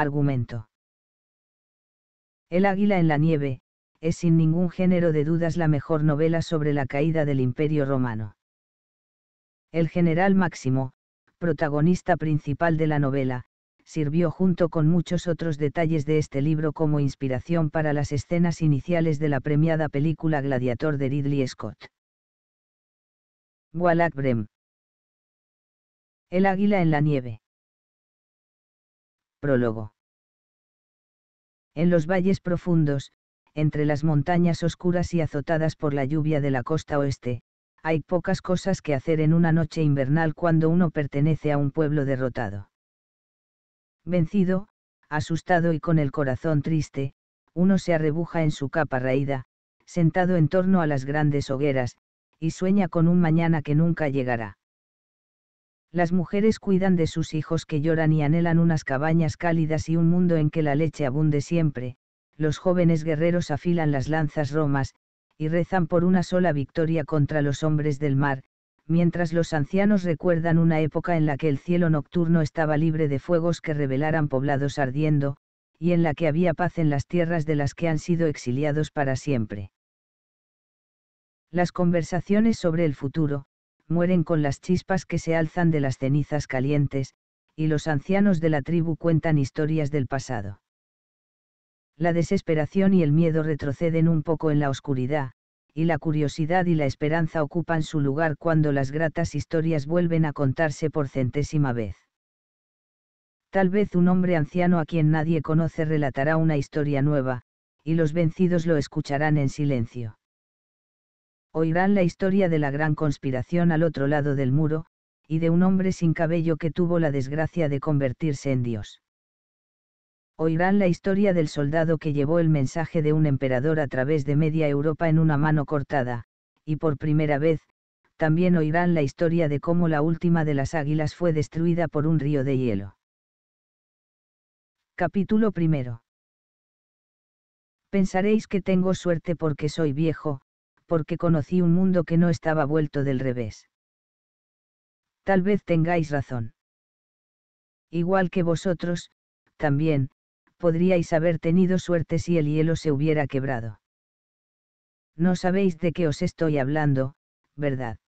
argumento. El águila en la nieve, es sin ningún género de dudas la mejor novela sobre la caída del imperio romano. El general Máximo, protagonista principal de la novela, sirvió junto con muchos otros detalles de este libro como inspiración para las escenas iniciales de la premiada película Gladiator de Ridley Scott. Wallach Brem. El águila en la nieve. Prólogo. En los valles profundos, entre las montañas oscuras y azotadas por la lluvia de la costa oeste, hay pocas cosas que hacer en una noche invernal cuando uno pertenece a un pueblo derrotado. Vencido, asustado y con el corazón triste, uno se arrebuja en su capa raída, sentado en torno a las grandes hogueras, y sueña con un mañana que nunca llegará. Las mujeres cuidan de sus hijos que lloran y anhelan unas cabañas cálidas y un mundo en que la leche abunde siempre, los jóvenes guerreros afilan las lanzas romas, y rezan por una sola victoria contra los hombres del mar, mientras los ancianos recuerdan una época en la que el cielo nocturno estaba libre de fuegos que revelaran poblados ardiendo, y en la que había paz en las tierras de las que han sido exiliados para siempre. Las conversaciones sobre el futuro, mueren con las chispas que se alzan de las cenizas calientes, y los ancianos de la tribu cuentan historias del pasado. La desesperación y el miedo retroceden un poco en la oscuridad, y la curiosidad y la esperanza ocupan su lugar cuando las gratas historias vuelven a contarse por centésima vez. Tal vez un hombre anciano a quien nadie conoce relatará una historia nueva, y los vencidos lo escucharán en silencio oirán la historia de la gran conspiración al otro lado del muro, y de un hombre sin cabello que tuvo la desgracia de convertirse en Dios. Oirán la historia del soldado que llevó el mensaje de un emperador a través de media Europa en una mano cortada, y por primera vez, también oirán la historia de cómo la última de las águilas fue destruida por un río de hielo. Capítulo primero. Pensaréis que tengo suerte porque soy viejo, porque conocí un mundo que no estaba vuelto del revés. Tal vez tengáis razón. Igual que vosotros, también, podríais haber tenido suerte si el hielo se hubiera quebrado. No sabéis de qué os estoy hablando, ¿verdad?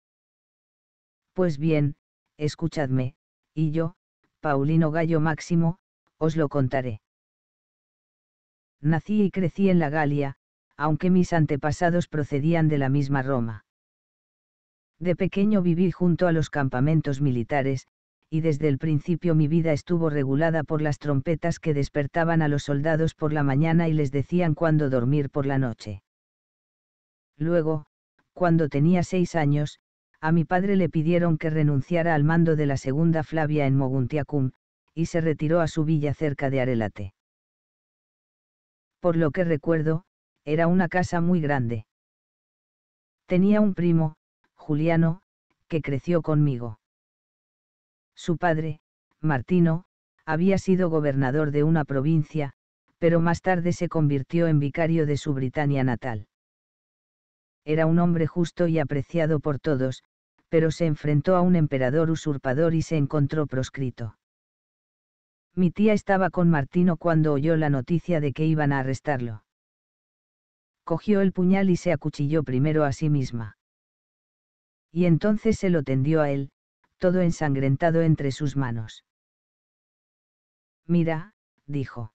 Pues bien, escuchadme, y yo, Paulino Gallo Máximo, os lo contaré. Nací y crecí en la Galia, aunque mis antepasados procedían de la misma Roma. De pequeño viví junto a los campamentos militares, y desde el principio mi vida estuvo regulada por las trompetas que despertaban a los soldados por la mañana y les decían cuándo dormir por la noche. Luego, cuando tenía seis años, a mi padre le pidieron que renunciara al mando de la segunda Flavia en Moguntiacum, y se retiró a su villa cerca de Arelate. Por lo que recuerdo, era una casa muy grande. Tenía un primo, Juliano, que creció conmigo. Su padre, Martino, había sido gobernador de una provincia, pero más tarde se convirtió en vicario de su Britania natal. Era un hombre justo y apreciado por todos, pero se enfrentó a un emperador usurpador y se encontró proscrito. Mi tía estaba con Martino cuando oyó la noticia de que iban a arrestarlo cogió el puñal y se acuchilló primero a sí misma. Y entonces se lo tendió a él, todo ensangrentado entre sus manos. Mira, dijo.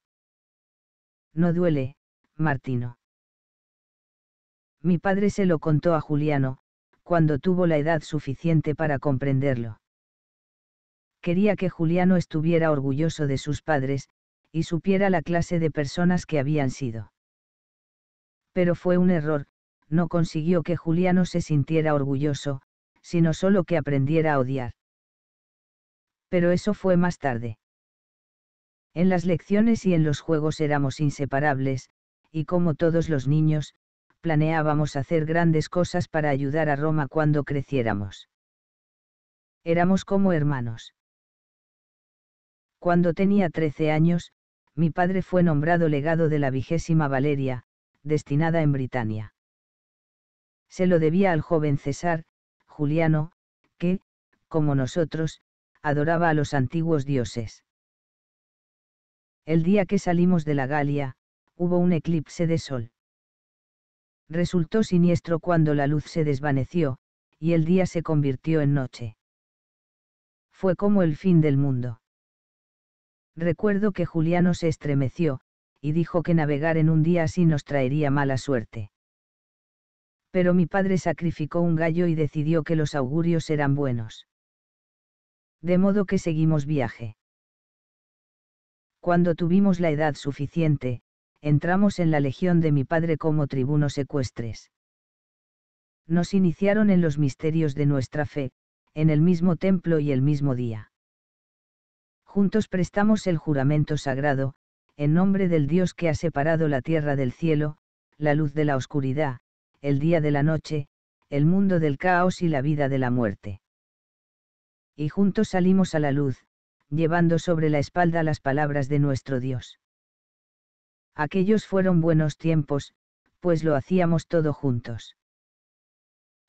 No duele, Martino. Mi padre se lo contó a Juliano, cuando tuvo la edad suficiente para comprenderlo. Quería que Juliano estuviera orgulloso de sus padres, y supiera la clase de personas que habían sido pero fue un error, no consiguió que Juliano se sintiera orgulloso, sino solo que aprendiera a odiar. Pero eso fue más tarde. En las lecciones y en los juegos éramos inseparables, y como todos los niños, planeábamos hacer grandes cosas para ayudar a Roma cuando creciéramos. Éramos como hermanos. Cuando tenía 13 años, mi padre fue nombrado legado de la vigésima Valeria, destinada en Britania. Se lo debía al joven César, Juliano, que, como nosotros, adoraba a los antiguos dioses. El día que salimos de la Galia, hubo un eclipse de sol. Resultó siniestro cuando la luz se desvaneció, y el día se convirtió en noche. Fue como el fin del mundo. Recuerdo que Juliano se estremeció, y dijo que navegar en un día así nos traería mala suerte. Pero mi padre sacrificó un gallo y decidió que los augurios eran buenos. De modo que seguimos viaje. Cuando tuvimos la edad suficiente, entramos en la legión de mi padre como tribunos ecuestres. Nos iniciaron en los misterios de nuestra fe, en el mismo templo y el mismo día. Juntos prestamos el juramento sagrado, en nombre del Dios que ha separado la tierra del cielo, la luz de la oscuridad, el día de la noche, el mundo del caos y la vida de la muerte. Y juntos salimos a la luz, llevando sobre la espalda las palabras de nuestro Dios. Aquellos fueron buenos tiempos, pues lo hacíamos todo juntos.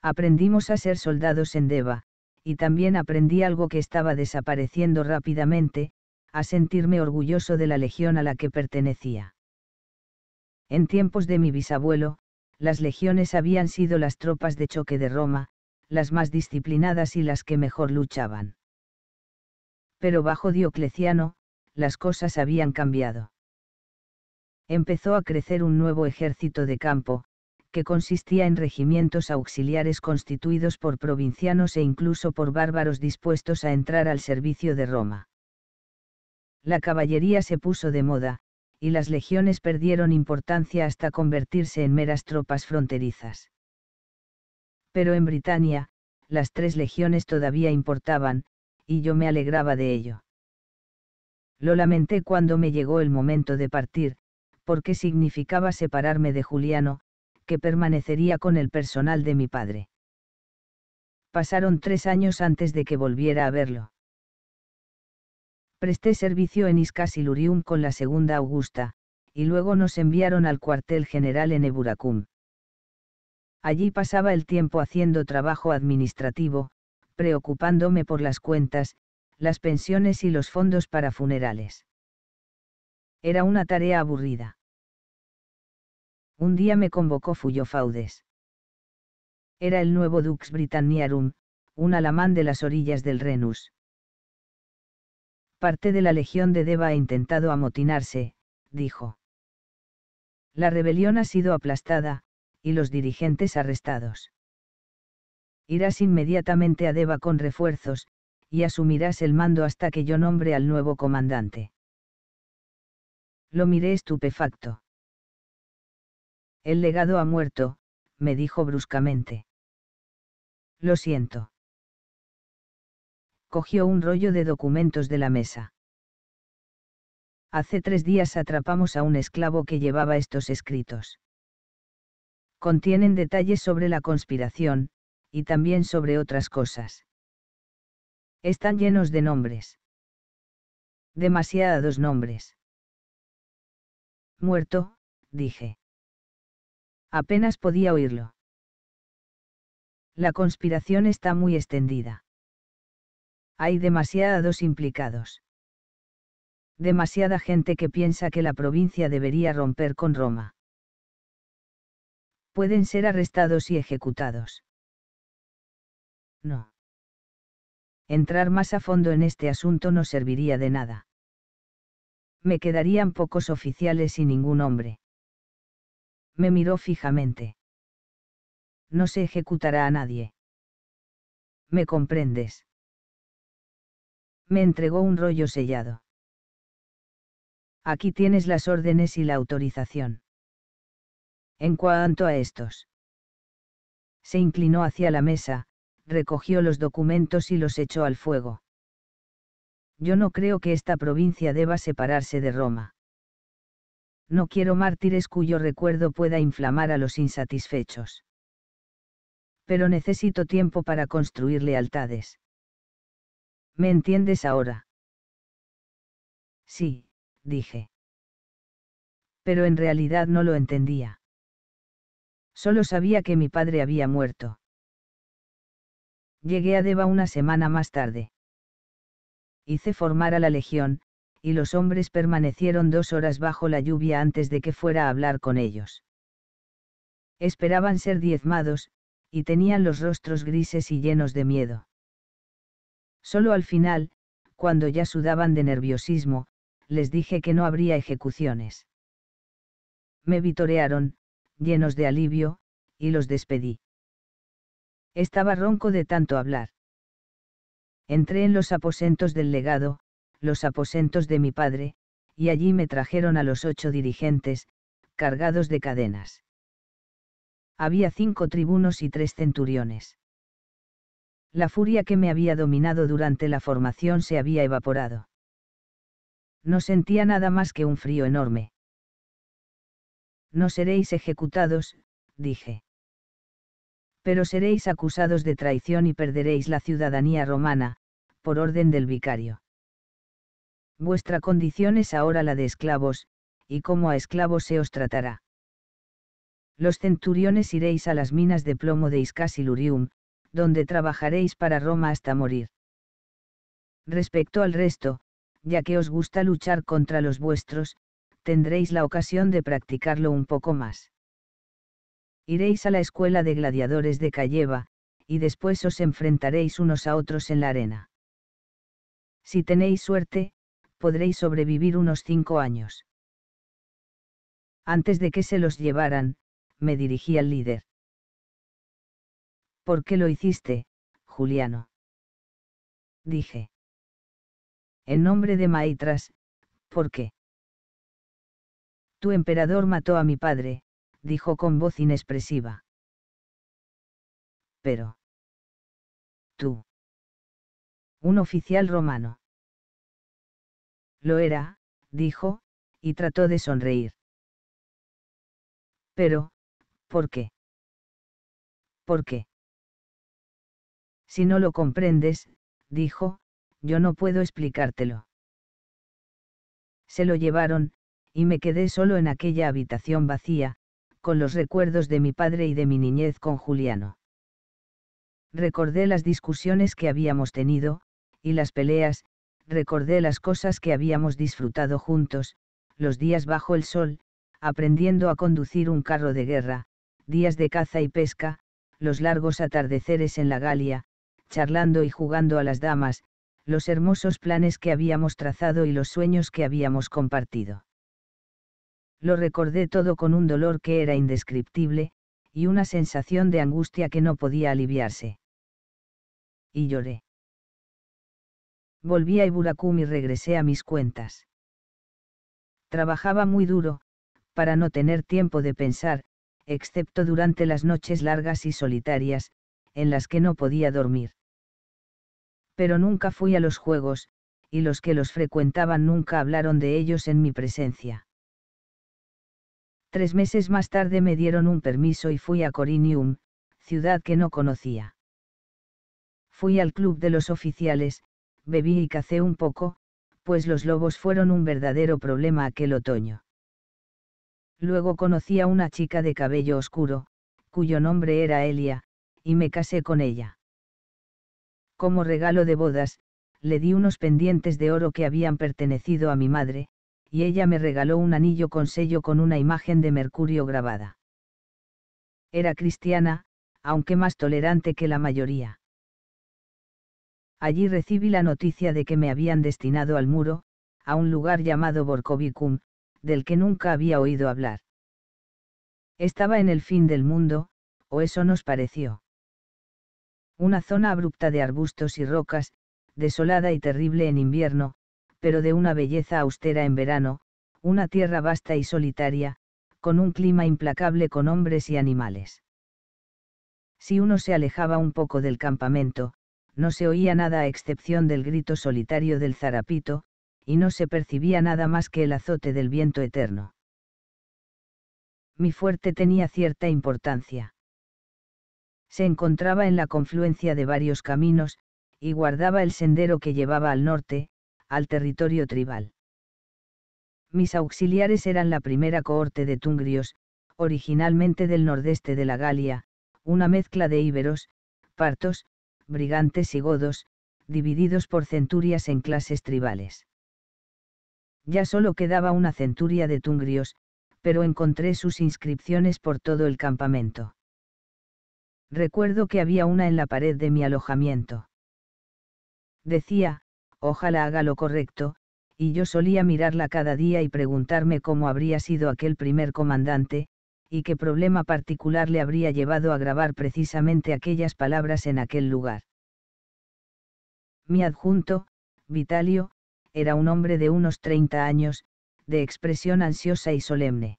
Aprendimos a ser soldados en Deva, y también aprendí algo que estaba desapareciendo rápidamente, a sentirme orgulloso de la legión a la que pertenecía. En tiempos de mi bisabuelo, las legiones habían sido las tropas de choque de Roma, las más disciplinadas y las que mejor luchaban. Pero bajo Diocleciano, las cosas habían cambiado. Empezó a crecer un nuevo ejército de campo, que consistía en regimientos auxiliares constituidos por provincianos e incluso por bárbaros dispuestos a entrar al servicio de Roma la caballería se puso de moda, y las legiones perdieron importancia hasta convertirse en meras tropas fronterizas. Pero en Britania, las tres legiones todavía importaban, y yo me alegraba de ello. Lo lamenté cuando me llegó el momento de partir, porque significaba separarme de Juliano, que permanecería con el personal de mi padre. Pasaron tres años antes de que volviera a verlo. Presté servicio en Iscasilurium con la segunda Augusta, y luego nos enviaron al cuartel general en Eburacum. Allí pasaba el tiempo haciendo trabajo administrativo, preocupándome por las cuentas, las pensiones y los fondos para funerales. Era una tarea aburrida. Un día me convocó Fullofaudes. Era el nuevo Dux Britanniarum, un alamán de las orillas del Renus parte de la legión de Deva ha intentado amotinarse, dijo. La rebelión ha sido aplastada, y los dirigentes arrestados. Irás inmediatamente a Deva con refuerzos, y asumirás el mando hasta que yo nombre al nuevo comandante. Lo miré estupefacto. El legado ha muerto, me dijo bruscamente. Lo siento cogió un rollo de documentos de la mesa. Hace tres días atrapamos a un esclavo que llevaba estos escritos. Contienen detalles sobre la conspiración, y también sobre otras cosas. Están llenos de nombres. Demasiados nombres. Muerto, dije. Apenas podía oírlo. La conspiración está muy extendida hay demasiados implicados. Demasiada gente que piensa que la provincia debería romper con Roma. Pueden ser arrestados y ejecutados. No. Entrar más a fondo en este asunto no serviría de nada. Me quedarían pocos oficiales y ningún hombre. Me miró fijamente. No se ejecutará a nadie. ¿Me comprendes? me entregó un rollo sellado. Aquí tienes las órdenes y la autorización. En cuanto a estos. Se inclinó hacia la mesa, recogió los documentos y los echó al fuego. Yo no creo que esta provincia deba separarse de Roma. No quiero mártires cuyo recuerdo pueda inflamar a los insatisfechos. Pero necesito tiempo para construir lealtades. ¿Me entiendes ahora? Sí, dije. Pero en realidad no lo entendía. Solo sabía que mi padre había muerto. Llegué a Deva una semana más tarde. Hice formar a la legión, y los hombres permanecieron dos horas bajo la lluvia antes de que fuera a hablar con ellos. Esperaban ser diezmados, y tenían los rostros grises y llenos de miedo. Solo al final, cuando ya sudaban de nerviosismo, les dije que no habría ejecuciones. Me vitorearon, llenos de alivio, y los despedí. Estaba ronco de tanto hablar. Entré en los aposentos del legado, los aposentos de mi padre, y allí me trajeron a los ocho dirigentes, cargados de cadenas. Había cinco tribunos y tres centuriones. La furia que me había dominado durante la formación se había evaporado. No sentía nada más que un frío enorme. No seréis ejecutados, dije. Pero seréis acusados de traición y perderéis la ciudadanía romana, por orden del vicario. Vuestra condición es ahora la de esclavos, y como a esclavos se os tratará. Los centuriones iréis a las minas de plomo de iscasilurium donde trabajaréis para Roma hasta morir. Respecto al resto, ya que os gusta luchar contra los vuestros, tendréis la ocasión de practicarlo un poco más. Iréis a la escuela de gladiadores de Calleva, y después os enfrentaréis unos a otros en la arena. Si tenéis suerte, podréis sobrevivir unos cinco años. Antes de que se los llevaran, me dirigí al líder. ¿Por qué lo hiciste, Juliano? Dije. En nombre de Maitras, ¿por qué? Tu emperador mató a mi padre, dijo con voz inexpresiva. Pero. Tú. Un oficial romano. Lo era, dijo, y trató de sonreír. Pero, ¿por qué? ¿Por qué? Si no lo comprendes, dijo, yo no puedo explicártelo. Se lo llevaron, y me quedé solo en aquella habitación vacía, con los recuerdos de mi padre y de mi niñez con Juliano. Recordé las discusiones que habíamos tenido, y las peleas, recordé las cosas que habíamos disfrutado juntos, los días bajo el sol, aprendiendo a conducir un carro de guerra, días de caza y pesca, los largos atardeceres en la Galia, charlando y jugando a las damas, los hermosos planes que habíamos trazado y los sueños que habíamos compartido. Lo recordé todo con un dolor que era indescriptible, y una sensación de angustia que no podía aliviarse. Y lloré. Volví a Iburakum y regresé a mis cuentas. Trabajaba muy duro, para no tener tiempo de pensar, excepto durante las noches largas y solitarias, en las que no podía dormir. Pero nunca fui a los juegos, y los que los frecuentaban nunca hablaron de ellos en mi presencia. Tres meses más tarde me dieron un permiso y fui a Corinium, ciudad que no conocía. Fui al club de los oficiales, bebí y cacé un poco, pues los lobos fueron un verdadero problema aquel otoño. Luego conocí a una chica de cabello oscuro, cuyo nombre era Elia, y me casé con ella. Como regalo de bodas, le di unos pendientes de oro que habían pertenecido a mi madre, y ella me regaló un anillo con sello con una imagen de Mercurio grabada. Era cristiana, aunque más tolerante que la mayoría. Allí recibí la noticia de que me habían destinado al muro, a un lugar llamado Borcovicum, del que nunca había oído hablar. Estaba en el fin del mundo, o eso nos pareció una zona abrupta de arbustos y rocas, desolada y terrible en invierno, pero de una belleza austera en verano, una tierra vasta y solitaria, con un clima implacable con hombres y animales. Si uno se alejaba un poco del campamento, no se oía nada a excepción del grito solitario del zarapito, y no se percibía nada más que el azote del viento eterno. Mi fuerte tenía cierta importancia se encontraba en la confluencia de varios caminos, y guardaba el sendero que llevaba al norte, al territorio tribal. Mis auxiliares eran la primera cohorte de tungrios, originalmente del nordeste de la Galia, una mezcla de íberos, partos, brigantes y godos, divididos por centurias en clases tribales. Ya solo quedaba una centuria de tungrios, pero encontré sus inscripciones por todo el campamento. Recuerdo que había una en la pared de mi alojamiento. Decía, ojalá haga lo correcto, y yo solía mirarla cada día y preguntarme cómo habría sido aquel primer comandante, y qué problema particular le habría llevado a grabar precisamente aquellas palabras en aquel lugar. Mi adjunto, Vitalio, era un hombre de unos 30 años, de expresión ansiosa y solemne.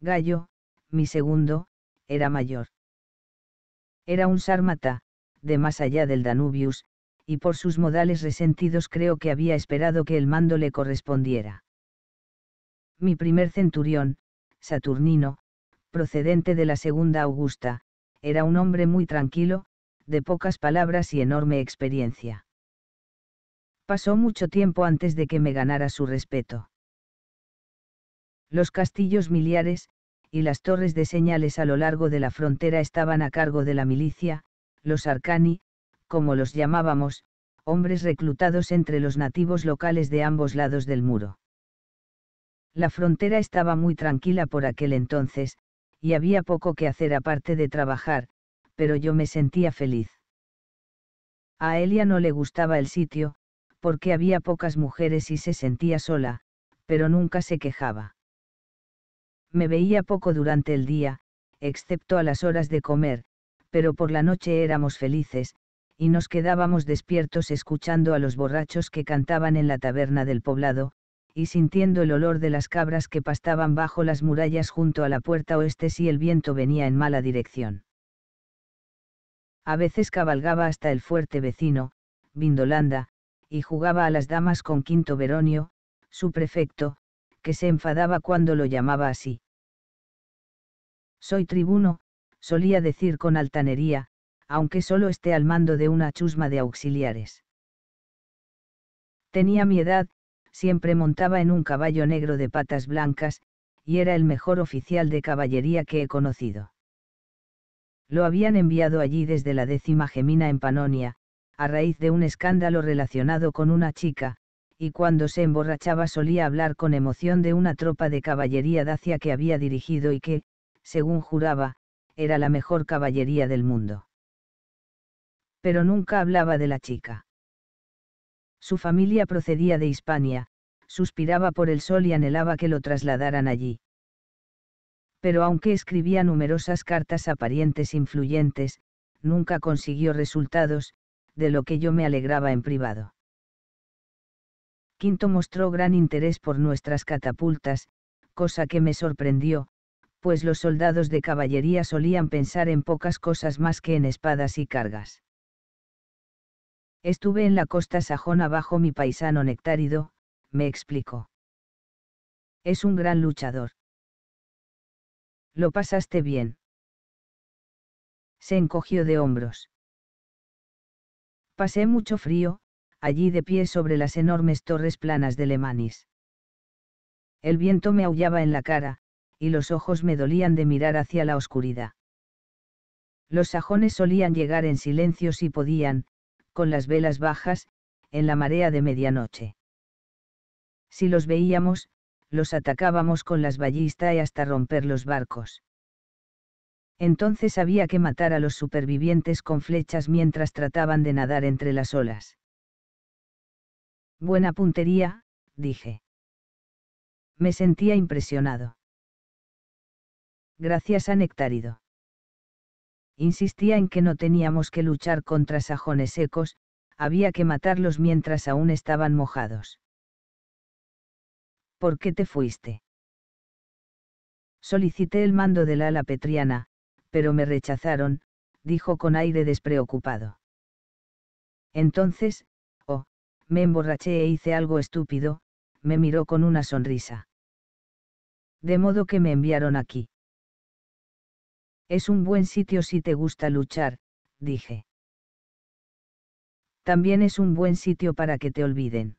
Gallo, mi segundo, era mayor. Era un sármata, de más allá del Danubius, y por sus modales resentidos creo que había esperado que el mando le correspondiera. Mi primer centurión, Saturnino, procedente de la segunda Augusta, era un hombre muy tranquilo, de pocas palabras y enorme experiencia. Pasó mucho tiempo antes de que me ganara su respeto. Los castillos miliares, y las torres de señales a lo largo de la frontera estaban a cargo de la milicia, los arcani, como los llamábamos, hombres reclutados entre los nativos locales de ambos lados del muro. La frontera estaba muy tranquila por aquel entonces, y había poco que hacer aparte de trabajar, pero yo me sentía feliz. A Elia no le gustaba el sitio, porque había pocas mujeres y se sentía sola, pero nunca se quejaba. Me veía poco durante el día, excepto a las horas de comer, pero por la noche éramos felices, y nos quedábamos despiertos escuchando a los borrachos que cantaban en la taberna del poblado, y sintiendo el olor de las cabras que pastaban bajo las murallas junto a la puerta oeste si el viento venía en mala dirección. A veces cabalgaba hasta el fuerte vecino, Vindolanda, y jugaba a las damas con Quinto Veronio, su prefecto, que se enfadaba cuando lo llamaba así. Soy tribuno, solía decir con altanería, aunque solo esté al mando de una chusma de auxiliares. Tenía mi edad, siempre montaba en un caballo negro de patas blancas, y era el mejor oficial de caballería que he conocido. Lo habían enviado allí desde la décima gemina en Panonia, a raíz de un escándalo relacionado con una chica, y cuando se emborrachaba solía hablar con emoción de una tropa de caballería dacia que había dirigido y que, según juraba, era la mejor caballería del mundo. Pero nunca hablaba de la chica. Su familia procedía de Hispania, suspiraba por el sol y anhelaba que lo trasladaran allí. Pero aunque escribía numerosas cartas a parientes influyentes, nunca consiguió resultados, de lo que yo me alegraba en privado. Quinto mostró gran interés por nuestras catapultas, cosa que me sorprendió, pues los soldados de caballería solían pensar en pocas cosas más que en espadas y cargas. Estuve en la costa sajona bajo mi paisano nectárido, me explicó. Es un gran luchador. Lo pasaste bien. Se encogió de hombros. Pasé mucho frío, allí de pie sobre las enormes torres planas de Lemanis. El viento me aullaba en la cara, y los ojos me dolían de mirar hacia la oscuridad. Los sajones solían llegar en silencio si podían, con las velas bajas, en la marea de medianoche. Si los veíamos, los atacábamos con las ballistas y hasta romper los barcos. Entonces había que matar a los supervivientes con flechas mientras trataban de nadar entre las olas. Buena puntería, dije. Me sentía impresionado gracias a Nectarido. Insistía en que no teníamos que luchar contra sajones secos, había que matarlos mientras aún estaban mojados. ¿Por qué te fuiste? Solicité el mando del ala petriana, pero me rechazaron, dijo con aire despreocupado. Entonces, oh, me emborraché e hice algo estúpido, me miró con una sonrisa. De modo que me enviaron aquí. Es un buen sitio si te gusta luchar, dije. También es un buen sitio para que te olviden.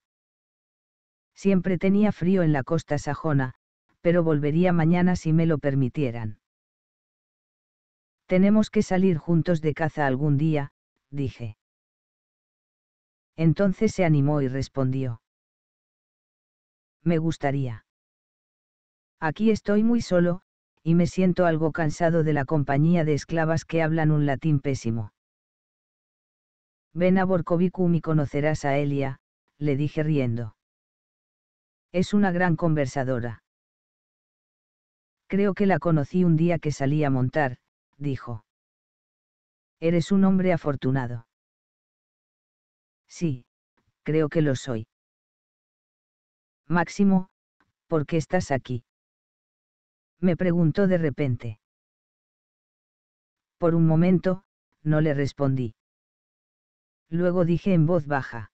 Siempre tenía frío en la costa sajona, pero volvería mañana si me lo permitieran. Tenemos que salir juntos de caza algún día, dije. Entonces se animó y respondió. Me gustaría. Aquí estoy muy solo, y me siento algo cansado de la compañía de esclavas que hablan un latín pésimo. Ven a Borcovicum y conocerás a Elia, le dije riendo. Es una gran conversadora. Creo que la conocí un día que salí a montar, dijo. Eres un hombre afortunado. Sí, creo que lo soy. Máximo, ¿por qué estás aquí? me preguntó de repente. Por un momento, no le respondí. Luego dije en voz baja.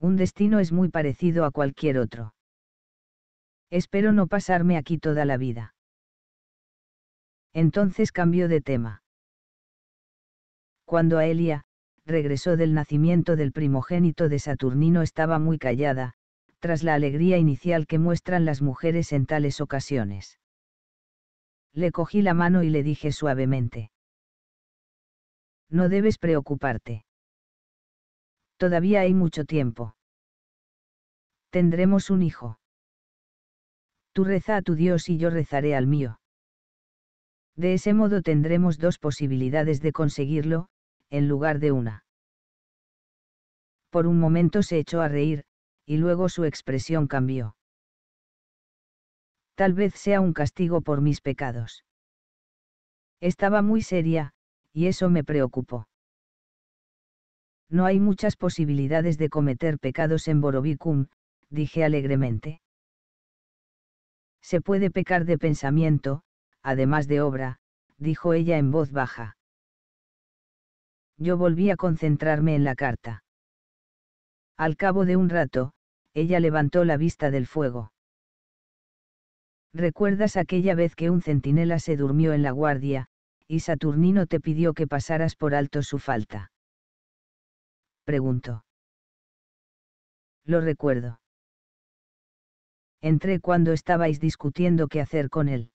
Un destino es muy parecido a cualquier otro. Espero no pasarme aquí toda la vida. Entonces cambió de tema. Cuando Aelia, regresó del nacimiento del primogénito de Saturnino estaba muy callada, tras la alegría inicial que muestran las mujeres en tales ocasiones. Le cogí la mano y le dije suavemente. No debes preocuparte. Todavía hay mucho tiempo. Tendremos un hijo. Tú reza a tu Dios y yo rezaré al mío. De ese modo tendremos dos posibilidades de conseguirlo, en lugar de una. Por un momento se echó a reír, y luego su expresión cambió. Tal vez sea un castigo por mis pecados. Estaba muy seria, y eso me preocupó. No hay muchas posibilidades de cometer pecados en Borovicum, dije alegremente. Se puede pecar de pensamiento, además de obra, dijo ella en voz baja. Yo volví a concentrarme en la carta. Al cabo de un rato, ella levantó la vista del fuego. ¿Recuerdas aquella vez que un centinela se durmió en la guardia, y Saturnino te pidió que pasaras por alto su falta? Preguntó. Lo recuerdo. Entré cuando estabais discutiendo qué hacer con él.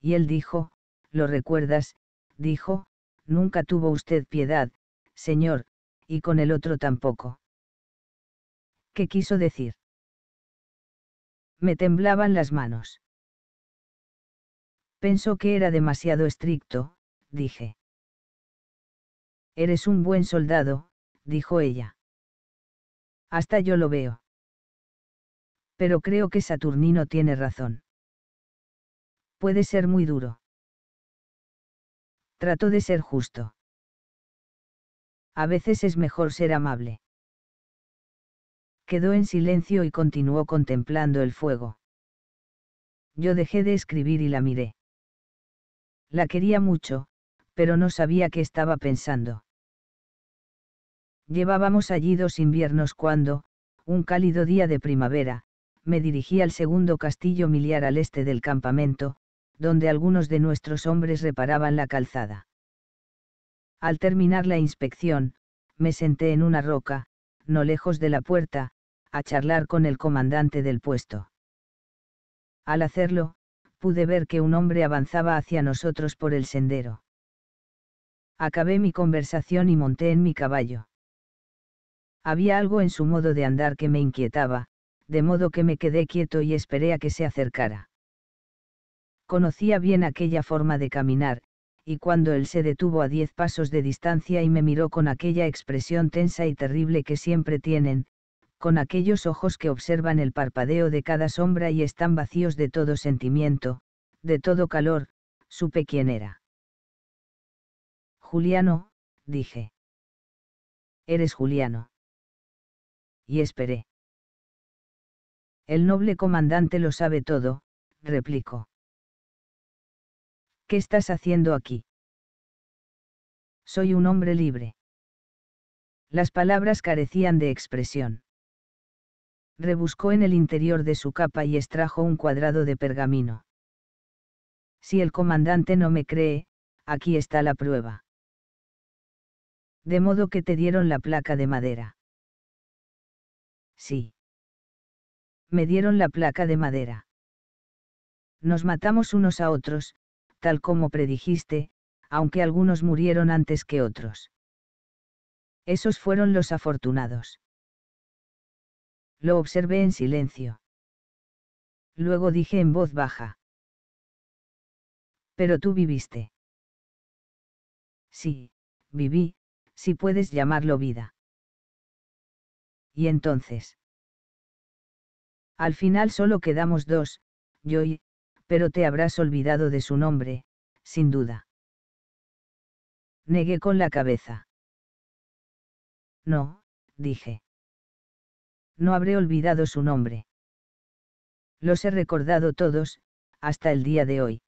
Y él dijo, lo recuerdas, dijo, nunca tuvo usted piedad, señor, y con el otro tampoco. ¿Qué quiso decir? Me temblaban las manos. Pensó que era demasiado estricto, dije. Eres un buen soldado, dijo ella. Hasta yo lo veo. Pero creo que Saturnino tiene razón. Puede ser muy duro. Trató de ser justo a veces es mejor ser amable. Quedó en silencio y continuó contemplando el fuego. Yo dejé de escribir y la miré. La quería mucho, pero no sabía qué estaba pensando. Llevábamos allí dos inviernos cuando, un cálido día de primavera, me dirigí al segundo castillo miliar al este del campamento, donde algunos de nuestros hombres reparaban la calzada. Al terminar la inspección, me senté en una roca, no lejos de la puerta, a charlar con el comandante del puesto. Al hacerlo, pude ver que un hombre avanzaba hacia nosotros por el sendero. Acabé mi conversación y monté en mi caballo. Había algo en su modo de andar que me inquietaba, de modo que me quedé quieto y esperé a que se acercara. Conocía bien aquella forma de caminar, y cuando él se detuvo a diez pasos de distancia y me miró con aquella expresión tensa y terrible que siempre tienen, con aquellos ojos que observan el parpadeo de cada sombra y están vacíos de todo sentimiento, de todo calor, supe quién era. Juliano, dije. Eres Juliano. Y esperé. El noble comandante lo sabe todo, replicó. ¿Qué estás haciendo aquí? Soy un hombre libre. Las palabras carecían de expresión. Rebuscó en el interior de su capa y extrajo un cuadrado de pergamino. Si el comandante no me cree, aquí está la prueba. De modo que te dieron la placa de madera. Sí. Me dieron la placa de madera. Nos matamos unos a otros, tal como predijiste, aunque algunos murieron antes que otros. Esos fueron los afortunados. Lo observé en silencio. Luego dije en voz baja. Pero tú viviste. Sí, viví, si puedes llamarlo vida. Y entonces. Al final solo quedamos dos, yo y pero te habrás olvidado de su nombre, sin duda. Negué con la cabeza. No, dije. No habré olvidado su nombre. Los he recordado todos, hasta el día de hoy.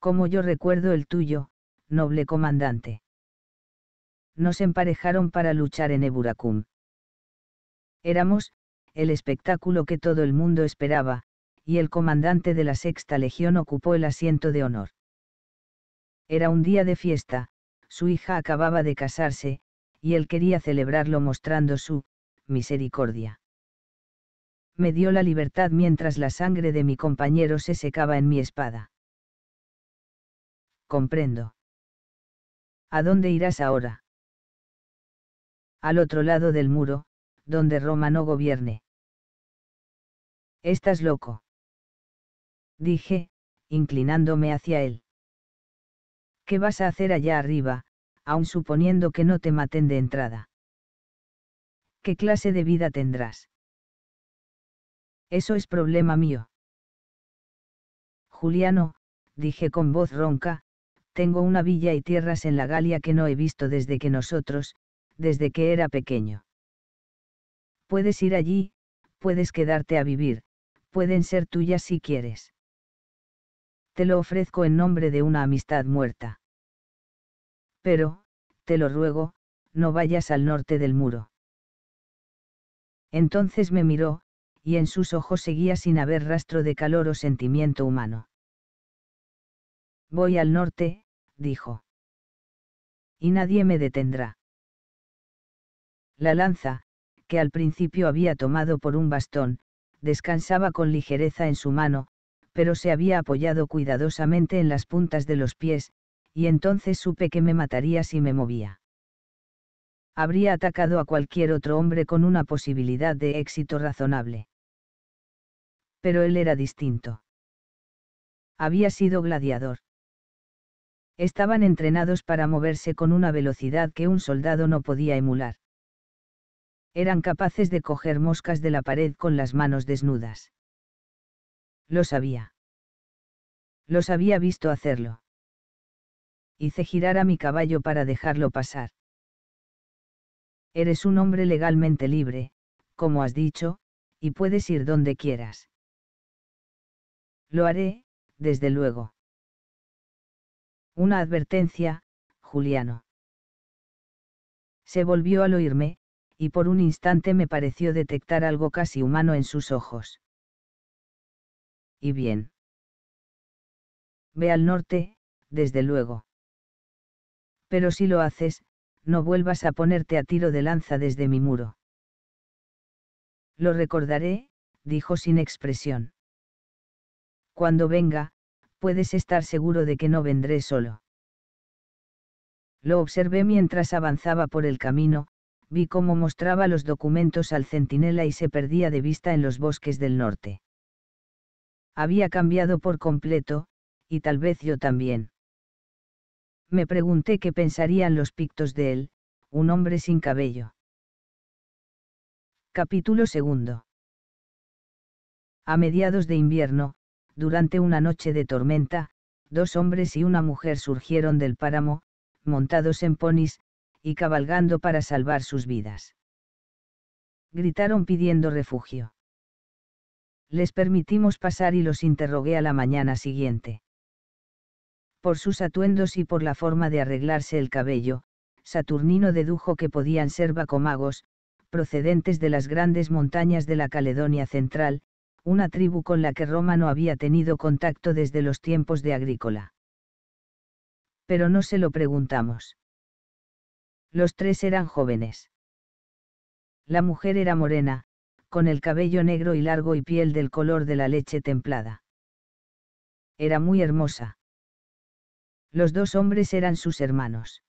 Como yo recuerdo el tuyo, noble comandante. Nos emparejaron para luchar en Eburacum. Éramos, el espectáculo que todo el mundo esperaba, y el comandante de la Sexta Legión ocupó el asiento de honor. Era un día de fiesta, su hija acababa de casarse, y él quería celebrarlo mostrando su misericordia. Me dio la libertad mientras la sangre de mi compañero se secaba en mi espada. Comprendo. ¿A dónde irás ahora? Al otro lado del muro, donde Roma no gobierne. Estás loco dije, inclinándome hacia él. ¿Qué vas a hacer allá arriba, aun suponiendo que no te maten de entrada? ¿Qué clase de vida tendrás? Eso es problema mío. Juliano, dije con voz ronca, tengo una villa y tierras en la Galia que no he visto desde que nosotros, desde que era pequeño. Puedes ir allí, puedes quedarte a vivir, pueden ser tuyas si quieres te lo ofrezco en nombre de una amistad muerta. Pero, te lo ruego, no vayas al norte del muro. Entonces me miró, y en sus ojos seguía sin haber rastro de calor o sentimiento humano. Voy al norte, dijo. Y nadie me detendrá. La lanza, que al principio había tomado por un bastón, descansaba con ligereza en su mano, pero se había apoyado cuidadosamente en las puntas de los pies, y entonces supe que me mataría si me movía. Habría atacado a cualquier otro hombre con una posibilidad de éxito razonable. Pero él era distinto. Había sido gladiador. Estaban entrenados para moverse con una velocidad que un soldado no podía emular eran capaces de coger moscas de la pared con las manos desnudas. Lo sabía. Los había visto hacerlo. Hice girar a mi caballo para dejarlo pasar. Eres un hombre legalmente libre, como has dicho, y puedes ir donde quieras. Lo haré, desde luego. Una advertencia, Juliano. Se volvió al oírme, y por un instante me pareció detectar algo casi humano en sus ojos y bien. Ve al norte, desde luego. Pero si lo haces, no vuelvas a ponerte a tiro de lanza desde mi muro. Lo recordaré, dijo sin expresión. Cuando venga, puedes estar seguro de que no vendré solo. Lo observé mientras avanzaba por el camino, vi cómo mostraba los documentos al centinela y se perdía de vista en los bosques del norte había cambiado por completo, y tal vez yo también. Me pregunté qué pensarían los pictos de él, un hombre sin cabello. Capítulo segundo. A mediados de invierno, durante una noche de tormenta, dos hombres y una mujer surgieron del páramo, montados en ponis, y cabalgando para salvar sus vidas. Gritaron pidiendo refugio les permitimos pasar y los interrogué a la mañana siguiente. Por sus atuendos y por la forma de arreglarse el cabello, Saturnino dedujo que podían ser bacomagos, procedentes de las grandes montañas de la Caledonia Central, una tribu con la que Roma no había tenido contacto desde los tiempos de Agrícola. Pero no se lo preguntamos. Los tres eran jóvenes. La mujer era morena, con el cabello negro y largo y piel del color de la leche templada. Era muy hermosa. Los dos hombres eran sus hermanos.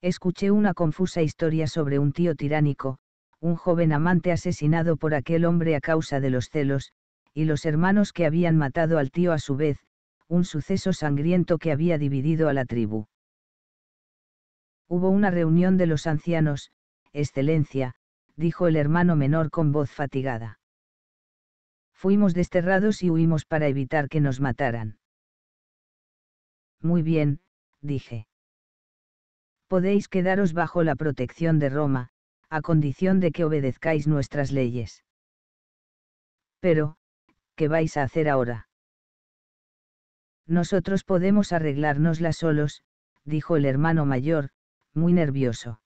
Escuché una confusa historia sobre un tío tiránico, un joven amante asesinado por aquel hombre a causa de los celos, y los hermanos que habían matado al tío a su vez, un suceso sangriento que había dividido a la tribu. Hubo una reunión de los ancianos, excelencia, dijo el hermano menor con voz fatigada. Fuimos desterrados y huimos para evitar que nos mataran. Muy bien, dije. Podéis quedaros bajo la protección de Roma, a condición de que obedezcáis nuestras leyes. Pero, ¿qué vais a hacer ahora? Nosotros podemos arreglárnosla solos, dijo el hermano mayor, muy nervioso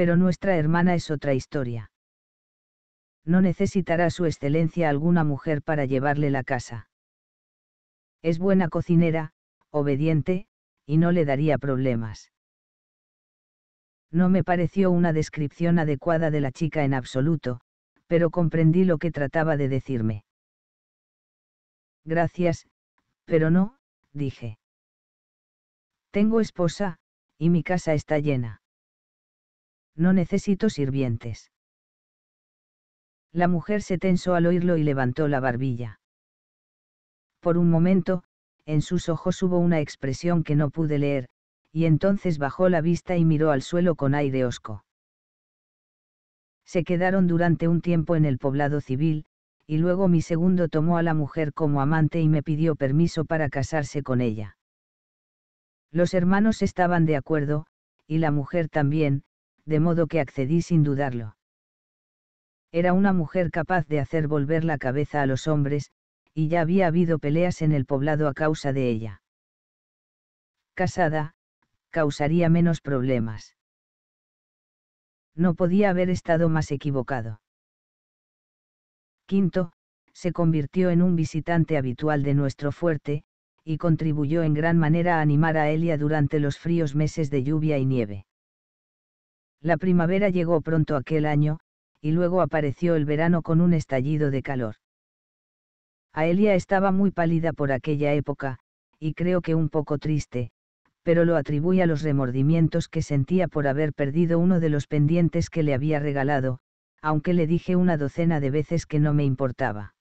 pero nuestra hermana es otra historia. No necesitará su excelencia alguna mujer para llevarle la casa. Es buena cocinera, obediente, y no le daría problemas. No me pareció una descripción adecuada de la chica en absoluto, pero comprendí lo que trataba de decirme. Gracias, pero no, dije. Tengo esposa, y mi casa está llena. No necesito sirvientes. La mujer se tensó al oírlo y levantó la barbilla. Por un momento, en sus ojos hubo una expresión que no pude leer, y entonces bajó la vista y miró al suelo con aire hosco. Se quedaron durante un tiempo en el poblado civil, y luego mi segundo tomó a la mujer como amante y me pidió permiso para casarse con ella. Los hermanos estaban de acuerdo, y la mujer también, de modo que accedí sin dudarlo. Era una mujer capaz de hacer volver la cabeza a los hombres, y ya había habido peleas en el poblado a causa de ella. Casada, causaría menos problemas. No podía haber estado más equivocado. Quinto, se convirtió en un visitante habitual de nuestro fuerte, y contribuyó en gran manera a animar a Elia durante los fríos meses de lluvia y nieve. La primavera llegó pronto aquel año, y luego apareció el verano con un estallido de calor. Aelia estaba muy pálida por aquella época, y creo que un poco triste, pero lo atribuí a los remordimientos que sentía por haber perdido uno de los pendientes que le había regalado, aunque le dije una docena de veces que no me importaba.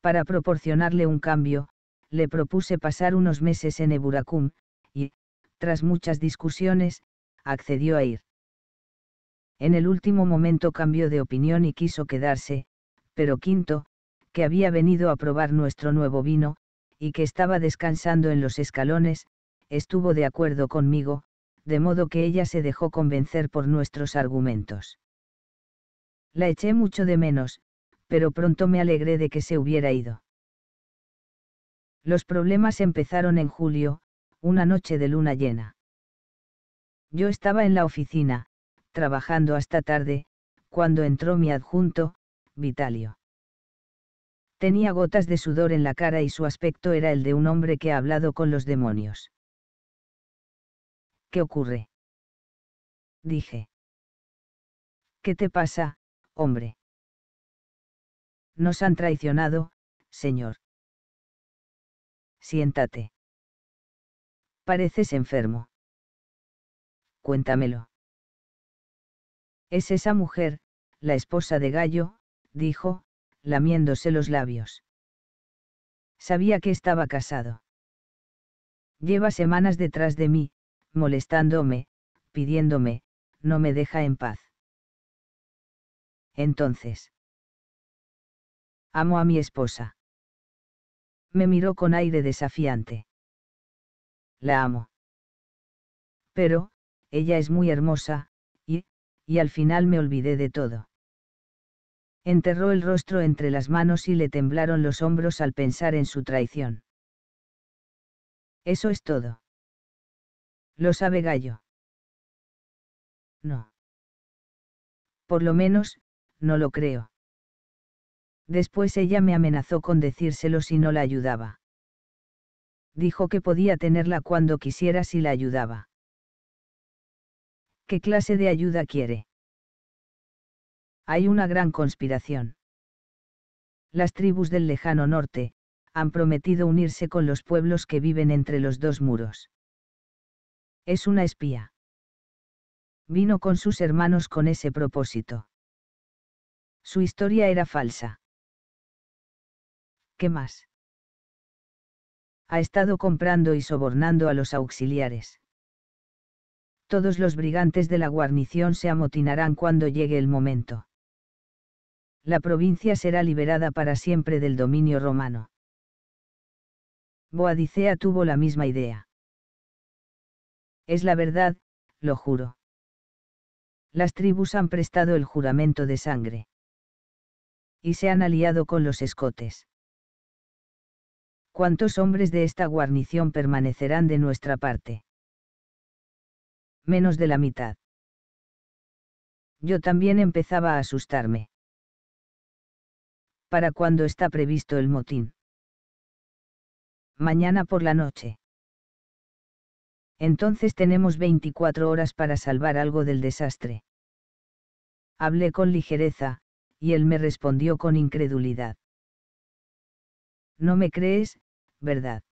Para proporcionarle un cambio, le propuse pasar unos meses en Eburacum, y, tras muchas discusiones, accedió a ir. En el último momento cambió de opinión y quiso quedarse, pero Quinto, que había venido a probar nuestro nuevo vino, y que estaba descansando en los escalones, estuvo de acuerdo conmigo, de modo que ella se dejó convencer por nuestros argumentos. La eché mucho de menos, pero pronto me alegré de que se hubiera ido. Los problemas empezaron en julio, una noche de luna llena. Yo estaba en la oficina, trabajando hasta tarde, cuando entró mi adjunto, Vitalio. Tenía gotas de sudor en la cara y su aspecto era el de un hombre que ha hablado con los demonios. ¿Qué ocurre? Dije. ¿Qué te pasa, hombre? Nos han traicionado, señor. Siéntate. Pareces enfermo cuéntamelo. Es esa mujer, la esposa de Gallo, dijo, lamiéndose los labios. Sabía que estaba casado. Lleva semanas detrás de mí, molestándome, pidiéndome, no me deja en paz. Entonces. Amo a mi esposa. Me miró con aire desafiante. La amo. Pero, ella es muy hermosa, y, y al final me olvidé de todo. Enterró el rostro entre las manos y le temblaron los hombros al pensar en su traición. Eso es todo. Lo sabe Gallo. No. Por lo menos, no lo creo. Después ella me amenazó con decírselo si no la ayudaba. Dijo que podía tenerla cuando quisiera si la ayudaba. ¿Qué clase de ayuda quiere? Hay una gran conspiración. Las tribus del lejano norte, han prometido unirse con los pueblos que viven entre los dos muros. Es una espía. Vino con sus hermanos con ese propósito. Su historia era falsa. ¿Qué más? Ha estado comprando y sobornando a los auxiliares todos los brigantes de la guarnición se amotinarán cuando llegue el momento. La provincia será liberada para siempre del dominio romano. Boadicea tuvo la misma idea. Es la verdad, lo juro. Las tribus han prestado el juramento de sangre. Y se han aliado con los escotes. ¿Cuántos hombres de esta guarnición permanecerán de nuestra parte? menos de la mitad. Yo también empezaba a asustarme. ¿Para cuándo está previsto el motín? Mañana por la noche. Entonces tenemos 24 horas para salvar algo del desastre. Hablé con ligereza, y él me respondió con incredulidad. No me crees, ¿verdad?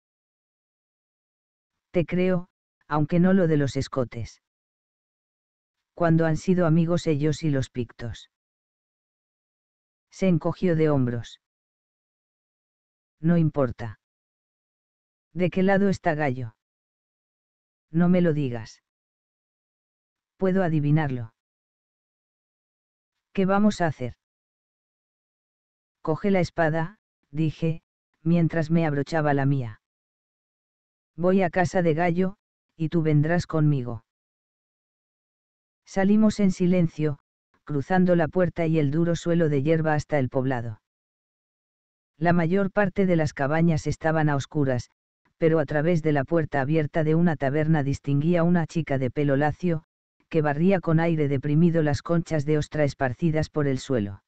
Te creo, aunque no lo de los escotes cuando han sido amigos ellos y los pictos. Se encogió de hombros. No importa. ¿De qué lado está Gallo? No me lo digas. Puedo adivinarlo. ¿Qué vamos a hacer? Coge la espada, dije, mientras me abrochaba la mía. Voy a casa de Gallo, y tú vendrás conmigo. Salimos en silencio, cruzando la puerta y el duro suelo de hierba hasta el poblado. La mayor parte de las cabañas estaban a oscuras, pero a través de la puerta abierta de una taberna distinguía una chica de pelo lacio, que barría con aire deprimido las conchas de ostra esparcidas por el suelo.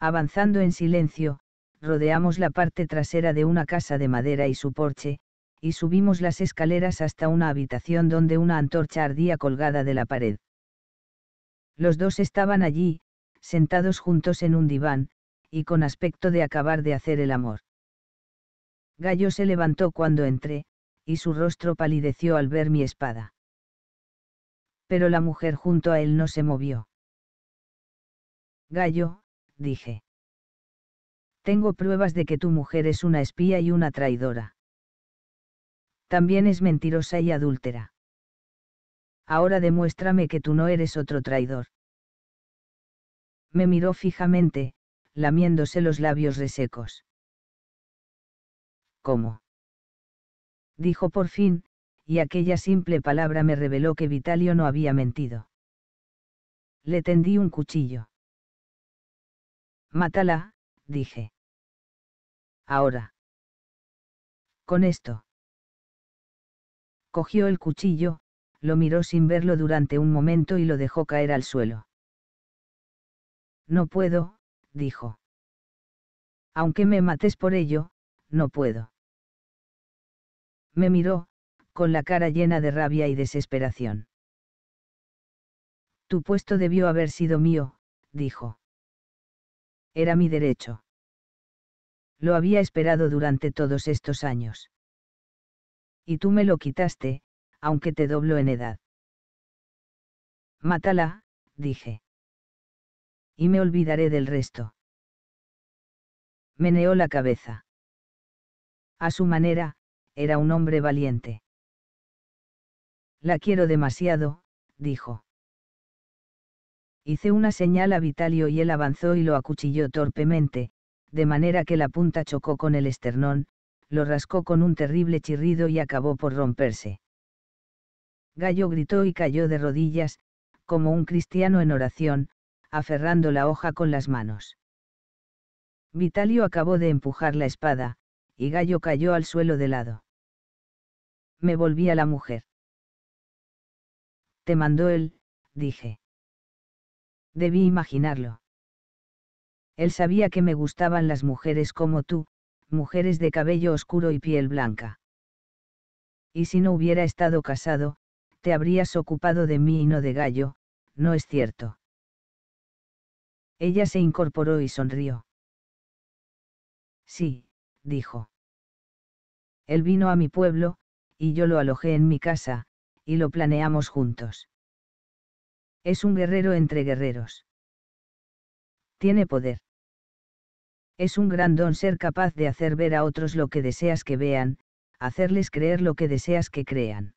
Avanzando en silencio, rodeamos la parte trasera de una casa de madera y su porche, y subimos las escaleras hasta una habitación donde una antorcha ardía colgada de la pared. Los dos estaban allí, sentados juntos en un diván, y con aspecto de acabar de hacer el amor. Gallo se levantó cuando entré, y su rostro palideció al ver mi espada. Pero la mujer junto a él no se movió. Gallo, dije. Tengo pruebas de que tu mujer es una espía y una traidora también es mentirosa y adúltera. Ahora demuéstrame que tú no eres otro traidor. Me miró fijamente, lamiéndose los labios resecos. ¿Cómo? Dijo por fin, y aquella simple palabra me reveló que Vitalio no había mentido. Le tendí un cuchillo. Mátala, dije. Ahora. Con esto. Cogió el cuchillo, lo miró sin verlo durante un momento y lo dejó caer al suelo. No puedo, dijo. Aunque me mates por ello, no puedo. Me miró, con la cara llena de rabia y desesperación. Tu puesto debió haber sido mío, dijo. Era mi derecho. Lo había esperado durante todos estos años y tú me lo quitaste, aunque te doblo en edad. Mátala, dije. Y me olvidaré del resto. Meneó la cabeza. A su manera, era un hombre valiente. La quiero demasiado, dijo. Hice una señal a Vitalio y él avanzó y lo acuchilló torpemente, de manera que la punta chocó con el esternón, lo rascó con un terrible chirrido y acabó por romperse. Gallo gritó y cayó de rodillas, como un cristiano en oración, aferrando la hoja con las manos. Vitalio acabó de empujar la espada, y Gallo cayó al suelo de lado. Me volví a la mujer. Te mandó él, dije. Debí imaginarlo. Él sabía que me gustaban las mujeres como tú, mujeres de cabello oscuro y piel blanca. Y si no hubiera estado casado, te habrías ocupado de mí y no de Gallo, no es cierto. Ella se incorporó y sonrió. Sí, dijo. Él vino a mi pueblo, y yo lo alojé en mi casa, y lo planeamos juntos. Es un guerrero entre guerreros. Tiene poder. Es un gran don ser capaz de hacer ver a otros lo que deseas que vean, hacerles creer lo que deseas que crean.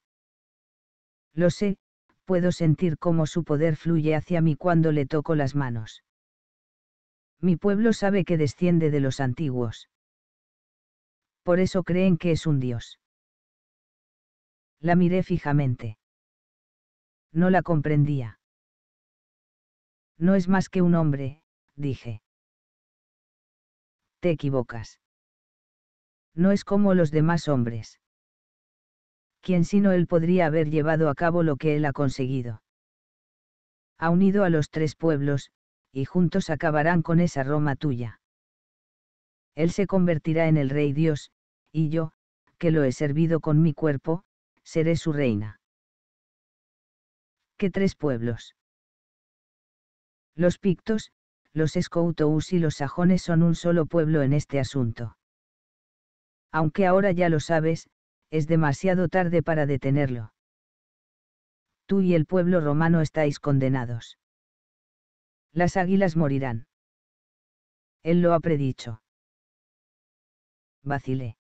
Lo sé, puedo sentir cómo su poder fluye hacia mí cuando le toco las manos. Mi pueblo sabe que desciende de los antiguos. Por eso creen que es un dios. La miré fijamente. No la comprendía. No es más que un hombre, dije te equivocas. No es como los demás hombres. Quien sino él podría haber llevado a cabo lo que él ha conseguido? Ha unido a los tres pueblos, y juntos acabarán con esa Roma tuya. Él se convertirá en el Rey Dios, y yo, que lo he servido con mi cuerpo, seré su reina. ¿Qué tres pueblos? Los pictos, los scoutous y los sajones son un solo pueblo en este asunto. Aunque ahora ya lo sabes, es demasiado tarde para detenerlo. Tú y el pueblo romano estáis condenados. Las águilas morirán. Él lo ha predicho. Vacilé.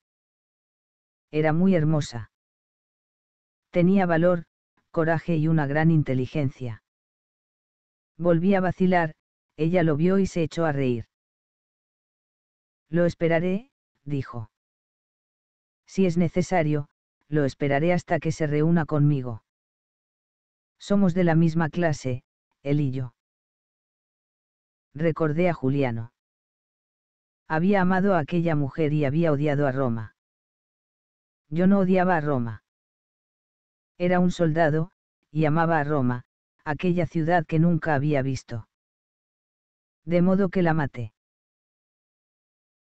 Era muy hermosa. Tenía valor, coraje y una gran inteligencia. Volví a vacilar, ella lo vio y se echó a reír. Lo esperaré, dijo. Si es necesario, lo esperaré hasta que se reúna conmigo. Somos de la misma clase, él y yo. Recordé a Juliano. Había amado a aquella mujer y había odiado a Roma. Yo no odiaba a Roma. Era un soldado, y amaba a Roma, aquella ciudad que nunca había visto de modo que la maté.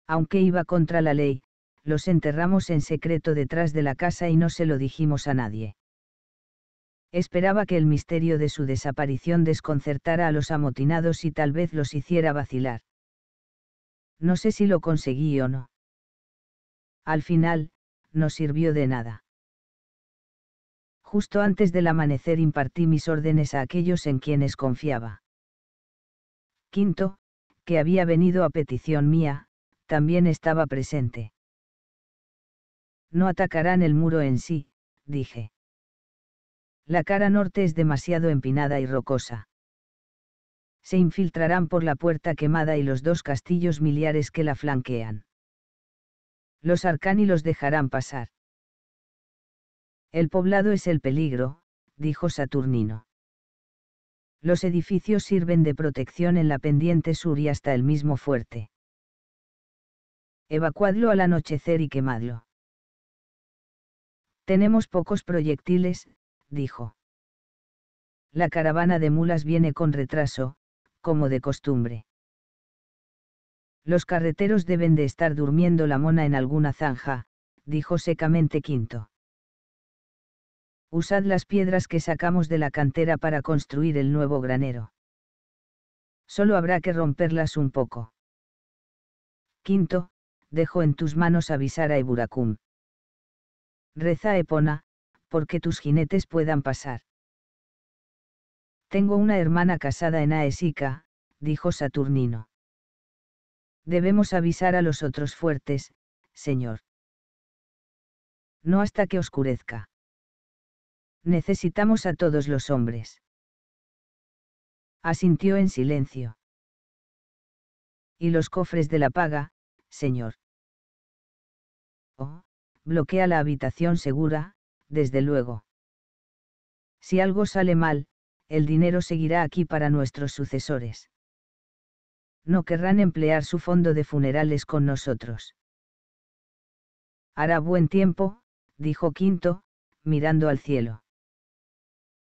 Aunque iba contra la ley, los enterramos en secreto detrás de la casa y no se lo dijimos a nadie. Esperaba que el misterio de su desaparición desconcertara a los amotinados y tal vez los hiciera vacilar. No sé si lo conseguí o no. Al final, no sirvió de nada. Justo antes del amanecer impartí mis órdenes a aquellos en quienes confiaba. Quinto, que había venido a petición mía, también estaba presente. No atacarán el muro en sí, dije. La cara norte es demasiado empinada y rocosa. Se infiltrarán por la puerta quemada y los dos castillos miliares que la flanquean. Los arcani los dejarán pasar. El poblado es el peligro, dijo Saturnino. Los edificios sirven de protección en la pendiente sur y hasta el mismo fuerte. Evacuadlo al anochecer y quemadlo. Tenemos pocos proyectiles, dijo. La caravana de mulas viene con retraso, como de costumbre. Los carreteros deben de estar durmiendo la mona en alguna zanja, dijo secamente Quinto usad las piedras que sacamos de la cantera para construir el nuevo granero. Solo habrá que romperlas un poco. Quinto, dejo en tus manos avisar a Eburacum. Reza Epona, porque tus jinetes puedan pasar. Tengo una hermana casada en Aesica, dijo Saturnino. Debemos avisar a los otros fuertes, señor. No hasta que oscurezca necesitamos a todos los hombres. Asintió en silencio. ¿Y los cofres de la paga, señor? Oh, bloquea la habitación segura, desde luego. Si algo sale mal, el dinero seguirá aquí para nuestros sucesores. No querrán emplear su fondo de funerales con nosotros. Hará buen tiempo, dijo Quinto, mirando al cielo.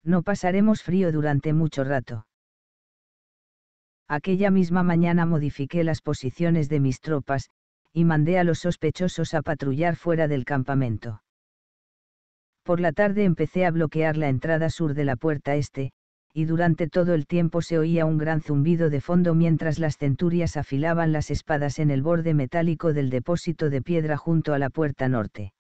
No pasaremos frío durante mucho rato. Aquella misma mañana modifiqué las posiciones de mis tropas, y mandé a los sospechosos a patrullar fuera del campamento. Por la tarde empecé a bloquear la entrada sur de la puerta este, y durante todo el tiempo se oía un gran zumbido de fondo mientras las centurias afilaban las espadas en el borde metálico del depósito de piedra junto a la puerta norte.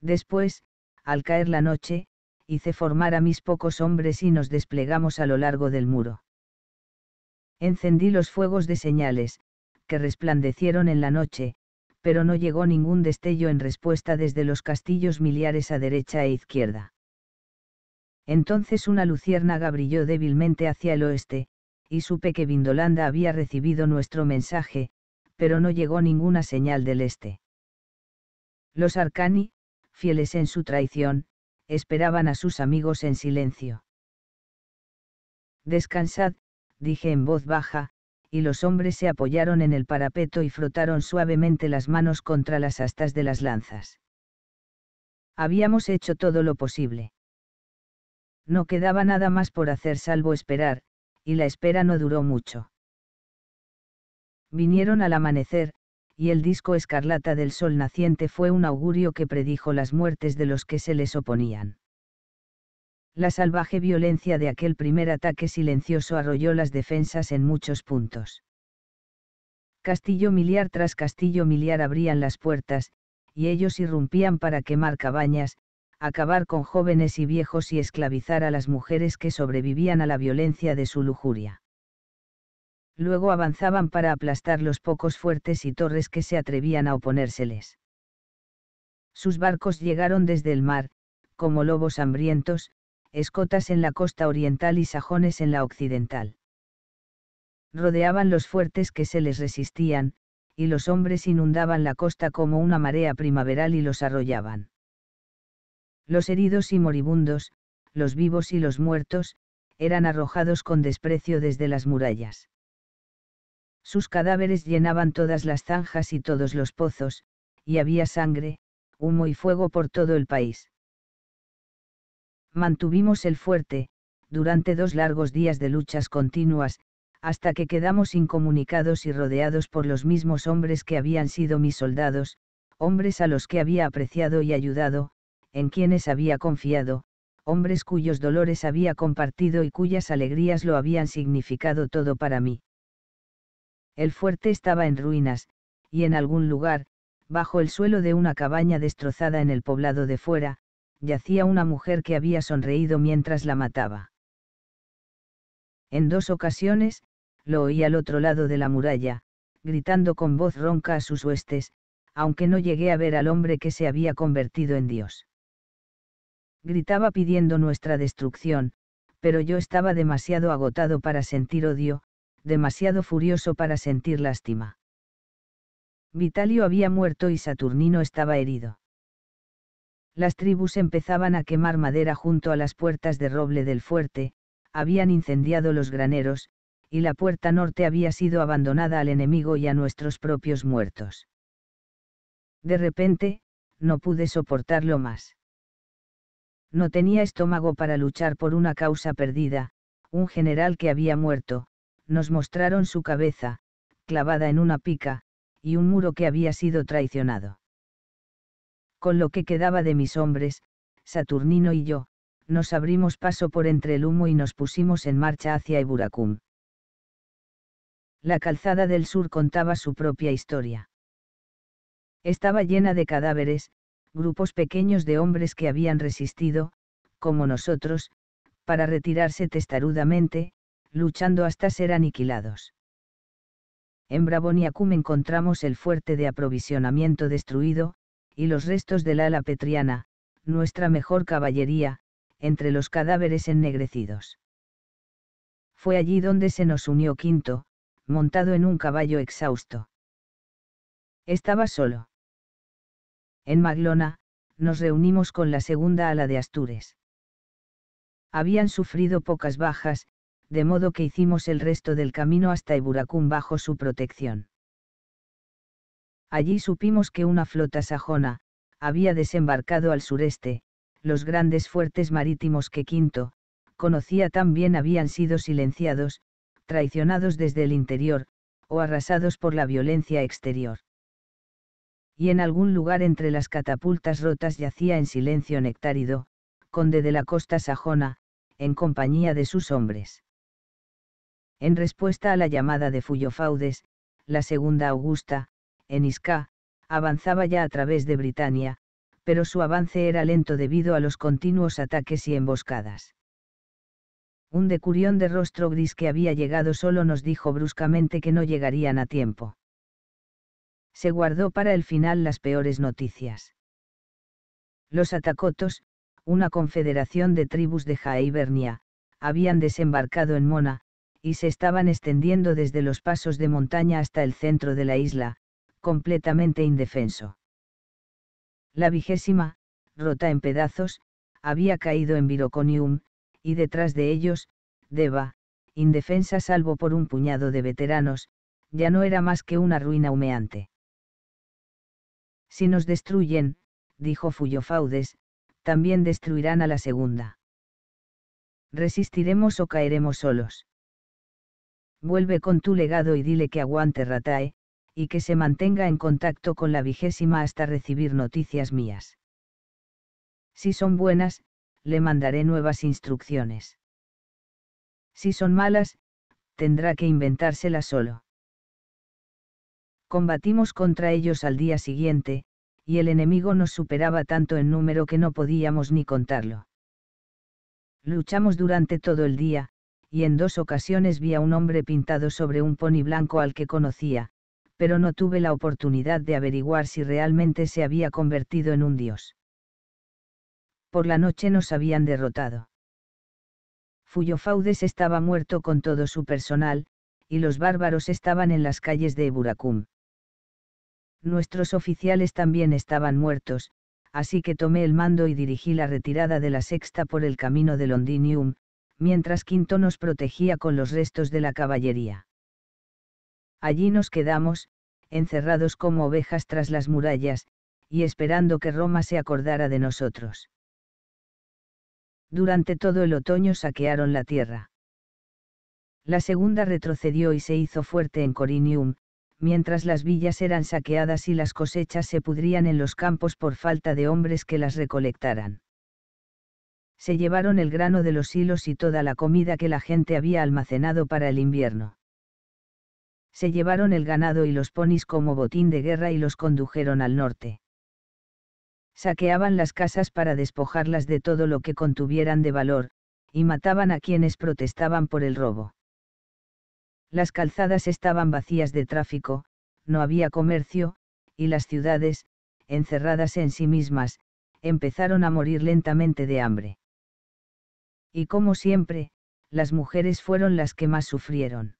Después, al caer la noche, hice formar a mis pocos hombres y nos desplegamos a lo largo del muro. Encendí los fuegos de señales, que resplandecieron en la noche, pero no llegó ningún destello en respuesta desde los castillos miliares a derecha e izquierda. Entonces una luciérnaga brilló débilmente hacia el oeste, y supe que Vindolanda había recibido nuestro mensaje, pero no llegó ninguna señal del este. Los Arcani, fieles en su traición, esperaban a sus amigos en silencio. Descansad, dije en voz baja, y los hombres se apoyaron en el parapeto y frotaron suavemente las manos contra las astas de las lanzas. Habíamos hecho todo lo posible. No quedaba nada más por hacer salvo esperar, y la espera no duró mucho. Vinieron al amanecer, y el disco escarlata del sol naciente fue un augurio que predijo las muertes de los que se les oponían. La salvaje violencia de aquel primer ataque silencioso arrolló las defensas en muchos puntos. Castillo miliar tras castillo miliar abrían las puertas, y ellos irrumpían para quemar cabañas, acabar con jóvenes y viejos y esclavizar a las mujeres que sobrevivían a la violencia de su lujuria luego avanzaban para aplastar los pocos fuertes y torres que se atrevían a oponérseles. Sus barcos llegaron desde el mar, como lobos hambrientos, escotas en la costa oriental y sajones en la occidental. Rodeaban los fuertes que se les resistían, y los hombres inundaban la costa como una marea primaveral y los arrollaban. Los heridos y moribundos, los vivos y los muertos, eran arrojados con desprecio desde las murallas. Sus cadáveres llenaban todas las zanjas y todos los pozos, y había sangre, humo y fuego por todo el país. Mantuvimos el fuerte, durante dos largos días de luchas continuas, hasta que quedamos incomunicados y rodeados por los mismos hombres que habían sido mis soldados, hombres a los que había apreciado y ayudado, en quienes había confiado, hombres cuyos dolores había compartido y cuyas alegrías lo habían significado todo para mí. El fuerte estaba en ruinas, y en algún lugar, bajo el suelo de una cabaña destrozada en el poblado de fuera, yacía una mujer que había sonreído mientras la mataba. En dos ocasiones, lo oí al otro lado de la muralla, gritando con voz ronca a sus huestes, aunque no llegué a ver al hombre que se había convertido en Dios. Gritaba pidiendo nuestra destrucción, pero yo estaba demasiado agotado para sentir odio, demasiado furioso para sentir lástima. Vitalio había muerto y Saturnino estaba herido. Las tribus empezaban a quemar madera junto a las puertas de roble del fuerte, habían incendiado los graneros, y la puerta norte había sido abandonada al enemigo y a nuestros propios muertos. De repente, no pude soportarlo más. No tenía estómago para luchar por una causa perdida, un general que había muerto, nos mostraron su cabeza, clavada en una pica, y un muro que había sido traicionado. Con lo que quedaba de mis hombres, Saturnino y yo, nos abrimos paso por entre el humo y nos pusimos en marcha hacia Eburacum. La calzada del sur contaba su propia historia. Estaba llena de cadáveres, grupos pequeños de hombres que habían resistido, como nosotros, para retirarse testarudamente, luchando hasta ser aniquilados. En Bravoniacum encontramos el fuerte de aprovisionamiento destruido, y los restos del ala petriana, nuestra mejor caballería, entre los cadáveres ennegrecidos. Fue allí donde se nos unió Quinto, montado en un caballo exhausto. Estaba solo. En Maglona, nos reunimos con la segunda ala de Astures. Habían sufrido pocas bajas, de modo que hicimos el resto del camino hasta Eburacum bajo su protección. Allí supimos que una flota sajona, había desembarcado al sureste, los grandes fuertes marítimos que Quinto, conocía también habían sido silenciados, traicionados desde el interior, o arrasados por la violencia exterior. Y en algún lugar entre las catapultas rotas yacía en silencio Nectárido, conde de la costa sajona, en compañía de sus hombres. En respuesta a la llamada de Fullofaudes, la segunda Augusta, en Isca, avanzaba ya a través de Britania, pero su avance era lento debido a los continuos ataques y emboscadas. Un decurión de rostro gris que había llegado solo nos dijo bruscamente que no llegarían a tiempo. Se guardó para el final las peores noticias. Los atacotos, una confederación de tribus de Jaibernia, habían desembarcado en Mona, y se estaban extendiendo desde los pasos de montaña hasta el centro de la isla, completamente indefenso. La vigésima, rota en pedazos, había caído en Viroconium, y detrás de ellos, Deva, indefensa salvo por un puñado de veteranos, ya no era más que una ruina humeante. Si nos destruyen, dijo Fullofaudes, también destruirán a la segunda. Resistiremos o caeremos solos. Vuelve con tu legado y dile que aguante Ratae, y que se mantenga en contacto con la vigésima hasta recibir noticias mías. Si son buenas, le mandaré nuevas instrucciones. Si son malas, tendrá que inventárselas solo. Combatimos contra ellos al día siguiente, y el enemigo nos superaba tanto en número que no podíamos ni contarlo. Luchamos durante todo el día, y en dos ocasiones vi a un hombre pintado sobre un pony blanco al que conocía, pero no tuve la oportunidad de averiguar si realmente se había convertido en un dios. Por la noche nos habían derrotado. Fuyofaudes estaba muerto con todo su personal, y los bárbaros estaban en las calles de Eburacum. Nuestros oficiales también estaban muertos, así que tomé el mando y dirigí la retirada de la sexta por el camino de Londinium, mientras Quinto nos protegía con los restos de la caballería. Allí nos quedamos, encerrados como ovejas tras las murallas, y esperando que Roma se acordara de nosotros. Durante todo el otoño saquearon la tierra. La segunda retrocedió y se hizo fuerte en Corinium, mientras las villas eran saqueadas y las cosechas se pudrían en los campos por falta de hombres que las recolectaran se llevaron el grano de los hilos y toda la comida que la gente había almacenado para el invierno. Se llevaron el ganado y los ponis como botín de guerra y los condujeron al norte. Saqueaban las casas para despojarlas de todo lo que contuvieran de valor, y mataban a quienes protestaban por el robo. Las calzadas estaban vacías de tráfico, no había comercio, y las ciudades, encerradas en sí mismas, empezaron a morir lentamente de hambre y como siempre, las mujeres fueron las que más sufrieron.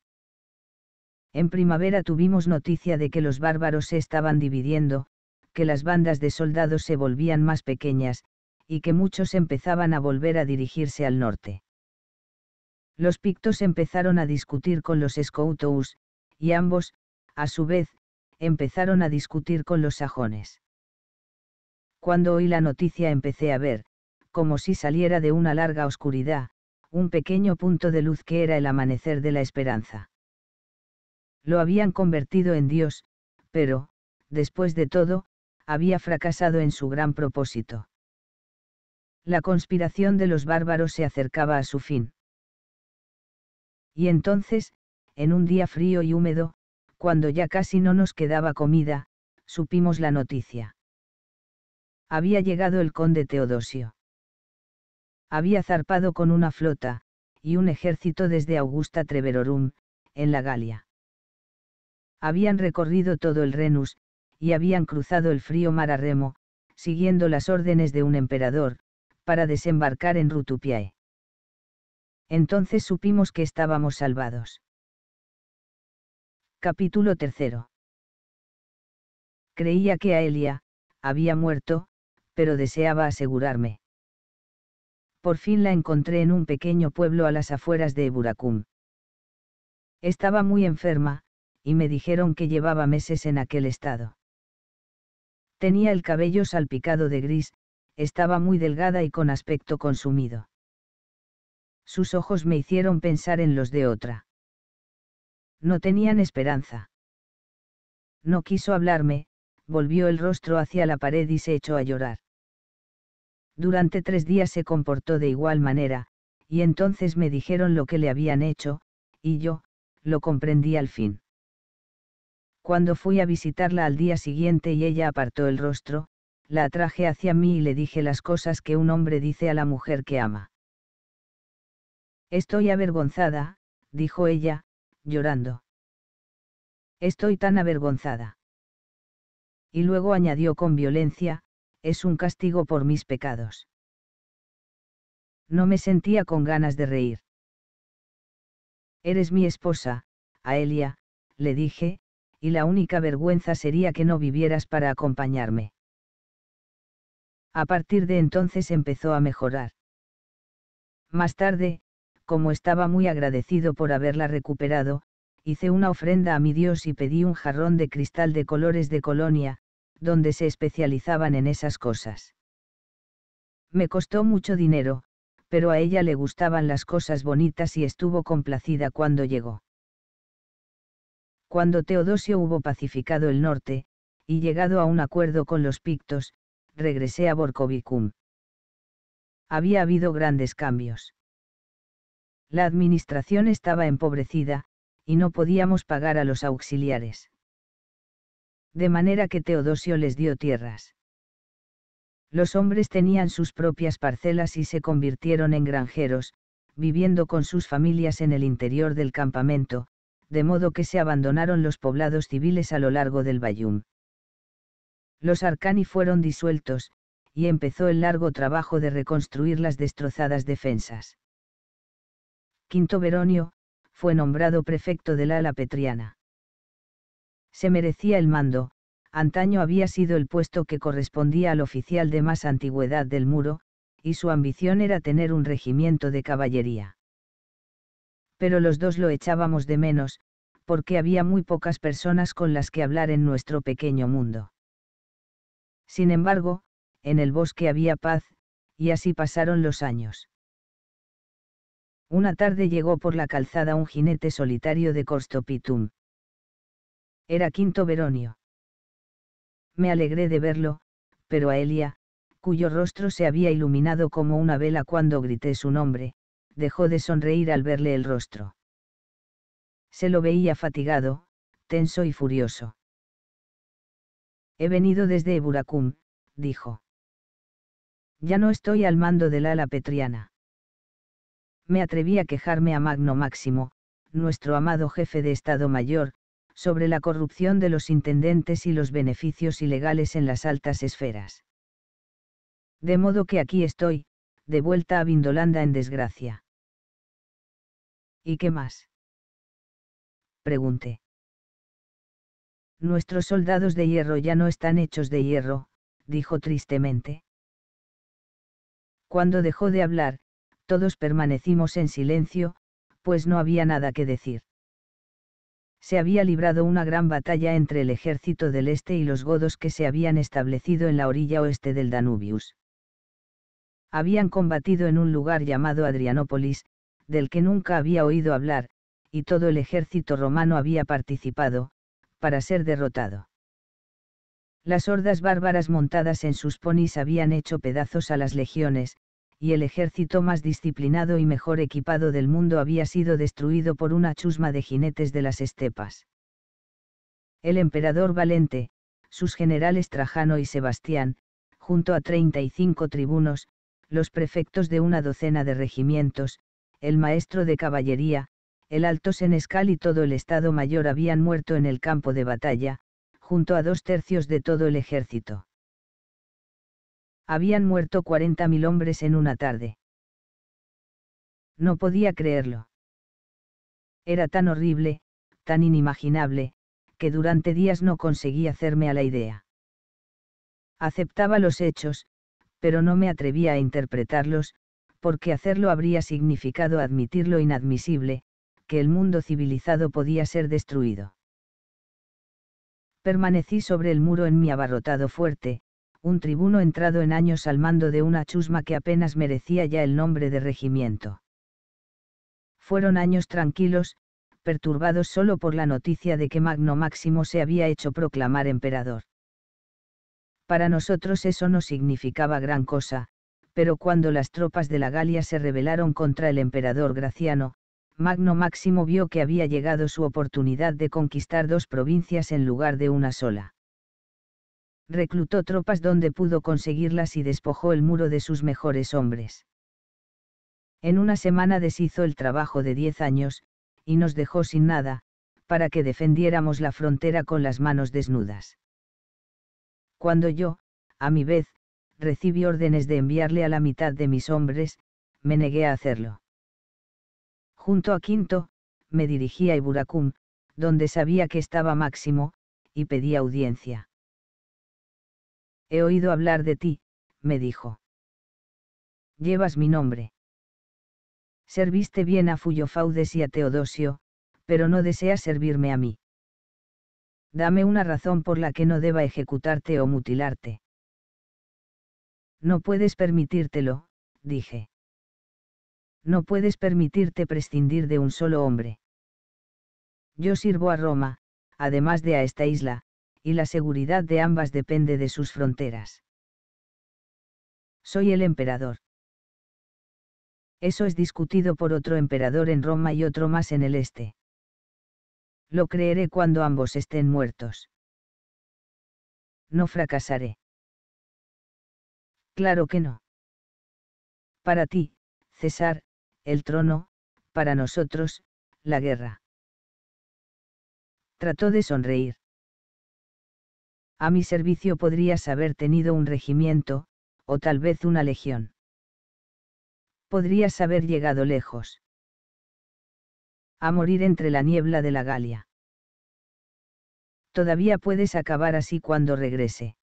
En primavera tuvimos noticia de que los bárbaros se estaban dividiendo, que las bandas de soldados se volvían más pequeñas, y que muchos empezaban a volver a dirigirse al norte. Los pictos empezaron a discutir con los escoutos, y ambos, a su vez, empezaron a discutir con los sajones. Cuando oí la noticia empecé a ver, como si saliera de una larga oscuridad, un pequeño punto de luz que era el amanecer de la esperanza. Lo habían convertido en Dios, pero, después de todo, había fracasado en su gran propósito. La conspiración de los bárbaros se acercaba a su fin. Y entonces, en un día frío y húmedo, cuando ya casi no nos quedaba comida, supimos la noticia. Había llegado el conde Teodosio había zarpado con una flota, y un ejército desde Augusta Treverorum, en la Galia. Habían recorrido todo el Renus, y habían cruzado el frío mar a remo, siguiendo las órdenes de un emperador, para desembarcar en Rutupiae. Entonces supimos que estábamos salvados. Capítulo 3. Creía que Aelia, había muerto, pero deseaba asegurarme por fin la encontré en un pequeño pueblo a las afueras de Eburacum. Estaba muy enferma, y me dijeron que llevaba meses en aquel estado. Tenía el cabello salpicado de gris, estaba muy delgada y con aspecto consumido. Sus ojos me hicieron pensar en los de otra. No tenían esperanza. No quiso hablarme, volvió el rostro hacia la pared y se echó a llorar. Durante tres días se comportó de igual manera, y entonces me dijeron lo que le habían hecho, y yo, lo comprendí al fin. Cuando fui a visitarla al día siguiente y ella apartó el rostro, la atraje hacia mí y le dije las cosas que un hombre dice a la mujer que ama. Estoy avergonzada, dijo ella, llorando. Estoy tan avergonzada. Y luego añadió con violencia, es un castigo por mis pecados. No me sentía con ganas de reír. Eres mi esposa, Aelia, le dije, y la única vergüenza sería que no vivieras para acompañarme. A partir de entonces empezó a mejorar. Más tarde, como estaba muy agradecido por haberla recuperado, hice una ofrenda a mi Dios y pedí un jarrón de cristal de colores de Colonia, donde se especializaban en esas cosas. Me costó mucho dinero, pero a ella le gustaban las cosas bonitas y estuvo complacida cuando llegó. Cuando Teodosio hubo pacificado el norte, y llegado a un acuerdo con los pictos, regresé a Borcovicum. Había habido grandes cambios. La administración estaba empobrecida, y no podíamos pagar a los auxiliares de manera que Teodosio les dio tierras. Los hombres tenían sus propias parcelas y se convirtieron en granjeros, viviendo con sus familias en el interior del campamento, de modo que se abandonaron los poblados civiles a lo largo del Bayum. Los Arcani fueron disueltos, y empezó el largo trabajo de reconstruir las destrozadas defensas. Quinto Veronio, fue nombrado prefecto del ala petriana se merecía el mando, antaño había sido el puesto que correspondía al oficial de más antigüedad del muro, y su ambición era tener un regimiento de caballería. Pero los dos lo echábamos de menos, porque había muy pocas personas con las que hablar en nuestro pequeño mundo. Sin embargo, en el bosque había paz, y así pasaron los años. Una tarde llegó por la calzada un jinete solitario de Corstopitum. Era Quinto Veronio. Me alegré de verlo, pero a Elia, cuyo rostro se había iluminado como una vela cuando grité su nombre, dejó de sonreír al verle el rostro. Se lo veía fatigado, tenso y furioso. He venido desde Eburacum, dijo. Ya no estoy al mando del ala petriana. Me atreví a quejarme a Magno Máximo, nuestro amado jefe de Estado Mayor, sobre la corrupción de los intendentes y los beneficios ilegales en las altas esferas. De modo que aquí estoy, de vuelta a Vindolanda en desgracia. ¿Y qué más? Pregunté. Nuestros soldados de hierro ya no están hechos de hierro, dijo tristemente. Cuando dejó de hablar, todos permanecimos en silencio, pues no había nada que decir se había librado una gran batalla entre el ejército del este y los godos que se habían establecido en la orilla oeste del Danubius. Habían combatido en un lugar llamado Adrianópolis, del que nunca había oído hablar, y todo el ejército romano había participado, para ser derrotado. Las hordas bárbaras montadas en sus ponis habían hecho pedazos a las legiones, y el ejército más disciplinado y mejor equipado del mundo había sido destruido por una chusma de jinetes de las estepas. El emperador Valente, sus generales Trajano y Sebastián, junto a 35 tribunos, los prefectos de una docena de regimientos, el maestro de caballería, el alto senescal y todo el Estado Mayor habían muerto en el campo de batalla, junto a dos tercios de todo el ejército. Habían muerto 40.000 hombres en una tarde. No podía creerlo. Era tan horrible, tan inimaginable, que durante días no conseguí hacerme a la idea. Aceptaba los hechos, pero no me atrevía a interpretarlos, porque hacerlo habría significado admitir lo inadmisible, que el mundo civilizado podía ser destruido. Permanecí sobre el muro en mi abarrotado fuerte, un tribuno entrado en años al mando de una chusma que apenas merecía ya el nombre de regimiento. Fueron años tranquilos, perturbados solo por la noticia de que Magno Máximo se había hecho proclamar emperador. Para nosotros eso no significaba gran cosa, pero cuando las tropas de la Galia se rebelaron contra el emperador Graciano, Magno Máximo vio que había llegado su oportunidad de conquistar dos provincias en lugar de una sola reclutó tropas donde pudo conseguirlas y despojó el muro de sus mejores hombres. En una semana deshizo el trabajo de diez años, y nos dejó sin nada, para que defendiéramos la frontera con las manos desnudas. Cuando yo, a mi vez, recibí órdenes de enviarle a la mitad de mis hombres, me negué a hacerlo. Junto a Quinto, me dirigí a Iburacum, donde sabía que estaba Máximo, y pedí audiencia. He oído hablar de ti, me dijo. Llevas mi nombre. Serviste bien a Fuyo y a Teodosio, pero no deseas servirme a mí. Dame una razón por la que no deba ejecutarte o mutilarte. No puedes permitírtelo, dije. No puedes permitirte prescindir de un solo hombre. Yo sirvo a Roma, además de a esta isla, y la seguridad de ambas depende de sus fronteras. Soy el emperador. Eso es discutido por otro emperador en Roma y otro más en el este. Lo creeré cuando ambos estén muertos. No fracasaré. Claro que no. Para ti, César, el trono, para nosotros, la guerra. Trató de sonreír a mi servicio podrías haber tenido un regimiento, o tal vez una legión. Podrías haber llegado lejos. A morir entre la niebla de la Galia. Todavía puedes acabar así cuando regrese.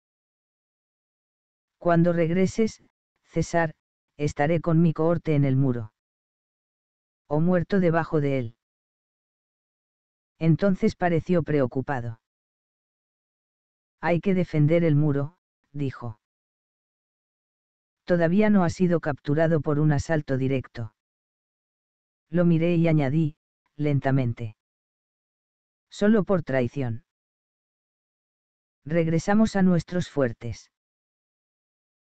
Cuando regreses, César, estaré con mi cohorte en el muro. O muerto debajo de él. Entonces pareció preocupado. Hay que defender el muro, dijo. Todavía no ha sido capturado por un asalto directo. Lo miré y añadí, lentamente. Solo por traición. Regresamos a nuestros fuertes.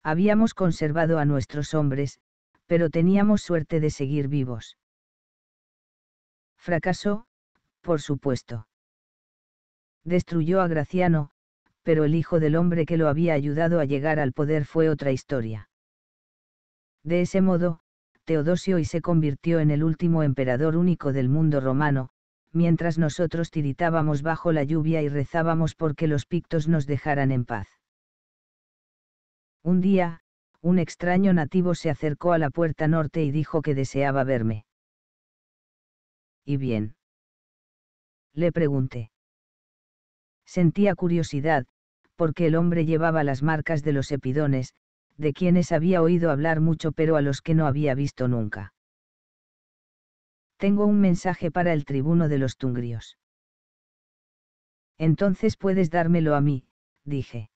Habíamos conservado a nuestros hombres, pero teníamos suerte de seguir vivos. Fracasó, por supuesto. Destruyó a Graciano, pero el hijo del hombre que lo había ayudado a llegar al poder fue otra historia. De ese modo, Teodosio y se convirtió en el último emperador único del mundo romano, mientras nosotros tiritábamos bajo la lluvia y rezábamos porque los pictos nos dejaran en paz. Un día, un extraño nativo se acercó a la puerta norte y dijo que deseaba verme. ¿Y bien? Le pregunté. Sentía curiosidad, porque el hombre llevaba las marcas de los epidones, de quienes había oído hablar mucho pero a los que no había visto nunca. Tengo un mensaje para el tribuno de los tungrios. Entonces puedes dármelo a mí, dije.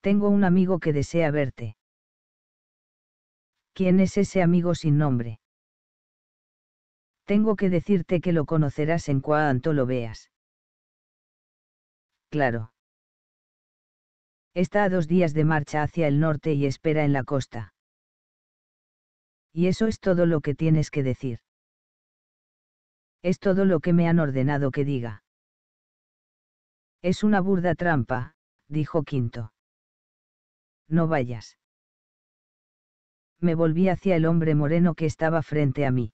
Tengo un amigo que desea verte. ¿Quién es ese amigo sin nombre? Tengo que decirte que lo conocerás en cuanto lo veas claro. Está a dos días de marcha hacia el norte y espera en la costa. Y eso es todo lo que tienes que decir. Es todo lo que me han ordenado que diga. Es una burda trampa, dijo Quinto. No vayas. Me volví hacia el hombre moreno que estaba frente a mí.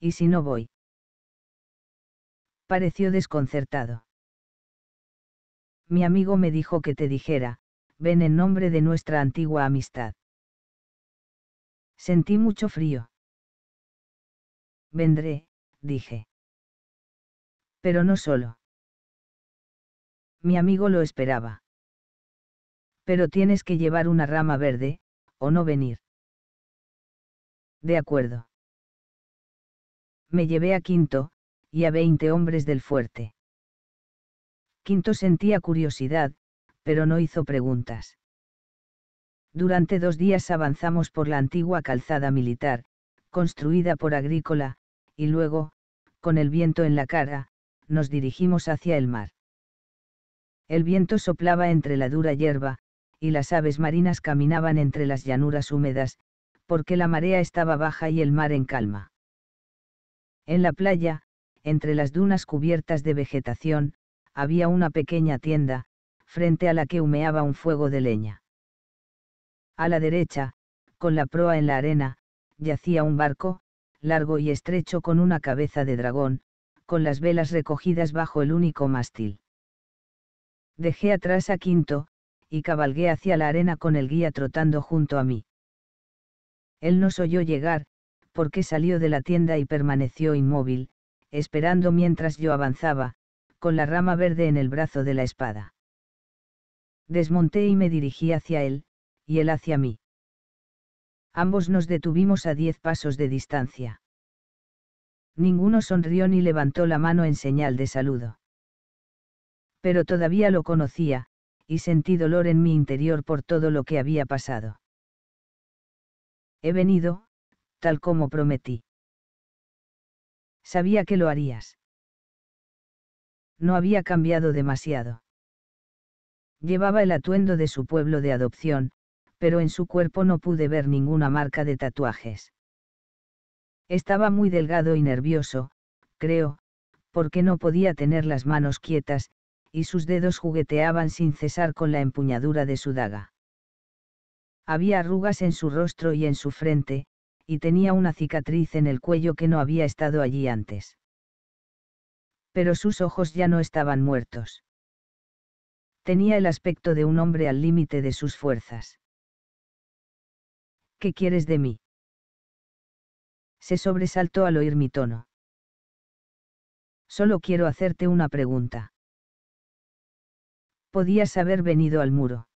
¿Y si no voy? Pareció desconcertado mi amigo me dijo que te dijera, ven en nombre de nuestra antigua amistad. Sentí mucho frío. Vendré, dije. Pero no solo. Mi amigo lo esperaba. Pero tienes que llevar una rama verde, o no venir. De acuerdo. Me llevé a Quinto, y a veinte hombres del fuerte. Quinto sentía curiosidad, pero no hizo preguntas. Durante dos días avanzamos por la antigua calzada militar, construida por Agrícola, y luego, con el viento en la cara, nos dirigimos hacia el mar. El viento soplaba entre la dura hierba, y las aves marinas caminaban entre las llanuras húmedas, porque la marea estaba baja y el mar en calma. En la playa, entre las dunas cubiertas de vegetación, había una pequeña tienda, frente a la que humeaba un fuego de leña. A la derecha, con la proa en la arena, yacía un barco, largo y estrecho con una cabeza de dragón, con las velas recogidas bajo el único mástil. Dejé atrás a Quinto, y cabalgué hacia la arena con el guía trotando junto a mí. Él nos oyó llegar, porque salió de la tienda y permaneció inmóvil, esperando mientras yo avanzaba, con la rama verde en el brazo de la espada. Desmonté y me dirigí hacia él, y él hacia mí. Ambos nos detuvimos a diez pasos de distancia. Ninguno sonrió ni levantó la mano en señal de saludo. Pero todavía lo conocía, y sentí dolor en mi interior por todo lo que había pasado. He venido, tal como prometí. Sabía que lo harías no había cambiado demasiado. Llevaba el atuendo de su pueblo de adopción, pero en su cuerpo no pude ver ninguna marca de tatuajes. Estaba muy delgado y nervioso, creo, porque no podía tener las manos quietas, y sus dedos jugueteaban sin cesar con la empuñadura de su daga. Había arrugas en su rostro y en su frente, y tenía una cicatriz en el cuello que no había estado allí antes pero sus ojos ya no estaban muertos. Tenía el aspecto de un hombre al límite de sus fuerzas. ¿Qué quieres de mí? Se sobresaltó al oír mi tono. Solo quiero hacerte una pregunta. Podías haber venido al muro.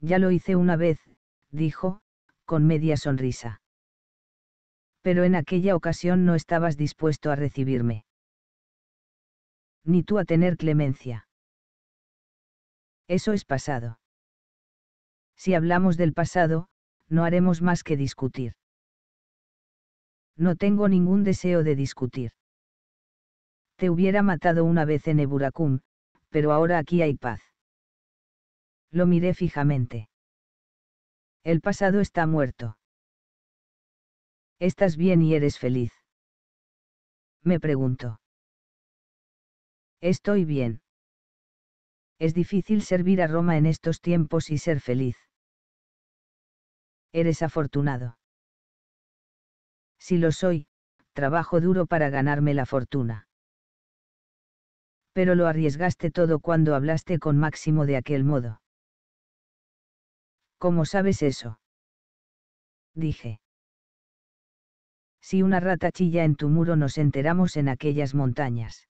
Ya lo hice una vez, dijo, con media sonrisa. Pero en aquella ocasión no estabas dispuesto a recibirme ni tú a tener clemencia. Eso es pasado. Si hablamos del pasado, no haremos más que discutir. No tengo ningún deseo de discutir. Te hubiera matado una vez en Eburacum, pero ahora aquí hay paz. Lo miré fijamente. El pasado está muerto. Estás bien y eres feliz. Me pregunto. Estoy bien. Es difícil servir a Roma en estos tiempos y ser feliz. Eres afortunado. Si lo soy, trabajo duro para ganarme la fortuna. Pero lo arriesgaste todo cuando hablaste con Máximo de aquel modo. ¿Cómo sabes eso? Dije. Si una rata chilla en tu muro nos enteramos en aquellas montañas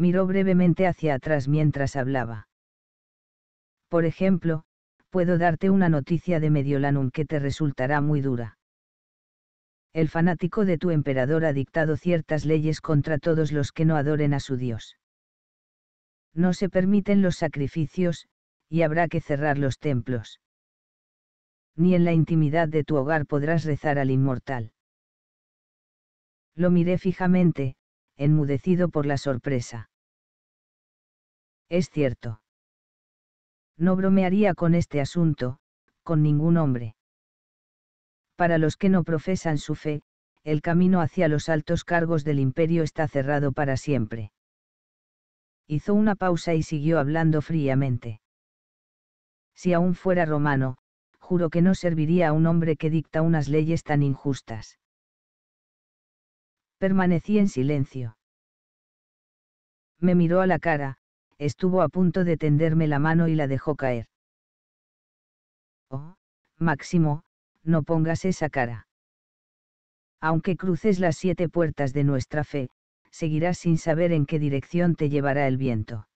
miró brevemente hacia atrás mientras hablaba. Por ejemplo, puedo darte una noticia de Mediolanum que te resultará muy dura. El fanático de tu emperador ha dictado ciertas leyes contra todos los que no adoren a su dios. No se permiten los sacrificios, y habrá que cerrar los templos. Ni en la intimidad de tu hogar podrás rezar al inmortal. Lo miré fijamente, enmudecido por la sorpresa. Es cierto. No bromearía con este asunto, con ningún hombre. Para los que no profesan su fe, el camino hacia los altos cargos del imperio está cerrado para siempre. Hizo una pausa y siguió hablando fríamente. Si aún fuera romano, juro que no serviría a un hombre que dicta unas leyes tan injustas. Permanecí en silencio. Me miró a la cara, estuvo a punto de tenderme la mano y la dejó caer. Oh, Máximo, no pongas esa cara. Aunque cruces las siete puertas de nuestra fe, seguirás sin saber en qué dirección te llevará el viento.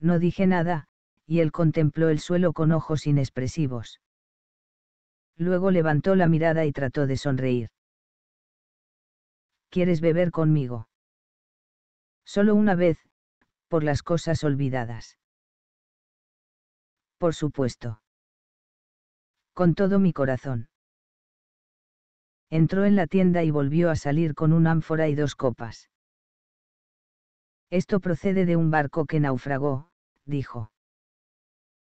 No dije nada, y él contempló el suelo con ojos inexpresivos. Luego levantó la mirada y trató de sonreír. ¿Quieres beber conmigo? Solo una vez, por las cosas olvidadas. Por supuesto. Con todo mi corazón. Entró en la tienda y volvió a salir con un ánfora y dos copas. Esto procede de un barco que naufragó, dijo.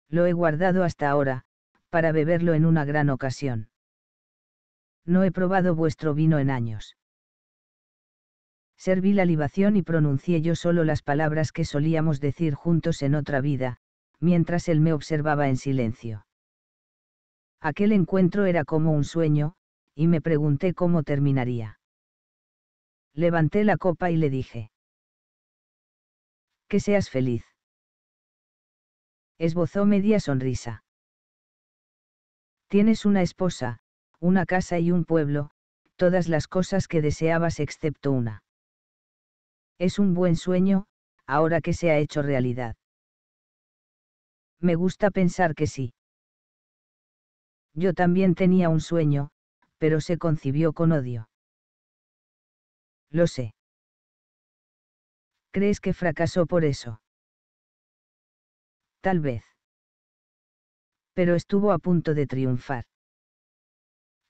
Lo he guardado hasta ahora, para beberlo en una gran ocasión. No he probado vuestro vino en años. Serví la libación y pronuncié yo solo las palabras que solíamos decir juntos en otra vida, mientras él me observaba en silencio. Aquel encuentro era como un sueño, y me pregunté cómo terminaría. Levanté la copa y le dije. Que seas feliz. Esbozó media sonrisa. Tienes una esposa, una casa y un pueblo, todas las cosas que deseabas excepto una. Es un buen sueño, ahora que se ha hecho realidad. Me gusta pensar que sí. Yo también tenía un sueño, pero se concibió con odio. Lo sé. ¿Crees que fracasó por eso? Tal vez. Pero estuvo a punto de triunfar.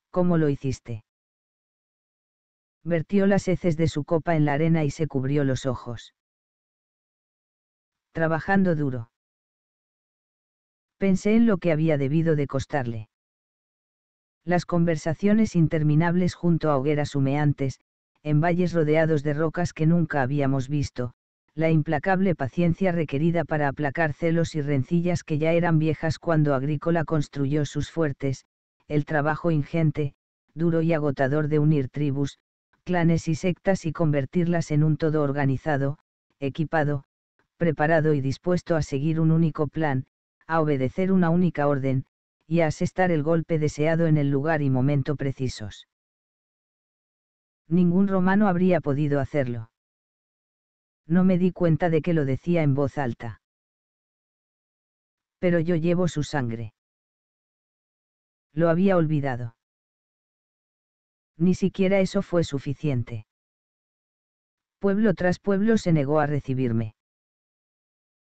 ¿Cómo lo hiciste? vertió las heces de su copa en la arena y se cubrió los ojos. Trabajando duro. Pensé en lo que había debido de costarle. Las conversaciones interminables junto a hogueras humeantes, en valles rodeados de rocas que nunca habíamos visto, la implacable paciencia requerida para aplacar celos y rencillas que ya eran viejas cuando Agrícola construyó sus fuertes, el trabajo ingente, duro y agotador de unir tribus, clanes y sectas y convertirlas en un todo organizado, equipado, preparado y dispuesto a seguir un único plan, a obedecer una única orden, y a asestar el golpe deseado en el lugar y momento precisos. Ningún romano habría podido hacerlo. No me di cuenta de que lo decía en voz alta. Pero yo llevo su sangre. Lo había olvidado ni siquiera eso fue suficiente. Pueblo tras pueblo se negó a recibirme.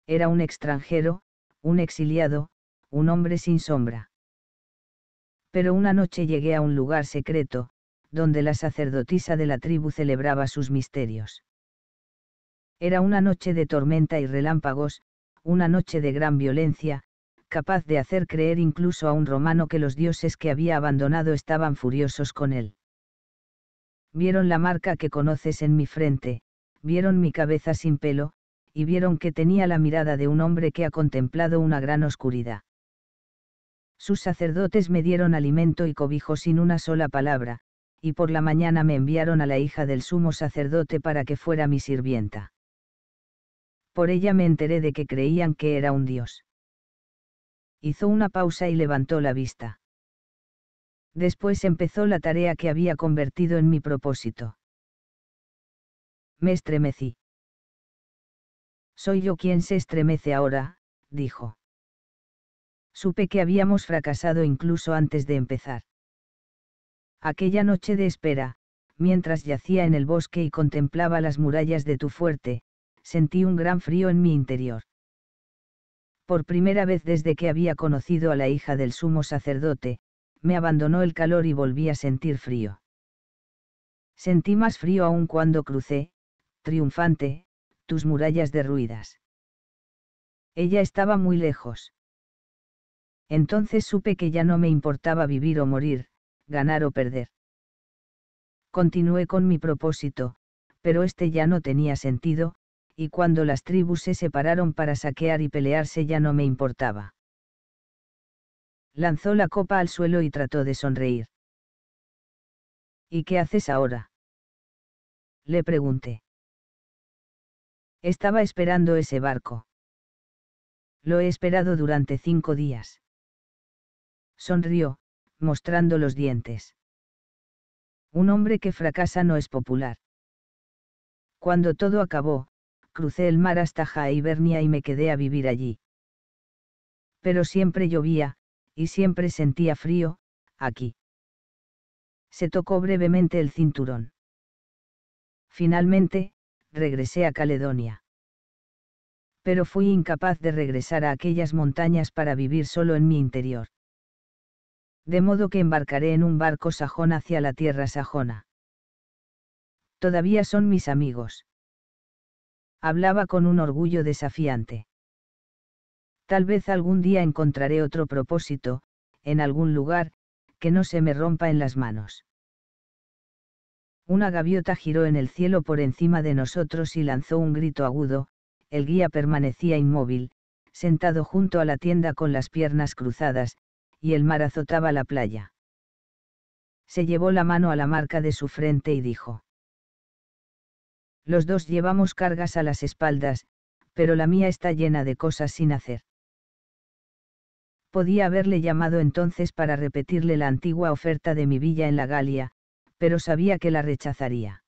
Era un extranjero, un exiliado, un hombre sin sombra. Pero una noche llegué a un lugar secreto, donde la sacerdotisa de la tribu celebraba sus misterios. Era una noche de tormenta y relámpagos, una noche de gran violencia, capaz de hacer creer incluso a un romano que los dioses que había abandonado estaban furiosos con él vieron la marca que conoces en mi frente, vieron mi cabeza sin pelo, y vieron que tenía la mirada de un hombre que ha contemplado una gran oscuridad. Sus sacerdotes me dieron alimento y cobijo sin una sola palabra, y por la mañana me enviaron a la hija del sumo sacerdote para que fuera mi sirvienta. Por ella me enteré de que creían que era un dios. Hizo una pausa y levantó la vista. Después empezó la tarea que había convertido en mi propósito. Me estremecí. Soy yo quien se estremece ahora, dijo. Supe que habíamos fracasado incluso antes de empezar. Aquella noche de espera, mientras yacía en el bosque y contemplaba las murallas de tu fuerte, sentí un gran frío en mi interior. Por primera vez desde que había conocido a la hija del sumo sacerdote, me abandonó el calor y volví a sentir frío. Sentí más frío aún cuando crucé, triunfante, tus murallas derruidas. Ella estaba muy lejos. Entonces supe que ya no me importaba vivir o morir, ganar o perder. Continué con mi propósito, pero este ya no tenía sentido, y cuando las tribus se separaron para saquear y pelearse ya no me importaba lanzó la copa al suelo y trató de sonreír. ¿Y qué haces ahora? Le pregunté. Estaba esperando ese barco. Lo he esperado durante cinco días. Sonrió, mostrando los dientes. Un hombre que fracasa no es popular. Cuando todo acabó, crucé el mar hasta Jaibernia y me quedé a vivir allí. Pero siempre llovía, y siempre sentía frío, aquí. Se tocó brevemente el cinturón. Finalmente, regresé a Caledonia. Pero fui incapaz de regresar a aquellas montañas para vivir solo en mi interior. De modo que embarcaré en un barco sajón hacia la tierra sajona. Todavía son mis amigos. Hablaba con un orgullo desafiante. Tal vez algún día encontraré otro propósito, en algún lugar, que no se me rompa en las manos. Una gaviota giró en el cielo por encima de nosotros y lanzó un grito agudo, el guía permanecía inmóvil, sentado junto a la tienda con las piernas cruzadas, y el mar azotaba la playa. Se llevó la mano a la marca de su frente y dijo. Los dos llevamos cargas a las espaldas, pero la mía está llena de cosas sin hacer. Podía haberle llamado entonces para repetirle la antigua oferta de mi villa en la Galia, pero sabía que la rechazaría.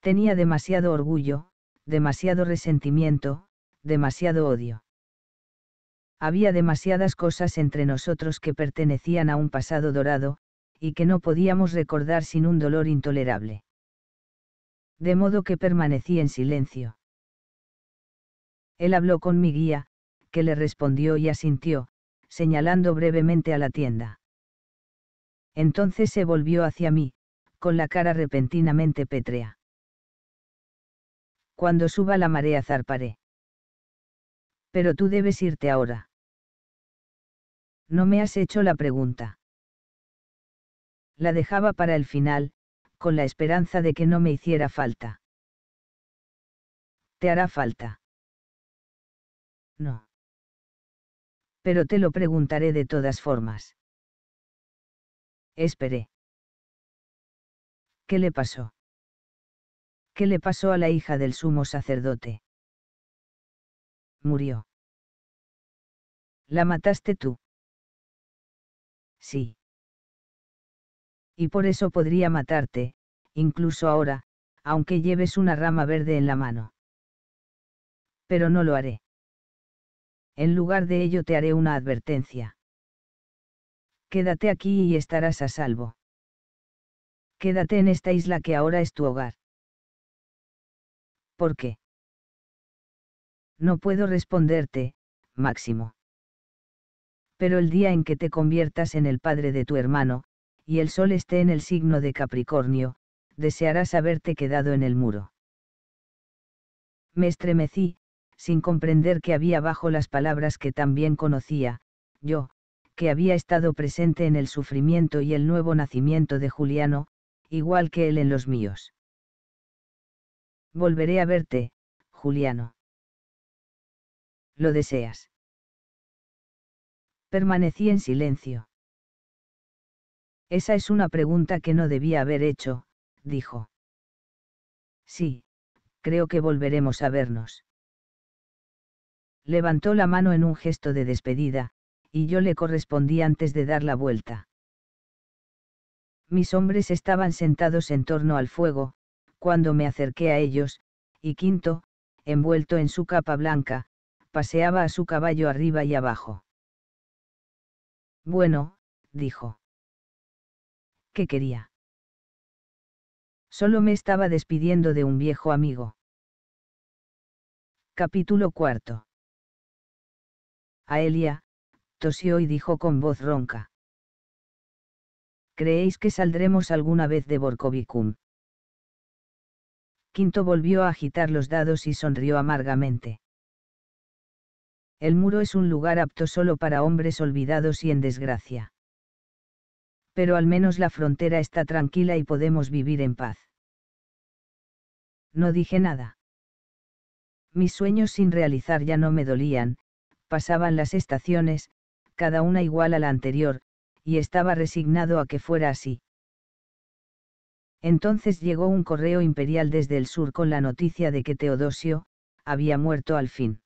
Tenía demasiado orgullo, demasiado resentimiento, demasiado odio. Había demasiadas cosas entre nosotros que pertenecían a un pasado dorado, y que no podíamos recordar sin un dolor intolerable. De modo que permanecí en silencio. Él habló con mi guía, que le respondió y asintió, señalando brevemente a la tienda. Entonces se volvió hacia mí, con la cara repentinamente pétrea. Cuando suba la marea zarparé. Pero tú debes irte ahora. No me has hecho la pregunta. La dejaba para el final, con la esperanza de que no me hiciera falta. ¿Te hará falta? No. Pero te lo preguntaré de todas formas. Esperé. ¿Qué le pasó? ¿Qué le pasó a la hija del sumo sacerdote? Murió. ¿La mataste tú? Sí. Y por eso podría matarte, incluso ahora, aunque lleves una rama verde en la mano. Pero no lo haré en lugar de ello te haré una advertencia. Quédate aquí y estarás a salvo. Quédate en esta isla que ahora es tu hogar. ¿Por qué? No puedo responderte, Máximo. Pero el día en que te conviertas en el padre de tu hermano, y el sol esté en el signo de Capricornio, desearás haberte quedado en el muro. Me estremecí, sin comprender que había bajo las palabras que también conocía, yo, que había estado presente en el sufrimiento y el nuevo nacimiento de Juliano, igual que él en los míos. Volveré a verte, Juliano. Lo deseas. Permanecí en silencio. Esa es una pregunta que no debía haber hecho, dijo. Sí, creo que volveremos a vernos. Levantó la mano en un gesto de despedida, y yo le correspondí antes de dar la vuelta. Mis hombres estaban sentados en torno al fuego, cuando me acerqué a ellos, y Quinto, envuelto en su capa blanca, paseaba a su caballo arriba y abajo. Bueno, dijo. ¿Qué quería? Solo me estaba despidiendo de un viejo amigo. Capítulo cuarto a Elia, tosió y dijo con voz ronca. ¿Creéis que saldremos alguna vez de Borcovicum? Quinto volvió a agitar los dados y sonrió amargamente. El muro es un lugar apto solo para hombres olvidados y en desgracia. Pero al menos la frontera está tranquila y podemos vivir en paz. No dije nada. Mis sueños sin realizar ya no me dolían, pasaban las estaciones, cada una igual a la anterior, y estaba resignado a que fuera así. Entonces llegó un correo imperial desde el sur con la noticia de que Teodosio, había muerto al fin.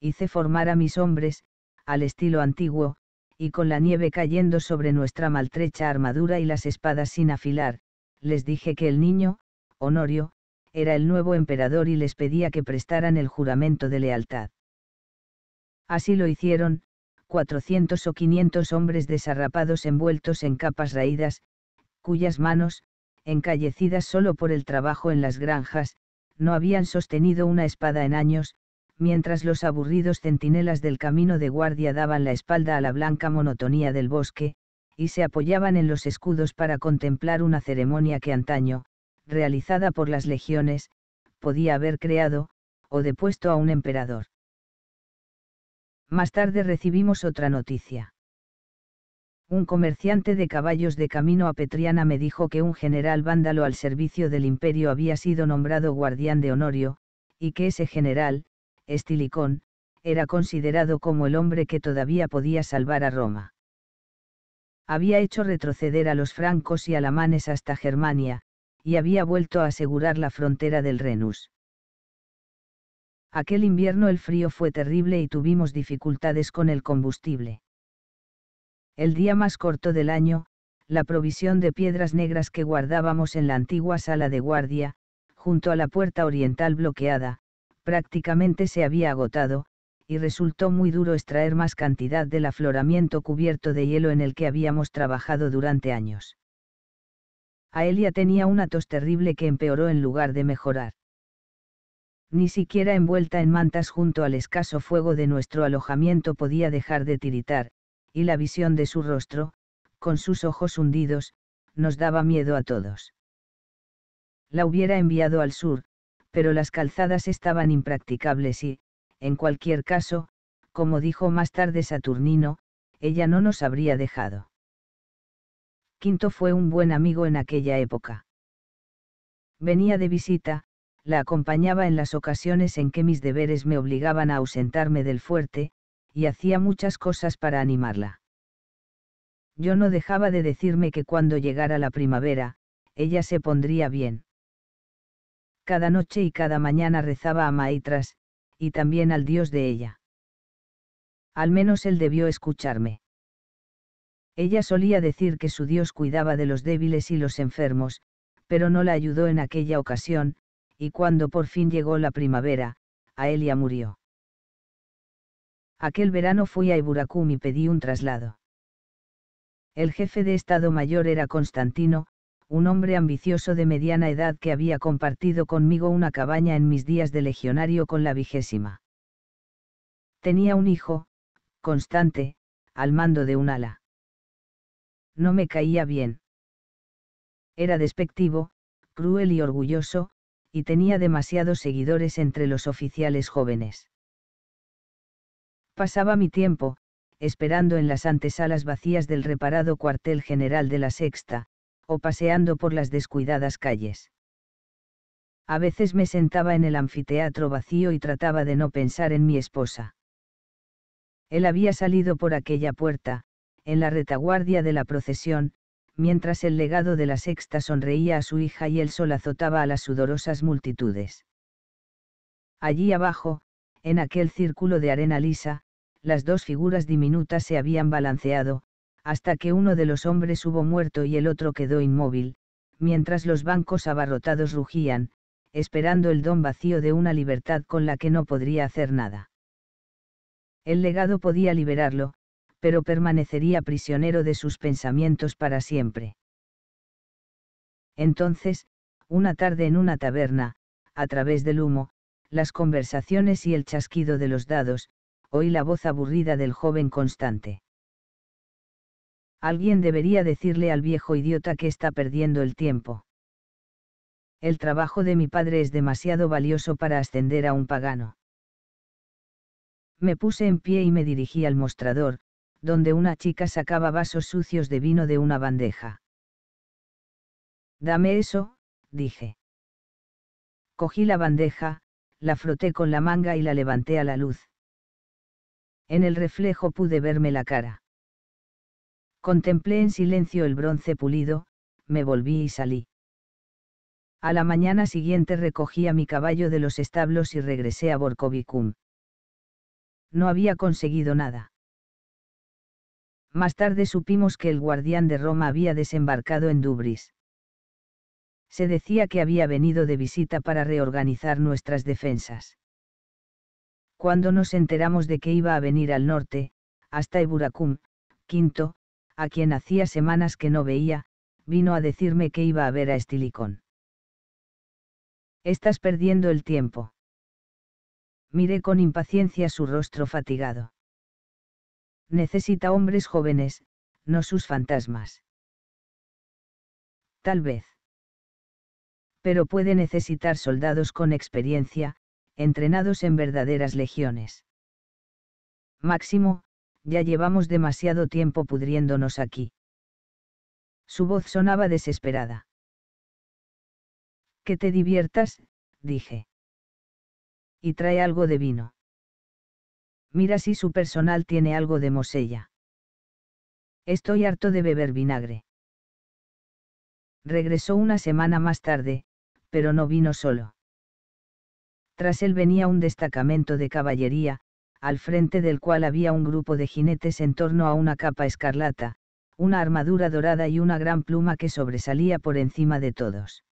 Hice formar a mis hombres, al estilo antiguo, y con la nieve cayendo sobre nuestra maltrecha armadura y las espadas sin afilar, les dije que el niño, Honorio, era el nuevo emperador y les pedía que prestaran el juramento de lealtad. Así lo hicieron, 400 o 500 hombres desarrapados envueltos en capas raídas, cuyas manos, encallecidas solo por el trabajo en las granjas, no habían sostenido una espada en años, mientras los aburridos centinelas del camino de guardia daban la espalda a la blanca monotonía del bosque, y se apoyaban en los escudos para contemplar una ceremonia que antaño, realizada por las legiones, podía haber creado, o depuesto a un emperador. Más tarde recibimos otra noticia. Un comerciante de caballos de camino a Petriana me dijo que un general vándalo al servicio del imperio había sido nombrado guardián de Honorio, y que ese general, Estilicón, era considerado como el hombre que todavía podía salvar a Roma. Había hecho retroceder a los francos y alamanes hasta Germania, y había vuelto a asegurar la frontera del Renus. Aquel invierno el frío fue terrible y tuvimos dificultades con el combustible. El día más corto del año, la provisión de piedras negras que guardábamos en la antigua sala de guardia, junto a la puerta oriental bloqueada, prácticamente se había agotado, y resultó muy duro extraer más cantidad del afloramiento cubierto de hielo en el que habíamos trabajado durante años. Aelia tenía una tos terrible que empeoró en lugar de mejorar ni siquiera envuelta en mantas junto al escaso fuego de nuestro alojamiento podía dejar de tiritar, y la visión de su rostro, con sus ojos hundidos, nos daba miedo a todos. La hubiera enviado al sur, pero las calzadas estaban impracticables y, en cualquier caso, como dijo más tarde Saturnino, ella no nos habría dejado. Quinto fue un buen amigo en aquella época. Venía de visita, la acompañaba en las ocasiones en que mis deberes me obligaban a ausentarme del fuerte, y hacía muchas cosas para animarla. Yo no dejaba de decirme que cuando llegara la primavera, ella se pondría bien. Cada noche y cada mañana rezaba a Maitras, y también al dios de ella. Al menos él debió escucharme. Ella solía decir que su dios cuidaba de los débiles y los enfermos, pero no la ayudó en aquella ocasión, y cuando por fin llegó la primavera, Aelia murió. Aquel verano fui a Iburacum y pedí un traslado. El jefe de Estado Mayor era Constantino, un hombre ambicioso de mediana edad que había compartido conmigo una cabaña en mis días de legionario con la vigésima. Tenía un hijo, constante, al mando de un ala. No me caía bien. Era despectivo, cruel y orgulloso, y tenía demasiados seguidores entre los oficiales jóvenes. Pasaba mi tiempo, esperando en las antesalas vacías del reparado cuartel general de la Sexta, o paseando por las descuidadas calles. A veces me sentaba en el anfiteatro vacío y trataba de no pensar en mi esposa. Él había salido por aquella puerta, en la retaguardia de la procesión, mientras el legado de la sexta sonreía a su hija y el sol azotaba a las sudorosas multitudes. Allí abajo, en aquel círculo de arena lisa, las dos figuras diminutas se habían balanceado, hasta que uno de los hombres hubo muerto y el otro quedó inmóvil, mientras los bancos abarrotados rugían, esperando el don vacío de una libertad con la que no podría hacer nada. El legado podía liberarlo, pero permanecería prisionero de sus pensamientos para siempre. Entonces, una tarde en una taberna, a través del humo, las conversaciones y el chasquido de los dados, oí la voz aburrida del joven constante. Alguien debería decirle al viejo idiota que está perdiendo el tiempo. El trabajo de mi padre es demasiado valioso para ascender a un pagano. Me puse en pie y me dirigí al mostrador, donde una chica sacaba vasos sucios de vino de una bandeja. Dame eso, dije. Cogí la bandeja, la froté con la manga y la levanté a la luz. En el reflejo pude verme la cara. Contemplé en silencio el bronce pulido, me volví y salí. A la mañana siguiente recogí a mi caballo de los establos y regresé a Borcovicum. No había conseguido nada. Más tarde supimos que el guardián de Roma había desembarcado en Dubris. Se decía que había venido de visita para reorganizar nuestras defensas. Cuando nos enteramos de que iba a venir al norte, hasta Eburacum, quinto, a quien hacía semanas que no veía, vino a decirme que iba a ver a Estilicón. Estás perdiendo el tiempo. Miré con impaciencia su rostro fatigado necesita hombres jóvenes, no sus fantasmas. Tal vez. Pero puede necesitar soldados con experiencia, entrenados en verdaderas legiones. Máximo, ya llevamos demasiado tiempo pudriéndonos aquí. Su voz sonaba desesperada. Que te diviertas, dije. Y trae algo de vino mira si su personal tiene algo de mosella. Estoy harto de beber vinagre. Regresó una semana más tarde, pero no vino solo. Tras él venía un destacamento de caballería, al frente del cual había un grupo de jinetes en torno a una capa escarlata, una armadura dorada y una gran pluma que sobresalía por encima de todos.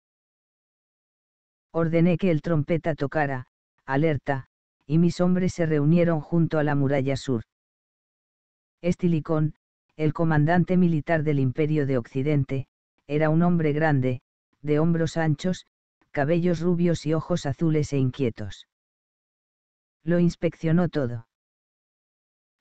Ordené que el trompeta tocara, alerta, y mis hombres se reunieron junto a la muralla sur. Estilicón, el comandante militar del Imperio de Occidente, era un hombre grande, de hombros anchos, cabellos rubios y ojos azules e inquietos. Lo inspeccionó todo.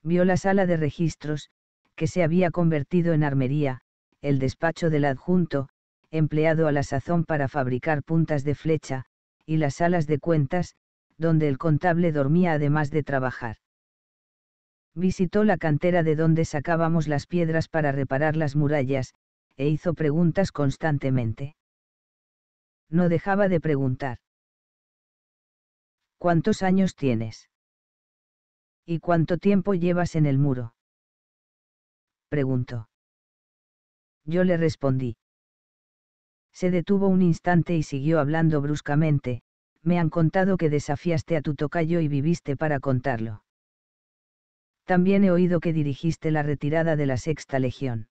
Vio la sala de registros, que se había convertido en armería, el despacho del adjunto, empleado a la sazón para fabricar puntas de flecha, y las salas de cuentas, donde el contable dormía además de trabajar. Visitó la cantera de donde sacábamos las piedras para reparar las murallas, e hizo preguntas constantemente. No dejaba de preguntar. ¿Cuántos años tienes? ¿Y cuánto tiempo llevas en el muro? Preguntó. Yo le respondí. Se detuvo un instante y siguió hablando bruscamente, me han contado que desafiaste a tu tocayo y viviste para contarlo. También he oído que dirigiste la retirada de la sexta legión.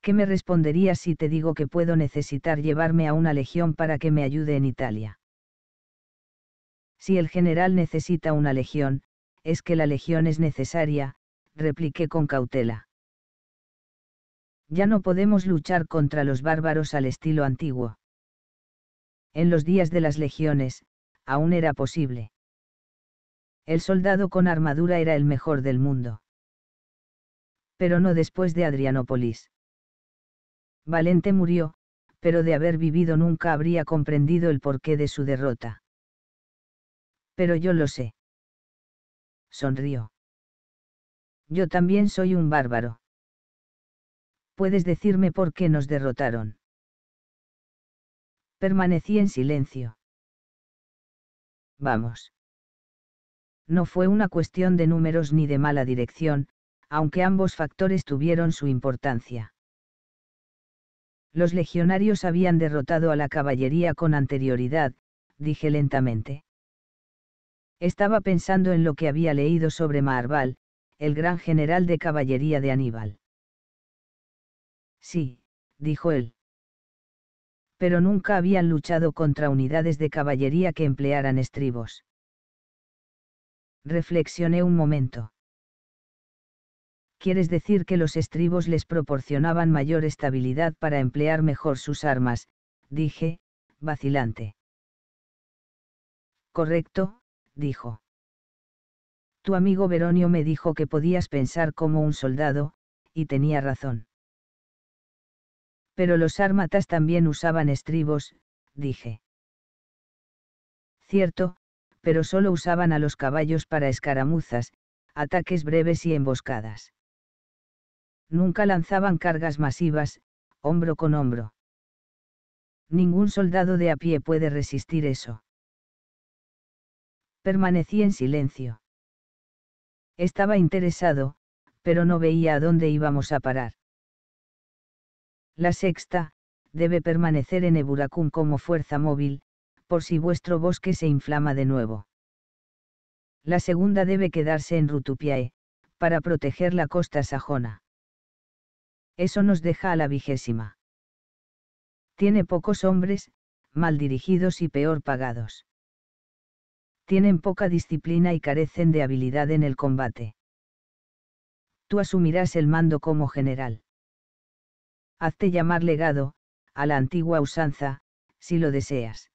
¿Qué me responderías si te digo que puedo necesitar llevarme a una legión para que me ayude en Italia? Si el general necesita una legión, es que la legión es necesaria, repliqué con cautela. Ya no podemos luchar contra los bárbaros al estilo antiguo. En los días de las legiones, aún era posible. El soldado con armadura era el mejor del mundo. Pero no después de Adrianópolis. Valente murió, pero de haber vivido nunca habría comprendido el porqué de su derrota. Pero yo lo sé. Sonrió. Yo también soy un bárbaro. Puedes decirme por qué nos derrotaron. Permanecí en silencio. Vamos. No fue una cuestión de números ni de mala dirección, aunque ambos factores tuvieron su importancia. Los legionarios habían derrotado a la caballería con anterioridad, dije lentamente. Estaba pensando en lo que había leído sobre Maharbal, el gran general de caballería de Aníbal. Sí, dijo él pero nunca habían luchado contra unidades de caballería que emplearan estribos. Reflexioné un momento. ¿Quieres decir que los estribos les proporcionaban mayor estabilidad para emplear mejor sus armas? dije, vacilante. Correcto, dijo. Tu amigo Veronio me dijo que podías pensar como un soldado, y tenía razón. Pero los ármatas también usaban estribos, dije. Cierto, pero solo usaban a los caballos para escaramuzas, ataques breves y emboscadas. Nunca lanzaban cargas masivas, hombro con hombro. Ningún soldado de a pie puede resistir eso. Permanecí en silencio. Estaba interesado, pero no veía a dónde íbamos a parar. La sexta, debe permanecer en Eburacum como fuerza móvil, por si vuestro bosque se inflama de nuevo. La segunda debe quedarse en Rutupiae, para proteger la costa sajona. Eso nos deja a la vigésima. Tiene pocos hombres, mal dirigidos y peor pagados. Tienen poca disciplina y carecen de habilidad en el combate. Tú asumirás el mando como general hazte llamar legado, a la antigua usanza, si lo deseas.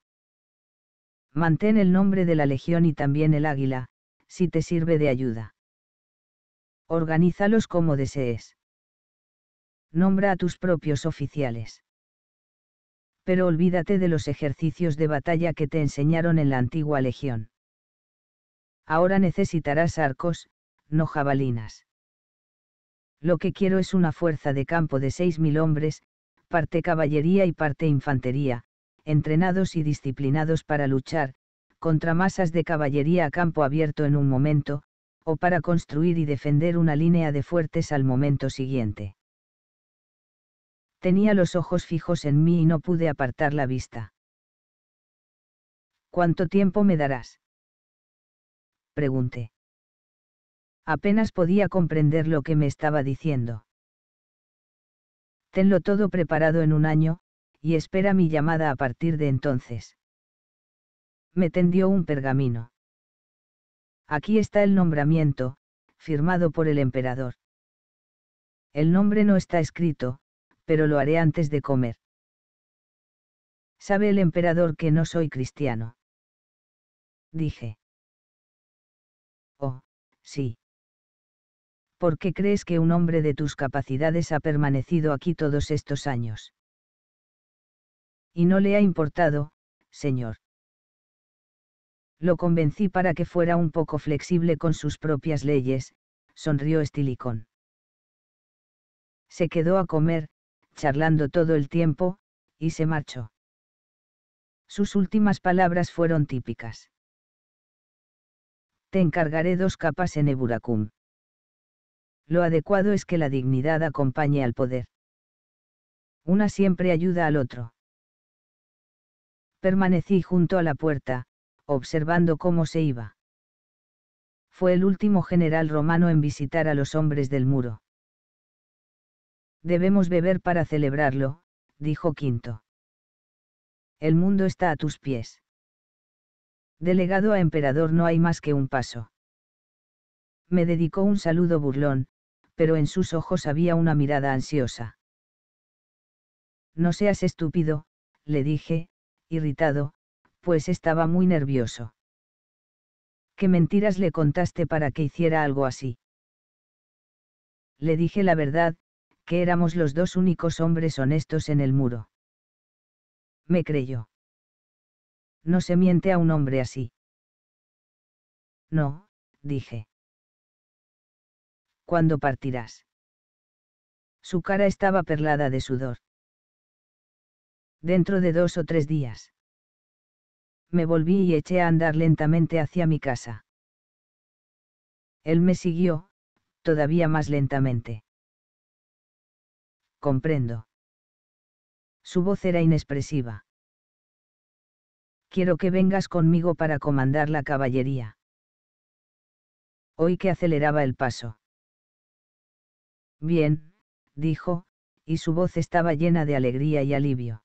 Mantén el nombre de la legión y también el águila, si te sirve de ayuda. Organízalos como desees. Nombra a tus propios oficiales. Pero olvídate de los ejercicios de batalla que te enseñaron en la antigua legión. Ahora necesitarás arcos, no jabalinas. Lo que quiero es una fuerza de campo de 6.000 hombres, parte caballería y parte infantería, entrenados y disciplinados para luchar, contra masas de caballería a campo abierto en un momento, o para construir y defender una línea de fuertes al momento siguiente. Tenía los ojos fijos en mí y no pude apartar la vista. ¿Cuánto tiempo me darás? Pregunté apenas podía comprender lo que me estaba diciendo. Tenlo todo preparado en un año, y espera mi llamada a partir de entonces. Me tendió un pergamino. Aquí está el nombramiento, firmado por el emperador. El nombre no está escrito, pero lo haré antes de comer. Sabe el emperador que no soy cristiano. Dije. Oh, sí. ¿por qué crees que un hombre de tus capacidades ha permanecido aquí todos estos años? Y no le ha importado, señor. Lo convencí para que fuera un poco flexible con sus propias leyes, sonrió Estilicón. Se quedó a comer, charlando todo el tiempo, y se marchó. Sus últimas palabras fueron típicas. Te encargaré dos capas en Eburacum lo adecuado es que la dignidad acompañe al poder. Una siempre ayuda al otro. Permanecí junto a la puerta, observando cómo se iba. Fue el último general romano en visitar a los hombres del muro. Debemos beber para celebrarlo, dijo Quinto. El mundo está a tus pies. Delegado a emperador no hay más que un paso. Me dedicó un saludo burlón, pero en sus ojos había una mirada ansiosa. No seas estúpido, le dije, irritado, pues estaba muy nervioso. ¿Qué mentiras le contaste para que hiciera algo así? Le dije la verdad, que éramos los dos únicos hombres honestos en el muro. Me creyó. No se miente a un hombre así. No, dije. ¿cuándo partirás. Su cara estaba perlada de sudor. Dentro de dos o tres días. Me volví y eché a andar lentamente hacia mi casa. Él me siguió, todavía más lentamente. Comprendo. Su voz era inexpresiva. Quiero que vengas conmigo para comandar la caballería. Oí que aceleraba el paso. Bien, dijo, y su voz estaba llena de alegría y alivio.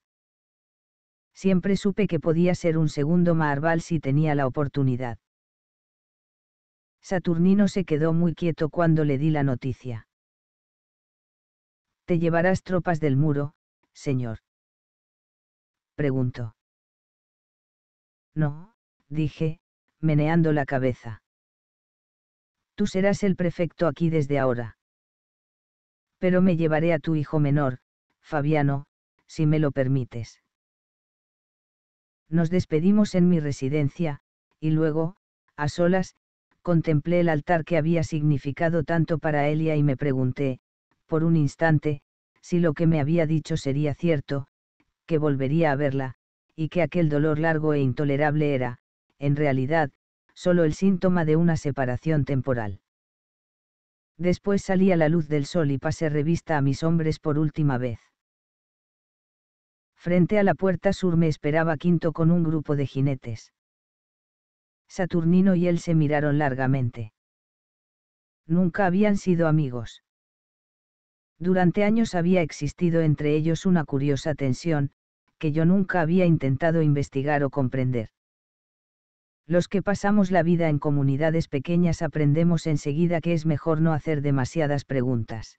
Siempre supe que podía ser un segundo Marval si tenía la oportunidad. Saturnino se quedó muy quieto cuando le di la noticia. ¿Te llevarás tropas del muro, señor? preguntó. No, dije, meneando la cabeza. Tú serás el prefecto aquí desde ahora pero me llevaré a tu hijo menor, Fabiano, si me lo permites. Nos despedimos en mi residencia, y luego, a solas, contemplé el altar que había significado tanto para Elia y me pregunté, por un instante, si lo que me había dicho sería cierto, que volvería a verla, y que aquel dolor largo e intolerable era, en realidad, solo el síntoma de una separación temporal. Después salí a la luz del sol y pasé revista a mis hombres por última vez. Frente a la puerta sur me esperaba Quinto con un grupo de jinetes. Saturnino y él se miraron largamente. Nunca habían sido amigos. Durante años había existido entre ellos una curiosa tensión, que yo nunca había intentado investigar o comprender. Los que pasamos la vida en comunidades pequeñas aprendemos enseguida que es mejor no hacer demasiadas preguntas.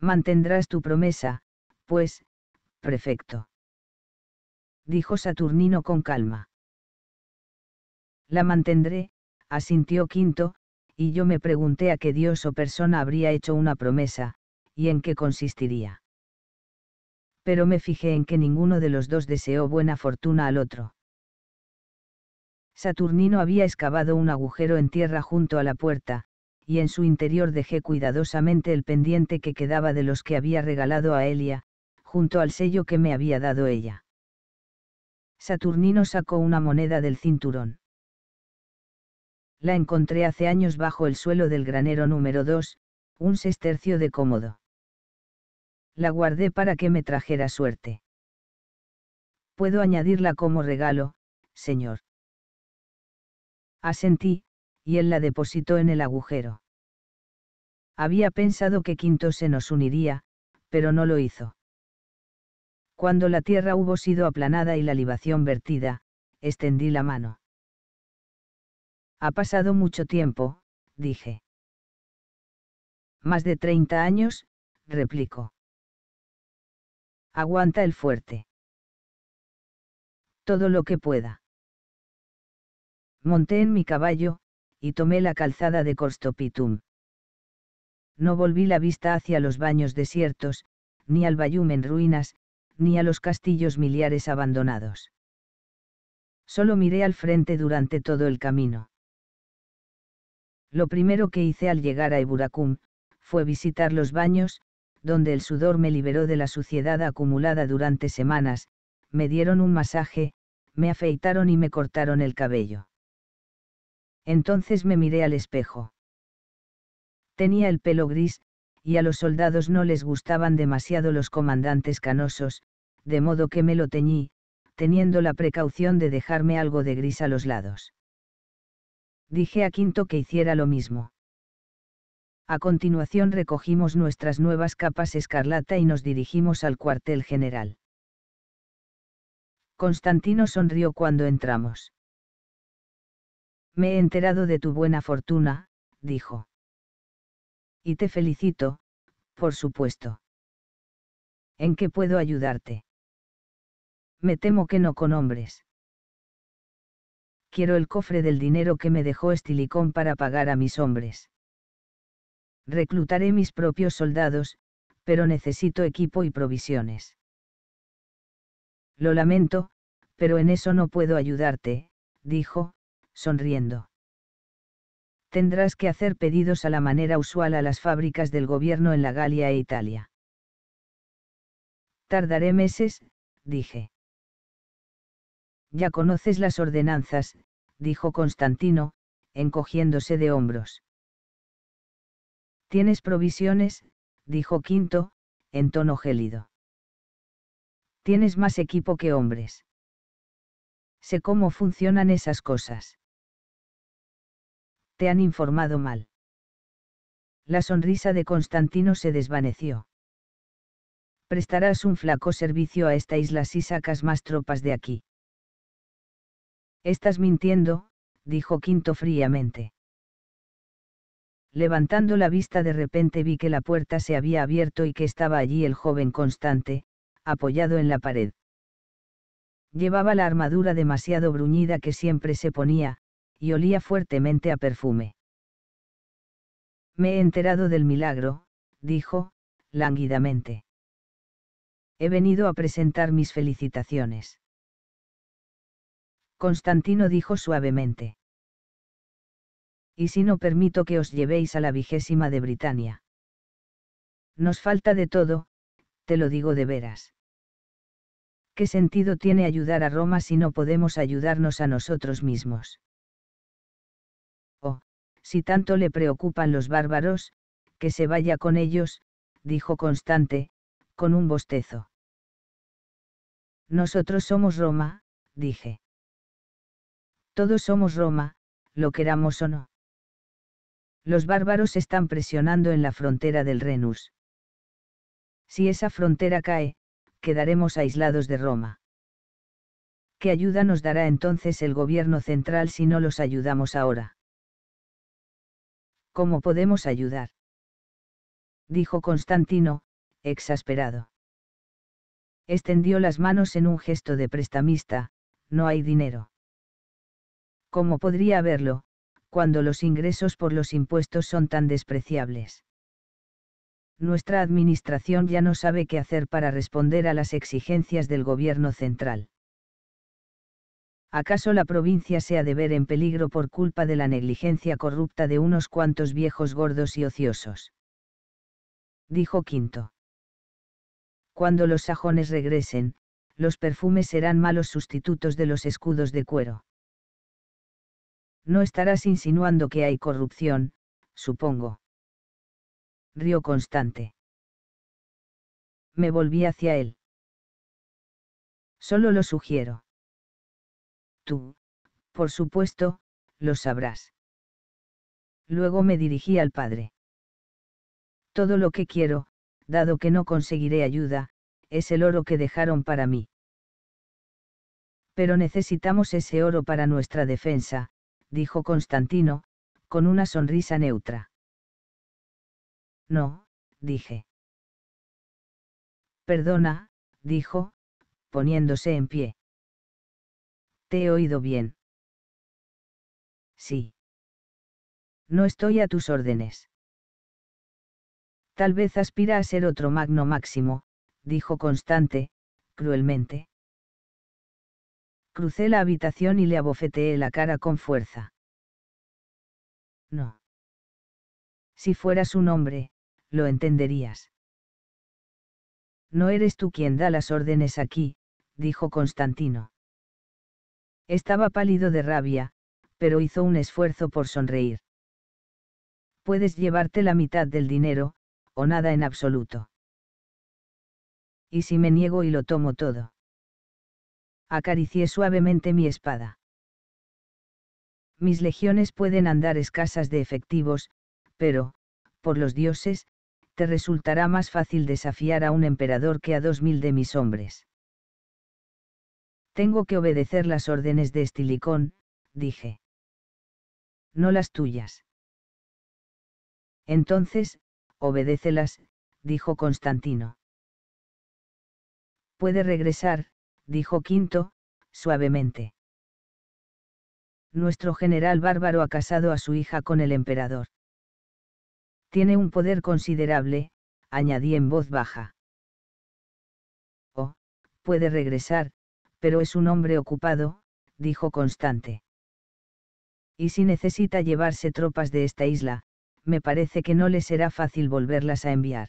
Mantendrás tu promesa, pues, prefecto. Dijo Saturnino con calma. La mantendré, asintió Quinto, y yo me pregunté a qué dios o persona habría hecho una promesa, y en qué consistiría. Pero me fijé en que ninguno de los dos deseó buena fortuna al otro. Saturnino había excavado un agujero en tierra junto a la puerta, y en su interior dejé cuidadosamente el pendiente que quedaba de los que había regalado a Elia, junto al sello que me había dado ella. Saturnino sacó una moneda del cinturón. La encontré hace años bajo el suelo del granero número 2, un sestercio de cómodo. La guardé para que me trajera suerte. Puedo añadirla como regalo, señor. Asentí, y él la depositó en el agujero. Había pensado que Quinto se nos uniría, pero no lo hizo. Cuando la tierra hubo sido aplanada y la libación vertida, extendí la mano. Ha pasado mucho tiempo, dije. Más de treinta años, replicó. Aguanta el fuerte. Todo lo que pueda. Monté en mi caballo, y tomé la calzada de Corstopitum. No volví la vista hacia los baños desiertos, ni al Bayum en ruinas, ni a los castillos miliares abandonados. Solo miré al frente durante todo el camino. Lo primero que hice al llegar a Eburacum, fue visitar los baños, donde el sudor me liberó de la suciedad acumulada durante semanas, me dieron un masaje, me afeitaron y me cortaron el cabello. Entonces me miré al espejo. Tenía el pelo gris, y a los soldados no les gustaban demasiado los comandantes canosos, de modo que me lo teñí, teniendo la precaución de dejarme algo de gris a los lados. Dije a Quinto que hiciera lo mismo. A continuación recogimos nuestras nuevas capas escarlata y nos dirigimos al cuartel general. Constantino sonrió cuando entramos. Me he enterado de tu buena fortuna, dijo. Y te felicito, por supuesto. ¿En qué puedo ayudarte? Me temo que no con hombres. Quiero el cofre del dinero que me dejó Estilicón para pagar a mis hombres. Reclutaré mis propios soldados, pero necesito equipo y provisiones. Lo lamento, pero en eso no puedo ayudarte, dijo, sonriendo. Tendrás que hacer pedidos a la manera usual a las fábricas del gobierno en la Galia e Italia. Tardaré meses, dije. Ya conoces las ordenanzas, dijo Constantino, encogiéndose de hombros. Tienes provisiones, dijo Quinto, en tono gélido. Tienes más equipo que hombres. Sé cómo funcionan esas cosas te han informado mal. La sonrisa de Constantino se desvaneció. Prestarás un flaco servicio a esta isla si sacas más tropas de aquí. Estás mintiendo, dijo Quinto fríamente. Levantando la vista de repente vi que la puerta se había abierto y que estaba allí el joven Constante, apoyado en la pared. Llevaba la armadura demasiado bruñida que siempre se ponía, y olía fuertemente a perfume. Me he enterado del milagro, dijo, lánguidamente. He venido a presentar mis felicitaciones. Constantino dijo suavemente. ¿Y si no permito que os llevéis a la vigésima de Britania? Nos falta de todo, te lo digo de veras. ¿Qué sentido tiene ayudar a Roma si no podemos ayudarnos a nosotros mismos? Si tanto le preocupan los bárbaros, que se vaya con ellos, dijo Constante, con un bostezo. Nosotros somos Roma, dije. Todos somos Roma, lo queramos o no. Los bárbaros están presionando en la frontera del Renus. Si esa frontera cae, quedaremos aislados de Roma. ¿Qué ayuda nos dará entonces el gobierno central si no los ayudamos ahora? ¿Cómo podemos ayudar? dijo Constantino, exasperado. Extendió las manos en un gesto de prestamista, no hay dinero. ¿Cómo podría haberlo, cuando los ingresos por los impuestos son tan despreciables? Nuestra administración ya no sabe qué hacer para responder a las exigencias del gobierno central. ¿acaso la provincia se ha de ver en peligro por culpa de la negligencia corrupta de unos cuantos viejos gordos y ociosos? Dijo Quinto. Cuando los sajones regresen, los perfumes serán malos sustitutos de los escudos de cuero. No estarás insinuando que hay corrupción, supongo. Río constante. Me volví hacia él. Solo lo sugiero. Tú, por supuesto, lo sabrás. Luego me dirigí al padre. Todo lo que quiero, dado que no conseguiré ayuda, es el oro que dejaron para mí. Pero necesitamos ese oro para nuestra defensa, dijo Constantino, con una sonrisa neutra. No, dije. Perdona, dijo, poniéndose en pie he oído bien. Sí. No estoy a tus órdenes. Tal vez aspira a ser otro magno máximo, dijo Constante, cruelmente. Crucé la habitación y le abofeteé la cara con fuerza. No. Si fueras un hombre, lo entenderías. No eres tú quien da las órdenes aquí, dijo Constantino. Estaba pálido de rabia, pero hizo un esfuerzo por sonreír. Puedes llevarte la mitad del dinero, o nada en absoluto. ¿Y si me niego y lo tomo todo? Acaricié suavemente mi espada. Mis legiones pueden andar escasas de efectivos, pero, por los dioses, te resultará más fácil desafiar a un emperador que a dos mil de mis hombres. Tengo que obedecer las órdenes de Estilicón, dije. No las tuyas. Entonces, obedécelas, dijo Constantino. Puede regresar, dijo Quinto, suavemente. Nuestro general bárbaro ha casado a su hija con el emperador. Tiene un poder considerable, añadí en voz baja. Oh, puede regresar, pero es un hombre ocupado, dijo Constante. Y si necesita llevarse tropas de esta isla, me parece que no le será fácil volverlas a enviar.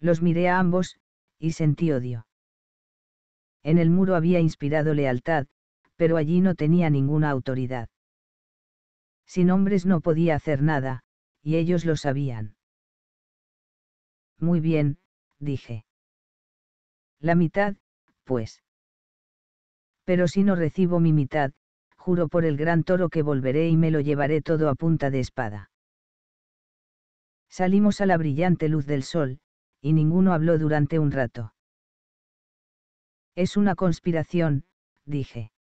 Los miré a ambos, y sentí odio. En el muro había inspirado lealtad, pero allí no tenía ninguna autoridad. Sin hombres no podía hacer nada, y ellos lo sabían. Muy bien, dije. La mitad, pues. Pero si no recibo mi mitad, juro por el gran toro que volveré y me lo llevaré todo a punta de espada. Salimos a la brillante luz del sol, y ninguno habló durante un rato. Es una conspiración, dije.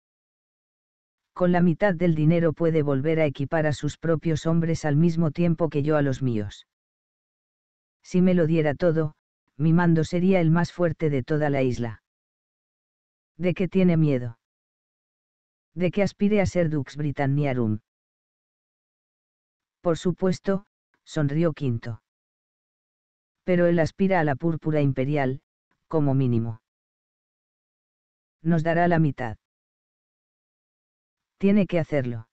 Con la mitad del dinero puede volver a equipar a sus propios hombres al mismo tiempo que yo a los míos. Si me lo diera todo, mi mando sería el más fuerte de toda la isla. ¿De qué tiene miedo? ¿De que aspire a ser Dux Britanniarum? Por supuesto, sonrió Quinto. Pero él aspira a la púrpura imperial, como mínimo. Nos dará la mitad. Tiene que hacerlo.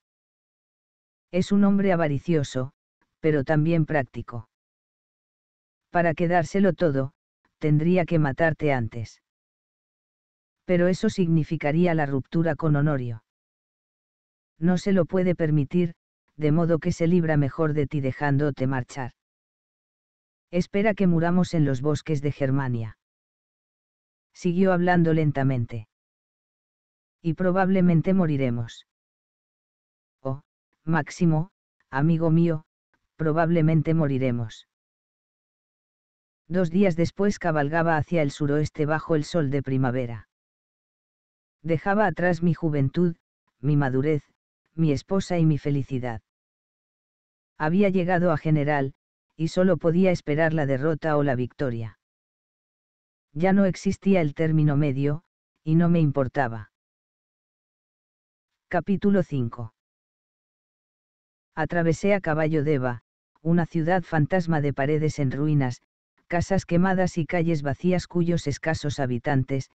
Es un hombre avaricioso, pero también práctico. Para quedárselo todo, tendría que matarte antes pero eso significaría la ruptura con Honorio. No se lo puede permitir, de modo que se libra mejor de ti dejándote marchar. Espera que muramos en los bosques de Germania. Siguió hablando lentamente. Y probablemente moriremos. Oh, Máximo, amigo mío, probablemente moriremos. Dos días después cabalgaba hacia el suroeste bajo el sol de primavera. Dejaba atrás mi juventud, mi madurez, mi esposa y mi felicidad. Había llegado a general, y solo podía esperar la derrota o la victoria. Ya no existía el término medio, y no me importaba. Capítulo 5 Atravesé a caballo Deva, una ciudad fantasma de paredes en ruinas, casas quemadas y calles vacías cuyos escasos habitantes,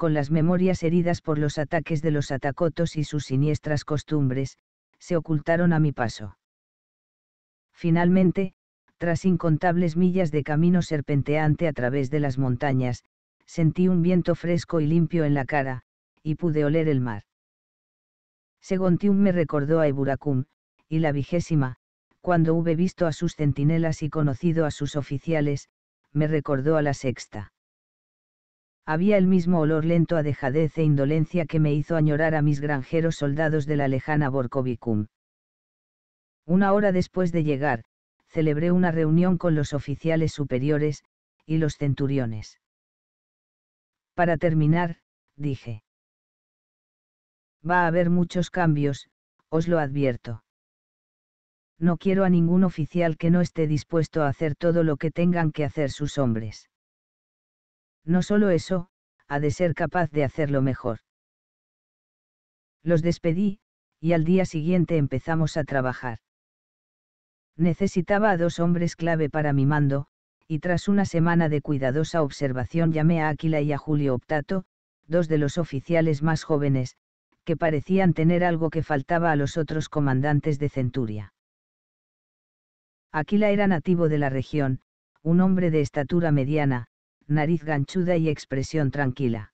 con las memorias heridas por los ataques de los atacotos y sus siniestras costumbres, se ocultaron a mi paso. Finalmente, tras incontables millas de camino serpenteante a través de las montañas, sentí un viento fresco y limpio en la cara, y pude oler el mar. Segontium me recordó a Eburacum, y la vigésima, cuando hube visto a sus centinelas y conocido a sus oficiales, me recordó a la sexta. Había el mismo olor lento a dejadez e indolencia que me hizo añorar a mis granjeros soldados de la lejana Borcovicum. Una hora después de llegar, celebré una reunión con los oficiales superiores, y los centuriones. Para terminar, dije. Va a haber muchos cambios, os lo advierto. No quiero a ningún oficial que no esté dispuesto a hacer todo lo que tengan que hacer sus hombres. No solo eso, ha de ser capaz de hacerlo mejor. Los despedí, y al día siguiente empezamos a trabajar. Necesitaba a dos hombres clave para mi mando, y tras una semana de cuidadosa observación llamé a Aquila y a Julio Optato, dos de los oficiales más jóvenes, que parecían tener algo que faltaba a los otros comandantes de Centuria. Aquila era nativo de la región, un hombre de estatura mediana, nariz ganchuda y expresión tranquila.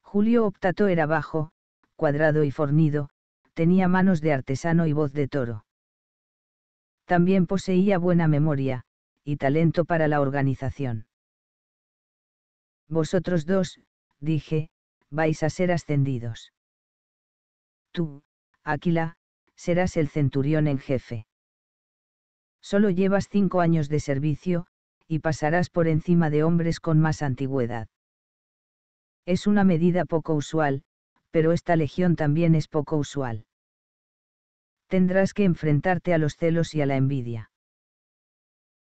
Julio Optato era bajo, cuadrado y fornido, tenía manos de artesano y voz de toro. También poseía buena memoria, y talento para la organización. Vosotros dos, dije, vais a ser ascendidos. Tú, Áquila, serás el centurión en jefe. Solo llevas cinco años de servicio, y pasarás por encima de hombres con más antigüedad. Es una medida poco usual, pero esta legión también es poco usual. Tendrás que enfrentarte a los celos y a la envidia.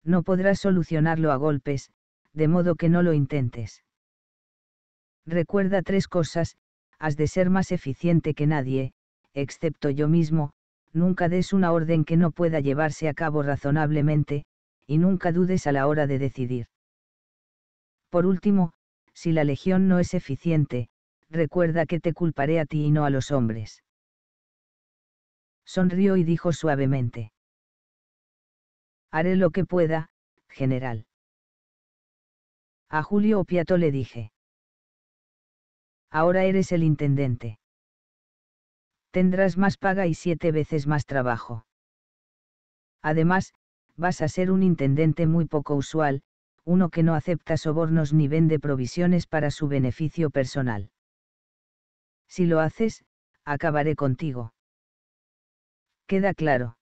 No podrás solucionarlo a golpes, de modo que no lo intentes. Recuerda tres cosas, has de ser más eficiente que nadie, excepto yo mismo, nunca des una orden que no pueda llevarse a cabo razonablemente, y nunca dudes a la hora de decidir. Por último, si la legión no es eficiente, recuerda que te culparé a ti y no a los hombres. Sonrió y dijo suavemente. Haré lo que pueda, general. A Julio Opiato le dije. Ahora eres el intendente. Tendrás más paga y siete veces más trabajo. Además, vas a ser un intendente muy poco usual, uno que no acepta sobornos ni vende provisiones para su beneficio personal. Si lo haces, acabaré contigo. ¿Queda claro?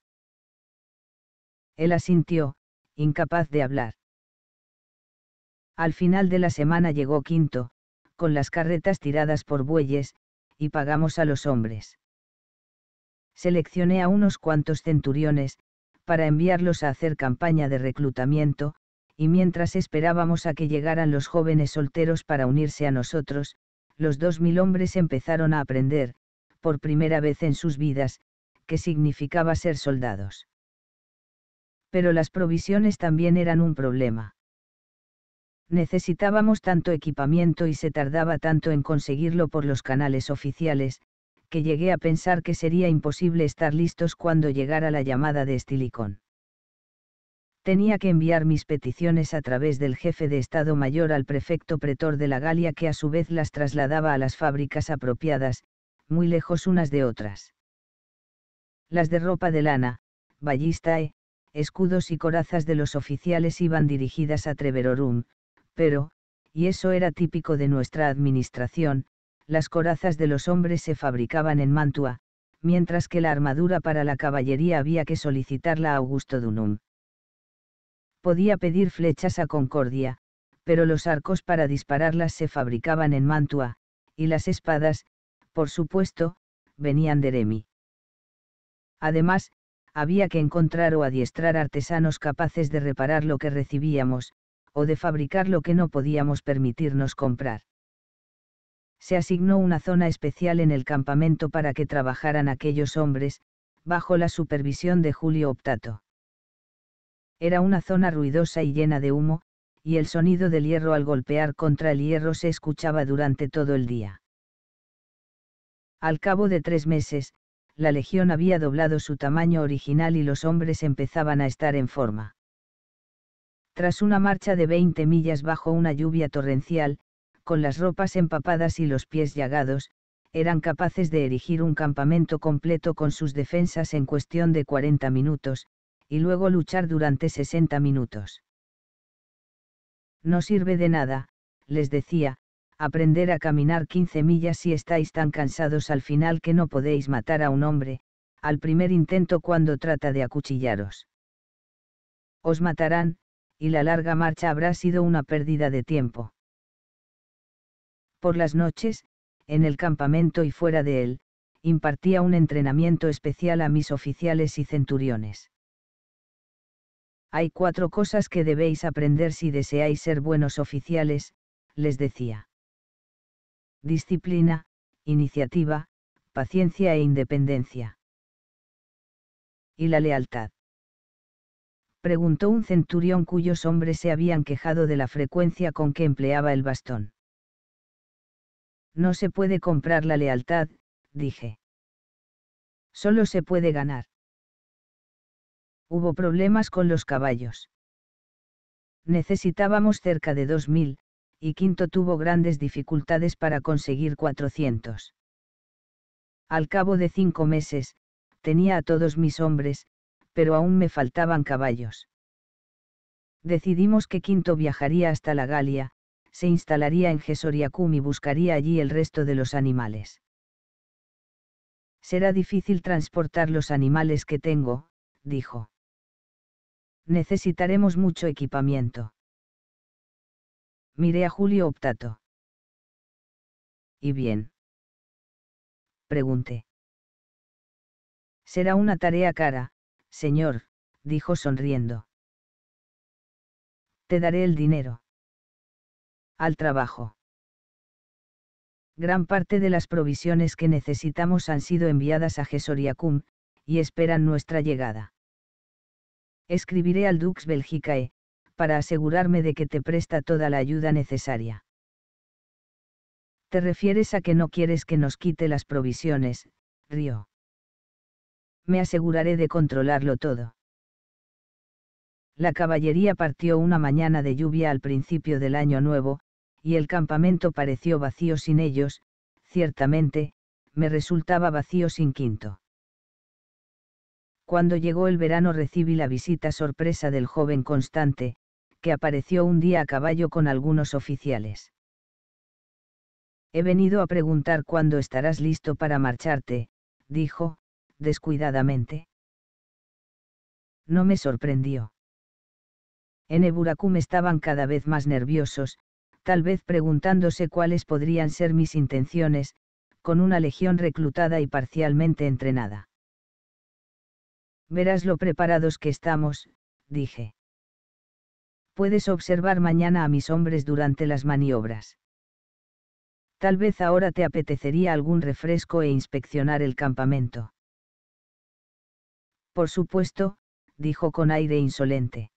Él asintió, incapaz de hablar. Al final de la semana llegó Quinto, con las carretas tiradas por bueyes, y pagamos a los hombres. Seleccioné a unos cuantos centuriones, para enviarlos a hacer campaña de reclutamiento, y mientras esperábamos a que llegaran los jóvenes solteros para unirse a nosotros, los dos mil hombres empezaron a aprender, por primera vez en sus vidas, qué significaba ser soldados. Pero las provisiones también eran un problema. Necesitábamos tanto equipamiento y se tardaba tanto en conseguirlo por los canales oficiales, que llegué a pensar que sería imposible estar listos cuando llegara la llamada de Estilicón. Tenía que enviar mis peticiones a través del jefe de Estado Mayor al prefecto pretor de la Galia que a su vez las trasladaba a las fábricas apropiadas, muy lejos unas de otras. Las de ropa de lana, ballistae, escudos y corazas de los oficiales iban dirigidas a Treverorum, pero, y eso era típico de nuestra administración, las corazas de los hombres se fabricaban en Mantua, mientras que la armadura para la caballería había que solicitarla a Augusto Dunum. Podía pedir flechas a Concordia, pero los arcos para dispararlas se fabricaban en Mantua, y las espadas, por supuesto, venían de Remi. Además, había que encontrar o adiestrar artesanos capaces de reparar lo que recibíamos, o de fabricar lo que no podíamos permitirnos comprar se asignó una zona especial en el campamento para que trabajaran aquellos hombres, bajo la supervisión de Julio Optato. Era una zona ruidosa y llena de humo, y el sonido del hierro al golpear contra el hierro se escuchaba durante todo el día. Al cabo de tres meses, la legión había doblado su tamaño original y los hombres empezaban a estar en forma. Tras una marcha de 20 millas bajo una lluvia torrencial, con las ropas empapadas y los pies llagados, eran capaces de erigir un campamento completo con sus defensas en cuestión de 40 minutos, y luego luchar durante 60 minutos. No sirve de nada, les decía, aprender a caminar 15 millas si estáis tan cansados al final que no podéis matar a un hombre, al primer intento cuando trata de acuchillaros. Os matarán, y la larga marcha habrá sido una pérdida de tiempo. Por las noches, en el campamento y fuera de él, impartía un entrenamiento especial a mis oficiales y centuriones. Hay cuatro cosas que debéis aprender si deseáis ser buenos oficiales, les decía. Disciplina, iniciativa, paciencia e independencia. ¿Y la lealtad? Preguntó un centurión cuyos hombres se habían quejado de la frecuencia con que empleaba el bastón. No se puede comprar la lealtad, dije. Solo se puede ganar. Hubo problemas con los caballos. Necesitábamos cerca de 2.000, y Quinto tuvo grandes dificultades para conseguir 400. Al cabo de cinco meses, tenía a todos mis hombres, pero aún me faltaban caballos. Decidimos que Quinto viajaría hasta la Galia, se instalaría en Gesoriacum y buscaría allí el resto de los animales. Será difícil transportar los animales que tengo, dijo. Necesitaremos mucho equipamiento. Miré a Julio Optato. ¿Y bien? Pregunté. Será una tarea cara, señor, dijo sonriendo. Te daré el dinero al trabajo. Gran parte de las provisiones que necesitamos han sido enviadas a Gesoriacum, y esperan nuestra llegada. Escribiré al Dux Belgicae, para asegurarme de que te presta toda la ayuda necesaria. Te refieres a que no quieres que nos quite las provisiones, Río. Me aseguraré de controlarlo todo la caballería partió una mañana de lluvia al principio del año nuevo, y el campamento pareció vacío sin ellos, ciertamente, me resultaba vacío sin quinto. Cuando llegó el verano recibí la visita sorpresa del joven Constante, que apareció un día a caballo con algunos oficiales. He venido a preguntar cuándo estarás listo para marcharte, dijo, descuidadamente. No me sorprendió en Eburacum estaban cada vez más nerviosos, tal vez preguntándose cuáles podrían ser mis intenciones, con una legión reclutada y parcialmente entrenada. Verás lo preparados que estamos, dije. Puedes observar mañana a mis hombres durante las maniobras. Tal vez ahora te apetecería algún refresco e inspeccionar el campamento. Por supuesto, dijo con aire insolente.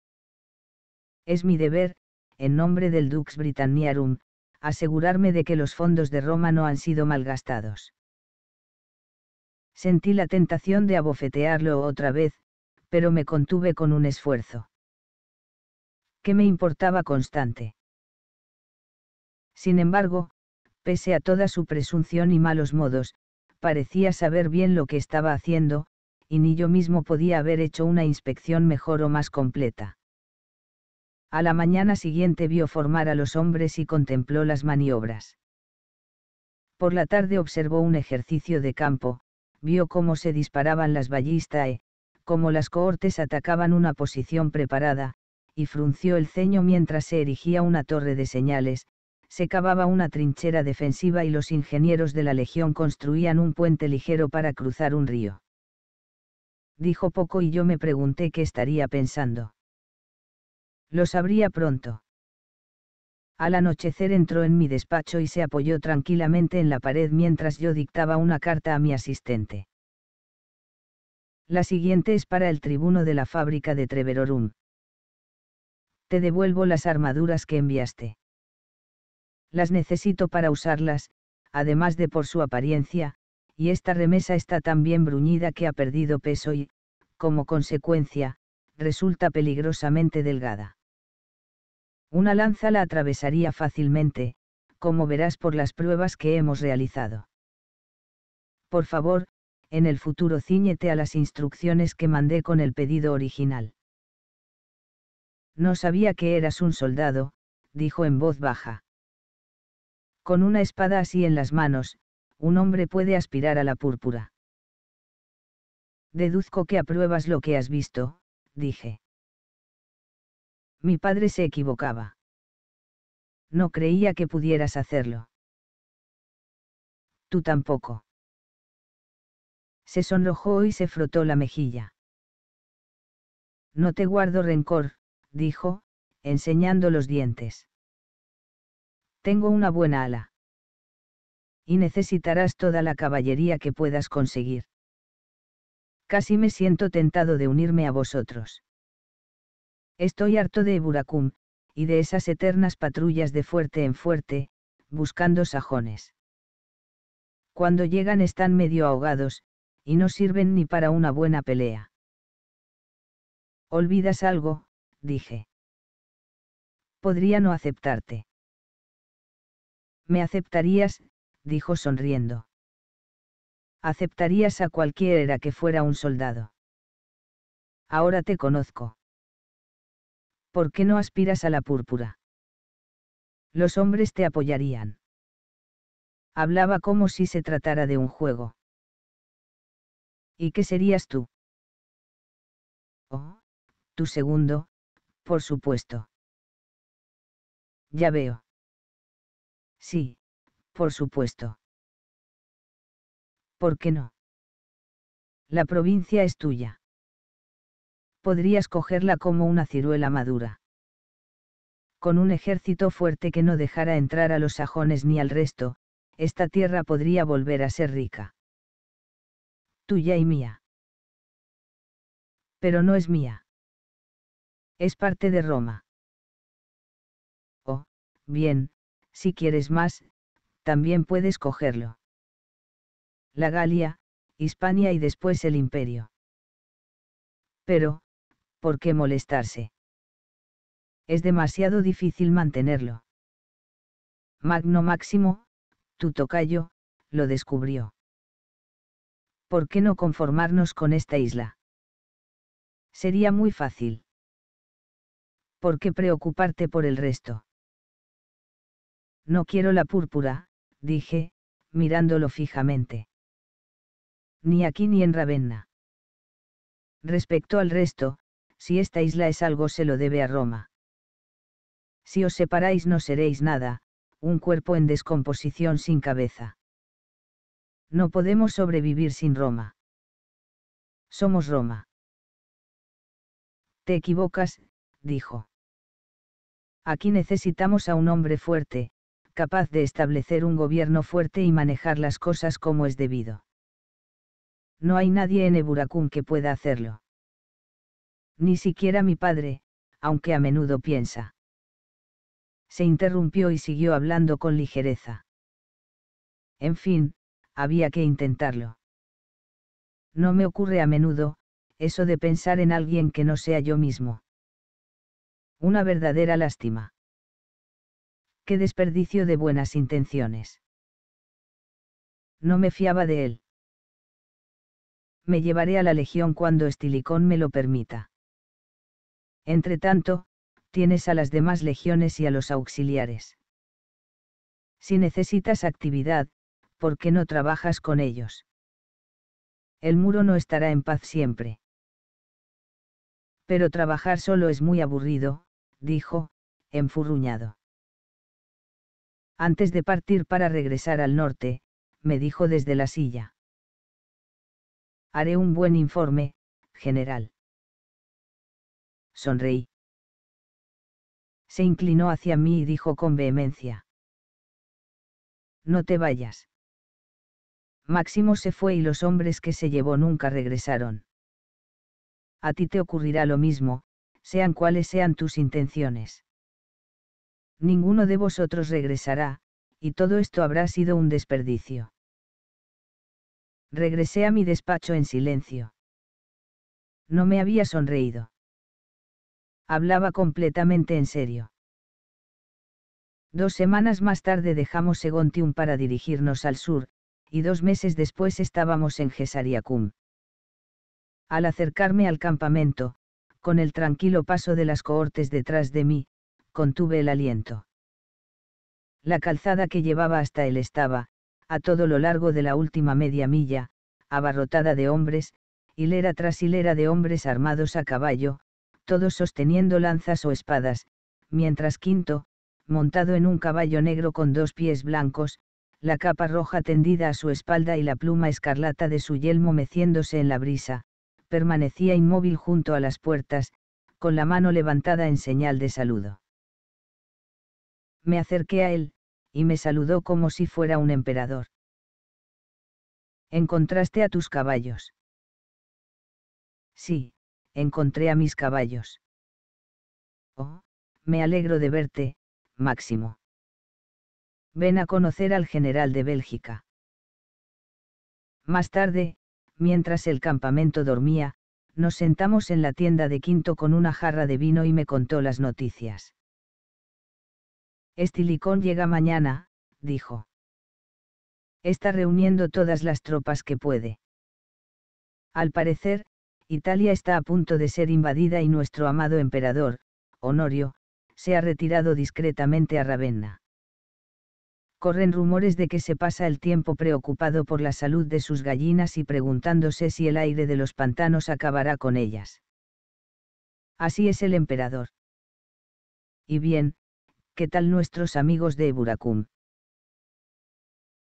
Es mi deber, en nombre del Dux Britanniarum, asegurarme de que los fondos de Roma no han sido malgastados. Sentí la tentación de abofetearlo otra vez, pero me contuve con un esfuerzo. ¿Qué me importaba constante? Sin embargo, pese a toda su presunción y malos modos, parecía saber bien lo que estaba haciendo, y ni yo mismo podía haber hecho una inspección mejor o más completa. A la mañana siguiente vio formar a los hombres y contempló las maniobras. Por la tarde observó un ejercicio de campo, vio cómo se disparaban las ballistas, e, cómo las cohortes atacaban una posición preparada, y frunció el ceño mientras se erigía una torre de señales, se cavaba una trinchera defensiva y los ingenieros de la Legión construían un puente ligero para cruzar un río. Dijo poco y yo me pregunté qué estaría pensando. Lo sabría pronto. Al anochecer entró en mi despacho y se apoyó tranquilamente en la pared mientras yo dictaba una carta a mi asistente. La siguiente es para el tribuno de la fábrica de Treverorum. Te devuelvo las armaduras que enviaste. Las necesito para usarlas, además de por su apariencia, y esta remesa está tan bien bruñida que ha perdido peso y, como consecuencia, resulta peligrosamente delgada. Una lanza la atravesaría fácilmente, como verás por las pruebas que hemos realizado. Por favor, en el futuro ciñete a las instrucciones que mandé con el pedido original. No sabía que eras un soldado, dijo en voz baja. Con una espada así en las manos, un hombre puede aspirar a la púrpura. Deduzco que apruebas lo que has visto, dije. Mi padre se equivocaba. No creía que pudieras hacerlo. Tú tampoco. Se sonrojó y se frotó la mejilla. No te guardo rencor, dijo, enseñando los dientes. Tengo una buena ala. Y necesitarás toda la caballería que puedas conseguir casi me siento tentado de unirme a vosotros. Estoy harto de Eburacum y de esas eternas patrullas de fuerte en fuerte, buscando sajones. Cuando llegan están medio ahogados, y no sirven ni para una buena pelea. Olvidas algo, dije. Podría no aceptarte. Me aceptarías, dijo sonriendo aceptarías a cualquiera que fuera un soldado. Ahora te conozco. ¿Por qué no aspiras a la púrpura? Los hombres te apoyarían. Hablaba como si se tratara de un juego. ¿Y qué serías tú? Oh, tu segundo, por supuesto. Ya veo. Sí, por supuesto. ¿Por qué no? La provincia es tuya. Podrías cogerla como una ciruela madura. Con un ejército fuerte que no dejara entrar a los sajones ni al resto, esta tierra podría volver a ser rica. Tuya y mía. Pero no es mía. Es parte de Roma. Oh, bien, si quieres más, también puedes cogerlo la Galia, Hispania y después el imperio. Pero, ¿por qué molestarse? Es demasiado difícil mantenerlo. Magno Máximo, tu tocayo, lo descubrió. ¿Por qué no conformarnos con esta isla? Sería muy fácil. ¿Por qué preocuparte por el resto? No quiero la púrpura, dije, mirándolo fijamente ni aquí ni en Ravenna. Respecto al resto, si esta isla es algo se lo debe a Roma. Si os separáis no seréis nada, un cuerpo en descomposición sin cabeza. No podemos sobrevivir sin Roma. Somos Roma. Te equivocas, dijo. Aquí necesitamos a un hombre fuerte, capaz de establecer un gobierno fuerte y manejar las cosas como es debido. No hay nadie en Eburacún que pueda hacerlo. Ni siquiera mi padre, aunque a menudo piensa. Se interrumpió y siguió hablando con ligereza. En fin, había que intentarlo. No me ocurre a menudo, eso de pensar en alguien que no sea yo mismo. Una verdadera lástima. Qué desperdicio de buenas intenciones. No me fiaba de él me llevaré a la Legión cuando Estilicón me lo permita. Entretanto, tienes a las demás legiones y a los auxiliares. Si necesitas actividad, ¿por qué no trabajas con ellos? El muro no estará en paz siempre. Pero trabajar solo es muy aburrido, dijo, enfurruñado. Antes de partir para regresar al norte, me dijo desde la silla. Haré un buen informe, general. Sonreí. Se inclinó hacia mí y dijo con vehemencia. No te vayas. Máximo se fue y los hombres que se llevó nunca regresaron. A ti te ocurrirá lo mismo, sean cuales sean tus intenciones. Ninguno de vosotros regresará, y todo esto habrá sido un desperdicio. Regresé a mi despacho en silencio. No me había sonreído. Hablaba completamente en serio. Dos semanas más tarde dejamos Segontium para dirigirnos al sur, y dos meses después estábamos en Gesariacum. Al acercarme al campamento, con el tranquilo paso de las cohortes detrás de mí, contuve el aliento. La calzada que llevaba hasta él estaba, a todo lo largo de la última media milla, abarrotada de hombres, hilera tras hilera de hombres armados a caballo, todos sosteniendo lanzas o espadas, mientras Quinto, montado en un caballo negro con dos pies blancos, la capa roja tendida a su espalda y la pluma escarlata de su yelmo meciéndose en la brisa, permanecía inmóvil junto a las puertas, con la mano levantada en señal de saludo. Me acerqué a él, y me saludó como si fuera un emperador. ¿Encontraste a tus caballos? Sí, encontré a mis caballos. Oh, me alegro de verte, Máximo. Ven a conocer al general de Bélgica. Más tarde, mientras el campamento dormía, nos sentamos en la tienda de Quinto con una jarra de vino y me contó las noticias. Estilicón llega mañana, dijo. Está reuniendo todas las tropas que puede. Al parecer, Italia está a punto de ser invadida y nuestro amado emperador, Honorio, se ha retirado discretamente a Ravenna. Corren rumores de que se pasa el tiempo preocupado por la salud de sus gallinas y preguntándose si el aire de los pantanos acabará con ellas. Así es el emperador. Y bien, ¿qué tal nuestros amigos de Eburacum?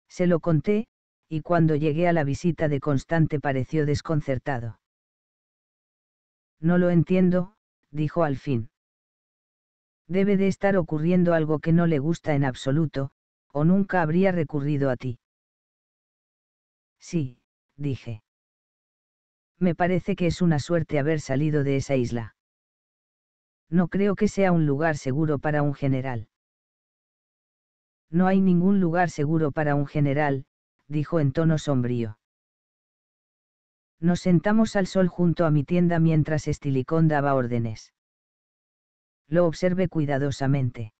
Se lo conté, y cuando llegué a la visita de Constante pareció desconcertado. No lo entiendo, dijo al fin. Debe de estar ocurriendo algo que no le gusta en absoluto, o nunca habría recurrido a ti. Sí, dije. Me parece que es una suerte haber salido de esa isla. No creo que sea un lugar seguro para un general. No hay ningún lugar seguro para un general, dijo en tono sombrío. Nos sentamos al sol junto a mi tienda mientras Estilicón daba órdenes. Lo observé cuidadosamente.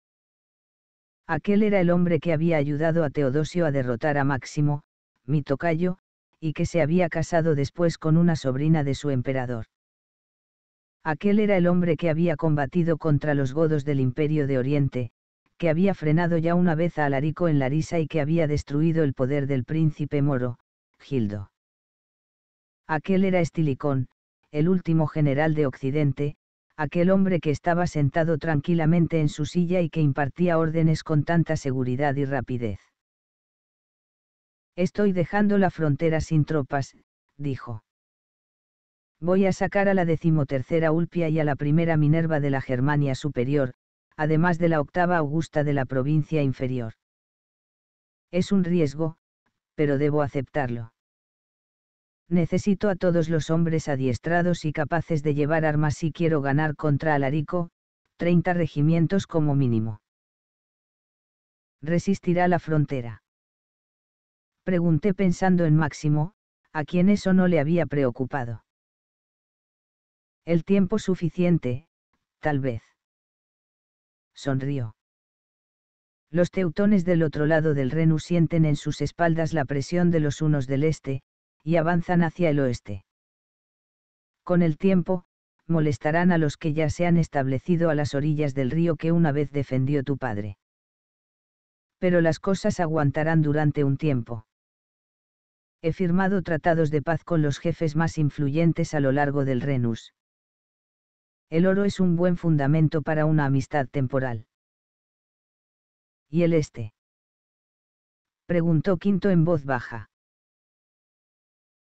Aquel era el hombre que había ayudado a Teodosio a derrotar a Máximo, mi tocayo, y que se había casado después con una sobrina de su emperador. Aquel era el hombre que había combatido contra los godos del imperio de Oriente, que había frenado ya una vez a Alarico en Larisa y que había destruido el poder del príncipe moro, Gildo. Aquel era Estilicón, el último general de Occidente, aquel hombre que estaba sentado tranquilamente en su silla y que impartía órdenes con tanta seguridad y rapidez. Estoy dejando la frontera sin tropas, dijo. Voy a sacar a la decimotercera Ulpia y a la primera Minerva de la Germania Superior, además de la octava Augusta de la provincia inferior. Es un riesgo, pero debo aceptarlo. Necesito a todos los hombres adiestrados y capaces de llevar armas si quiero ganar contra Alarico, 30 regimientos como mínimo. ¿Resistirá la frontera? Pregunté pensando en Máximo, a quien eso no le había preocupado. El tiempo suficiente, tal vez. Sonrió. Los teutones del otro lado del Renus sienten en sus espaldas la presión de los unos del este, y avanzan hacia el oeste. Con el tiempo, molestarán a los que ya se han establecido a las orillas del río que una vez defendió tu padre. Pero las cosas aguantarán durante un tiempo. He firmado tratados de paz con los jefes más influyentes a lo largo del Renus. El oro es un buen fundamento para una amistad temporal. ¿Y el este? Preguntó Quinto en voz baja.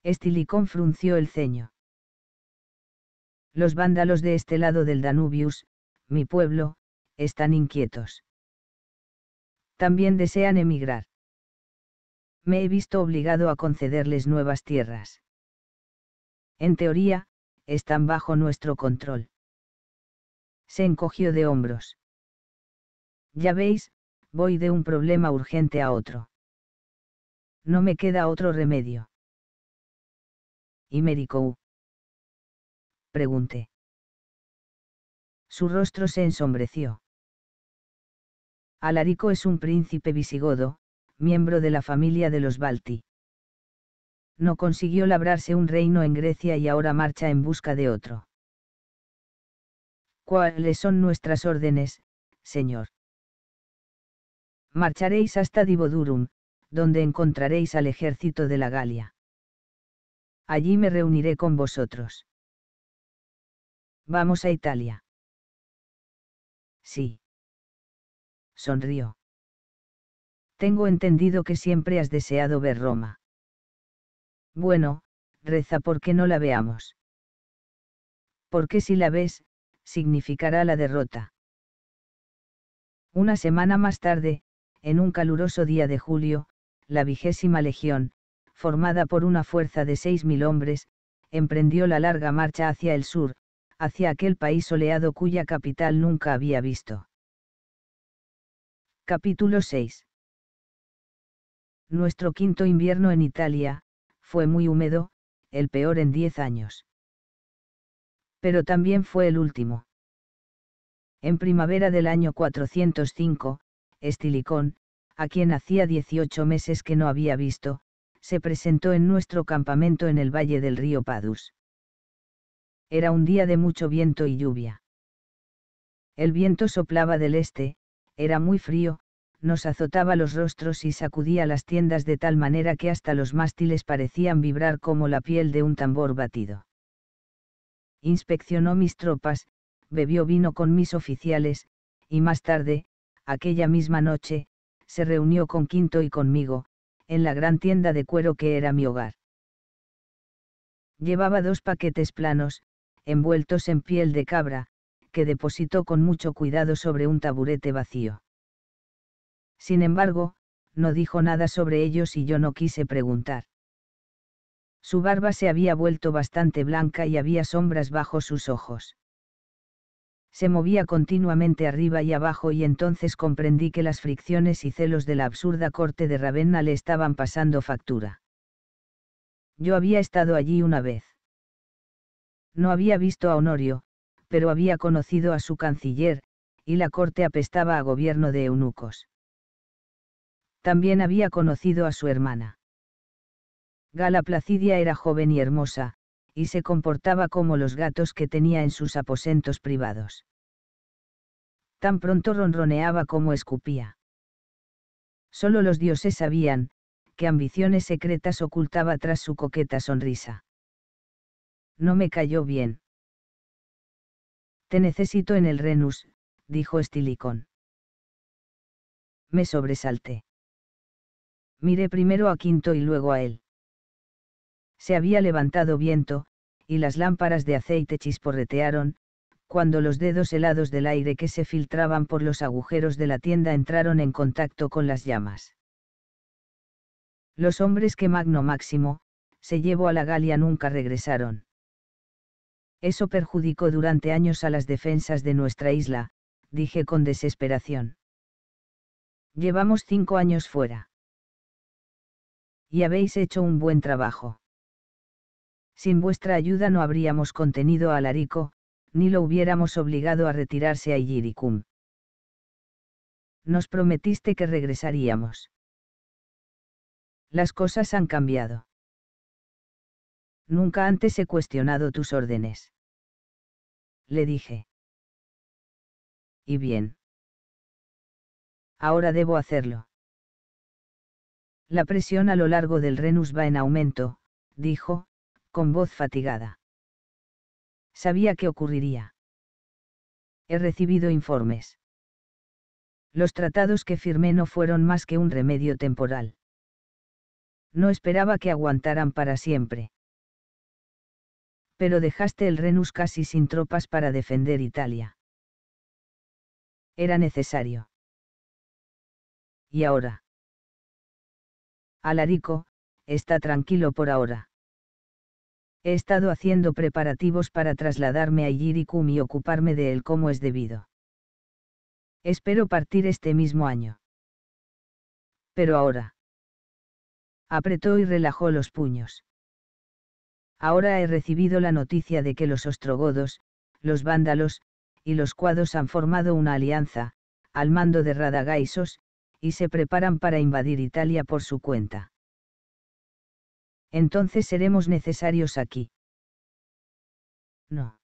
Estilicón frunció el ceño. Los vándalos de este lado del Danubius, mi pueblo, están inquietos. También desean emigrar. Me he visto obligado a concederles nuevas tierras. En teoría, están bajo nuestro control se encogió de hombros. Ya veis, voy de un problema urgente a otro. No me queda otro remedio. ¿Y Merikou? Pregunté. Su rostro se ensombreció. Alarico es un príncipe visigodo, miembro de la familia de los Balti. No consiguió labrarse un reino en Grecia y ahora marcha en busca de otro. ¿Cuáles son nuestras órdenes, Señor? Marcharéis hasta Divodurum, donde encontraréis al ejército de la Galia. Allí me reuniré con vosotros. Vamos a Italia. Sí. Sonrió. Tengo entendido que siempre has deseado ver Roma. Bueno, reza porque no la veamos. Porque si la ves, significará la derrota. Una semana más tarde, en un caluroso día de julio, la vigésima legión, formada por una fuerza de 6.000 hombres, emprendió la larga marcha hacia el sur, hacia aquel país soleado cuya capital nunca había visto. Capítulo 6 Nuestro quinto invierno en Italia, fue muy húmedo, el peor en diez años pero también fue el último. En primavera del año 405, Estilicón, a quien hacía 18 meses que no había visto, se presentó en nuestro campamento en el valle del río Padus. Era un día de mucho viento y lluvia. El viento soplaba del este, era muy frío, nos azotaba los rostros y sacudía las tiendas de tal manera que hasta los mástiles parecían vibrar como la piel de un tambor batido inspeccionó mis tropas, bebió vino con mis oficiales, y más tarde, aquella misma noche, se reunió con Quinto y conmigo, en la gran tienda de cuero que era mi hogar. Llevaba dos paquetes planos, envueltos en piel de cabra, que depositó con mucho cuidado sobre un taburete vacío. Sin embargo, no dijo nada sobre ellos y yo no quise preguntar. Su barba se había vuelto bastante blanca y había sombras bajo sus ojos. Se movía continuamente arriba y abajo y entonces comprendí que las fricciones y celos de la absurda corte de Ravenna le estaban pasando factura. Yo había estado allí una vez. No había visto a Honorio, pero había conocido a su canciller, y la corte apestaba a gobierno de eunucos. También había conocido a su hermana. Gala Placidia era joven y hermosa, y se comportaba como los gatos que tenía en sus aposentos privados. Tan pronto ronroneaba como escupía. Solo los dioses sabían, qué ambiciones secretas ocultaba tras su coqueta sonrisa. No me cayó bien. Te necesito en el Renus, dijo Estilicón. Me sobresalté. Miré primero a Quinto y luego a él. Se había levantado viento, y las lámparas de aceite chisporretearon, cuando los dedos helados del aire que se filtraban por los agujeros de la tienda entraron en contacto con las llamas. Los hombres que Magno Máximo, se llevó a la Galia nunca regresaron. Eso perjudicó durante años a las defensas de nuestra isla, dije con desesperación. Llevamos cinco años fuera. Y habéis hecho un buen trabajo. Sin vuestra ayuda no habríamos contenido a Larico, ni lo hubiéramos obligado a retirarse a Illyricum. Nos prometiste que regresaríamos. Las cosas han cambiado. Nunca antes he cuestionado tus órdenes. Le dije. Y bien. Ahora debo hacerlo. La presión a lo largo del Renus va en aumento, dijo, con voz fatigada. Sabía que ocurriría. He recibido informes. Los tratados que firmé no fueron más que un remedio temporal. No esperaba que aguantaran para siempre. Pero dejaste el Renus casi sin tropas para defender Italia. Era necesario. ¿Y ahora? Alarico, está tranquilo por ahora. He estado haciendo preparativos para trasladarme a Illyricum y ocuparme de él como es debido. Espero partir este mismo año. Pero ahora. Apretó y relajó los puños. Ahora he recibido la noticia de que los ostrogodos, los vándalos, y los cuados han formado una alianza, al mando de Radagaisos, y se preparan para invadir Italia por su cuenta entonces seremos necesarios aquí. No.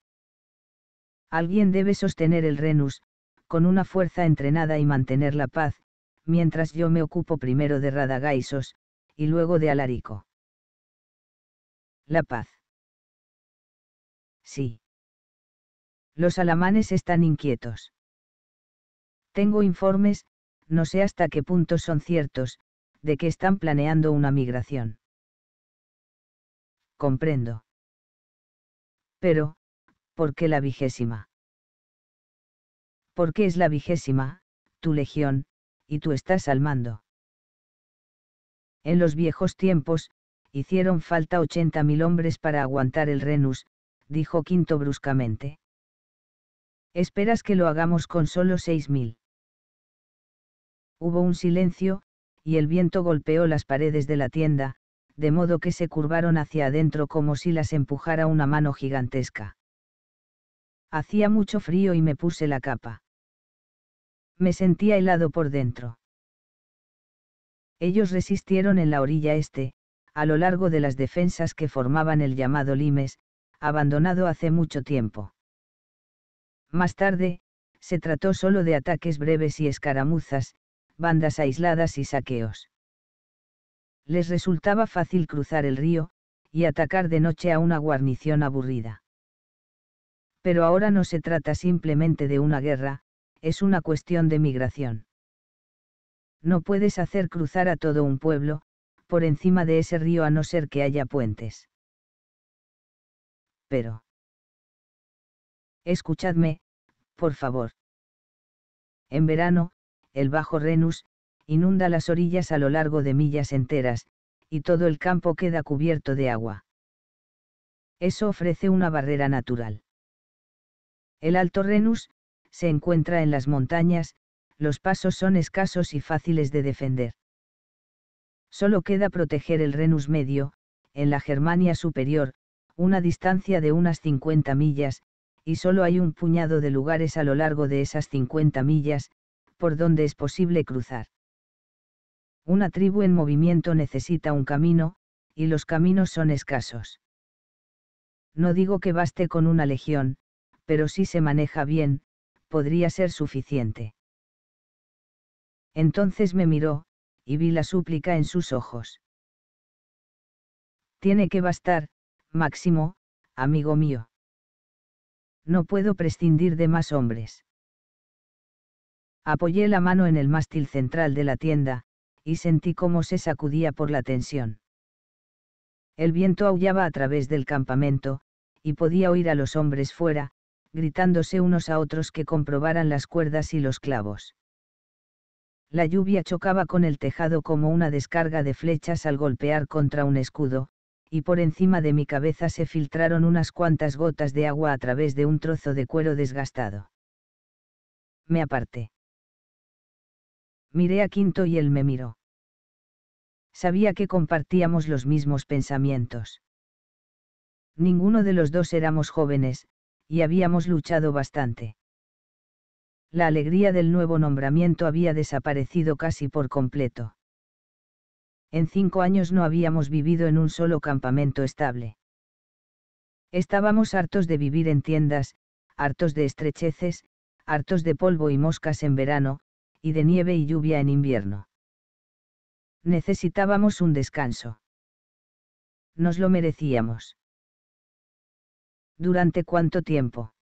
Alguien debe sostener el Renus, con una fuerza entrenada y mantener la paz, mientras yo me ocupo primero de Radagaisos, y luego de Alarico. La paz. Sí. Los alamanes están inquietos. Tengo informes, no sé hasta qué punto son ciertos, de que están planeando una migración comprendo. Pero, ¿por qué la vigésima? ¿Por qué es la vigésima, tu legión, y tú estás al mando. En los viejos tiempos, hicieron falta ochenta mil hombres para aguantar el Renus, dijo Quinto bruscamente. ¿Esperas que lo hagamos con solo seis mil? Hubo un silencio, y el viento golpeó las paredes de la tienda, de modo que se curvaron hacia adentro como si las empujara una mano gigantesca. Hacía mucho frío y me puse la capa. Me sentía helado por dentro. Ellos resistieron en la orilla este, a lo largo de las defensas que formaban el llamado Limes, abandonado hace mucho tiempo. Más tarde, se trató solo de ataques breves y escaramuzas, bandas aisladas y saqueos les resultaba fácil cruzar el río, y atacar de noche a una guarnición aburrida. Pero ahora no se trata simplemente de una guerra, es una cuestión de migración. No puedes hacer cruzar a todo un pueblo, por encima de ese río a no ser que haya puentes. Pero... Escuchadme, por favor. En verano, el Bajo Renus, inunda las orillas a lo largo de millas enteras, y todo el campo queda cubierto de agua. Eso ofrece una barrera natural. El Alto Renus, se encuentra en las montañas, los pasos son escasos y fáciles de defender. Solo queda proteger el Renus medio, en la Germania superior, una distancia de unas 50 millas, y solo hay un puñado de lugares a lo largo de esas 50 millas, por donde es posible cruzar. Una tribu en movimiento necesita un camino, y los caminos son escasos. No digo que baste con una legión, pero si se maneja bien, podría ser suficiente. Entonces me miró, y vi la súplica en sus ojos. Tiene que bastar, Máximo, amigo mío. No puedo prescindir de más hombres. Apoyé la mano en el mástil central de la tienda, y sentí cómo se sacudía por la tensión. El viento aullaba a través del campamento, y podía oír a los hombres fuera, gritándose unos a otros que comprobaran las cuerdas y los clavos. La lluvia chocaba con el tejado como una descarga de flechas al golpear contra un escudo, y por encima de mi cabeza se filtraron unas cuantas gotas de agua a través de un trozo de cuero desgastado. Me aparté. Miré a Quinto y él me miró. Sabía que compartíamos los mismos pensamientos. Ninguno de los dos éramos jóvenes, y habíamos luchado bastante. La alegría del nuevo nombramiento había desaparecido casi por completo. En cinco años no habíamos vivido en un solo campamento estable. Estábamos hartos de vivir en tiendas, hartos de estrecheces, hartos de polvo y moscas en verano, y de nieve y lluvia en invierno. Necesitábamos un descanso. Nos lo merecíamos. ¿Durante cuánto tiempo?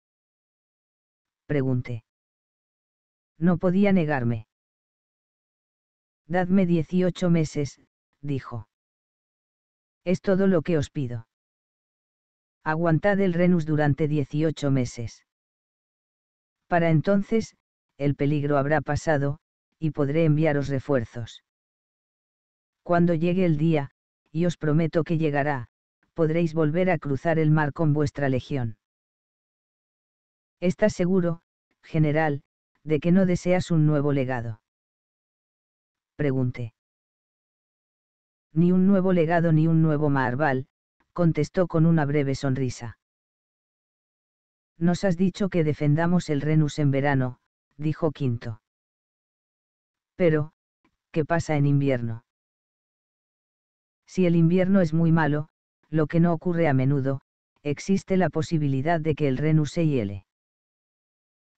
Pregunté. No podía negarme. Dadme 18 meses, dijo. Es todo lo que os pido. Aguantad el renus durante 18 meses. Para entonces, el peligro habrá pasado, y podré enviaros refuerzos. Cuando llegue el día, y os prometo que llegará, podréis volver a cruzar el mar con vuestra legión. Estás seguro, general, de que no deseas un nuevo legado. Pregunté. Ni un nuevo legado ni un nuevo Marval, contestó con una breve sonrisa. Nos has dicho que defendamos el Renus en verano, dijo Quinto. Pero, ¿qué pasa en invierno? Si el invierno es muy malo, lo que no ocurre a menudo, existe la posibilidad de que el Renu se hiele.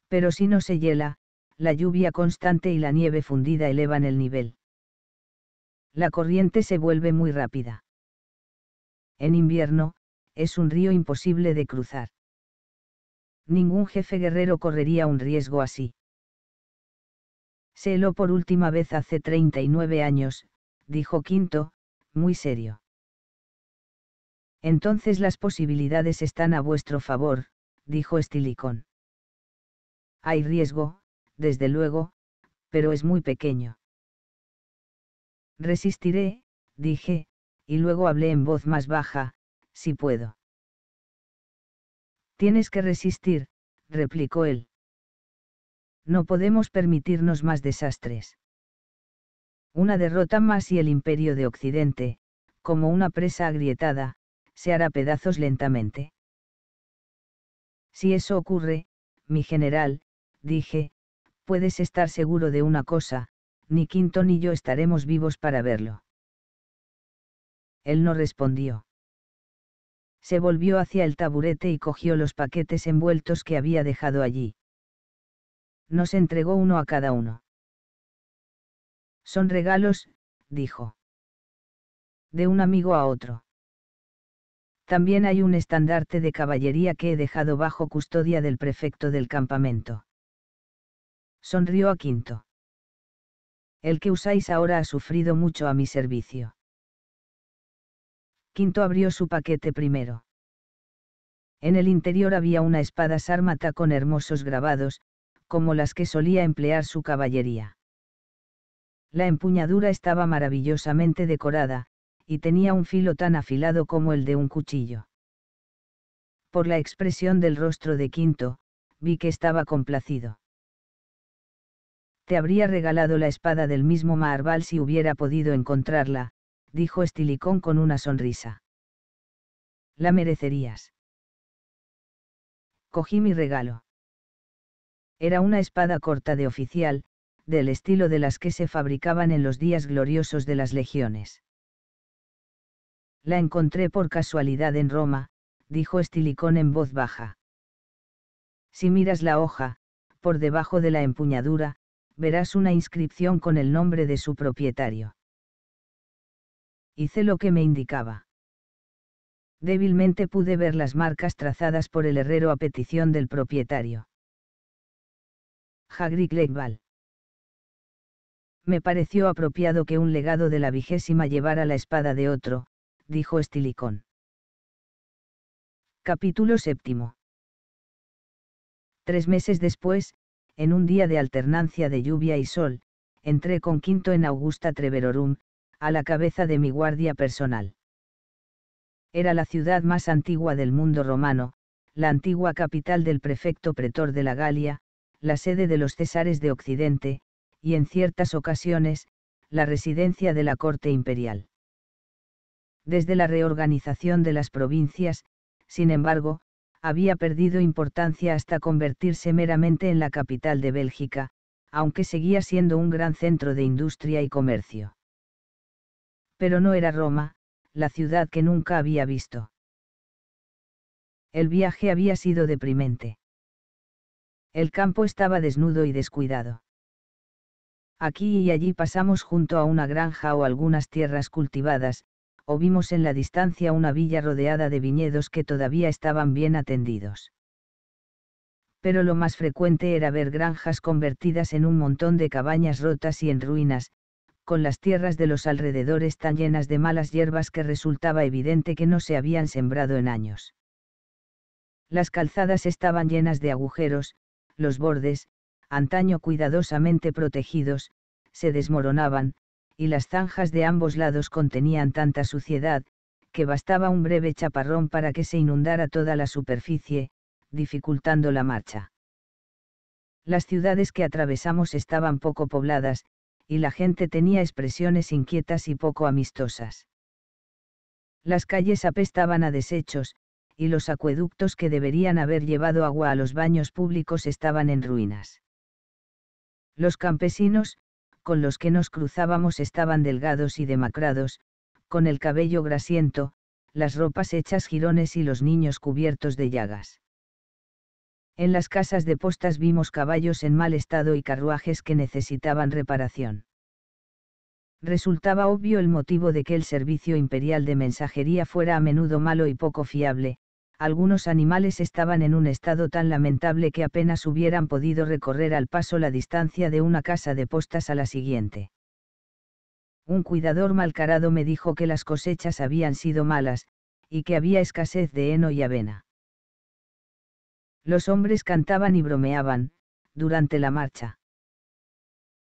Pero si no se hiela, la lluvia constante y la nieve fundida elevan el nivel. La corriente se vuelve muy rápida. En invierno, es un río imposible de cruzar. Ningún jefe guerrero correría un riesgo así. Se heló por última vez hace 39 años, dijo Quinto, muy serio. Entonces las posibilidades están a vuestro favor, dijo Estilicón. Hay riesgo, desde luego, pero es muy pequeño. Resistiré, dije, y luego hablé en voz más baja, si puedo. Tienes que resistir, replicó él. No podemos permitirnos más desastres. Una derrota más y el imperio de Occidente, como una presa agrietada, se hará pedazos lentamente. Si eso ocurre, mi general, dije, puedes estar seguro de una cosa, ni Quinto ni yo estaremos vivos para verlo. Él no respondió. Se volvió hacia el taburete y cogió los paquetes envueltos que había dejado allí. Nos entregó uno a cada uno. Son regalos, dijo. De un amigo a otro. También hay un estandarte de caballería que he dejado bajo custodia del prefecto del campamento. Sonrió a Quinto. El que usáis ahora ha sufrido mucho a mi servicio. Quinto abrió su paquete primero. En el interior había una espada sármata con hermosos grabados, como las que solía emplear su caballería. La empuñadura estaba maravillosamente decorada, y tenía un filo tan afilado como el de un cuchillo. Por la expresión del rostro de Quinto, vi que estaba complacido. Te habría regalado la espada del mismo Maharbal si hubiera podido encontrarla, dijo Estilicón con una sonrisa. La merecerías. Cogí mi regalo. Era una espada corta de oficial, del estilo de las que se fabricaban en los días gloriosos de las legiones. La encontré por casualidad en Roma, dijo Estilicón en voz baja. Si miras la hoja, por debajo de la empuñadura, verás una inscripción con el nombre de su propietario. Hice lo que me indicaba. Débilmente pude ver las marcas trazadas por el herrero a petición del propietario. Hagrid Legval. Me pareció apropiado que un legado de la vigésima llevara la espada de otro, dijo Estilicón. Capítulo séptimo. Tres meses después, en un día de alternancia de lluvia y sol, entré con Quinto en Augusta Treverorum, a la cabeza de mi guardia personal. Era la ciudad más antigua del mundo romano, la antigua capital del prefecto pretor de la Galia, la sede de los Césares de Occidente, y en ciertas ocasiones, la residencia de la corte imperial. Desde la reorganización de las provincias, sin embargo, había perdido importancia hasta convertirse meramente en la capital de Bélgica, aunque seguía siendo un gran centro de industria y comercio. Pero no era Roma, la ciudad que nunca había visto. El viaje había sido deprimente. El campo estaba desnudo y descuidado. Aquí y allí pasamos junto a una granja o algunas tierras cultivadas, o vimos en la distancia una villa rodeada de viñedos que todavía estaban bien atendidos. Pero lo más frecuente era ver granjas convertidas en un montón de cabañas rotas y en ruinas, con las tierras de los alrededores tan llenas de malas hierbas que resultaba evidente que no se habían sembrado en años. Las calzadas estaban llenas de agujeros, los bordes, antaño cuidadosamente protegidos, se desmoronaban, y las zanjas de ambos lados contenían tanta suciedad, que bastaba un breve chaparrón para que se inundara toda la superficie, dificultando la marcha. Las ciudades que atravesamos estaban poco pobladas, y la gente tenía expresiones inquietas y poco amistosas. Las calles apestaban a desechos, y los acueductos que deberían haber llevado agua a los baños públicos estaban en ruinas. Los campesinos, con los que nos cruzábamos estaban delgados y demacrados, con el cabello grasiento, las ropas hechas jirones y los niños cubiertos de llagas. En las casas de postas vimos caballos en mal estado y carruajes que necesitaban reparación. Resultaba obvio el motivo de que el servicio imperial de mensajería fuera a menudo malo y poco fiable, algunos animales estaban en un estado tan lamentable que apenas hubieran podido recorrer al paso la distancia de una casa de postas a la siguiente. Un cuidador malcarado me dijo que las cosechas habían sido malas, y que había escasez de heno y avena. Los hombres cantaban y bromeaban, durante la marcha.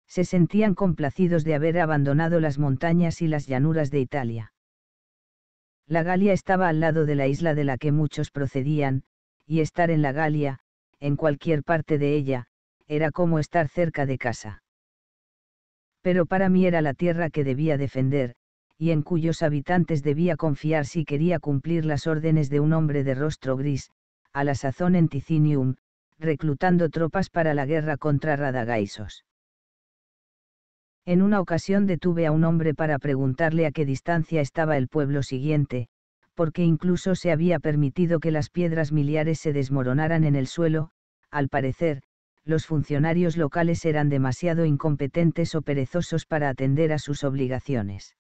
Se sentían complacidos de haber abandonado las montañas y las llanuras de Italia la Galia estaba al lado de la isla de la que muchos procedían, y estar en la Galia, en cualquier parte de ella, era como estar cerca de casa. Pero para mí era la tierra que debía defender, y en cuyos habitantes debía confiar si quería cumplir las órdenes de un hombre de rostro gris, a la sazón en Ticinium, reclutando tropas para la guerra contra Radagaisos. En una ocasión detuve a un hombre para preguntarle a qué distancia estaba el pueblo siguiente, porque incluso se había permitido que las piedras miliares se desmoronaran en el suelo, al parecer, los funcionarios locales eran demasiado incompetentes o perezosos para atender a sus obligaciones.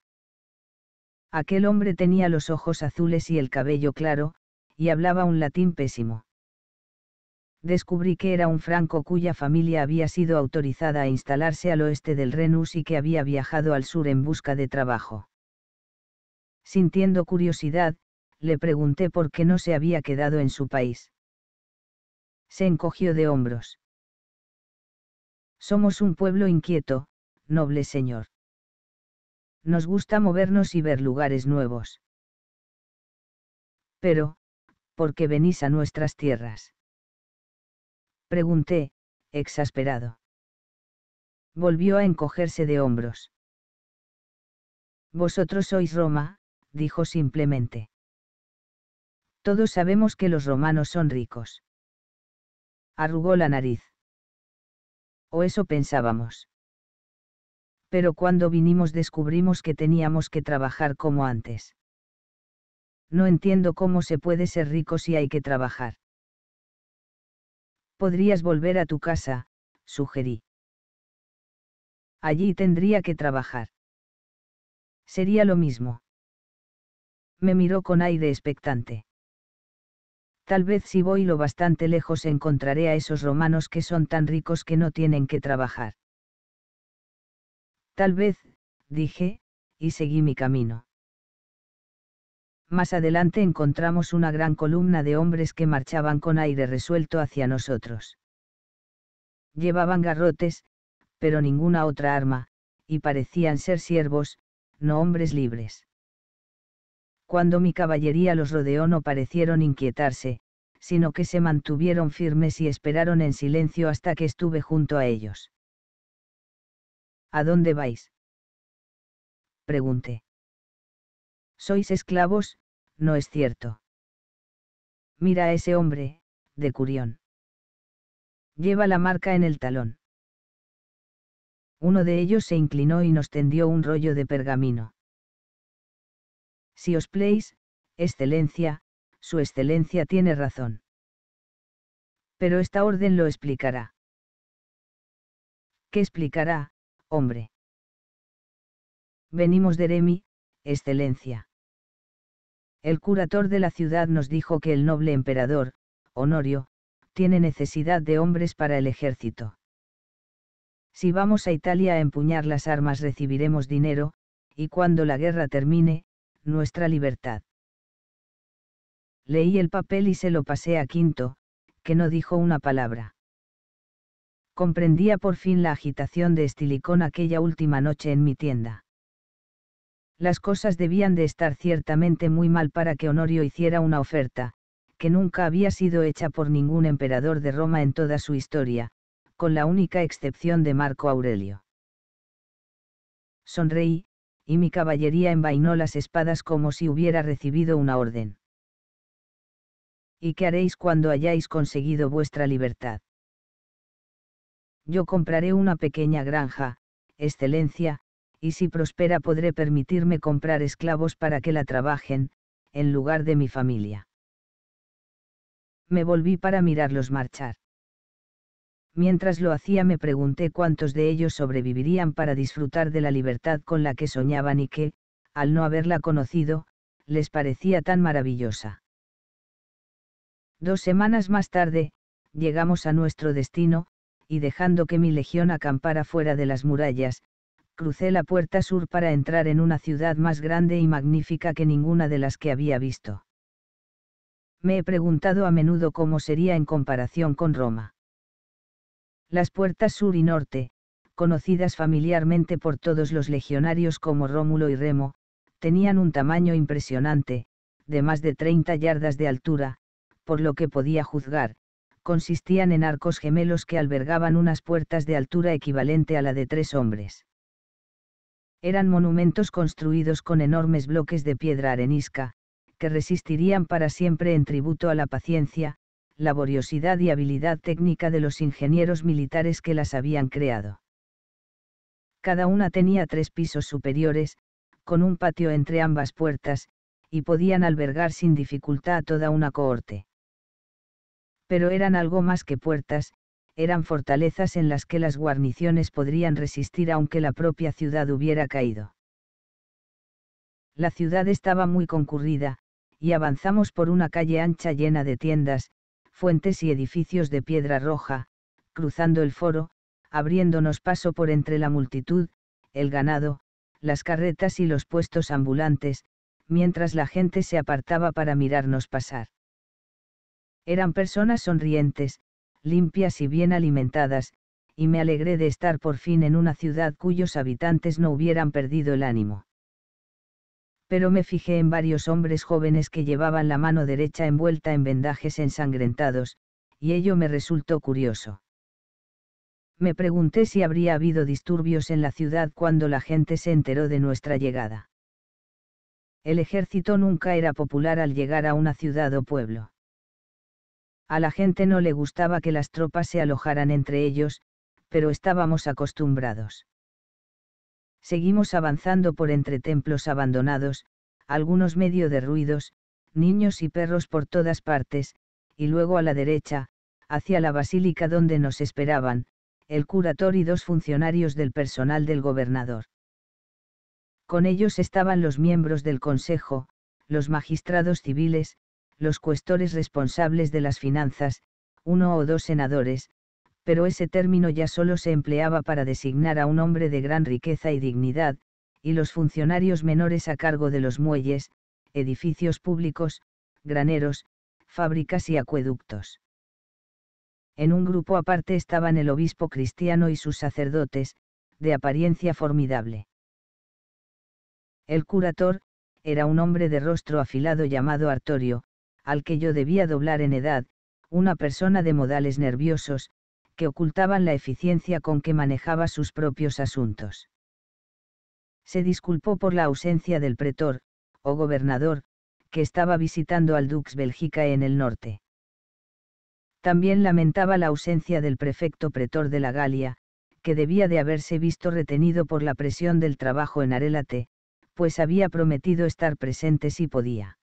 Aquel hombre tenía los ojos azules y el cabello claro, y hablaba un latín pésimo descubrí que era un franco cuya familia había sido autorizada a instalarse al oeste del Renus y que había viajado al sur en busca de trabajo. Sintiendo curiosidad, le pregunté por qué no se había quedado en su país. Se encogió de hombros. Somos un pueblo inquieto, noble señor. Nos gusta movernos y ver lugares nuevos. Pero, ¿por qué venís a nuestras tierras? Pregunté, exasperado. Volvió a encogerse de hombros. Vosotros sois Roma, dijo simplemente. Todos sabemos que los romanos son ricos. Arrugó la nariz. O eso pensábamos. Pero cuando vinimos descubrimos que teníamos que trabajar como antes. No entiendo cómo se puede ser rico si hay que trabajar podrías volver a tu casa, sugerí. Allí tendría que trabajar. Sería lo mismo. Me miró con aire expectante. Tal vez si voy lo bastante lejos encontraré a esos romanos que son tan ricos que no tienen que trabajar. Tal vez, dije, y seguí mi camino más adelante encontramos una gran columna de hombres que marchaban con aire resuelto hacia nosotros. Llevaban garrotes, pero ninguna otra arma, y parecían ser siervos, no hombres libres. Cuando mi caballería los rodeó no parecieron inquietarse, sino que se mantuvieron firmes y esperaron en silencio hasta que estuve junto a ellos. ¿A dónde vais? Pregunté. Sois esclavos, no es cierto. Mira a ese hombre, de Curión. Lleva la marca en el talón. Uno de ellos se inclinó y nos tendió un rollo de pergamino. Si os place, Excelencia, Su Excelencia tiene razón. Pero esta orden lo explicará. ¿Qué explicará, hombre? Venimos de Remi, Excelencia. El curator de la ciudad nos dijo que el noble emperador, Honorio, tiene necesidad de hombres para el ejército. Si vamos a Italia a empuñar las armas recibiremos dinero, y cuando la guerra termine, nuestra libertad. Leí el papel y se lo pasé a Quinto, que no dijo una palabra. Comprendía por fin la agitación de Estilicón aquella última noche en mi tienda. Las cosas debían de estar ciertamente muy mal para que Honorio hiciera una oferta, que nunca había sido hecha por ningún emperador de Roma en toda su historia, con la única excepción de Marco Aurelio. Sonreí, y mi caballería envainó las espadas como si hubiera recibido una orden. ¿Y qué haréis cuando hayáis conseguido vuestra libertad? Yo compraré una pequeña granja, excelencia, y si prospera podré permitirme comprar esclavos para que la trabajen, en lugar de mi familia. Me volví para mirarlos marchar. Mientras lo hacía me pregunté cuántos de ellos sobrevivirían para disfrutar de la libertad con la que soñaban y que, al no haberla conocido, les parecía tan maravillosa. Dos semanas más tarde, llegamos a nuestro destino, y dejando que mi legión acampara fuera de las murallas, crucé la puerta sur para entrar en una ciudad más grande y magnífica que ninguna de las que había visto. Me he preguntado a menudo cómo sería en comparación con Roma. Las puertas sur y norte, conocidas familiarmente por todos los legionarios como Rómulo y Remo, tenían un tamaño impresionante, de más de 30 yardas de altura, por lo que podía juzgar, consistían en arcos gemelos que albergaban unas puertas de altura equivalente a la de tres hombres eran monumentos construidos con enormes bloques de piedra arenisca, que resistirían para siempre en tributo a la paciencia, laboriosidad y habilidad técnica de los ingenieros militares que las habían creado. Cada una tenía tres pisos superiores, con un patio entre ambas puertas, y podían albergar sin dificultad a toda una cohorte. Pero eran algo más que puertas, eran fortalezas en las que las guarniciones podrían resistir aunque la propia ciudad hubiera caído. La ciudad estaba muy concurrida, y avanzamos por una calle ancha llena de tiendas, fuentes y edificios de piedra roja, cruzando el foro, abriéndonos paso por entre la multitud, el ganado, las carretas y los puestos ambulantes, mientras la gente se apartaba para mirarnos pasar. Eran personas sonrientes, limpias y bien alimentadas, y me alegré de estar por fin en una ciudad cuyos habitantes no hubieran perdido el ánimo. Pero me fijé en varios hombres jóvenes que llevaban la mano derecha envuelta en vendajes ensangrentados, y ello me resultó curioso. Me pregunté si habría habido disturbios en la ciudad cuando la gente se enteró de nuestra llegada. El ejército nunca era popular al llegar a una ciudad o pueblo. A la gente no le gustaba que las tropas se alojaran entre ellos, pero estábamos acostumbrados. Seguimos avanzando por entre templos abandonados, algunos medio derruidos, niños y perros por todas partes, y luego a la derecha, hacia la basílica donde nos esperaban, el curator y dos funcionarios del personal del gobernador. Con ellos estaban los miembros del Consejo, los magistrados civiles, los cuestores responsables de las finanzas, uno o dos senadores, pero ese término ya solo se empleaba para designar a un hombre de gran riqueza y dignidad, y los funcionarios menores a cargo de los muelles, edificios públicos, graneros, fábricas y acueductos. En un grupo aparte estaban el obispo cristiano y sus sacerdotes, de apariencia formidable. El curator, era un hombre de rostro afilado llamado Artorio, al que yo debía doblar en edad, una persona de modales nerviosos, que ocultaban la eficiencia con que manejaba sus propios asuntos. Se disculpó por la ausencia del pretor, o gobernador, que estaba visitando al Dux Bélgica en el norte. También lamentaba la ausencia del prefecto pretor de la Galia, que debía de haberse visto retenido por la presión del trabajo en Arelate, pues había prometido estar presente si podía.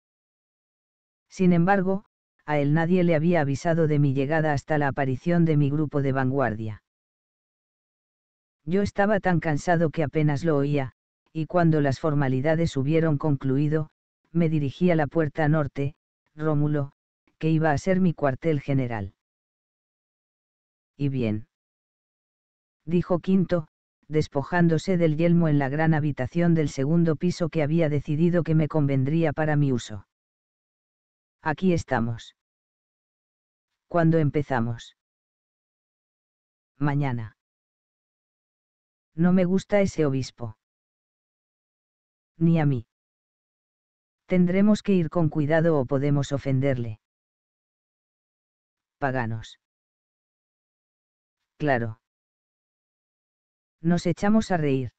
Sin embargo, a él nadie le había avisado de mi llegada hasta la aparición de mi grupo de vanguardia. Yo estaba tan cansado que apenas lo oía, y cuando las formalidades hubieron concluido, me dirigí a la puerta norte, Rómulo, que iba a ser mi cuartel general. ¿Y bien? dijo Quinto, despojándose del yelmo en la gran habitación del segundo piso que había decidido que me convendría para mi uso. Aquí estamos. ¿Cuándo empezamos? Mañana. No me gusta ese obispo. Ni a mí. Tendremos que ir con cuidado o podemos ofenderle. Paganos. Claro. Nos echamos a reír.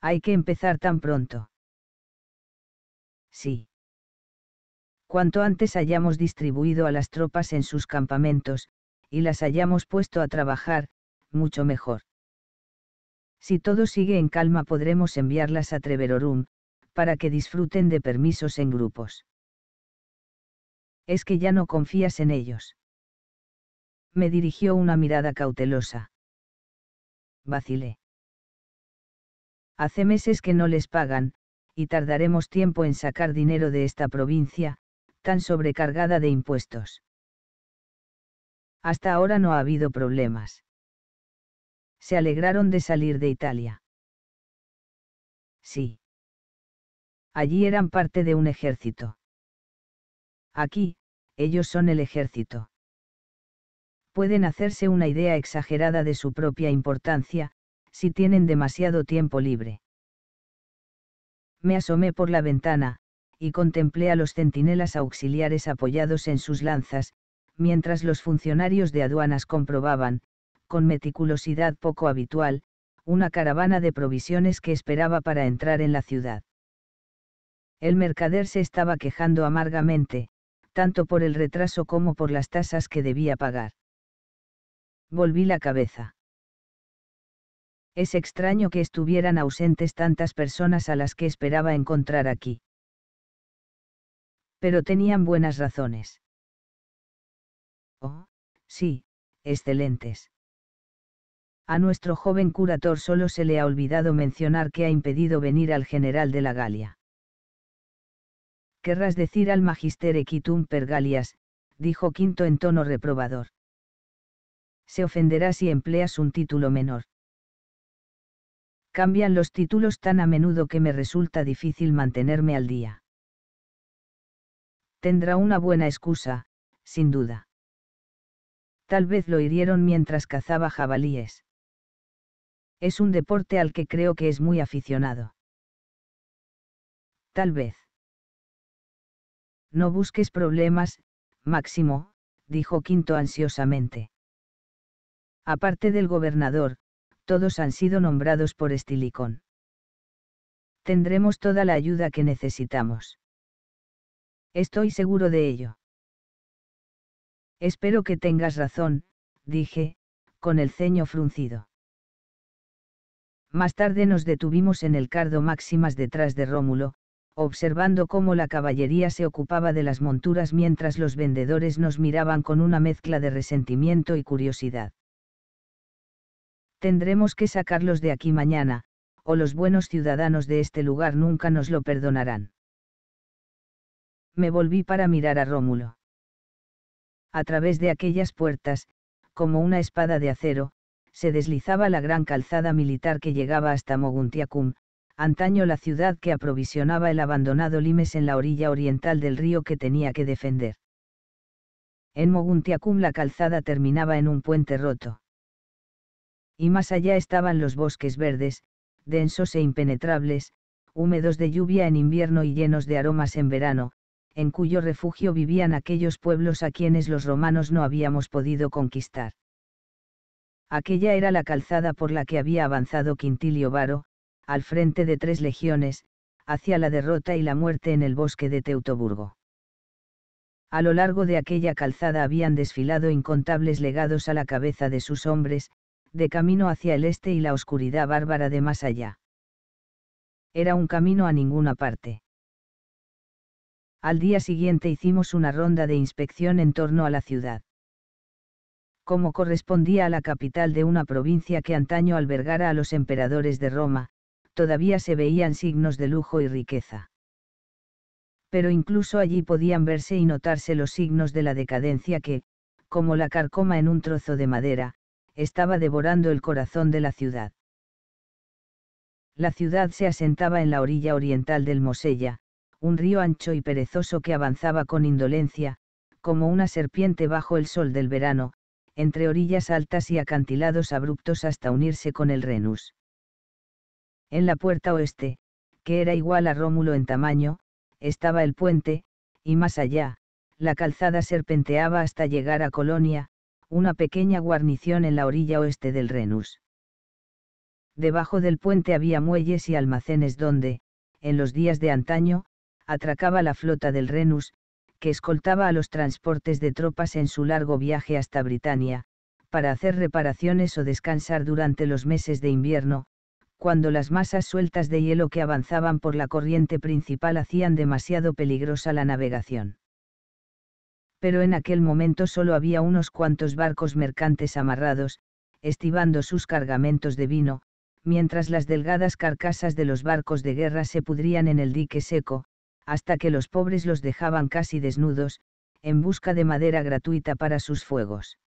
Hay que empezar tan pronto. Sí cuanto antes hayamos distribuido a las tropas en sus campamentos, y las hayamos puesto a trabajar, mucho mejor. Si todo sigue en calma podremos enviarlas a Treverorum, para que disfruten de permisos en grupos. Es que ya no confías en ellos. Me dirigió una mirada cautelosa. Vacilé. Hace meses que no les pagan, y tardaremos tiempo en sacar dinero de esta provincia, tan sobrecargada de impuestos. Hasta ahora no ha habido problemas. Se alegraron de salir de Italia. Sí. Allí eran parte de un ejército. Aquí, ellos son el ejército. Pueden hacerse una idea exagerada de su propia importancia, si tienen demasiado tiempo libre. Me asomé por la ventana, y contemplé a los centinelas auxiliares apoyados en sus lanzas, mientras los funcionarios de aduanas comprobaban, con meticulosidad poco habitual, una caravana de provisiones que esperaba para entrar en la ciudad. El mercader se estaba quejando amargamente, tanto por el retraso como por las tasas que debía pagar. Volví la cabeza. Es extraño que estuvieran ausentes tantas personas a las que esperaba encontrar aquí. Pero tenían buenas razones. Oh, sí, excelentes. A nuestro joven curator solo se le ha olvidado mencionar que ha impedido venir al general de la Galia. Querrás decir al magister equitum per Galias, dijo Quinto en tono reprobador. Se ofenderá si empleas un título menor. Cambian los títulos tan a menudo que me resulta difícil mantenerme al día tendrá una buena excusa, sin duda. Tal vez lo hirieron mientras cazaba jabalíes. Es un deporte al que creo que es muy aficionado. Tal vez. No busques problemas, Máximo, dijo Quinto ansiosamente. Aparte del gobernador, todos han sido nombrados por Estilicón. Tendremos toda la ayuda que necesitamos. Estoy seguro de ello. Espero que tengas razón, dije, con el ceño fruncido. Más tarde nos detuvimos en el cardo Máximas detrás de Rómulo, observando cómo la caballería se ocupaba de las monturas mientras los vendedores nos miraban con una mezcla de resentimiento y curiosidad. Tendremos que sacarlos de aquí mañana, o los buenos ciudadanos de este lugar nunca nos lo perdonarán me volví para mirar a Rómulo. A través de aquellas puertas, como una espada de acero, se deslizaba la gran calzada militar que llegaba hasta Moguntiacum, antaño la ciudad que aprovisionaba el abandonado Limes en la orilla oriental del río que tenía que defender. En Moguntiacum la calzada terminaba en un puente roto. Y más allá estaban los bosques verdes, densos e impenetrables, húmedos de lluvia en invierno y llenos de aromas en verano, en cuyo refugio vivían aquellos pueblos a quienes los romanos no habíamos podido conquistar. Aquella era la calzada por la que había avanzado Quintilio Varo, al frente de tres legiones, hacia la derrota y la muerte en el bosque de Teutoburgo. A lo largo de aquella calzada habían desfilado incontables legados a la cabeza de sus hombres, de camino hacia el este y la oscuridad bárbara de más allá. Era un camino a ninguna parte. Al día siguiente hicimos una ronda de inspección en torno a la ciudad. Como correspondía a la capital de una provincia que antaño albergara a los emperadores de Roma, todavía se veían signos de lujo y riqueza. Pero incluso allí podían verse y notarse los signos de la decadencia que, como la carcoma en un trozo de madera, estaba devorando el corazón de la ciudad. La ciudad se asentaba en la orilla oriental del Mosella, un río ancho y perezoso que avanzaba con indolencia, como una serpiente bajo el sol del verano, entre orillas altas y acantilados abruptos hasta unirse con el Renus. En la puerta oeste, que era igual a Rómulo en tamaño, estaba el puente, y más allá, la calzada serpenteaba hasta llegar a Colonia, una pequeña guarnición en la orilla oeste del Renus. Debajo del puente había muelles y almacenes donde, en los días de antaño, atracaba la flota del Renus, que escoltaba a los transportes de tropas en su largo viaje hasta Britania, para hacer reparaciones o descansar durante los meses de invierno, cuando las masas sueltas de hielo que avanzaban por la corriente principal hacían demasiado peligrosa la navegación. Pero en aquel momento solo había unos cuantos barcos mercantes amarrados, estivando sus cargamentos de vino, mientras las delgadas carcasas de los barcos de guerra se pudrían en el dique seco, hasta que los pobres los dejaban casi desnudos, en busca de madera gratuita para sus fuegos.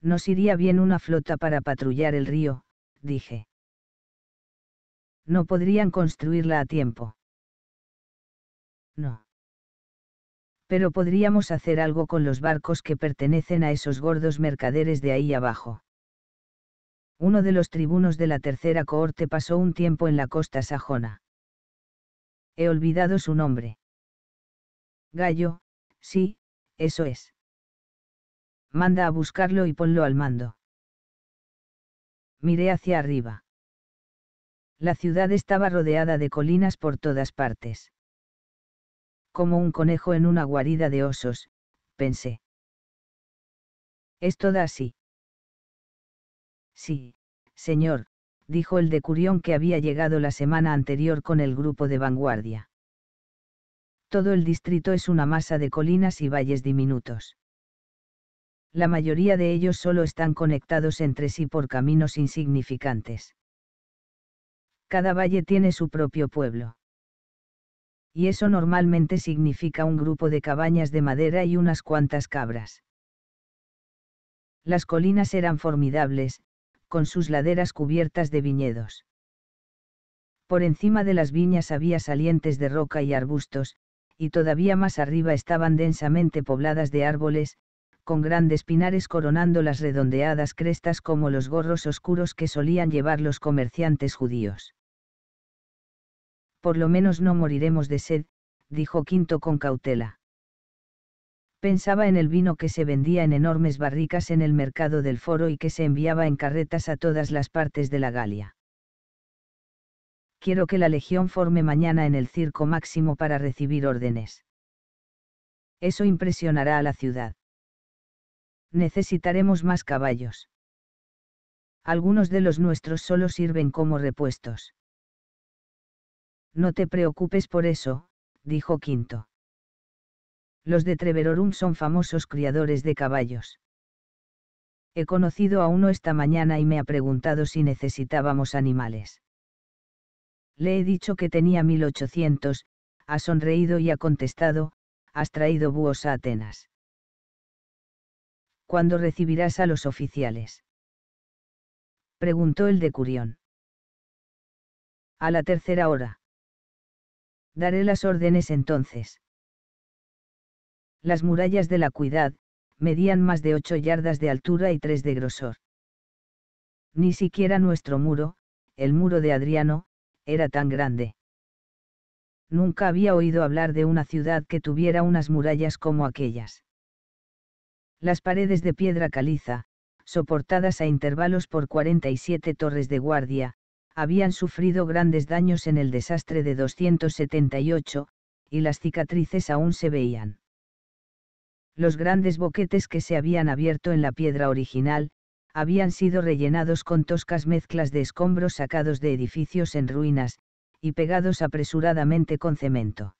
Nos iría bien una flota para patrullar el río, dije. No podrían construirla a tiempo. No. Pero podríamos hacer algo con los barcos que pertenecen a esos gordos mercaderes de ahí abajo. Uno de los tribunos de la tercera cohorte pasó un tiempo en la costa sajona He olvidado su nombre. Gallo, sí, eso es. Manda a buscarlo y ponlo al mando. Miré hacia arriba. La ciudad estaba rodeada de colinas por todas partes. Como un conejo en una guarida de osos, pensé. ¿Es toda así? Sí, señor, dijo el de Curión que había llegado la semana anterior con el grupo de vanguardia. Todo el distrito es una masa de colinas y valles diminutos. La mayoría de ellos solo están conectados entre sí por caminos insignificantes. Cada valle tiene su propio pueblo. Y eso normalmente significa un grupo de cabañas de madera y unas cuantas cabras. Las colinas eran formidables, con sus laderas cubiertas de viñedos. Por encima de las viñas había salientes de roca y arbustos, y todavía más arriba estaban densamente pobladas de árboles, con grandes pinares coronando las redondeadas crestas como los gorros oscuros que solían llevar los comerciantes judíos. Por lo menos no moriremos de sed, dijo Quinto con cautela pensaba en el vino que se vendía en enormes barricas en el mercado del foro y que se enviaba en carretas a todas las partes de la Galia. Quiero que la legión forme mañana en el circo máximo para recibir órdenes. Eso impresionará a la ciudad. Necesitaremos más caballos. Algunos de los nuestros solo sirven como repuestos. No te preocupes por eso, dijo Quinto los de Treverorum son famosos criadores de caballos. He conocido a uno esta mañana y me ha preguntado si necesitábamos animales. Le he dicho que tenía 1800, ha sonreído y ha contestado, has traído búhos a Atenas. ¿Cuándo recibirás a los oficiales? Preguntó el de Curión. A la tercera hora. Daré las órdenes entonces. Las murallas de la Cuidad, medían más de ocho yardas de altura y tres de grosor. Ni siquiera nuestro muro, el muro de Adriano, era tan grande. Nunca había oído hablar de una ciudad que tuviera unas murallas como aquellas. Las paredes de piedra caliza, soportadas a intervalos por 47 torres de guardia, habían sufrido grandes daños en el desastre de 278, y las cicatrices aún se veían. Los grandes boquetes que se habían abierto en la piedra original, habían sido rellenados con toscas mezclas de escombros sacados de edificios en ruinas, y pegados apresuradamente con cemento.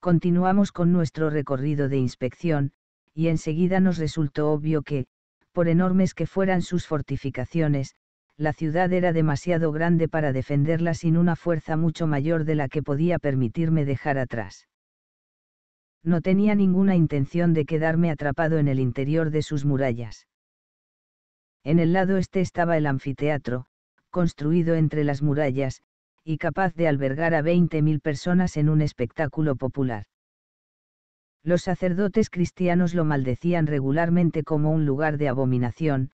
Continuamos con nuestro recorrido de inspección, y enseguida nos resultó obvio que, por enormes que fueran sus fortificaciones, la ciudad era demasiado grande para defenderla sin una fuerza mucho mayor de la que podía permitirme dejar atrás no tenía ninguna intención de quedarme atrapado en el interior de sus murallas. En el lado este estaba el anfiteatro, construido entre las murallas, y capaz de albergar a 20.000 personas en un espectáculo popular. Los sacerdotes cristianos lo maldecían regularmente como un lugar de abominación,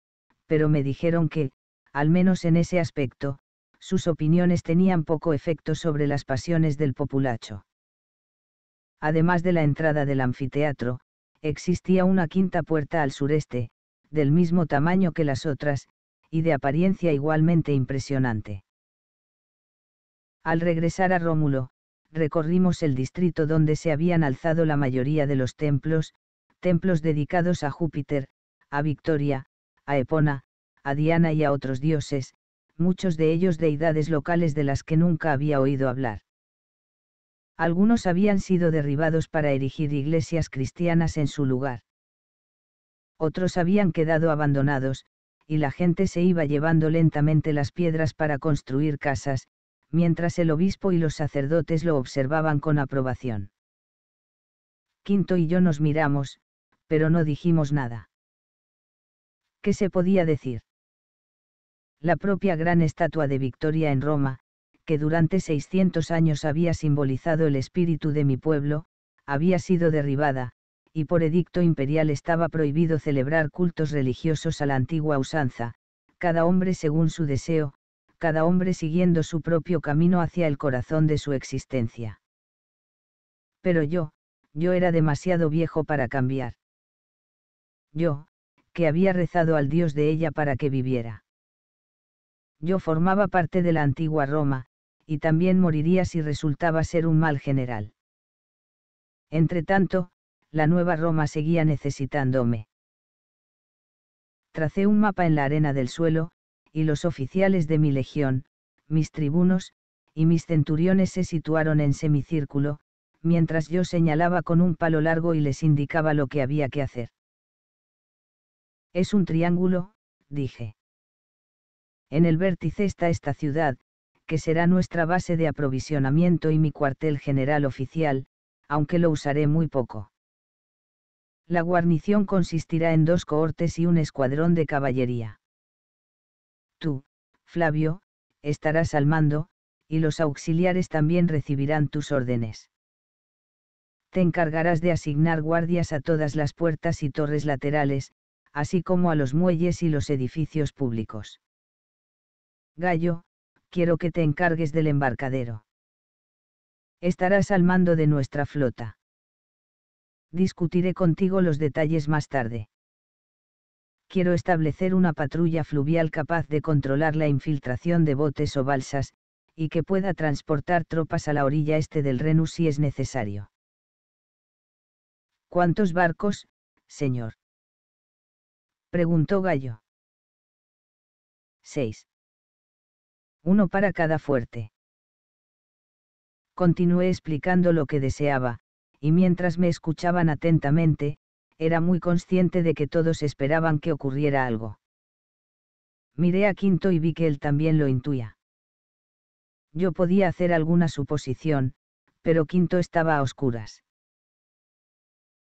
pero me dijeron que, al menos en ese aspecto, sus opiniones tenían poco efecto sobre las pasiones del populacho además de la entrada del anfiteatro, existía una quinta puerta al sureste, del mismo tamaño que las otras, y de apariencia igualmente impresionante. Al regresar a Rómulo, recorrimos el distrito donde se habían alzado la mayoría de los templos, templos dedicados a Júpiter, a Victoria, a Epona, a Diana y a otros dioses, muchos de ellos deidades locales de las que nunca había oído hablar algunos habían sido derribados para erigir iglesias cristianas en su lugar. Otros habían quedado abandonados, y la gente se iba llevando lentamente las piedras para construir casas, mientras el obispo y los sacerdotes lo observaban con aprobación. Quinto y yo nos miramos, pero no dijimos nada. ¿Qué se podía decir? La propia gran estatua de Victoria en Roma, que durante 600 años había simbolizado el espíritu de mi pueblo, había sido derribada, y por edicto imperial estaba prohibido celebrar cultos religiosos a la antigua usanza, cada hombre según su deseo, cada hombre siguiendo su propio camino hacia el corazón de su existencia. Pero yo, yo era demasiado viejo para cambiar. Yo, que había rezado al dios de ella para que viviera. Yo formaba parte de la antigua Roma, y también moriría si resultaba ser un mal general. Entretanto, la nueva Roma seguía necesitándome. Tracé un mapa en la arena del suelo, y los oficiales de mi legión, mis tribunos, y mis centuriones se situaron en semicírculo, mientras yo señalaba con un palo largo y les indicaba lo que había que hacer. Es un triángulo, dije. En el vértice está esta ciudad, que será nuestra base de aprovisionamiento y mi cuartel general oficial, aunque lo usaré muy poco. La guarnición consistirá en dos cohortes y un escuadrón de caballería. Tú, Flavio, estarás al mando, y los auxiliares también recibirán tus órdenes. Te encargarás de asignar guardias a todas las puertas y torres laterales, así como a los muelles y los edificios públicos. Gallo, quiero que te encargues del embarcadero. Estarás al mando de nuestra flota. Discutiré contigo los detalles más tarde. Quiero establecer una patrulla fluvial capaz de controlar la infiltración de botes o balsas, y que pueda transportar tropas a la orilla este del Renus si es necesario. ¿Cuántos barcos, señor? Preguntó Gallo. 6. Uno para cada fuerte. Continué explicando lo que deseaba, y mientras me escuchaban atentamente, era muy consciente de que todos esperaban que ocurriera algo. Miré a Quinto y vi que él también lo intuía. Yo podía hacer alguna suposición, pero Quinto estaba a oscuras.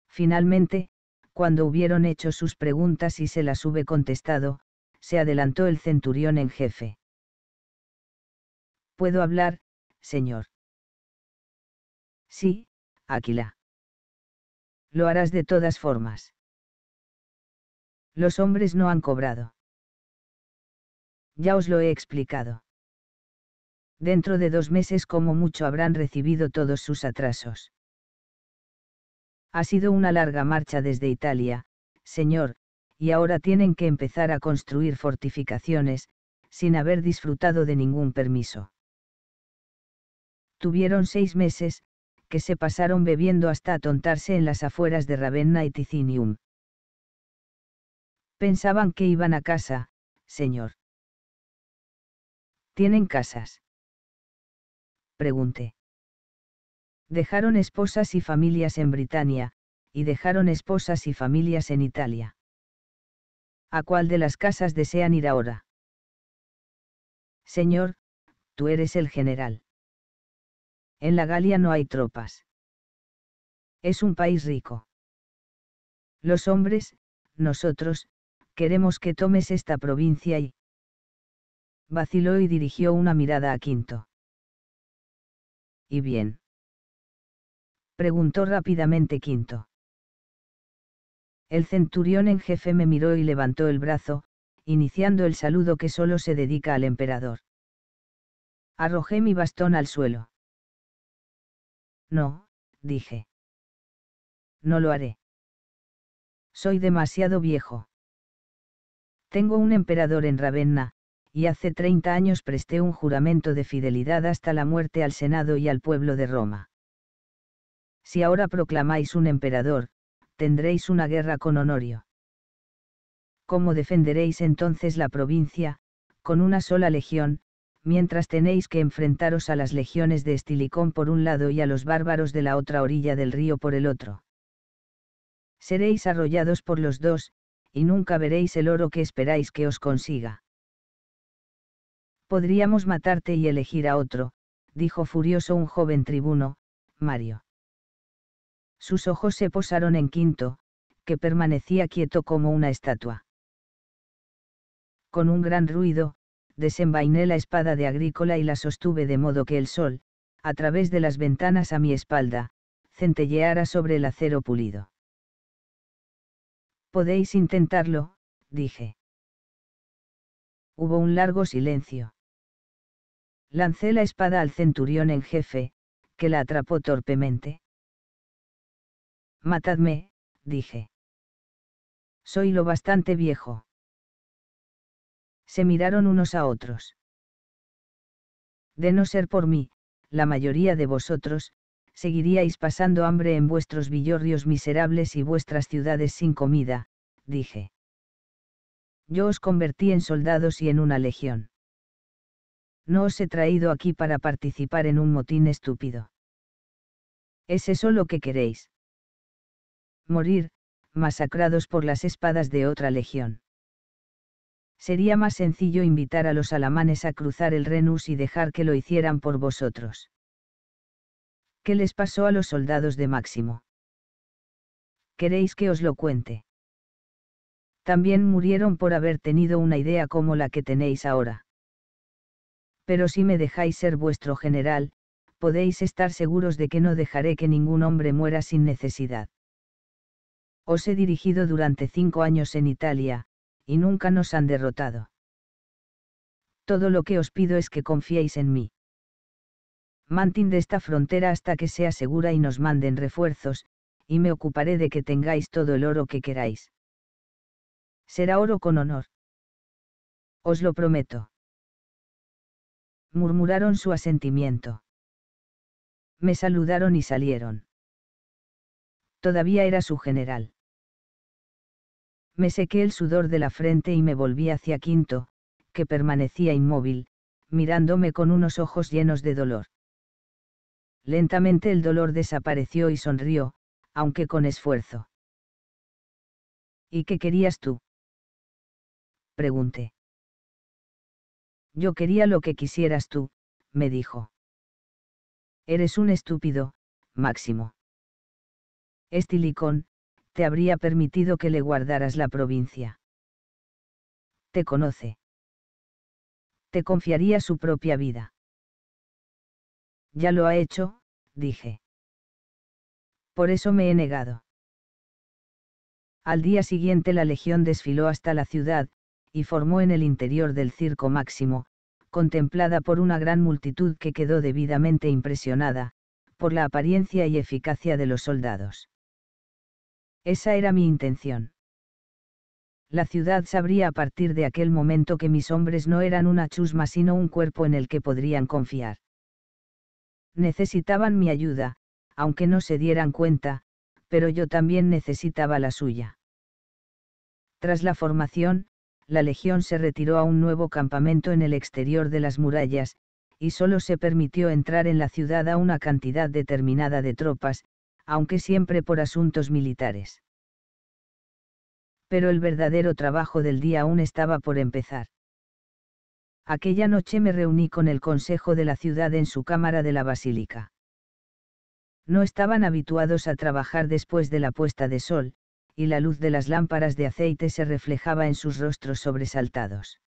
Finalmente, cuando hubieron hecho sus preguntas y se las hube contestado, se adelantó el centurión en jefe. Puedo hablar, señor. Sí, Áquila. Lo harás de todas formas. Los hombres no han cobrado. Ya os lo he explicado. Dentro de dos meses como mucho habrán recibido todos sus atrasos. Ha sido una larga marcha desde Italia, señor, y ahora tienen que empezar a construir fortificaciones, sin haber disfrutado de ningún permiso. Tuvieron seis meses, que se pasaron bebiendo hasta atontarse en las afueras de Ravenna y Ticinium. Pensaban que iban a casa, señor. ¿Tienen casas? Pregunté. Dejaron esposas y familias en Britania, y dejaron esposas y familias en Italia. ¿A cuál de las casas desean ir ahora? Señor, tú eres el general. En la Galia no hay tropas. Es un país rico. Los hombres, nosotros, queremos que tomes esta provincia y... Vaciló y dirigió una mirada a Quinto. ¿Y bien? Preguntó rápidamente Quinto. El centurión en jefe me miró y levantó el brazo, iniciando el saludo que solo se dedica al emperador. Arrojé mi bastón al suelo. No, dije. No lo haré. Soy demasiado viejo. Tengo un emperador en Ravenna, y hace 30 años presté un juramento de fidelidad hasta la muerte al Senado y al pueblo de Roma. Si ahora proclamáis un emperador, tendréis una guerra con Honorio. ¿Cómo defenderéis entonces la provincia, con una sola legión, mientras tenéis que enfrentaros a las legiones de Estilicón por un lado y a los bárbaros de la otra orilla del río por el otro. Seréis arrollados por los dos, y nunca veréis el oro que esperáis que os consiga. Podríamos matarte y elegir a otro, dijo furioso un joven tribuno, Mario. Sus ojos se posaron en Quinto, que permanecía quieto como una estatua. Con un gran ruido, desenvainé la espada de agrícola y la sostuve de modo que el sol, a través de las ventanas a mi espalda, centelleara sobre el acero pulido. Podéis intentarlo, dije. Hubo un largo silencio. Lancé la espada al centurión en jefe, que la atrapó torpemente. Matadme, dije. Soy lo bastante viejo se miraron unos a otros. De no ser por mí, la mayoría de vosotros, seguiríais pasando hambre en vuestros villorrios miserables y vuestras ciudades sin comida, dije. Yo os convertí en soldados y en una legión. No os he traído aquí para participar en un motín estúpido. ¿Es eso lo que queréis? Morir, masacrados por las espadas de otra legión sería más sencillo invitar a los alamanes a cruzar el Renus y dejar que lo hicieran por vosotros. ¿Qué les pasó a los soldados de Máximo? ¿Queréis que os lo cuente? También murieron por haber tenido una idea como la que tenéis ahora. Pero si me dejáis ser vuestro general, podéis estar seguros de que no dejaré que ningún hombre muera sin necesidad. Os he dirigido durante cinco años en Italia, y nunca nos han derrotado. Todo lo que os pido es que confiéis en mí. Mantín de esta frontera hasta que sea segura y nos manden refuerzos, y me ocuparé de que tengáis todo el oro que queráis. Será oro con honor. Os lo prometo. Murmuraron su asentimiento. Me saludaron y salieron. Todavía era su general. Me sequé el sudor de la frente y me volví hacia Quinto, que permanecía inmóvil, mirándome con unos ojos llenos de dolor. Lentamente el dolor desapareció y sonrió, aunque con esfuerzo. ¿Y qué querías tú? Pregunté. Yo quería lo que quisieras tú, me dijo. Eres un estúpido, Máximo. Estilicón, te habría permitido que le guardaras la provincia. Te conoce. Te confiaría su propia vida. Ya lo ha hecho, dije. Por eso me he negado. Al día siguiente la legión desfiló hasta la ciudad, y formó en el interior del circo máximo, contemplada por una gran multitud que quedó debidamente impresionada, por la apariencia y eficacia de los soldados. Esa era mi intención. La ciudad sabría a partir de aquel momento que mis hombres no eran una chusma sino un cuerpo en el que podrían confiar. Necesitaban mi ayuda, aunque no se dieran cuenta, pero yo también necesitaba la suya. Tras la formación, la Legión se retiró a un nuevo campamento en el exterior de las murallas, y solo se permitió entrar en la ciudad a una cantidad determinada de tropas, aunque siempre por asuntos militares. Pero el verdadero trabajo del día aún estaba por empezar. Aquella noche me reuní con el Consejo de la Ciudad en su Cámara de la Basílica. No estaban habituados a trabajar después de la puesta de sol, y la luz de las lámparas de aceite se reflejaba en sus rostros sobresaltados.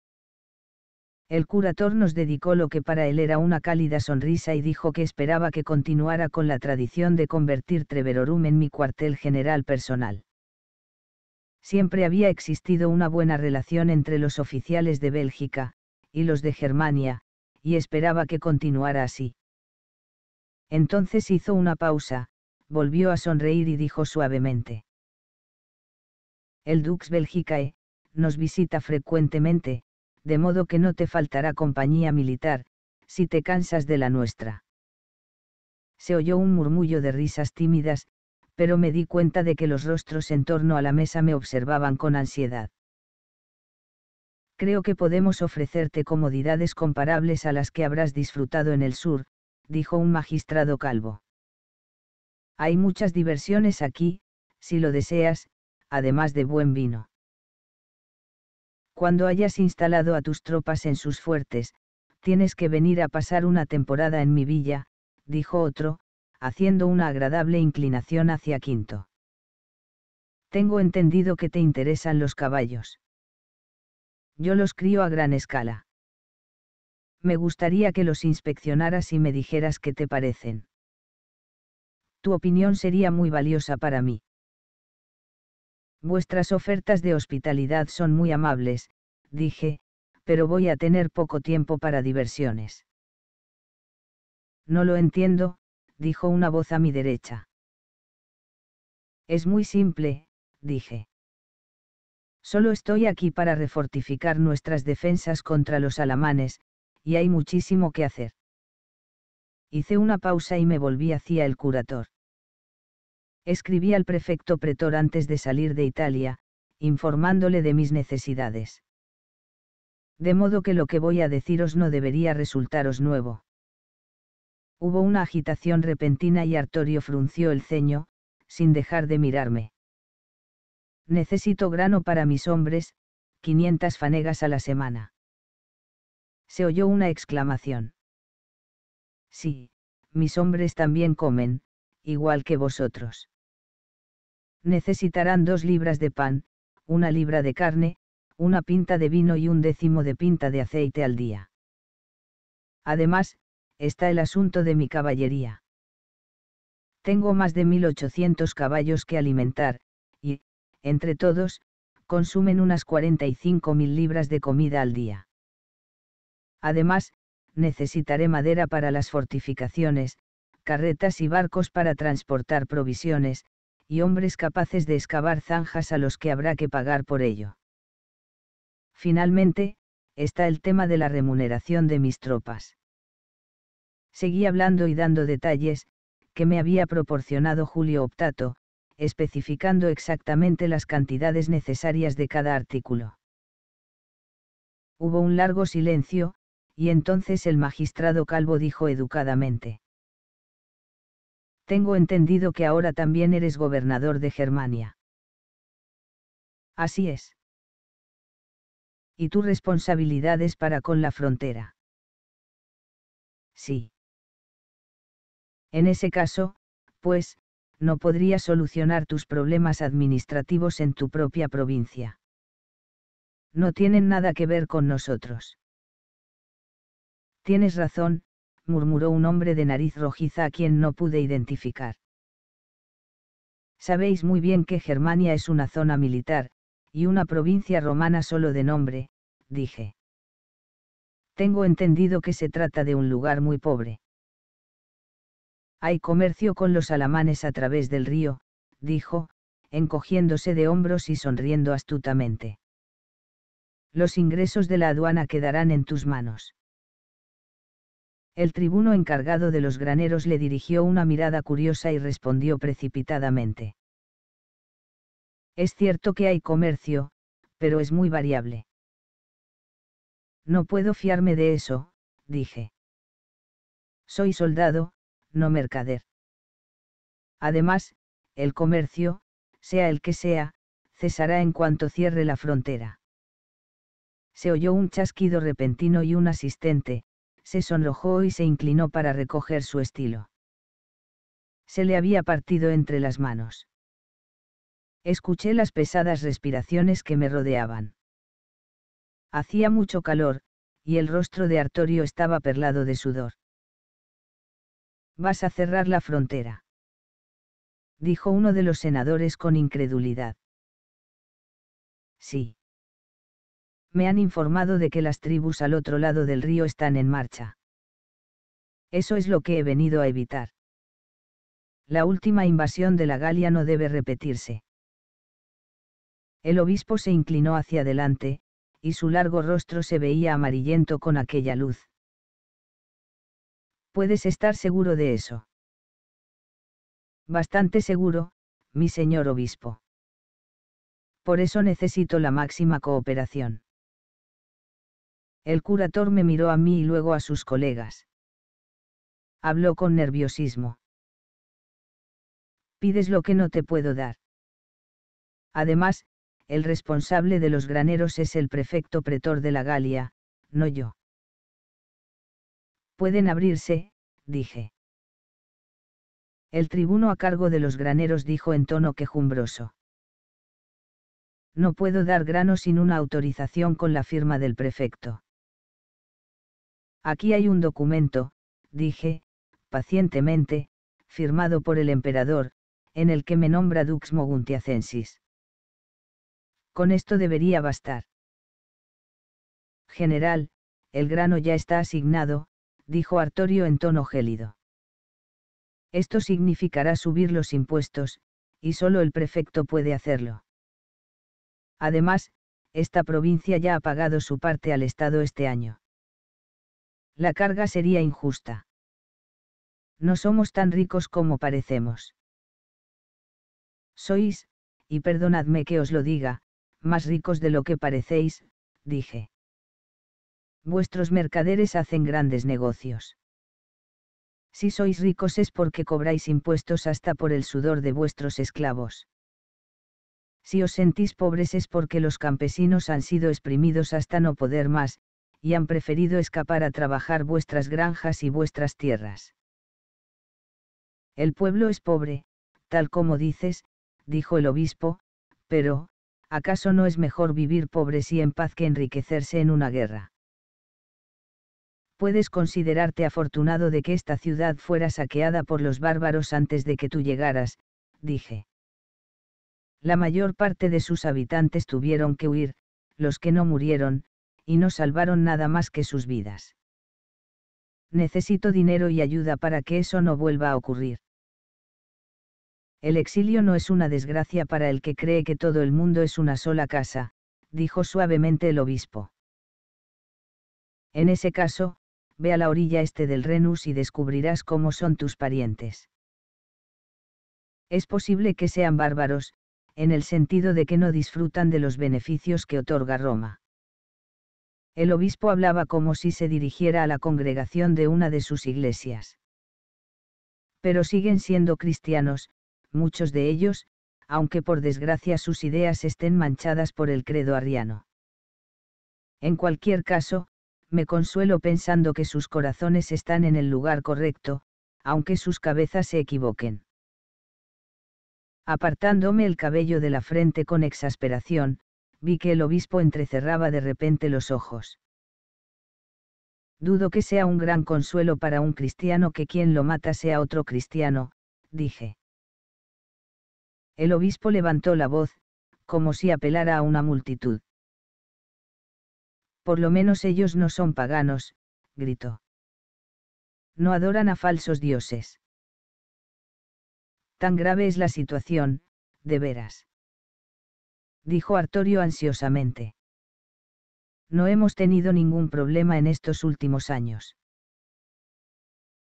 El curator nos dedicó lo que para él era una cálida sonrisa y dijo que esperaba que continuara con la tradición de convertir Treverorum en mi cuartel general personal. Siempre había existido una buena relación entre los oficiales de Bélgica, y los de Germania, y esperaba que continuara así. Entonces hizo una pausa, volvió a sonreír y dijo suavemente. El Dux Belgicae, nos visita frecuentemente, de modo que no te faltará compañía militar, si te cansas de la nuestra. Se oyó un murmullo de risas tímidas, pero me di cuenta de que los rostros en torno a la mesa me observaban con ansiedad. Creo que podemos ofrecerte comodidades comparables a las que habrás disfrutado en el sur, dijo un magistrado calvo. Hay muchas diversiones aquí, si lo deseas, además de buen vino. Cuando hayas instalado a tus tropas en sus fuertes, tienes que venir a pasar una temporada en mi villa, dijo otro, haciendo una agradable inclinación hacia Quinto. Tengo entendido que te interesan los caballos. Yo los crío a gran escala. Me gustaría que los inspeccionaras y me dijeras qué te parecen. Tu opinión sería muy valiosa para mí. Vuestras ofertas de hospitalidad son muy amables, dije, pero voy a tener poco tiempo para diversiones. No lo entiendo, dijo una voz a mi derecha. Es muy simple, dije. Solo estoy aquí para refortificar nuestras defensas contra los alamanes, y hay muchísimo que hacer. Hice una pausa y me volví hacia el curator escribí al prefecto pretor antes de salir de Italia, informándole de mis necesidades. De modo que lo que voy a deciros no debería resultaros nuevo. Hubo una agitación repentina y Artorio frunció el ceño, sin dejar de mirarme. Necesito grano para mis hombres, 500 fanegas a la semana. Se oyó una exclamación. Sí, mis hombres también comen, igual que vosotros necesitarán dos libras de pan, una libra de carne, una pinta de vino y un décimo de pinta de aceite al día. Además, está el asunto de mi caballería. Tengo más de 1800 caballos que alimentar, y, entre todos, consumen unas 45.000 libras de comida al día. Además, necesitaré madera para las fortificaciones, carretas y barcos para transportar provisiones, y hombres capaces de excavar zanjas a los que habrá que pagar por ello. Finalmente, está el tema de la remuneración de mis tropas. Seguí hablando y dando detalles, que me había proporcionado Julio Optato, especificando exactamente las cantidades necesarias de cada artículo. Hubo un largo silencio, y entonces el magistrado Calvo dijo educadamente tengo entendido que ahora también eres gobernador de Germania. Así es. Y tu responsabilidad es para con la frontera. Sí. En ese caso, pues, no podrías solucionar tus problemas administrativos en tu propia provincia. No tienen nada que ver con nosotros. Tienes razón, murmuró un hombre de nariz rojiza a quien no pude identificar. Sabéis muy bien que Germania es una zona militar, y una provincia romana solo de nombre, dije. Tengo entendido que se trata de un lugar muy pobre. Hay comercio con los alamanes a través del río, dijo, encogiéndose de hombros y sonriendo astutamente. Los ingresos de la aduana quedarán en tus manos. El tribuno encargado de los graneros le dirigió una mirada curiosa y respondió precipitadamente. Es cierto que hay comercio, pero es muy variable. No puedo fiarme de eso, dije. Soy soldado, no mercader. Además, el comercio, sea el que sea, cesará en cuanto cierre la frontera. Se oyó un chasquido repentino y un asistente, se sonrojó y se inclinó para recoger su estilo. Se le había partido entre las manos. Escuché las pesadas respiraciones que me rodeaban. Hacía mucho calor, y el rostro de Artorio estaba perlado de sudor. Vas a cerrar la frontera. Dijo uno de los senadores con incredulidad. Sí me han informado de que las tribus al otro lado del río están en marcha. Eso es lo que he venido a evitar. La última invasión de la Galia no debe repetirse. El obispo se inclinó hacia adelante, y su largo rostro se veía amarillento con aquella luz. Puedes estar seguro de eso. Bastante seguro, mi señor obispo. Por eso necesito la máxima cooperación. El curator me miró a mí y luego a sus colegas. Habló con nerviosismo. Pides lo que no te puedo dar. Además, el responsable de los graneros es el prefecto pretor de la Galia, no yo. Pueden abrirse, dije. El tribuno a cargo de los graneros dijo en tono quejumbroso. No puedo dar grano sin una autorización con la firma del prefecto. Aquí hay un documento, dije, pacientemente, firmado por el emperador, en el que me nombra Dux Moguntiacensis. Con esto debería bastar. General, el grano ya está asignado, dijo Artorio en tono gélido. Esto significará subir los impuestos, y solo el prefecto puede hacerlo. Además, esta provincia ya ha pagado su parte al Estado este año la carga sería injusta. No somos tan ricos como parecemos. Sois, y perdonadme que os lo diga, más ricos de lo que parecéis, dije. Vuestros mercaderes hacen grandes negocios. Si sois ricos es porque cobráis impuestos hasta por el sudor de vuestros esclavos. Si os sentís pobres es porque los campesinos han sido exprimidos hasta no poder más, y han preferido escapar a trabajar vuestras granjas y vuestras tierras. El pueblo es pobre, tal como dices, dijo el obispo, pero, ¿acaso no es mejor vivir pobres y en paz que enriquecerse en una guerra? Puedes considerarte afortunado de que esta ciudad fuera saqueada por los bárbaros antes de que tú llegaras, dije. La mayor parte de sus habitantes tuvieron que huir, los que no murieron, y no salvaron nada más que sus vidas. Necesito dinero y ayuda para que eso no vuelva a ocurrir. El exilio no es una desgracia para el que cree que todo el mundo es una sola casa, dijo suavemente el obispo. En ese caso, ve a la orilla este del Renus y descubrirás cómo son tus parientes. Es posible que sean bárbaros, en el sentido de que no disfrutan de los beneficios que otorga Roma. El obispo hablaba como si se dirigiera a la congregación de una de sus iglesias. Pero siguen siendo cristianos, muchos de ellos, aunque por desgracia sus ideas estén manchadas por el credo arriano. En cualquier caso, me consuelo pensando que sus corazones están en el lugar correcto, aunque sus cabezas se equivoquen. Apartándome el cabello de la frente con exasperación, vi que el obispo entrecerraba de repente los ojos. Dudo que sea un gran consuelo para un cristiano que quien lo mata sea otro cristiano, dije. El obispo levantó la voz, como si apelara a una multitud. Por lo menos ellos no son paganos, gritó. No adoran a falsos dioses. Tan grave es la situación, de veras dijo Artorio ansiosamente. No hemos tenido ningún problema en estos últimos años.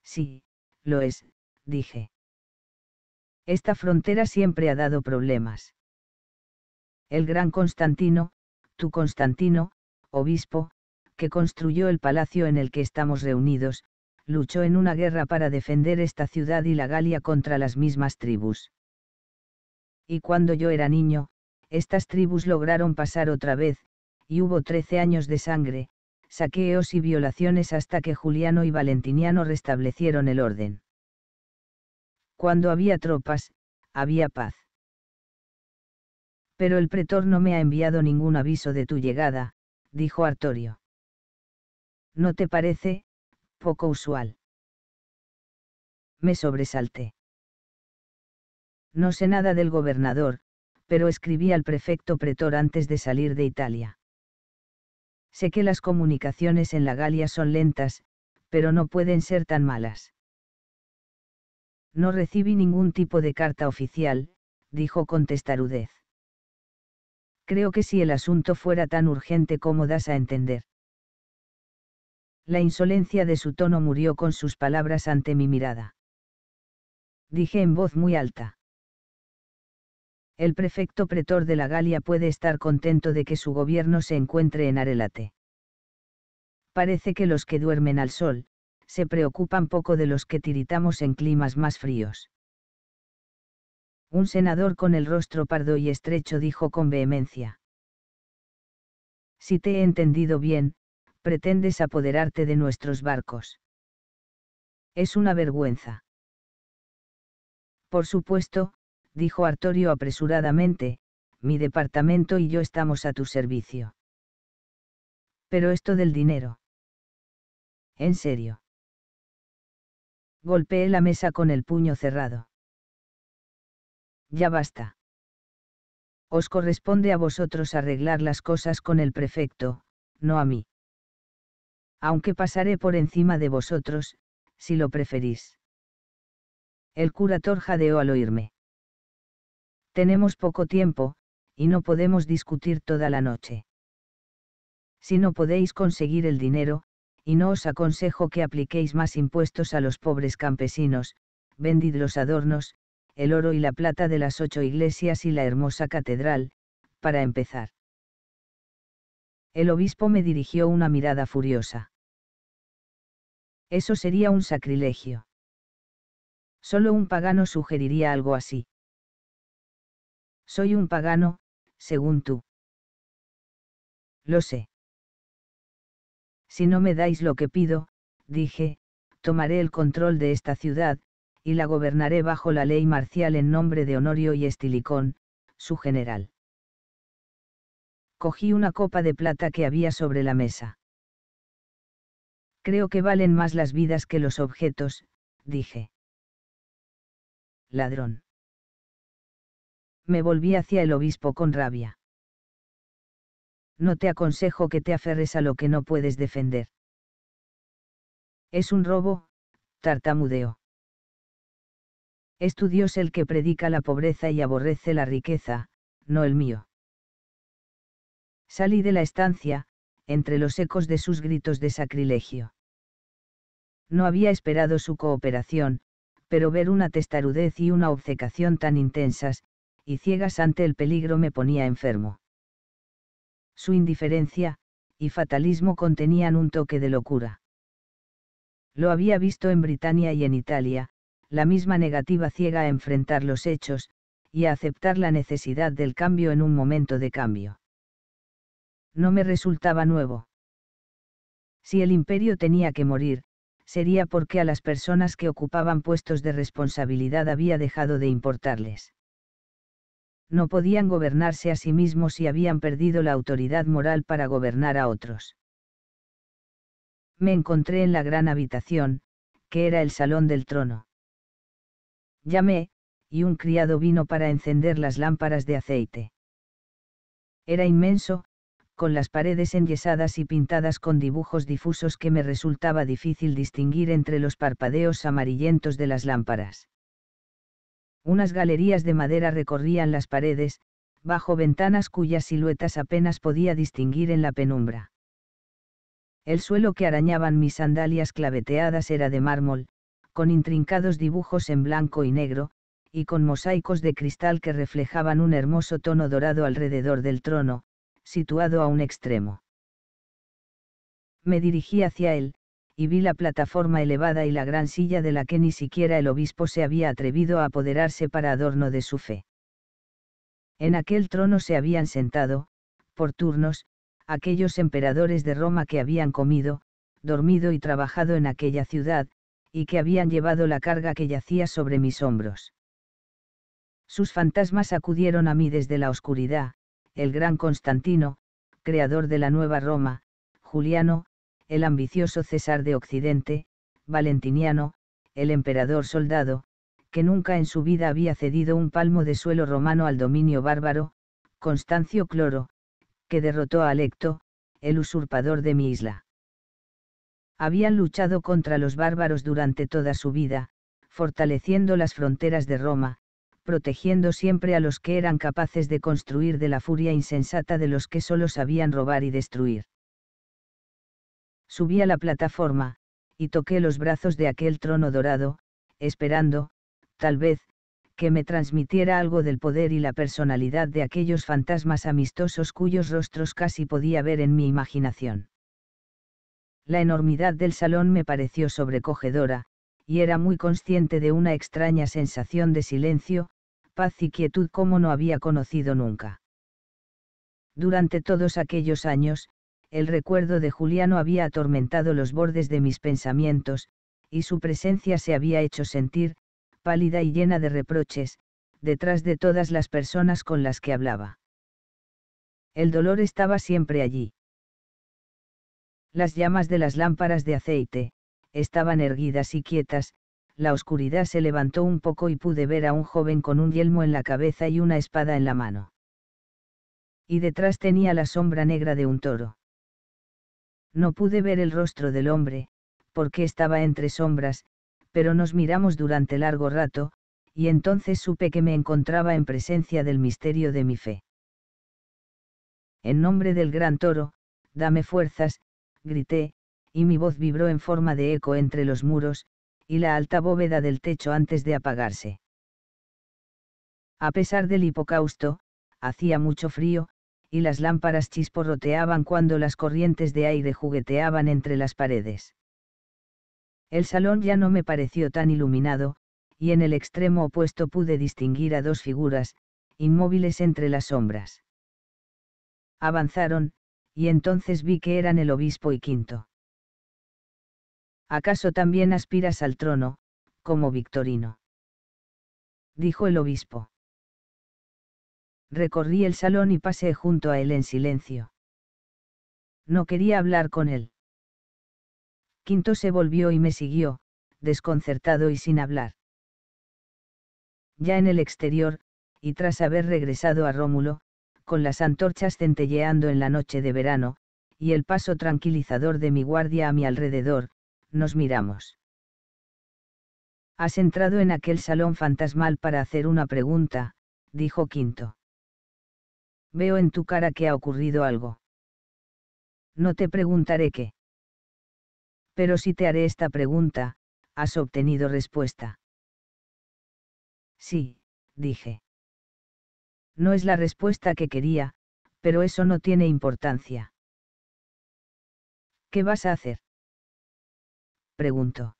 Sí, lo es, dije. Esta frontera siempre ha dado problemas. El gran Constantino, tu Constantino, obispo, que construyó el palacio en el que estamos reunidos, luchó en una guerra para defender esta ciudad y la Galia contra las mismas tribus. Y cuando yo era niño, estas tribus lograron pasar otra vez, y hubo trece años de sangre, saqueos y violaciones hasta que Juliano y Valentiniano restablecieron el orden. Cuando había tropas, había paz. Pero el pretor no me ha enviado ningún aviso de tu llegada, dijo Artorio. ¿No te parece, poco usual? Me sobresalté. No sé nada del gobernador, pero escribí al prefecto pretor antes de salir de Italia. Sé que las comunicaciones en la Galia son lentas, pero no pueden ser tan malas. No recibí ningún tipo de carta oficial, dijo con testarudez. Creo que si el asunto fuera tan urgente como das a entender. La insolencia de su tono murió con sus palabras ante mi mirada. Dije en voz muy alta el prefecto pretor de la Galia puede estar contento de que su gobierno se encuentre en Arelate. Parece que los que duermen al sol, se preocupan poco de los que tiritamos en climas más fríos. Un senador con el rostro pardo y estrecho dijo con vehemencia. Si te he entendido bien, pretendes apoderarte de nuestros barcos. Es una vergüenza. Por supuesto, dijo Artorio apresuradamente, mi departamento y yo estamos a tu servicio. Pero esto del dinero. En serio. Golpeé la mesa con el puño cerrado. Ya basta. Os corresponde a vosotros arreglar las cosas con el prefecto, no a mí. Aunque pasaré por encima de vosotros, si lo preferís. El curator jadeó al oírme. Tenemos poco tiempo, y no podemos discutir toda la noche. Si no podéis conseguir el dinero, y no os aconsejo que apliquéis más impuestos a los pobres campesinos, vendid los adornos, el oro y la plata de las ocho iglesias y la hermosa catedral, para empezar. El obispo me dirigió una mirada furiosa. Eso sería un sacrilegio. Solo un pagano sugeriría algo así. Soy un pagano, según tú. Lo sé. Si no me dais lo que pido, dije, tomaré el control de esta ciudad, y la gobernaré bajo la ley marcial en nombre de Honorio y Estilicón, su general. Cogí una copa de plata que había sobre la mesa. Creo que valen más las vidas que los objetos, dije. Ladrón me volví hacia el obispo con rabia. No te aconsejo que te aferres a lo que no puedes defender. Es un robo, tartamudeo. Es tu Dios el que predica la pobreza y aborrece la riqueza, no el mío. Salí de la estancia, entre los ecos de sus gritos de sacrilegio. No había esperado su cooperación, pero ver una testarudez y una obcecación tan intensas, y ciegas ante el peligro me ponía enfermo. Su indiferencia, y fatalismo contenían un toque de locura. Lo había visto en Britania y en Italia, la misma negativa ciega a enfrentar los hechos, y a aceptar la necesidad del cambio en un momento de cambio. No me resultaba nuevo. Si el imperio tenía que morir, sería porque a las personas que ocupaban puestos de responsabilidad había dejado de importarles no podían gobernarse a sí mismos y habían perdido la autoridad moral para gobernar a otros. Me encontré en la gran habitación, que era el salón del trono. Llamé, y un criado vino para encender las lámparas de aceite. Era inmenso, con las paredes enyesadas y pintadas con dibujos difusos que me resultaba difícil distinguir entre los parpadeos amarillentos de las lámparas. Unas galerías de madera recorrían las paredes, bajo ventanas cuyas siluetas apenas podía distinguir en la penumbra. El suelo que arañaban mis sandalias claveteadas era de mármol, con intrincados dibujos en blanco y negro, y con mosaicos de cristal que reflejaban un hermoso tono dorado alrededor del trono, situado a un extremo. Me dirigí hacia él, y vi la plataforma elevada y la gran silla de la que ni siquiera el obispo se había atrevido a apoderarse para adorno de su fe. En aquel trono se habían sentado, por turnos, aquellos emperadores de Roma que habían comido, dormido y trabajado en aquella ciudad, y que habían llevado la carga que yacía sobre mis hombros. Sus fantasmas acudieron a mí desde la oscuridad, el gran Constantino, creador de la nueva Roma, Juliano, el ambicioso César de Occidente, Valentiniano, el emperador soldado, que nunca en su vida había cedido un palmo de suelo romano al dominio bárbaro, Constancio Cloro, que derrotó a Alecto, el usurpador de mi isla. Habían luchado contra los bárbaros durante toda su vida, fortaleciendo las fronteras de Roma, protegiendo siempre a los que eran capaces de construir de la furia insensata de los que solo sabían robar y destruir. Subí a la plataforma, y toqué los brazos de aquel trono dorado, esperando, tal vez, que me transmitiera algo del poder y la personalidad de aquellos fantasmas amistosos cuyos rostros casi podía ver en mi imaginación. La enormidad del salón me pareció sobrecogedora, y era muy consciente de una extraña sensación de silencio, paz y quietud como no había conocido nunca. Durante todos aquellos años, el recuerdo de Juliano había atormentado los bordes de mis pensamientos, y su presencia se había hecho sentir, pálida y llena de reproches, detrás de todas las personas con las que hablaba. El dolor estaba siempre allí. Las llamas de las lámparas de aceite, estaban erguidas y quietas, la oscuridad se levantó un poco y pude ver a un joven con un yelmo en la cabeza y una espada en la mano. Y detrás tenía la sombra negra de un toro. No pude ver el rostro del hombre, porque estaba entre sombras, pero nos miramos durante largo rato, y entonces supe que me encontraba en presencia del misterio de mi fe. En nombre del gran toro, dame fuerzas, grité, y mi voz vibró en forma de eco entre los muros, y la alta bóveda del techo antes de apagarse. A pesar del hipocausto, hacía mucho frío, y las lámparas chisporroteaban cuando las corrientes de aire jugueteaban entre las paredes. El salón ya no me pareció tan iluminado, y en el extremo opuesto pude distinguir a dos figuras, inmóviles entre las sombras. Avanzaron, y entonces vi que eran el obispo y Quinto. ¿Acaso también aspiras al trono, como Victorino? dijo el obispo. Recorrí el salón y pasé junto a él en silencio. No quería hablar con él. Quinto se volvió y me siguió, desconcertado y sin hablar. Ya en el exterior, y tras haber regresado a Rómulo, con las antorchas centelleando en la noche de verano, y el paso tranquilizador de mi guardia a mi alrededor, nos miramos. Has entrado en aquel salón fantasmal para hacer una pregunta, dijo Quinto. Veo en tu cara que ha ocurrido algo. No te preguntaré qué. Pero si te haré esta pregunta, has obtenido respuesta. Sí, dije. No es la respuesta que quería, pero eso no tiene importancia. ¿Qué vas a hacer? Preguntó.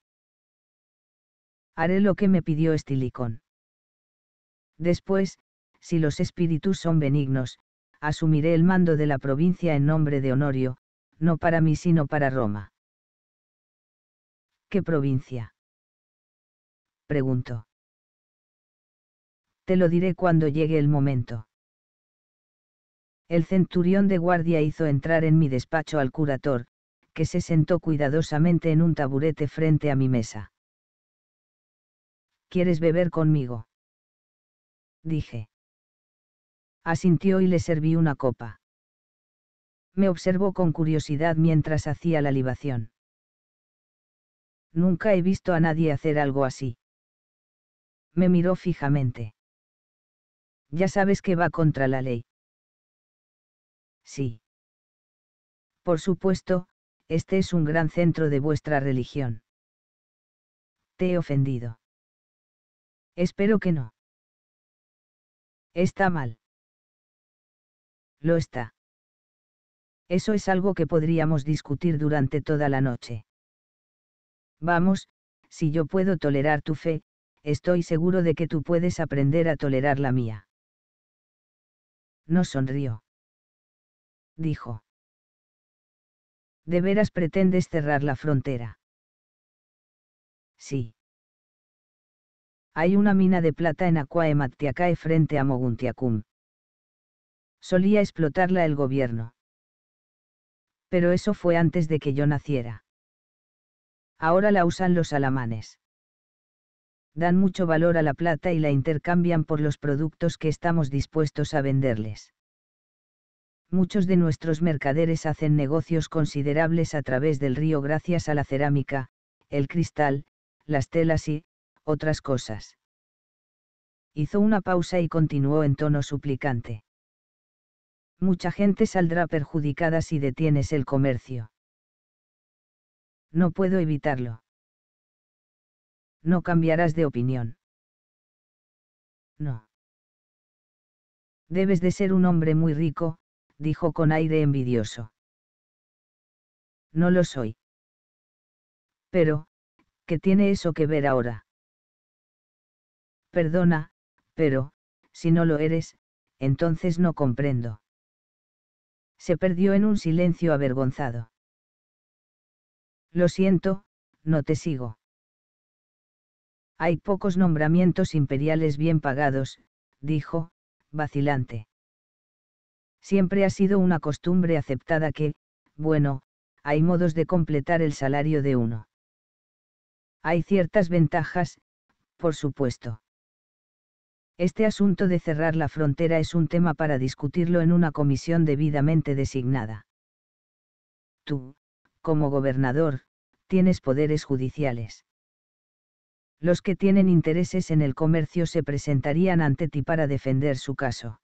Haré lo que me pidió Estilicón. Después, si los espíritus son benignos, asumiré el mando de la provincia en nombre de Honorio, no para mí sino para Roma. ¿Qué provincia? Preguntó. Te lo diré cuando llegue el momento. El centurión de guardia hizo entrar en mi despacho al curator, que se sentó cuidadosamente en un taburete frente a mi mesa. ¿Quieres beber conmigo? Dije asintió y le serví una copa. Me observó con curiosidad mientras hacía la libación. Nunca he visto a nadie hacer algo así. Me miró fijamente. Ya sabes que va contra la ley. Sí. Por supuesto, este es un gran centro de vuestra religión. Te he ofendido. Espero que no. Está mal. Lo está. Eso es algo que podríamos discutir durante toda la noche. Vamos, si yo puedo tolerar tu fe, estoy seguro de que tú puedes aprender a tolerar la mía. No sonrió. Dijo. ¿De veras pretendes cerrar la frontera? Sí. Hay una mina de plata en Aquae frente a Moguntiacum solía explotarla el gobierno. Pero eso fue antes de que yo naciera. Ahora la usan los alamanes. Dan mucho valor a la plata y la intercambian por los productos que estamos dispuestos a venderles. Muchos de nuestros mercaderes hacen negocios considerables a través del río gracias a la cerámica, el cristal, las telas y, otras cosas hizo una pausa y continuó en tono suplicante mucha gente saldrá perjudicada si detienes el comercio. No puedo evitarlo. No cambiarás de opinión. No. Debes de ser un hombre muy rico, dijo con aire envidioso. No lo soy. Pero, ¿qué tiene eso que ver ahora? Perdona, pero, si no lo eres, entonces no comprendo se perdió en un silencio avergonzado. Lo siento, no te sigo. Hay pocos nombramientos imperiales bien pagados, dijo, vacilante. Siempre ha sido una costumbre aceptada que, bueno, hay modos de completar el salario de uno. Hay ciertas ventajas, por supuesto. Este asunto de cerrar la frontera es un tema para discutirlo en una comisión debidamente designada. Tú, como gobernador, tienes poderes judiciales. Los que tienen intereses en el comercio se presentarían ante ti para defender su caso.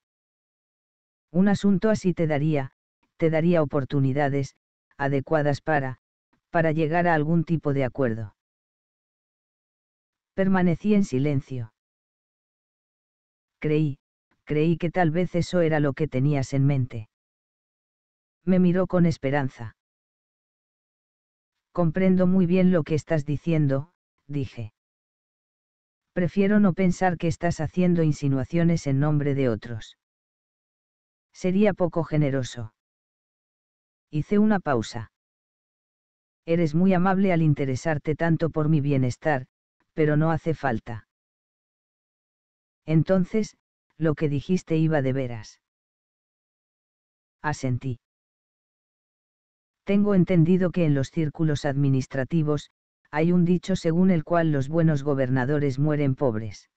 Un asunto así te daría, te daría oportunidades, adecuadas para, para llegar a algún tipo de acuerdo. Permanecí en silencio creí, creí que tal vez eso era lo que tenías en mente. Me miró con esperanza. Comprendo muy bien lo que estás diciendo, dije. Prefiero no pensar que estás haciendo insinuaciones en nombre de otros. Sería poco generoso. Hice una pausa. Eres muy amable al interesarte tanto por mi bienestar, pero no hace falta. Entonces, lo que dijiste iba de veras. Asentí. Tengo entendido que en los círculos administrativos, hay un dicho según el cual los buenos gobernadores mueren pobres.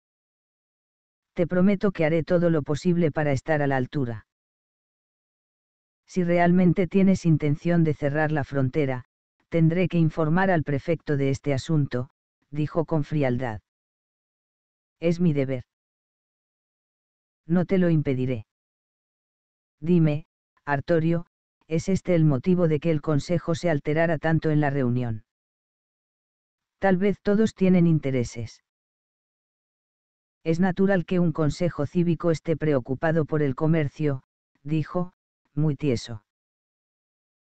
Te prometo que haré todo lo posible para estar a la altura. Si realmente tienes intención de cerrar la frontera, tendré que informar al prefecto de este asunto, dijo con frialdad. Es mi deber no te lo impediré. Dime, Artorio, ¿es este el motivo de que el Consejo se alterara tanto en la reunión? Tal vez todos tienen intereses. Es natural que un Consejo Cívico esté preocupado por el comercio, dijo, muy tieso.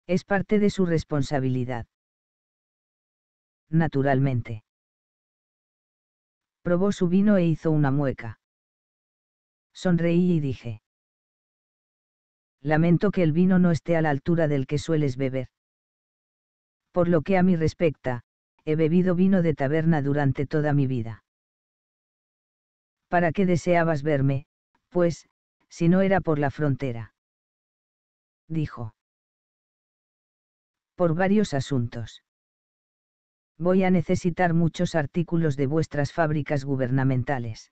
Es parte de su responsabilidad. Naturalmente. Probó su vino e hizo una mueca. Sonreí y dije. Lamento que el vino no esté a la altura del que sueles beber. Por lo que a mí respecta, he bebido vino de taberna durante toda mi vida. ¿Para qué deseabas verme, pues, si no era por la frontera? Dijo. Por varios asuntos. Voy a necesitar muchos artículos de vuestras fábricas gubernamentales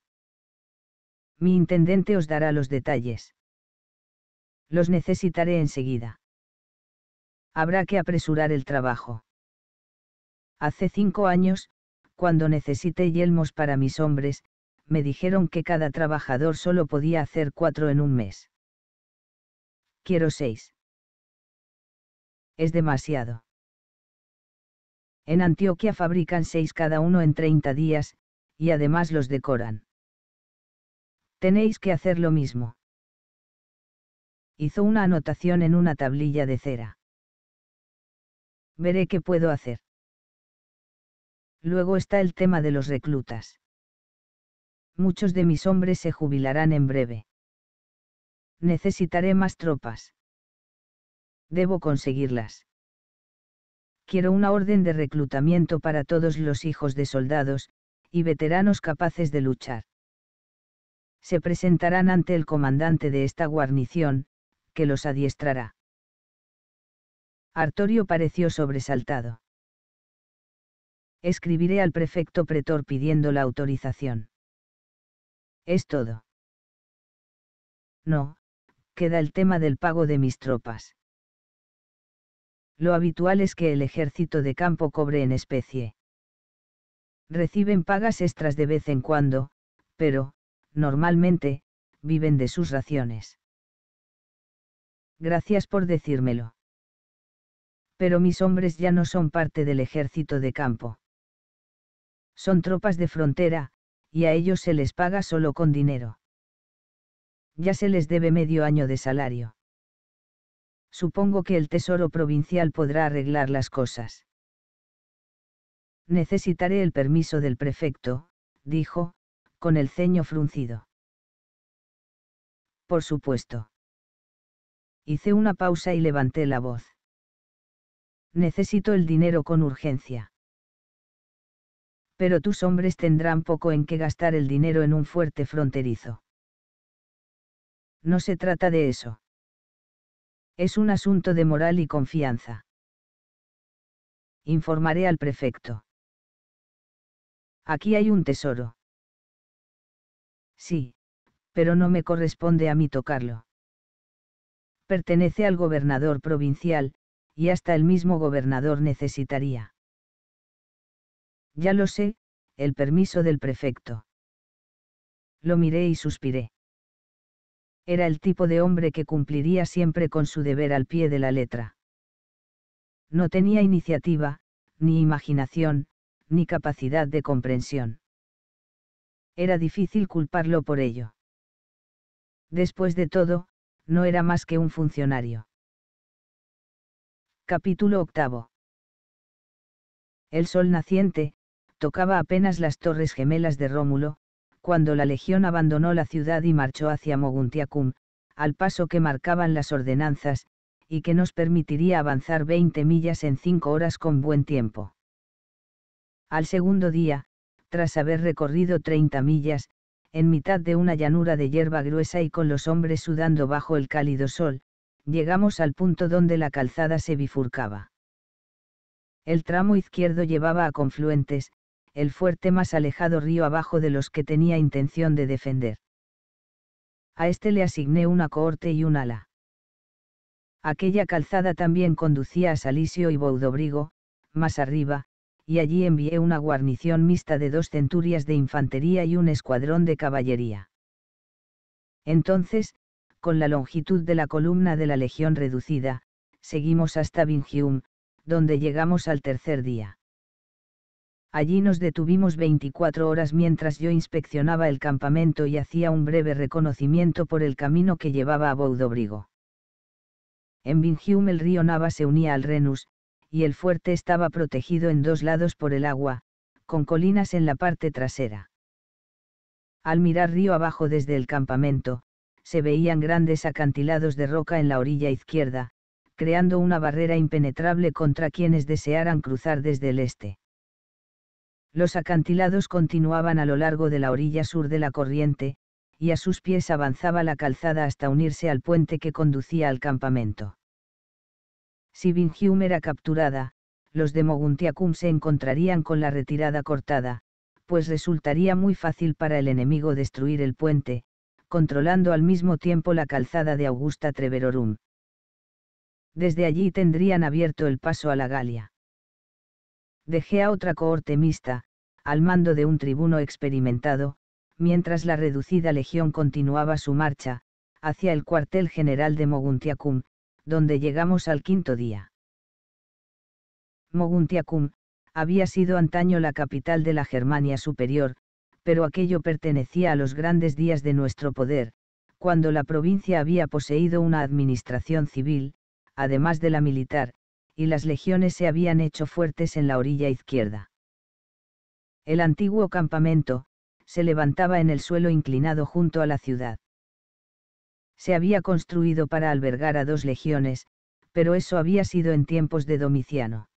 mi intendente os dará los detalles. Los necesitaré enseguida. Habrá que apresurar el trabajo. Hace cinco años, cuando necesité yelmos para mis hombres, me dijeron que cada trabajador solo podía hacer cuatro en un mes. Quiero seis. Es demasiado. En Antioquia fabrican seis cada uno en 30 días, y además los decoran. Tenéis que hacer lo mismo. Hizo una anotación en una tablilla de cera. Veré qué puedo hacer. Luego está el tema de los reclutas. Muchos de mis hombres se jubilarán en breve. Necesitaré más tropas. Debo conseguirlas. Quiero una orden de reclutamiento para todos los hijos de soldados, y veteranos capaces de luchar se presentarán ante el comandante de esta guarnición, que los adiestrará. Artorio pareció sobresaltado. Escribiré al prefecto pretor pidiendo la autorización. Es todo. No, queda el tema del pago de mis tropas. Lo habitual es que el ejército de campo cobre en especie. Reciben pagas extras de vez en cuando, pero, normalmente, viven de sus raciones. Gracias por decírmelo. Pero mis hombres ya no son parte del ejército de campo. Son tropas de frontera, y a ellos se les paga solo con dinero. Ya se les debe medio año de salario. Supongo que el Tesoro Provincial podrá arreglar las cosas. Necesitaré el permiso del prefecto, dijo, con el ceño fruncido. Por supuesto. Hice una pausa y levanté la voz. Necesito el dinero con urgencia. Pero tus hombres tendrán poco en qué gastar el dinero en un fuerte fronterizo. No se trata de eso. Es un asunto de moral y confianza. Informaré al prefecto. Aquí hay un tesoro. Sí, pero no me corresponde a mí tocarlo. Pertenece al gobernador provincial, y hasta el mismo gobernador necesitaría. Ya lo sé, el permiso del prefecto. Lo miré y suspiré. Era el tipo de hombre que cumpliría siempre con su deber al pie de la letra. No tenía iniciativa, ni imaginación, ni capacidad de comprensión era difícil culparlo por ello. Después de todo, no era más que un funcionario. Capítulo octavo. El sol naciente, tocaba apenas las torres gemelas de Rómulo, cuando la legión abandonó la ciudad y marchó hacia Moguntiacum, al paso que marcaban las ordenanzas, y que nos permitiría avanzar 20 millas en cinco horas con buen tiempo. Al segundo día, tras haber recorrido 30 millas, en mitad de una llanura de hierba gruesa y con los hombres sudando bajo el cálido sol, llegamos al punto donde la calzada se bifurcaba. El tramo izquierdo llevaba a confluentes, el fuerte más alejado río abajo de los que tenía intención de defender. A este le asigné una cohorte y un ala. Aquella calzada también conducía a Salicio y Boudobrigo, más arriba, y allí envié una guarnición mixta de dos centurias de infantería y un escuadrón de caballería. Entonces, con la longitud de la columna de la legión reducida, seguimos hasta Vingium, donde llegamos al tercer día. Allí nos detuvimos 24 horas mientras yo inspeccionaba el campamento y hacía un breve reconocimiento por el camino que llevaba a Boudobrigo. En Vingium el río Nava se unía al Renus, y el fuerte estaba protegido en dos lados por el agua, con colinas en la parte trasera. Al mirar río abajo desde el campamento, se veían grandes acantilados de roca en la orilla izquierda, creando una barrera impenetrable contra quienes desearan cruzar desde el este. Los acantilados continuaban a lo largo de la orilla sur de la corriente, y a sus pies avanzaba la calzada hasta unirse al puente que conducía al campamento. Si Bingium era capturada, los de Moguntiacum se encontrarían con la retirada cortada, pues resultaría muy fácil para el enemigo destruir el puente, controlando al mismo tiempo la calzada de Augusta Treverorum. Desde allí tendrían abierto el paso a la Galia. Dejé a otra cohorte mixta, al mando de un tribuno experimentado, mientras la reducida legión continuaba su marcha, hacia el cuartel general de Moguntiacum, donde llegamos al quinto día. Moguntiacum, había sido antaño la capital de la Germania Superior, pero aquello pertenecía a los grandes días de nuestro poder, cuando la provincia había poseído una administración civil, además de la militar, y las legiones se habían hecho fuertes en la orilla izquierda. El antiguo campamento, se levantaba en el suelo inclinado junto a la ciudad se había construido para albergar a dos legiones, pero eso había sido en tiempos de Domiciano.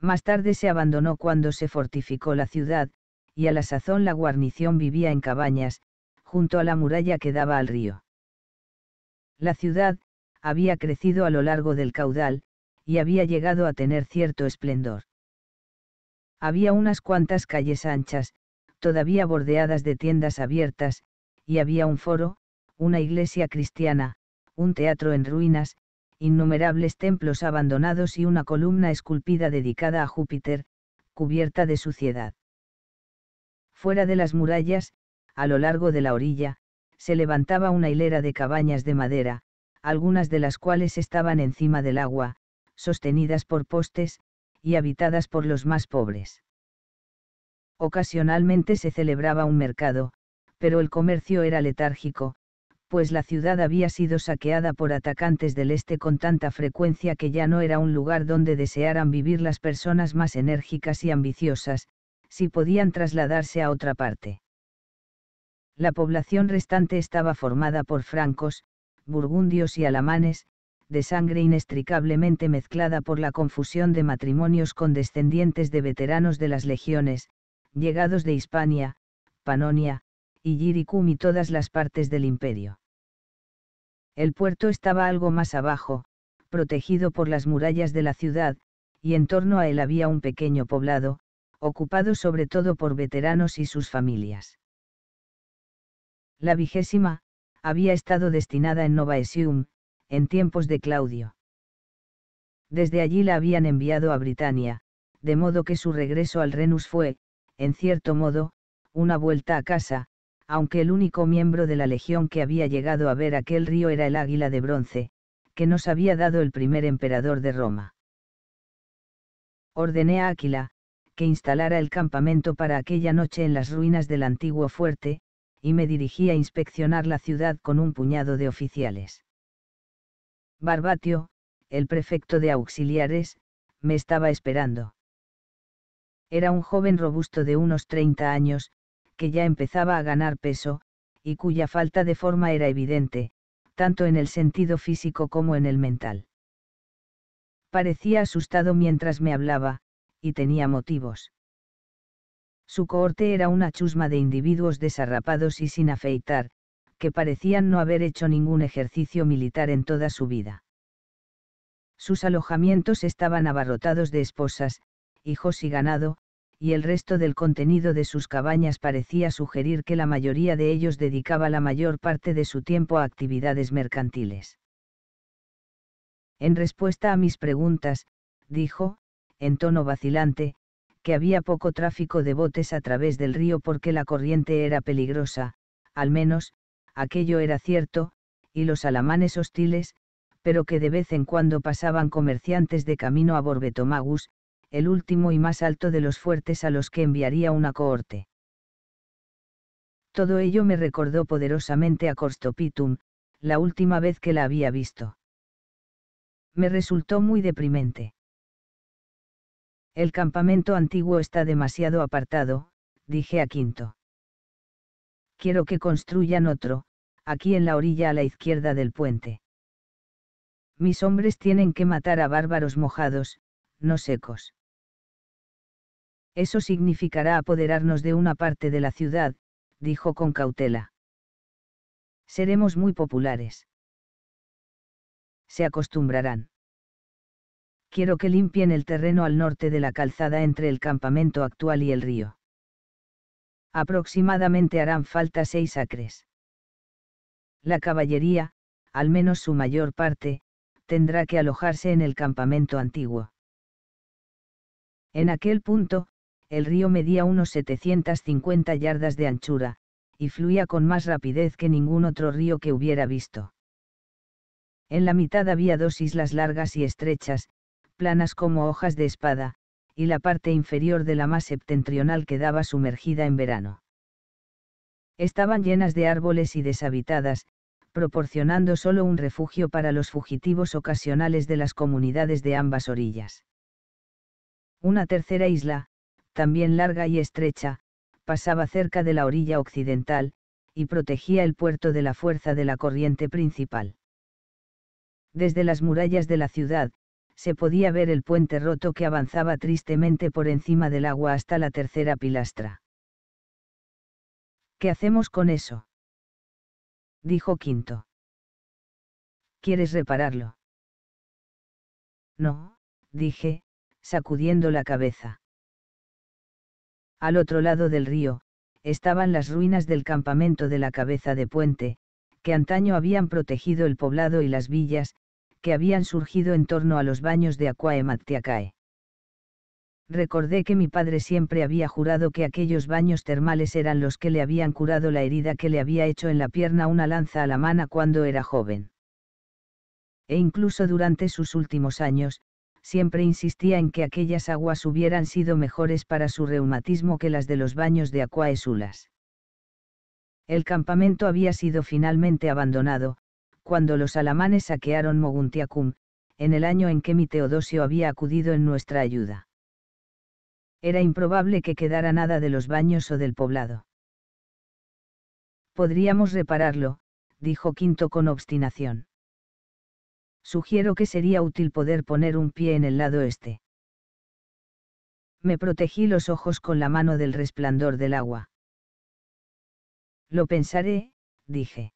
Más tarde se abandonó cuando se fortificó la ciudad, y a la sazón la guarnición vivía en cabañas, junto a la muralla que daba al río. La ciudad, había crecido a lo largo del caudal, y había llegado a tener cierto esplendor. Había unas cuantas calles anchas, todavía bordeadas de tiendas abiertas, y había un foro, una iglesia cristiana, un teatro en ruinas, innumerables templos abandonados y una columna esculpida dedicada a Júpiter, cubierta de suciedad. Fuera de las murallas, a lo largo de la orilla, se levantaba una hilera de cabañas de madera, algunas de las cuales estaban encima del agua, sostenidas por postes, y habitadas por los más pobres. Ocasionalmente se celebraba un mercado, pero el comercio era letárgico, pues la ciudad había sido saqueada por atacantes del este con tanta frecuencia que ya no era un lugar donde desearan vivir las personas más enérgicas y ambiciosas, si podían trasladarse a otra parte. La población restante estaba formada por francos, burgundios y alamanes, de sangre inextricablemente mezclada por la confusión de matrimonios con descendientes de veteranos de las legiones, llegados de Hispania, Panonia, y y todas las partes del imperio. El puerto estaba algo más abajo, protegido por las murallas de la ciudad, y en torno a él había un pequeño poblado, ocupado sobre todo por veteranos y sus familias. La vigésima, había estado destinada en Novaesium, en tiempos de Claudio. Desde allí la habían enviado a Britania, de modo que su regreso al Renus fue, en cierto modo, una vuelta a casa, aunque el único miembro de la legión que había llegado a ver aquel río era el águila de bronce, que nos había dado el primer emperador de Roma. Ordené a Áquila, que instalara el campamento para aquella noche en las ruinas del antiguo fuerte, y me dirigí a inspeccionar la ciudad con un puñado de oficiales. Barbatio, el prefecto de auxiliares, me estaba esperando. Era un joven robusto de unos 30 años, que ya empezaba a ganar peso, y cuya falta de forma era evidente, tanto en el sentido físico como en el mental. Parecía asustado mientras me hablaba, y tenía motivos. Su cohorte era una chusma de individuos desarrapados y sin afeitar, que parecían no haber hecho ningún ejercicio militar en toda su vida. Sus alojamientos estaban abarrotados de esposas, hijos y ganado, y el resto del contenido de sus cabañas parecía sugerir que la mayoría de ellos dedicaba la mayor parte de su tiempo a actividades mercantiles. En respuesta a mis preguntas, dijo, en tono vacilante, que había poco tráfico de botes a través del río porque la corriente era peligrosa, al menos, aquello era cierto, y los alamanes hostiles, pero que de vez en cuando pasaban comerciantes de camino a Borbetomagus, el último y más alto de los fuertes a los que enviaría una cohorte. Todo ello me recordó poderosamente a Corstopitum, la última vez que la había visto. Me resultó muy deprimente. El campamento antiguo está demasiado apartado, dije a Quinto. Quiero que construyan otro, aquí en la orilla a la izquierda del puente. Mis hombres tienen que matar a bárbaros mojados, no secos. Eso significará apoderarnos de una parte de la ciudad, dijo con cautela. Seremos muy populares. Se acostumbrarán. Quiero que limpien el terreno al norte de la calzada entre el campamento actual y el río. Aproximadamente harán falta seis acres. La caballería, al menos su mayor parte, tendrá que alojarse en el campamento antiguo. En aquel punto, el río medía unos 750 yardas de anchura, y fluía con más rapidez que ningún otro río que hubiera visto. En la mitad había dos islas largas y estrechas, planas como hojas de espada, y la parte inferior de la más septentrional quedaba sumergida en verano. Estaban llenas de árboles y deshabitadas, proporcionando solo un refugio para los fugitivos ocasionales de las comunidades de ambas orillas. Una tercera isla, también larga y estrecha, pasaba cerca de la orilla occidental, y protegía el puerto de la fuerza de la corriente principal. Desde las murallas de la ciudad, se podía ver el puente roto que avanzaba tristemente por encima del agua hasta la tercera pilastra. ¿Qué hacemos con eso? dijo Quinto. ¿Quieres repararlo? No, dije, sacudiendo la cabeza. Al otro lado del río, estaban las ruinas del campamento de la cabeza de puente, que antaño habían protegido el poblado y las villas, que habían surgido en torno a los baños de Aquae Recordé que mi padre siempre había jurado que aquellos baños termales eran los que le habían curado la herida que le había hecho en la pierna una lanza a la mano cuando era joven. E incluso durante sus últimos años, siempre insistía en que aquellas aguas hubieran sido mejores para su reumatismo que las de los baños de Aquaesulas. El campamento había sido finalmente abandonado, cuando los alamanes saquearon Moguntiacum, en el año en que mi Teodosio había acudido en nuestra ayuda. Era improbable que quedara nada de los baños o del poblado. Podríamos repararlo, dijo Quinto con obstinación. Sugiero que sería útil poder poner un pie en el lado este. Me protegí los ojos con la mano del resplandor del agua. Lo pensaré, dije.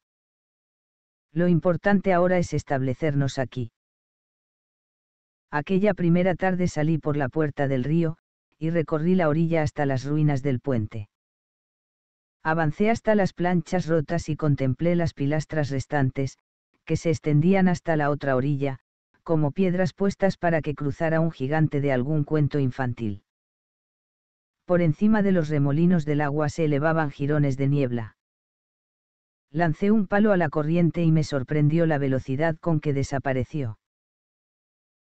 Lo importante ahora es establecernos aquí. Aquella primera tarde salí por la puerta del río, y recorrí la orilla hasta las ruinas del puente. Avancé hasta las planchas rotas y contemplé las pilastras restantes, que se extendían hasta la otra orilla, como piedras puestas para que cruzara un gigante de algún cuento infantil. Por encima de los remolinos del agua se elevaban jirones de niebla. Lancé un palo a la corriente y me sorprendió la velocidad con que desapareció.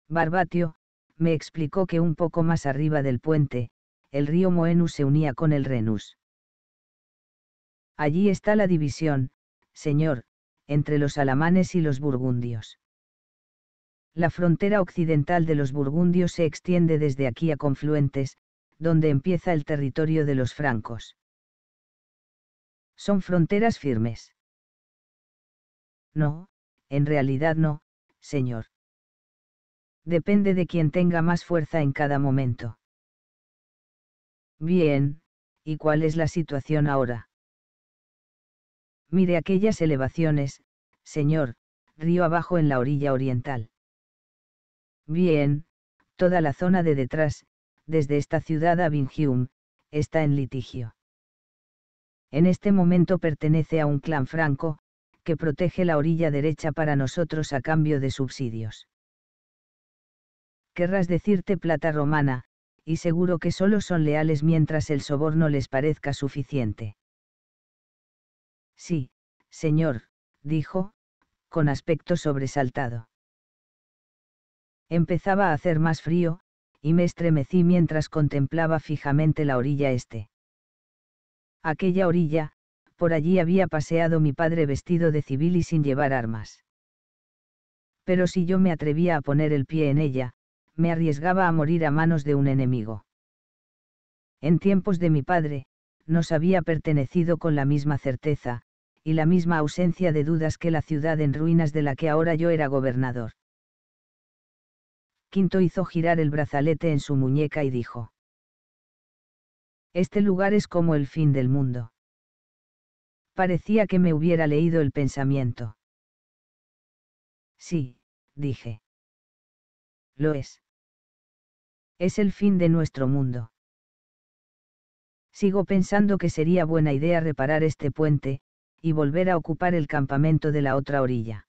Barbatio, me explicó que un poco más arriba del puente, el río Moenus se unía con el Renus. Allí está la división, señor, entre los alamanes y los burgundios. La frontera occidental de los burgundios se extiende desde aquí a confluentes, donde empieza el territorio de los francos. Son fronteras firmes. No, en realidad no, señor. Depende de quien tenga más fuerza en cada momento. Bien, ¿y cuál es la situación ahora? Mire aquellas elevaciones, señor, río abajo en la orilla oriental. Bien, toda la zona de detrás, desde esta ciudad a Bingium, está en litigio. En este momento pertenece a un clan franco, que protege la orilla derecha para nosotros a cambio de subsidios. Querrás decirte plata romana, y seguro que solo son leales mientras el soborno les parezca suficiente. Sí, señor, dijo, con aspecto sobresaltado. Empezaba a hacer más frío, y me estremecí mientras contemplaba fijamente la orilla este. Aquella orilla, por allí había paseado mi padre vestido de civil y sin llevar armas. Pero si yo me atrevía a poner el pie en ella, me arriesgaba a morir a manos de un enemigo. En tiempos de mi padre, nos había pertenecido con la misma certeza, y la misma ausencia de dudas que la ciudad en ruinas de la que ahora yo era gobernador. Quinto hizo girar el brazalete en su muñeca y dijo. Este lugar es como el fin del mundo. Parecía que me hubiera leído el pensamiento. Sí, dije. Lo es. Es el fin de nuestro mundo. Sigo pensando que sería buena idea reparar este puente, y volver a ocupar el campamento de la otra orilla.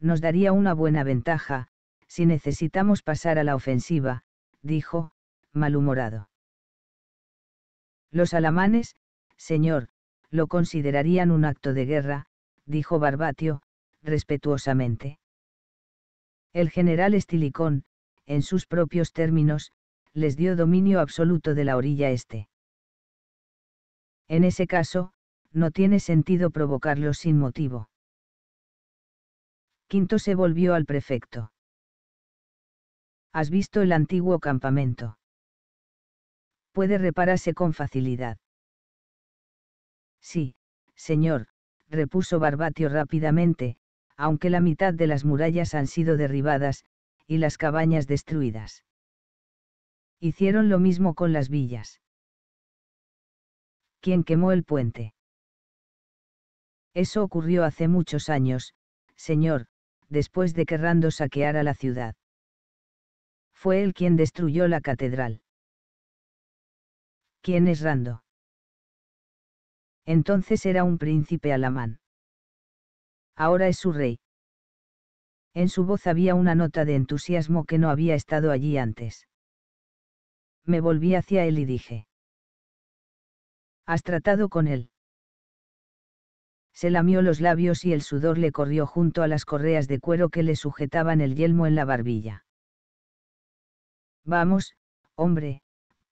Nos daría una buena ventaja, si necesitamos pasar a la ofensiva, dijo, malhumorado. Los alamanes, señor, lo considerarían un acto de guerra, dijo Barbatio, respetuosamente. El general Estilicón, en sus propios términos, les dio dominio absoluto de la orilla este. En ese caso, no tiene sentido provocarlos sin motivo. Quinto se volvió al prefecto. ¿Has visto el antiguo campamento? Puede repararse con facilidad. Sí, señor, repuso Barbatio rápidamente, aunque la mitad de las murallas han sido derribadas, y las cabañas destruidas hicieron lo mismo con las villas. ¿Quién quemó el puente? Eso ocurrió hace muchos años, señor, después de que Rando saqueara la ciudad. Fue él quien destruyó la catedral. ¿Quién es Rando? Entonces era un príncipe alamán. Ahora es su rey. En su voz había una nota de entusiasmo que no había estado allí antes me volví hacia él y dije. ¿Has tratado con él? Se lamió los labios y el sudor le corrió junto a las correas de cuero que le sujetaban el yelmo en la barbilla. Vamos, hombre,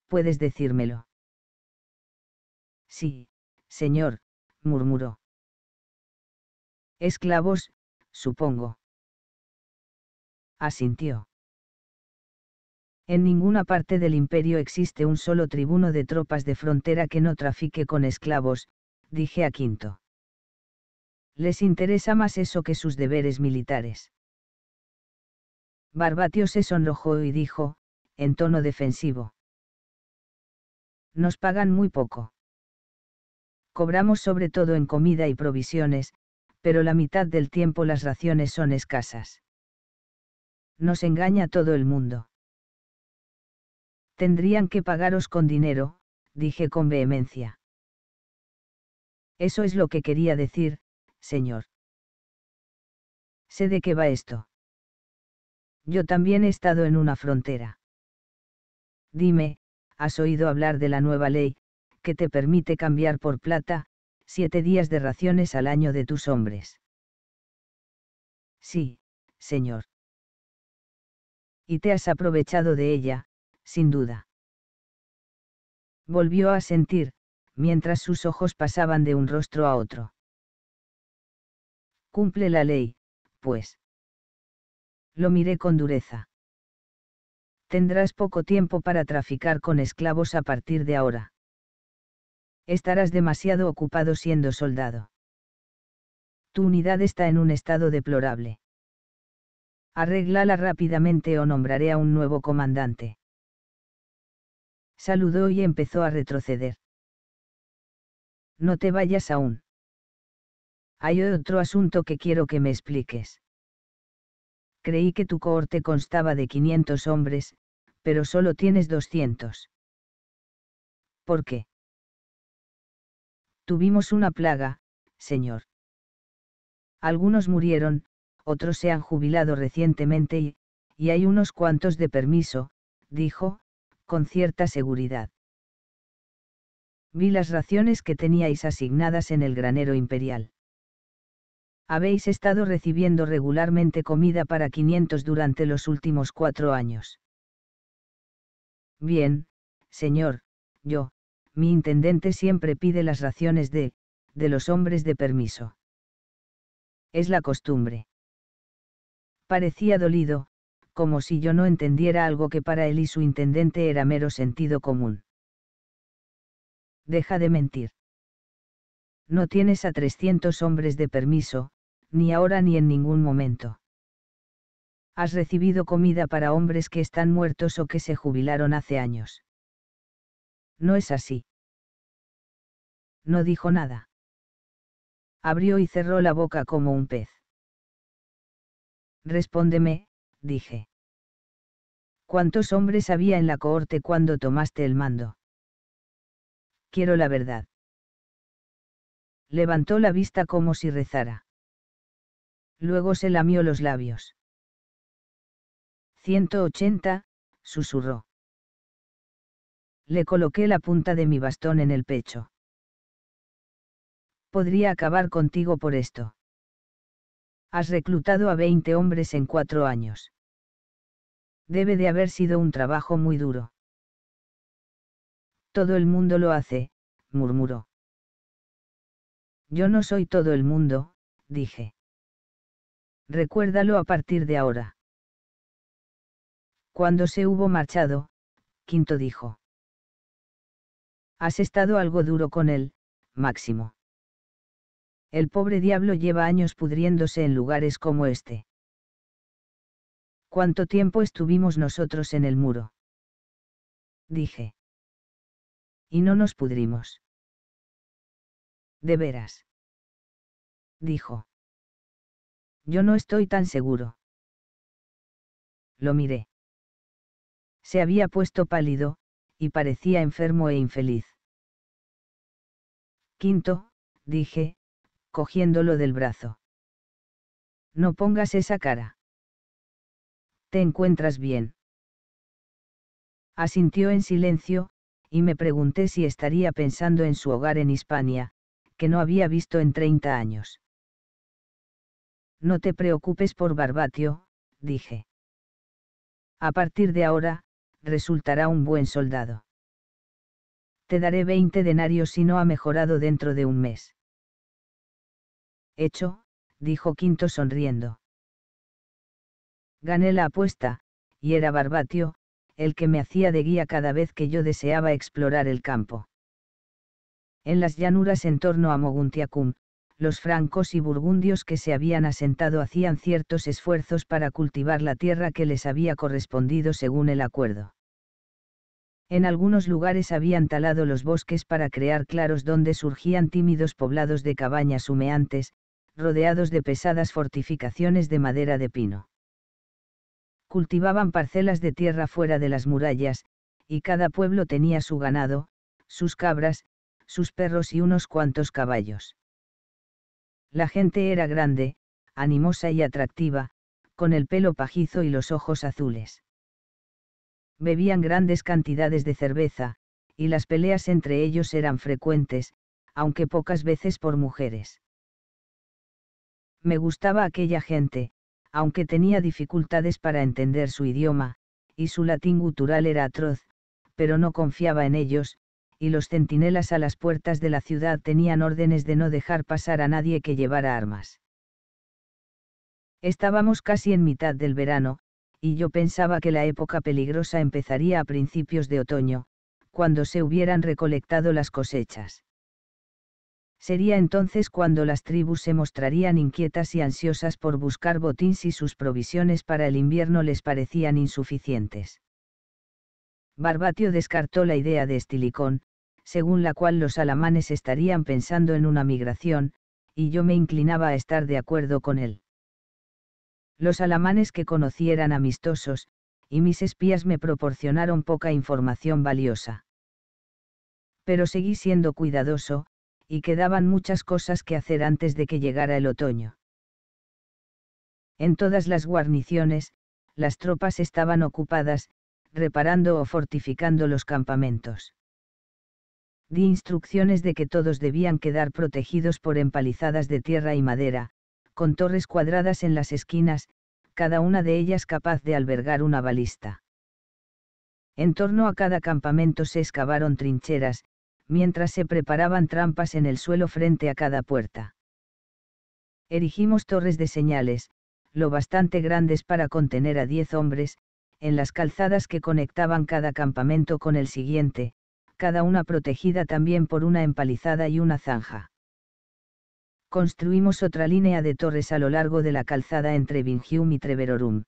puedes decírmelo. Sí, señor, murmuró. Esclavos, supongo. Asintió. En ninguna parte del imperio existe un solo tribuno de tropas de frontera que no trafique con esclavos, dije a Quinto. Les interesa más eso que sus deberes militares. Barbatio se sonrojó y dijo, en tono defensivo. Nos pagan muy poco. Cobramos sobre todo en comida y provisiones, pero la mitad del tiempo las raciones son escasas. Nos engaña todo el mundo. Tendrían que pagaros con dinero, dije con vehemencia. Eso es lo que quería decir, señor. Sé de qué va esto. Yo también he estado en una frontera. Dime, ¿has oído hablar de la nueva ley, que te permite cambiar por plata, siete días de raciones al año de tus hombres? Sí, señor. Y te has aprovechado de ella, sin duda. Volvió a sentir, mientras sus ojos pasaban de un rostro a otro. Cumple la ley, pues. Lo miré con dureza. Tendrás poco tiempo para traficar con esclavos a partir de ahora. Estarás demasiado ocupado siendo soldado. Tu unidad está en un estado deplorable. Arréglala rápidamente o nombraré a un nuevo comandante saludó y empezó a retroceder. No te vayas aún. Hay otro asunto que quiero que me expliques. Creí que tu cohorte constaba de 500 hombres, pero solo tienes 200. ¿Por qué? Tuvimos una plaga, señor. Algunos murieron, otros se han jubilado recientemente y, y hay unos cuantos de permiso, dijo, con cierta seguridad. Vi las raciones que teníais asignadas en el granero imperial. Habéis estado recibiendo regularmente comida para 500 durante los últimos cuatro años. Bien, señor, yo, mi intendente siempre pide las raciones de, de los hombres de permiso. Es la costumbre. Parecía dolido, como si yo no entendiera algo que para él y su intendente era mero sentido común. Deja de mentir. No tienes a 300 hombres de permiso, ni ahora ni en ningún momento. Has recibido comida para hombres que están muertos o que se jubilaron hace años. No es así. No dijo nada. Abrió y cerró la boca como un pez. Respóndeme, dije. ¿Cuántos hombres había en la cohorte cuando tomaste el mando? Quiero la verdad. Levantó la vista como si rezara. Luego se lamió los labios. 180, susurró. Le coloqué la punta de mi bastón en el pecho. Podría acabar contigo por esto. Has reclutado a 20 hombres en cuatro años. Debe de haber sido un trabajo muy duro. Todo el mundo lo hace, murmuró. Yo no soy todo el mundo, dije. Recuérdalo a partir de ahora. Cuando se hubo marchado, Quinto dijo. Has estado algo duro con él, Máximo. El pobre diablo lleva años pudriéndose en lugares como este. ¿Cuánto tiempo estuvimos nosotros en el muro? Dije. Y no nos pudrimos. De veras. Dijo. Yo no estoy tan seguro. Lo miré. Se había puesto pálido, y parecía enfermo e infeliz. Quinto, dije, cogiéndolo del brazo. No pongas esa cara. ¿Te encuentras bien? Asintió en silencio, y me pregunté si estaría pensando en su hogar en Hispania, que no había visto en 30 años. No te preocupes por Barbatio, dije. A partir de ahora, resultará un buen soldado. Te daré 20 denarios si no ha mejorado dentro de un mes. Hecho, dijo Quinto sonriendo. Gané la apuesta, y era Barbatio, el que me hacía de guía cada vez que yo deseaba explorar el campo. En las llanuras en torno a Moguntiacum, los francos y burgundios que se habían asentado hacían ciertos esfuerzos para cultivar la tierra que les había correspondido según el acuerdo. En algunos lugares habían talado los bosques para crear claros donde surgían tímidos poblados de cabañas humeantes, rodeados de pesadas fortificaciones de madera de pino cultivaban parcelas de tierra fuera de las murallas, y cada pueblo tenía su ganado, sus cabras, sus perros y unos cuantos caballos. La gente era grande, animosa y atractiva, con el pelo pajizo y los ojos azules. Bebían grandes cantidades de cerveza, y las peleas entre ellos eran frecuentes, aunque pocas veces por mujeres. Me gustaba aquella gente, aunque tenía dificultades para entender su idioma, y su latín gutural era atroz, pero no confiaba en ellos, y los centinelas a las puertas de la ciudad tenían órdenes de no dejar pasar a nadie que llevara armas. Estábamos casi en mitad del verano, y yo pensaba que la época peligrosa empezaría a principios de otoño, cuando se hubieran recolectado las cosechas. Sería entonces cuando las tribus se mostrarían inquietas y ansiosas por buscar botín si sus provisiones para el invierno les parecían insuficientes. Barbatio descartó la idea de Estilicón, según la cual los alamanes estarían pensando en una migración, y yo me inclinaba a estar de acuerdo con él. Los alamanes que conocí eran amistosos, y mis espías me proporcionaron poca información valiosa. Pero seguí siendo cuidadoso, y quedaban muchas cosas que hacer antes de que llegara el otoño. En todas las guarniciones, las tropas estaban ocupadas, reparando o fortificando los campamentos. Di instrucciones de que todos debían quedar protegidos por empalizadas de tierra y madera, con torres cuadradas en las esquinas, cada una de ellas capaz de albergar una balista. En torno a cada campamento se excavaron trincheras, mientras se preparaban trampas en el suelo frente a cada puerta. Erigimos torres de señales, lo bastante grandes para contener a diez hombres, en las calzadas que conectaban cada campamento con el siguiente, cada una protegida también por una empalizada y una zanja. Construimos otra línea de torres a lo largo de la calzada entre Vingium y Treverorum.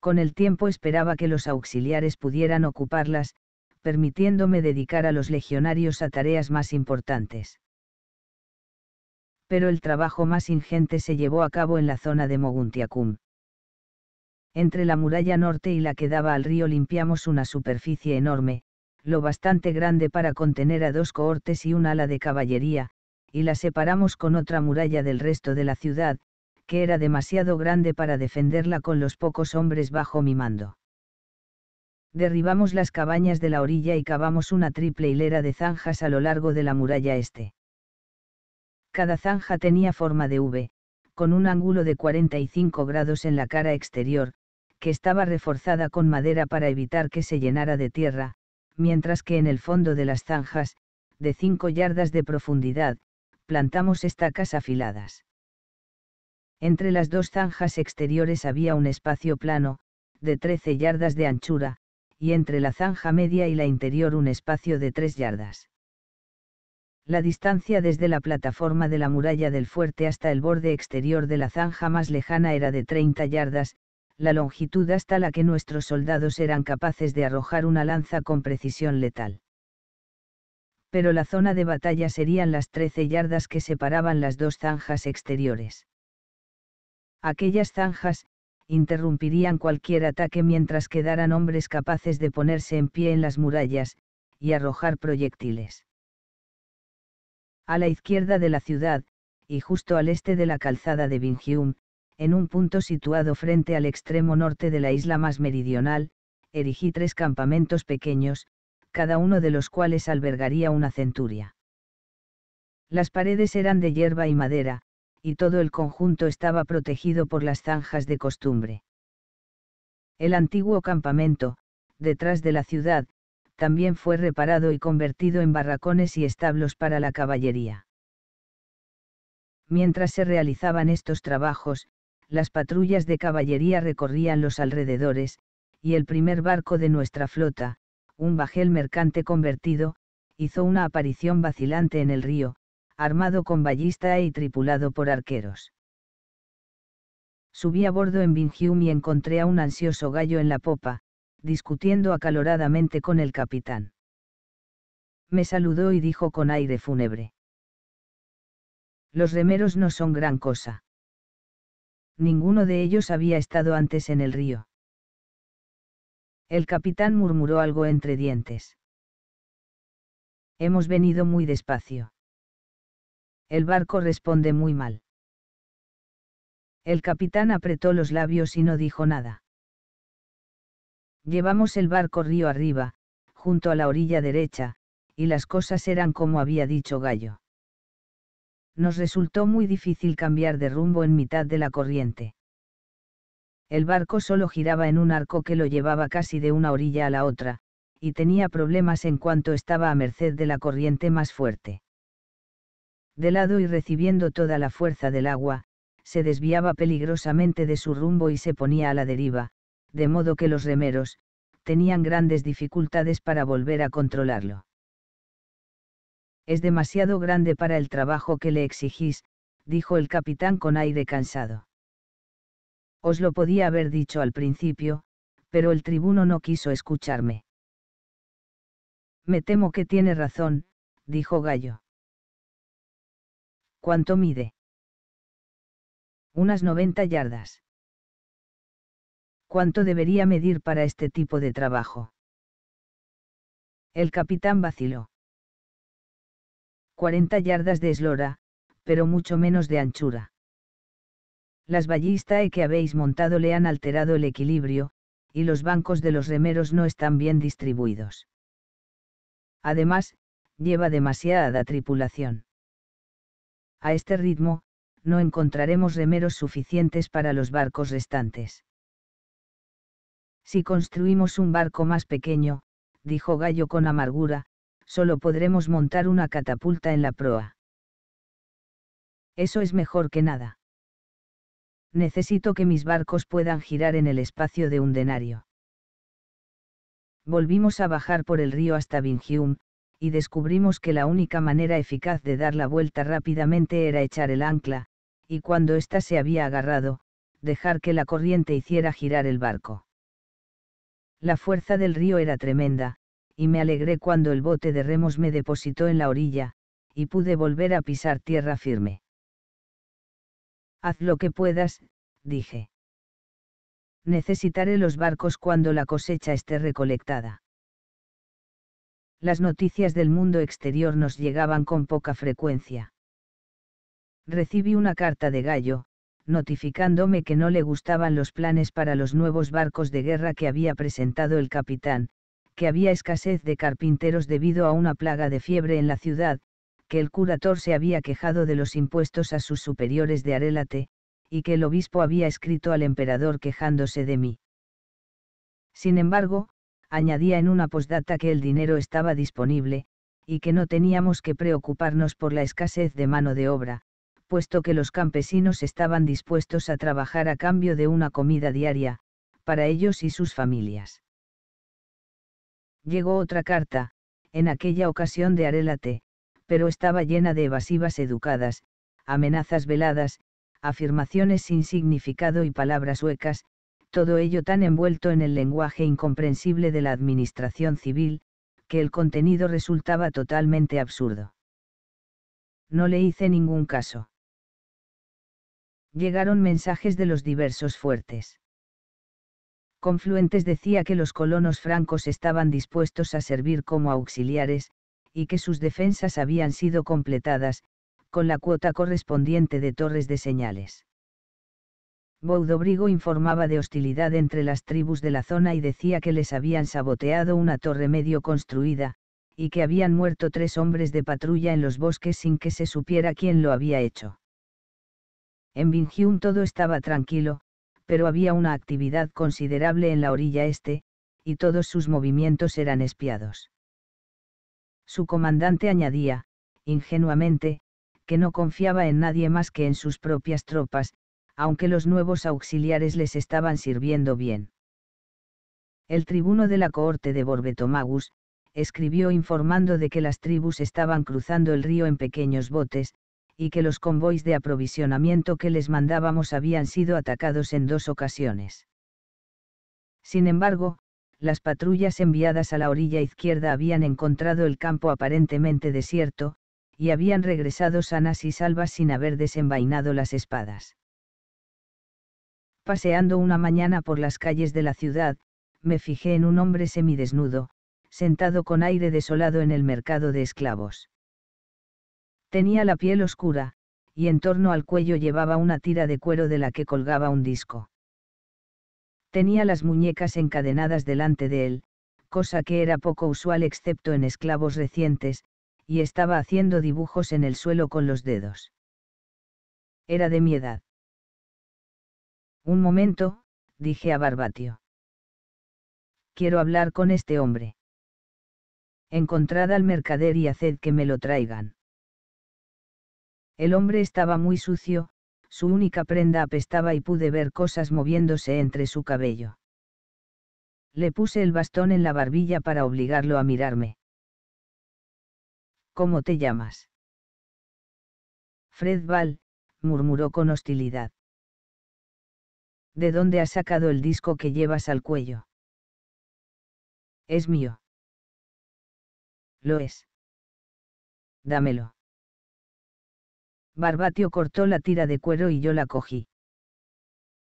Con el tiempo esperaba que los auxiliares pudieran ocuparlas, permitiéndome dedicar a los legionarios a tareas más importantes. Pero el trabajo más ingente se llevó a cabo en la zona de Moguntiacum. Entre la muralla norte y la que daba al río limpiamos una superficie enorme, lo bastante grande para contener a dos cohortes y un ala de caballería, y la separamos con otra muralla del resto de la ciudad, que era demasiado grande para defenderla con los pocos hombres bajo mi mando derribamos las cabañas de la orilla y cavamos una triple hilera de zanjas a lo largo de la muralla este. Cada zanja tenía forma de V, con un ángulo de 45 grados en la cara exterior, que estaba reforzada con madera para evitar que se llenara de tierra, mientras que en el fondo de las zanjas, de 5 yardas de profundidad, plantamos estacas afiladas. Entre las dos zanjas exteriores había un espacio plano, de 13 yardas de anchura, y entre la zanja media y la interior un espacio de tres yardas. La distancia desde la plataforma de la muralla del fuerte hasta el borde exterior de la zanja más lejana era de 30 yardas, la longitud hasta la que nuestros soldados eran capaces de arrojar una lanza con precisión letal. Pero la zona de batalla serían las 13 yardas que separaban las dos zanjas exteriores. Aquellas zanjas, interrumpirían cualquier ataque mientras quedaran hombres capaces de ponerse en pie en las murallas, y arrojar proyectiles. A la izquierda de la ciudad, y justo al este de la calzada de Bingium, en un punto situado frente al extremo norte de la isla más meridional, erigí tres campamentos pequeños, cada uno de los cuales albergaría una centuria. Las paredes eran de hierba y madera, y todo el conjunto estaba protegido por las zanjas de costumbre. El antiguo campamento, detrás de la ciudad, también fue reparado y convertido en barracones y establos para la caballería. Mientras se realizaban estos trabajos, las patrullas de caballería recorrían los alrededores, y el primer barco de nuestra flota, un bajel mercante convertido, hizo una aparición vacilante en el río, armado con ballista y tripulado por arqueros. Subí a bordo en Bingium y encontré a un ansioso gallo en la popa, discutiendo acaloradamente con el capitán. Me saludó y dijo con aire fúnebre. Los remeros no son gran cosa. Ninguno de ellos había estado antes en el río. El capitán murmuró algo entre dientes. Hemos venido muy despacio. El barco responde muy mal. El capitán apretó los labios y no dijo nada. Llevamos el barco río arriba, junto a la orilla derecha, y las cosas eran como había dicho Gallo. Nos resultó muy difícil cambiar de rumbo en mitad de la corriente. El barco solo giraba en un arco que lo llevaba casi de una orilla a la otra, y tenía problemas en cuanto estaba a merced de la corriente más fuerte de lado y recibiendo toda la fuerza del agua, se desviaba peligrosamente de su rumbo y se ponía a la deriva, de modo que los remeros, tenían grandes dificultades para volver a controlarlo. Es demasiado grande para el trabajo que le exigís, dijo el capitán con aire cansado. Os lo podía haber dicho al principio, pero el tribuno no quiso escucharme. Me temo que tiene razón, dijo Gallo. ¿Cuánto mide? Unas 90 yardas. ¿Cuánto debería medir para este tipo de trabajo? El capitán vaciló. 40 yardas de eslora, pero mucho menos de anchura. Las ballistae que habéis montado le han alterado el equilibrio, y los bancos de los remeros no están bien distribuidos. Además, lleva demasiada tripulación. A este ritmo, no encontraremos remeros suficientes para los barcos restantes. Si construimos un barco más pequeño, dijo Gallo con amargura, solo podremos montar una catapulta en la proa. Eso es mejor que nada. Necesito que mis barcos puedan girar en el espacio de un denario. Volvimos a bajar por el río hasta Bingium, y descubrimos que la única manera eficaz de dar la vuelta rápidamente era echar el ancla, y cuando ésta se había agarrado, dejar que la corriente hiciera girar el barco. La fuerza del río era tremenda, y me alegré cuando el bote de remos me depositó en la orilla, y pude volver a pisar tierra firme. Haz lo que puedas, dije. Necesitaré los barcos cuando la cosecha esté recolectada las noticias del mundo exterior nos llegaban con poca frecuencia. Recibí una carta de Gallo, notificándome que no le gustaban los planes para los nuevos barcos de guerra que había presentado el capitán, que había escasez de carpinteros debido a una plaga de fiebre en la ciudad, que el curator se había quejado de los impuestos a sus superiores de Arélate, y que el obispo había escrito al emperador quejándose de mí. Sin embargo, añadía en una postdata que el dinero estaba disponible, y que no teníamos que preocuparnos por la escasez de mano de obra, puesto que los campesinos estaban dispuestos a trabajar a cambio de una comida diaria, para ellos y sus familias. Llegó otra carta, en aquella ocasión de Arelate, pero estaba llena de evasivas educadas, amenazas veladas, afirmaciones sin significado y palabras huecas, todo ello tan envuelto en el lenguaje incomprensible de la administración civil, que el contenido resultaba totalmente absurdo. No le hice ningún caso. Llegaron mensajes de los diversos fuertes. Confluentes decía que los colonos francos estaban dispuestos a servir como auxiliares, y que sus defensas habían sido completadas, con la cuota correspondiente de torres de señales. Boudobrigo informaba de hostilidad entre las tribus de la zona y decía que les habían saboteado una torre medio construida, y que habían muerto tres hombres de patrulla en los bosques sin que se supiera quién lo había hecho. En Bingium todo estaba tranquilo, pero había una actividad considerable en la orilla este, y todos sus movimientos eran espiados. Su comandante añadía, ingenuamente, que no confiaba en nadie más que en sus propias tropas, aunque los nuevos auxiliares les estaban sirviendo bien. El tribuno de la cohorte de Borbetomagus, escribió informando de que las tribus estaban cruzando el río en pequeños botes, y que los convoys de aprovisionamiento que les mandábamos habían sido atacados en dos ocasiones. Sin embargo, las patrullas enviadas a la orilla izquierda habían encontrado el campo aparentemente desierto, y habían regresado sanas y salvas sin haber desenvainado las espadas. Paseando una mañana por las calles de la ciudad, me fijé en un hombre semidesnudo, sentado con aire desolado en el mercado de esclavos. Tenía la piel oscura, y en torno al cuello llevaba una tira de cuero de la que colgaba un disco. Tenía las muñecas encadenadas delante de él, cosa que era poco usual excepto en esclavos recientes, y estaba haciendo dibujos en el suelo con los dedos. Era de mi edad. Un momento, dije a Barbatio. Quiero hablar con este hombre. Encontrad al mercader y haced que me lo traigan. El hombre estaba muy sucio, su única prenda apestaba y pude ver cosas moviéndose entre su cabello. Le puse el bastón en la barbilla para obligarlo a mirarme. ¿Cómo te llamas? Fred Val, murmuró con hostilidad. ¿de dónde has sacado el disco que llevas al cuello? Es mío. Lo es. Dámelo. Barbatio cortó la tira de cuero y yo la cogí.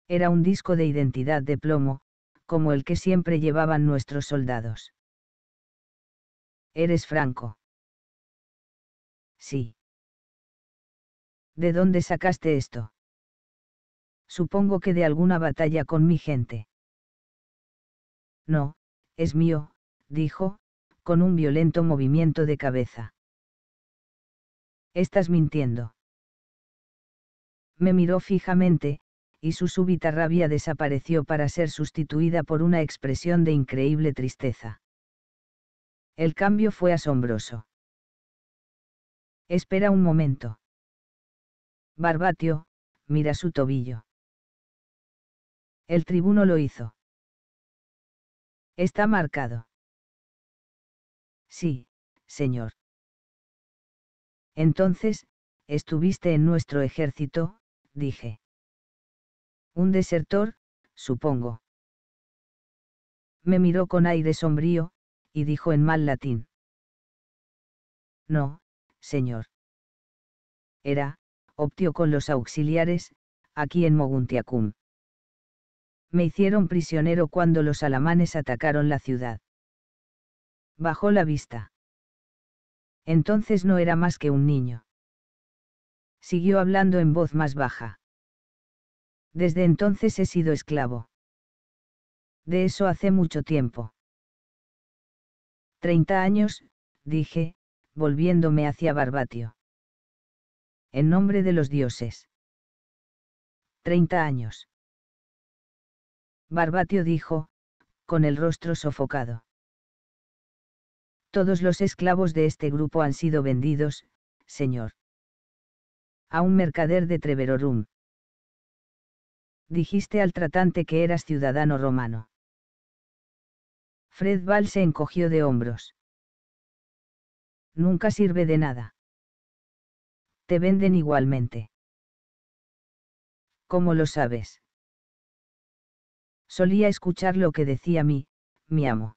Era un disco de identidad de plomo, como el que siempre llevaban nuestros soldados. ¿Eres franco? Sí. ¿De dónde sacaste esto? Supongo que de alguna batalla con mi gente. No, es mío, dijo, con un violento movimiento de cabeza. Estás mintiendo. Me miró fijamente, y su súbita rabia desapareció para ser sustituida por una expresión de increíble tristeza. El cambio fue asombroso. Espera un momento. Barbatio, mira su tobillo. El tribuno lo hizo. Está marcado. Sí, señor. Entonces, estuviste en nuestro ejército, dije. Un desertor, supongo. Me miró con aire sombrío, y dijo en mal latín. No, señor. Era, optio con los auxiliares, aquí en Moguntiacum me hicieron prisionero cuando los alamanes atacaron la ciudad. Bajó la vista. Entonces no era más que un niño. Siguió hablando en voz más baja. Desde entonces he sido esclavo. De eso hace mucho tiempo. Treinta años, dije, volviéndome hacia Barbatio. En nombre de los dioses. Treinta años. Barbatio dijo, con el rostro sofocado. Todos los esclavos de este grupo han sido vendidos, señor. A un mercader de Treverorum. Dijiste al tratante que eras ciudadano romano. Fred Val se encogió de hombros. Nunca sirve de nada. Te venden igualmente. ¿Cómo lo sabes? solía escuchar lo que decía mi, mi amo.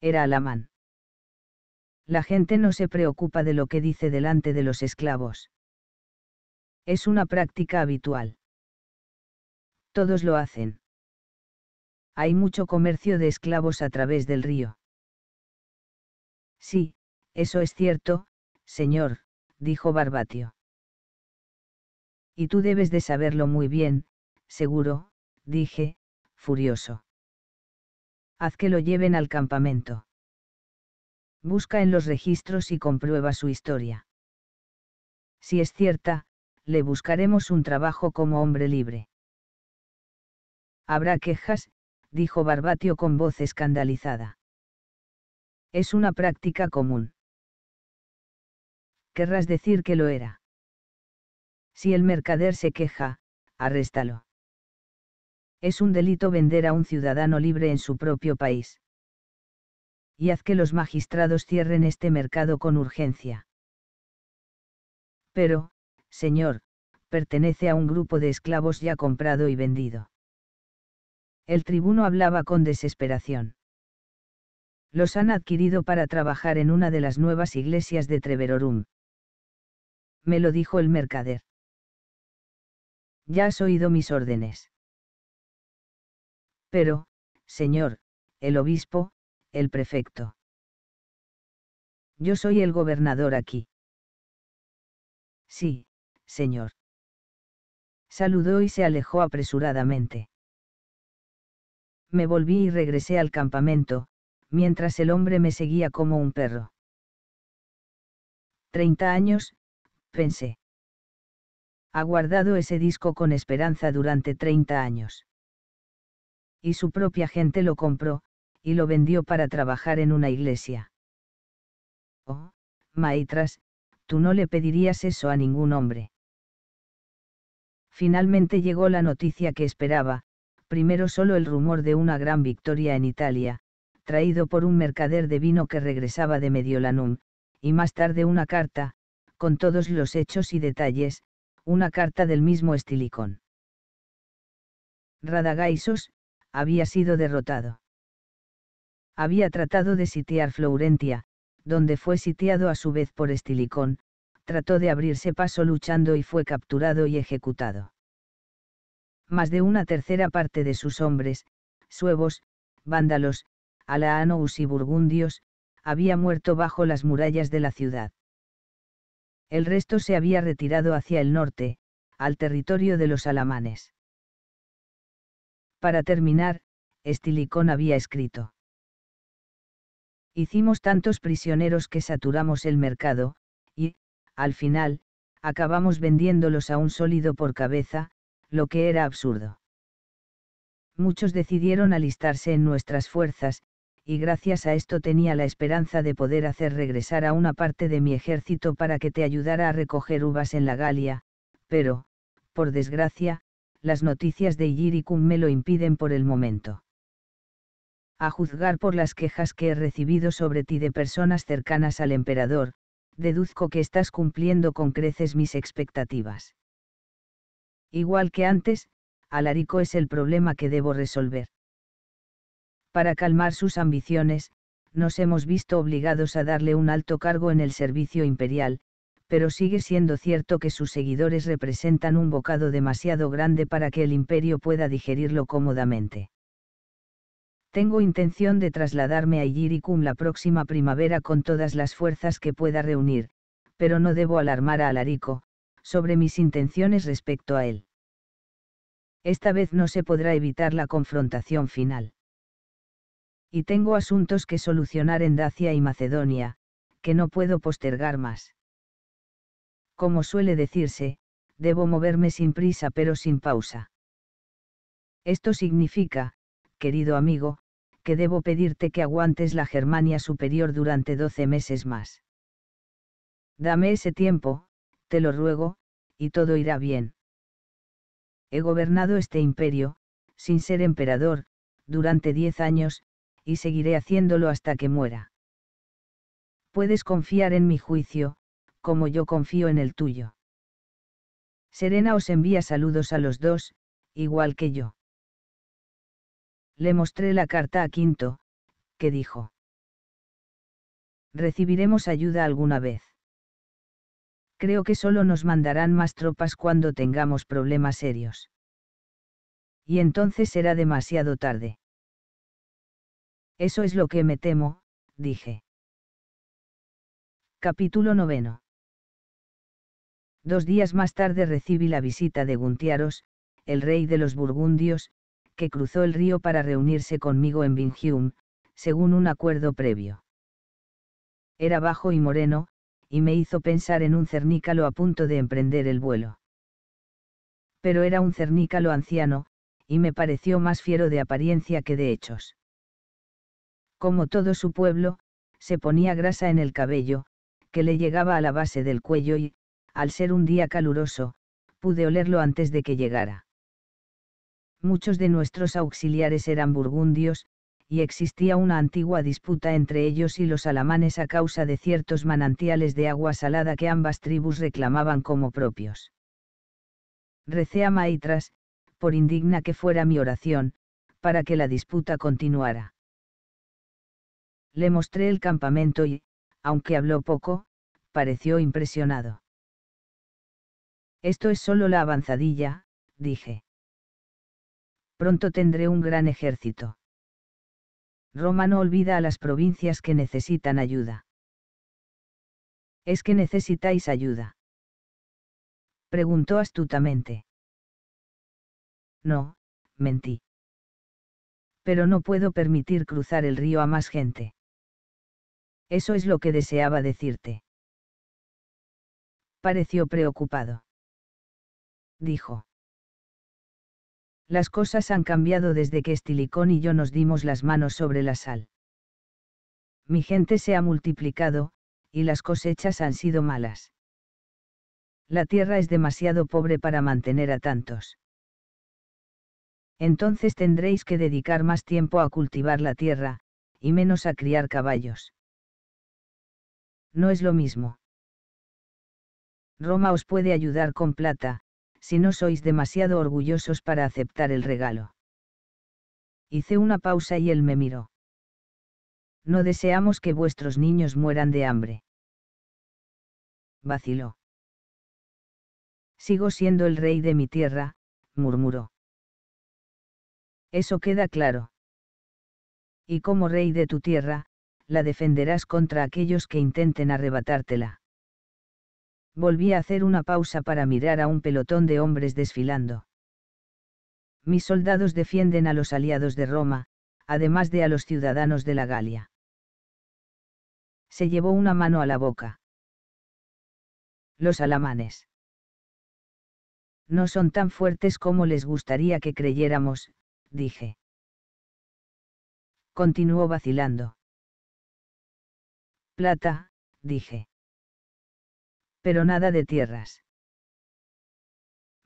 Era alamán. La gente no se preocupa de lo que dice delante de los esclavos. Es una práctica habitual. Todos lo hacen. Hay mucho comercio de esclavos a través del río. Sí, eso es cierto, señor, dijo Barbatio. Y tú debes de saberlo muy bien, seguro, dije, furioso. Haz que lo lleven al campamento. Busca en los registros y comprueba su historia. Si es cierta, le buscaremos un trabajo como hombre libre. Habrá quejas, dijo Barbatio con voz escandalizada. Es una práctica común. Querrás decir que lo era. Si el mercader se queja, arréstalo. Es un delito vender a un ciudadano libre en su propio país. Y haz que los magistrados cierren este mercado con urgencia. Pero, señor, pertenece a un grupo de esclavos ya comprado y vendido. El tribuno hablaba con desesperación. Los han adquirido para trabajar en una de las nuevas iglesias de Treverorum. Me lo dijo el mercader. Ya has oído mis órdenes. Pero, señor, el obispo, el prefecto. Yo soy el gobernador aquí. Sí, señor. Saludó y se alejó apresuradamente. Me volví y regresé al campamento, mientras el hombre me seguía como un perro. Treinta años, pensé. Ha guardado ese disco con esperanza durante treinta años y su propia gente lo compró, y lo vendió para trabajar en una iglesia. Oh, Maitras, tú no le pedirías eso a ningún hombre. Finalmente llegó la noticia que esperaba, primero solo el rumor de una gran victoria en Italia, traído por un mercader de vino que regresaba de Mediolanum, y más tarde una carta, con todos los hechos y detalles, una carta del mismo Estilicón. Radagaisos, había sido derrotado. Había tratado de sitiar Florentia, donde fue sitiado a su vez por Estilicón, trató de abrirse paso luchando y fue capturado y ejecutado. Más de una tercera parte de sus hombres, suevos, vándalos, alaanous y burgundios, había muerto bajo las murallas de la ciudad. El resto se había retirado hacia el norte, al territorio de los alamanes. Para terminar, Estilicón había escrito. Hicimos tantos prisioneros que saturamos el mercado, y, al final, acabamos vendiéndolos a un sólido por cabeza, lo que era absurdo. Muchos decidieron alistarse en nuestras fuerzas, y gracias a esto tenía la esperanza de poder hacer regresar a una parte de mi ejército para que te ayudara a recoger uvas en la Galia, pero, por desgracia, las noticias de Illyricum me lo impiden por el momento. A juzgar por las quejas que he recibido sobre ti de personas cercanas al emperador, deduzco que estás cumpliendo con creces mis expectativas. Igual que antes, Alarico es el problema que debo resolver. Para calmar sus ambiciones, nos hemos visto obligados a darle un alto cargo en el servicio imperial, pero sigue siendo cierto que sus seguidores representan un bocado demasiado grande para que el imperio pueda digerirlo cómodamente. Tengo intención de trasladarme a Illyricum la próxima primavera con todas las fuerzas que pueda reunir, pero no debo alarmar a Alarico, sobre mis intenciones respecto a él. Esta vez no se podrá evitar la confrontación final. Y tengo asuntos que solucionar en Dacia y Macedonia, que no puedo postergar más como suele decirse, debo moverme sin prisa pero sin pausa. Esto significa, querido amigo, que debo pedirte que aguantes la Germania superior durante 12 meses más. Dame ese tiempo, te lo ruego, y todo irá bien. He gobernado este imperio, sin ser emperador, durante 10 años, y seguiré haciéndolo hasta que muera. Puedes confiar en mi juicio, como yo confío en el tuyo. Serena os envía saludos a los dos, igual que yo. Le mostré la carta a Quinto, que dijo. Recibiremos ayuda alguna vez. Creo que solo nos mandarán más tropas cuando tengamos problemas serios. Y entonces será demasiado tarde. Eso es lo que me temo, dije. Capítulo noveno. Dos días más tarde recibí la visita de Guntiaros, el rey de los Burgundios, que cruzó el río para reunirse conmigo en Bingium, según un acuerdo previo. Era bajo y moreno, y me hizo pensar en un cernícalo a punto de emprender el vuelo. Pero era un cernícalo anciano, y me pareció más fiero de apariencia que de hechos. Como todo su pueblo, se ponía grasa en el cabello, que le llegaba a la base del cuello y, al ser un día caluroso, pude olerlo antes de que llegara. Muchos de nuestros auxiliares eran burgundios, y existía una antigua disputa entre ellos y los alamanes a causa de ciertos manantiales de agua salada que ambas tribus reclamaban como propios. Recé a Maitras, por indigna que fuera mi oración, para que la disputa continuara. Le mostré el campamento y, aunque habló poco, pareció impresionado. Esto es solo la avanzadilla, dije. Pronto tendré un gran ejército. Roma no olvida a las provincias que necesitan ayuda. ¿Es que necesitáis ayuda? Preguntó astutamente. No, mentí. Pero no puedo permitir cruzar el río a más gente. Eso es lo que deseaba decirte. Pareció preocupado dijo. Las cosas han cambiado desde que Estilicón y yo nos dimos las manos sobre la sal. Mi gente se ha multiplicado, y las cosechas han sido malas. La tierra es demasiado pobre para mantener a tantos. Entonces tendréis que dedicar más tiempo a cultivar la tierra, y menos a criar caballos. No es lo mismo. Roma os puede ayudar con plata, si no sois demasiado orgullosos para aceptar el regalo. Hice una pausa y él me miró. No deseamos que vuestros niños mueran de hambre. Vaciló. Sigo siendo el rey de mi tierra, murmuró. Eso queda claro. Y como rey de tu tierra, la defenderás contra aquellos que intenten arrebatártela. Volví a hacer una pausa para mirar a un pelotón de hombres desfilando. Mis soldados defienden a los aliados de Roma, además de a los ciudadanos de la Galia. Se llevó una mano a la boca. Los alamanes. No son tan fuertes como les gustaría que creyéramos, dije. Continuó vacilando. Plata, dije pero nada de tierras.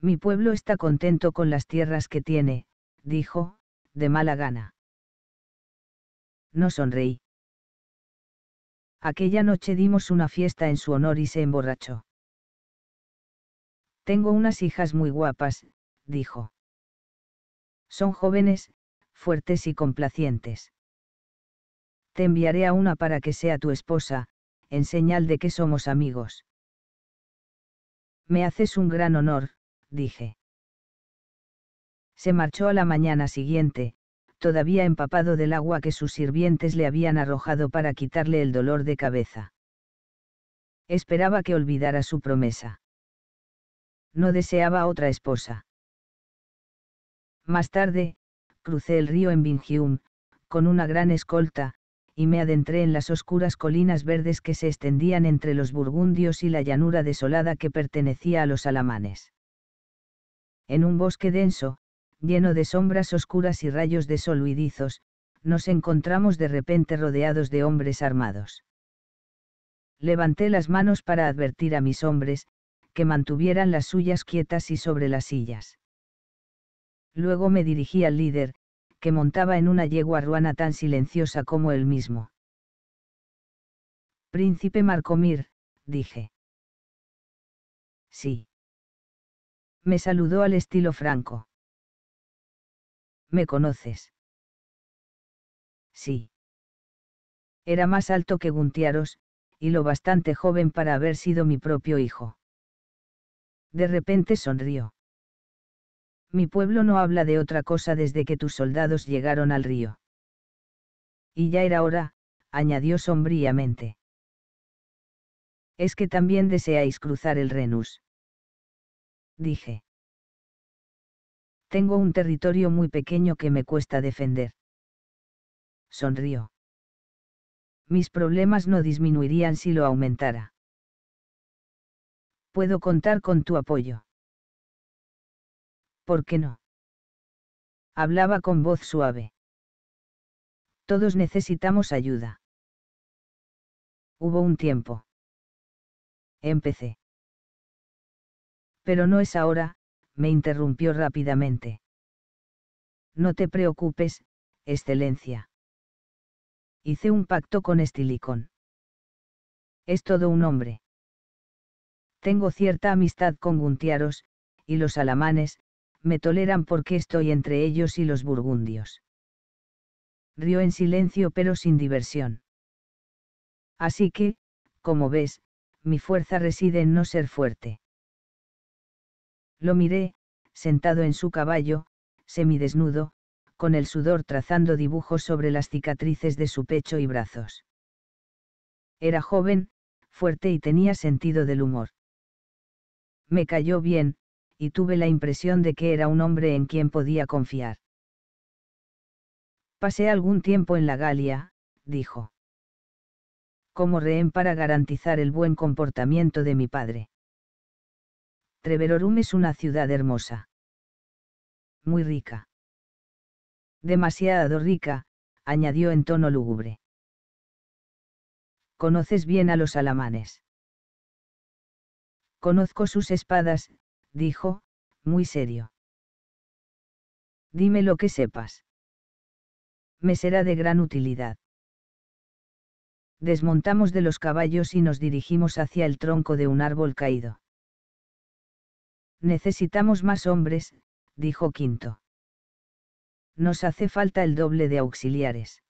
Mi pueblo está contento con las tierras que tiene, dijo, de mala gana. No sonreí. Aquella noche dimos una fiesta en su honor y se emborrachó. Tengo unas hijas muy guapas, dijo. Son jóvenes, fuertes y complacientes. Te enviaré a una para que sea tu esposa, en señal de que somos amigos. Me haces un gran honor, dije. Se marchó a la mañana siguiente, todavía empapado del agua que sus sirvientes le habían arrojado para quitarle el dolor de cabeza. Esperaba que olvidara su promesa. No deseaba otra esposa. Más tarde, crucé el río en Bingium, con una gran escolta, y me adentré en las oscuras colinas verdes que se extendían entre los burgundios y la llanura desolada que pertenecía a los alamanes. En un bosque denso, lleno de sombras oscuras y rayos de sol nos encontramos de repente rodeados de hombres armados. Levanté las manos para advertir a mis hombres, que mantuvieran las suyas quietas y sobre las sillas. Luego me dirigí al líder, que montaba en una yegua ruana tan silenciosa como él mismo. Príncipe Marcomir, dije. Sí. Me saludó al estilo franco. ¿Me conoces? Sí. Era más alto que Guntiaros, y lo bastante joven para haber sido mi propio hijo. De repente sonrió. Mi pueblo no habla de otra cosa desde que tus soldados llegaron al río. Y ya era hora, añadió sombríamente. Es que también deseáis cruzar el Renus. Dije. Tengo un territorio muy pequeño que me cuesta defender. Sonrió. Mis problemas no disminuirían si lo aumentara. Puedo contar con tu apoyo. ¿Por qué no? Hablaba con voz suave. Todos necesitamos ayuda. Hubo un tiempo. Empecé. Pero no es ahora, me interrumpió rápidamente. No te preocupes, excelencia. Hice un pacto con Estilicón. Es todo un hombre. Tengo cierta amistad con Guntiaros, y los alamanes, me toleran porque estoy entre ellos y los burgundios. Rió en silencio pero sin diversión. Así que, como ves, mi fuerza reside en no ser fuerte. Lo miré, sentado en su caballo, semidesnudo, con el sudor trazando dibujos sobre las cicatrices de su pecho y brazos. Era joven, fuerte y tenía sentido del humor. Me cayó bien, y tuve la impresión de que era un hombre en quien podía confiar. Pasé algún tiempo en la Galia, dijo. Como rehén para garantizar el buen comportamiento de mi padre. Treverorum es una ciudad hermosa. Muy rica. Demasiado rica, añadió en tono lúgubre. Conoces bien a los alamanes. Conozco sus espadas, dijo, muy serio. Dime lo que sepas. Me será de gran utilidad. Desmontamos de los caballos y nos dirigimos hacia el tronco de un árbol caído. Necesitamos más hombres, dijo Quinto. Nos hace falta el doble de auxiliares.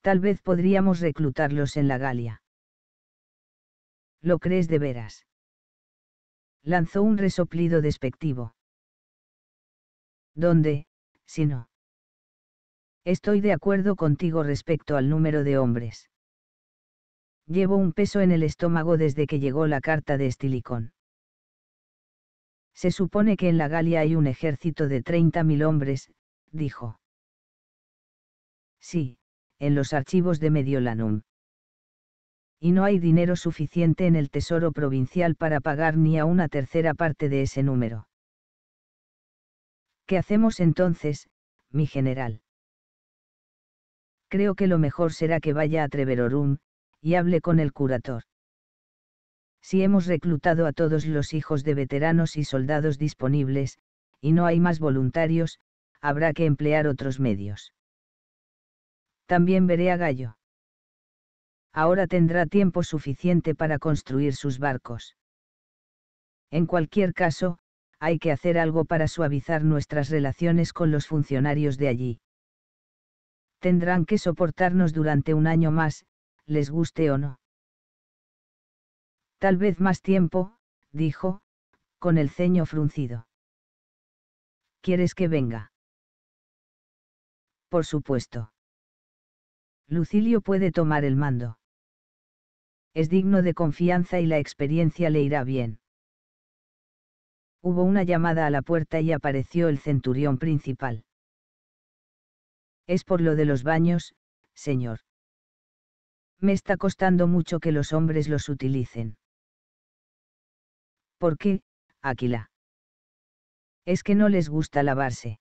Tal vez podríamos reclutarlos en la Galia. ¿Lo crees de veras? lanzó un resoplido despectivo. ¿Dónde, si no? Estoy de acuerdo contigo respecto al número de hombres. Llevo un peso en el estómago desde que llegó la carta de Estilicón. Se supone que en la Galia hay un ejército de 30.000 hombres, dijo. Sí, en los archivos de Mediolanum y no hay dinero suficiente en el Tesoro Provincial para pagar ni a una tercera parte de ese número. ¿Qué hacemos entonces, mi general? Creo que lo mejor será que vaya a Treverorum, y hable con el curator. Si hemos reclutado a todos los hijos de veteranos y soldados disponibles, y no hay más voluntarios, habrá que emplear otros medios. También veré a Gallo ahora tendrá tiempo suficiente para construir sus barcos. En cualquier caso, hay que hacer algo para suavizar nuestras relaciones con los funcionarios de allí. Tendrán que soportarnos durante un año más, les guste o no. Tal vez más tiempo, dijo, con el ceño fruncido. ¿Quieres que venga? Por supuesto. Lucilio puede tomar el mando es digno de confianza y la experiencia le irá bien. Hubo una llamada a la puerta y apareció el centurión principal. Es por lo de los baños, señor. Me está costando mucho que los hombres los utilicen. ¿Por qué, Áquila? Es que no les gusta lavarse.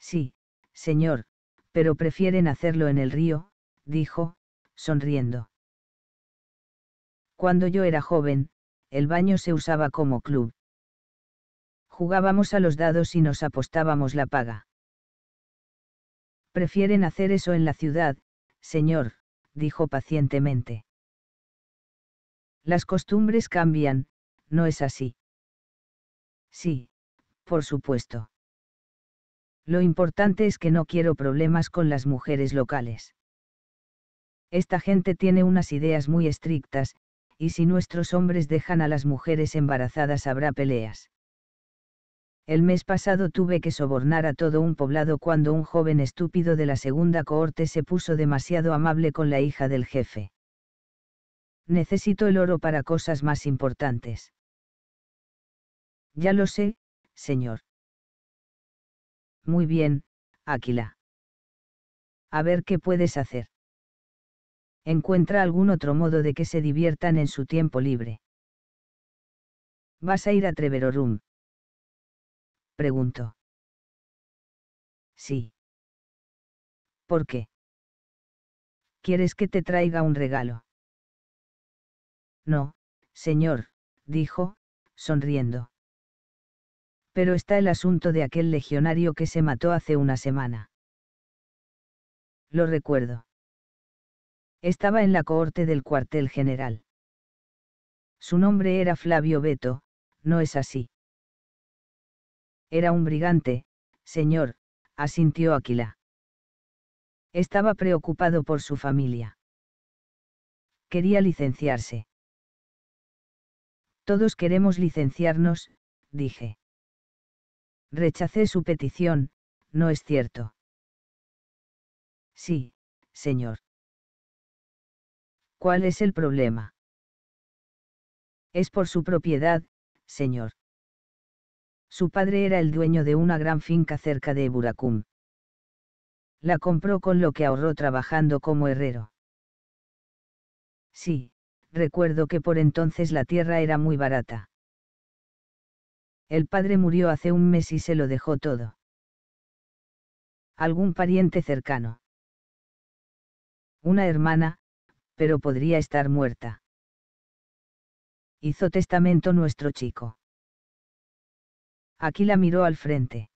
Sí, señor, pero prefieren hacerlo en el río, dijo, sonriendo. Cuando yo era joven, el baño se usaba como club. Jugábamos a los dados y nos apostábamos la paga. Prefieren hacer eso en la ciudad, señor, dijo pacientemente. Las costumbres cambian, ¿no es así? Sí, por supuesto. Lo importante es que no quiero problemas con las mujeres locales. Esta gente tiene unas ideas muy estrictas, y si nuestros hombres dejan a las mujeres embarazadas habrá peleas. El mes pasado tuve que sobornar a todo un poblado cuando un joven estúpido de la segunda cohorte se puso demasiado amable con la hija del jefe. Necesito el oro para cosas más importantes. Ya lo sé, señor. Muy bien, Áquila. A ver qué puedes hacer encuentra algún otro modo de que se diviertan en su tiempo libre. ¿Vas a ir a Treverorum? Preguntó. Sí. ¿Por qué? ¿Quieres que te traiga un regalo? No, señor, dijo, sonriendo. Pero está el asunto de aquel legionario que se mató hace una semana. Lo recuerdo. Estaba en la cohorte del cuartel general. Su nombre era Flavio Beto, no es así. Era un brigante, señor, asintió Aquila. Estaba preocupado por su familia. Quería licenciarse. Todos queremos licenciarnos, dije. Rechacé su petición, no es cierto. Sí, señor. ¿Cuál es el problema? Es por su propiedad, señor. Su padre era el dueño de una gran finca cerca de Eburacum. La compró con lo que ahorró trabajando como herrero. Sí, recuerdo que por entonces la tierra era muy barata. El padre murió hace un mes y se lo dejó todo. ¿Algún pariente cercano? Una hermana, pero podría estar muerta. Hizo testamento nuestro chico. Aquí la miró al frente.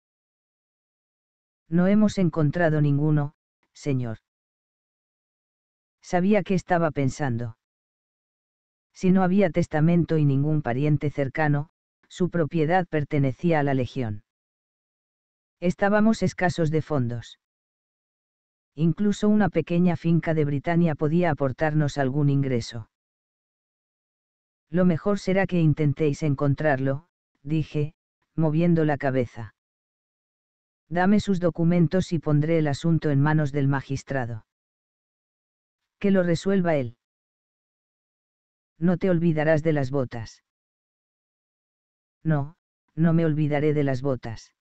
No hemos encontrado ninguno, señor. Sabía que estaba pensando. Si no había testamento y ningún pariente cercano, su propiedad pertenecía a la Legión. Estábamos escasos de fondos incluso una pequeña finca de Britania podía aportarnos algún ingreso. Lo mejor será que intentéis encontrarlo, dije, moviendo la cabeza. Dame sus documentos y pondré el asunto en manos del magistrado. Que lo resuelva él. No te olvidarás de las botas. No, no me olvidaré de las botas.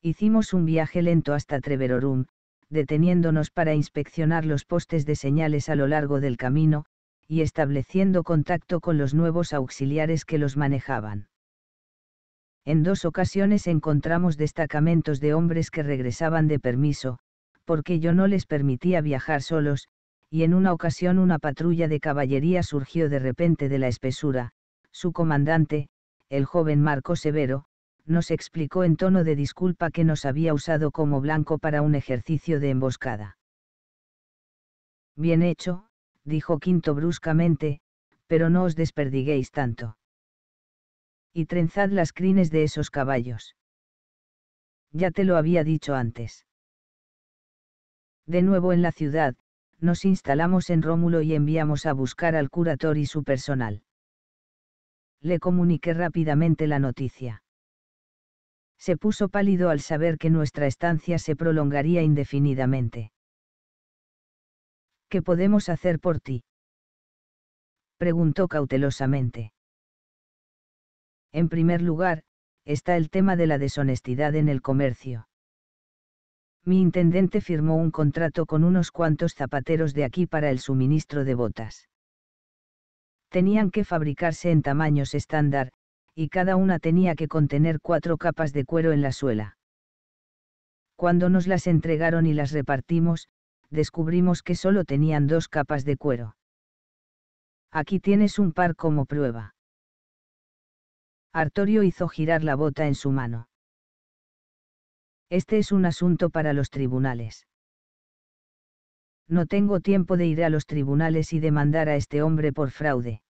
Hicimos un viaje lento hasta Treverorum, deteniéndonos para inspeccionar los postes de señales a lo largo del camino, y estableciendo contacto con los nuevos auxiliares que los manejaban. En dos ocasiones encontramos destacamentos de hombres que regresaban de permiso, porque yo no les permitía viajar solos, y en una ocasión una patrulla de caballería surgió de repente de la espesura, su comandante, el joven Marco Severo, nos explicó en tono de disculpa que nos había usado como blanco para un ejercicio de emboscada. Bien hecho, dijo Quinto bruscamente, pero no os desperdiguéis tanto. Y trenzad las crines de esos caballos. Ya te lo había dicho antes. De nuevo en la ciudad, nos instalamos en Rómulo y enviamos a buscar al curator y su personal. Le comuniqué rápidamente la noticia se puso pálido al saber que nuestra estancia se prolongaría indefinidamente. ¿Qué podemos hacer por ti? preguntó cautelosamente. En primer lugar, está el tema de la deshonestidad en el comercio. Mi intendente firmó un contrato con unos cuantos zapateros de aquí para el suministro de botas. Tenían que fabricarse en tamaños estándar, y cada una tenía que contener cuatro capas de cuero en la suela. Cuando nos las entregaron y las repartimos, descubrimos que solo tenían dos capas de cuero. Aquí tienes un par como prueba. Artorio hizo girar la bota en su mano. Este es un asunto para los tribunales. No tengo tiempo de ir a los tribunales y demandar a este hombre por fraude.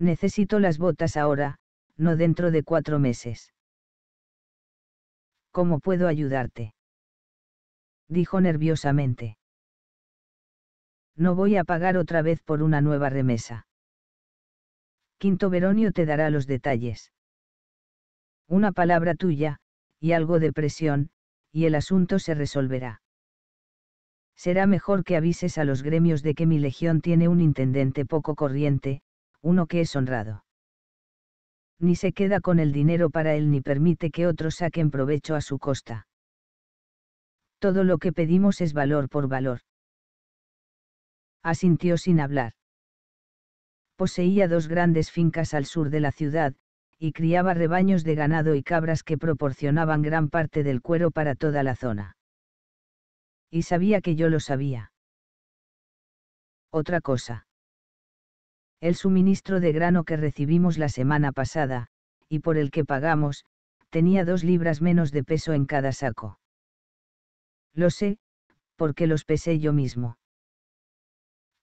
Necesito las botas ahora, no dentro de cuatro meses. ¿Cómo puedo ayudarte? Dijo nerviosamente. No voy a pagar otra vez por una nueva remesa. Quinto Veronio te dará los detalles. Una palabra tuya, y algo de presión, y el asunto se resolverá. Será mejor que avises a los gremios de que mi legión tiene un intendente poco corriente, uno que es honrado. Ni se queda con el dinero para él ni permite que otros saquen provecho a su costa. Todo lo que pedimos es valor por valor. Asintió sin hablar. Poseía dos grandes fincas al sur de la ciudad, y criaba rebaños de ganado y cabras que proporcionaban gran parte del cuero para toda la zona. Y sabía que yo lo sabía. Otra cosa el suministro de grano que recibimos la semana pasada, y por el que pagamos, tenía dos libras menos de peso en cada saco. Lo sé, porque los pesé yo mismo.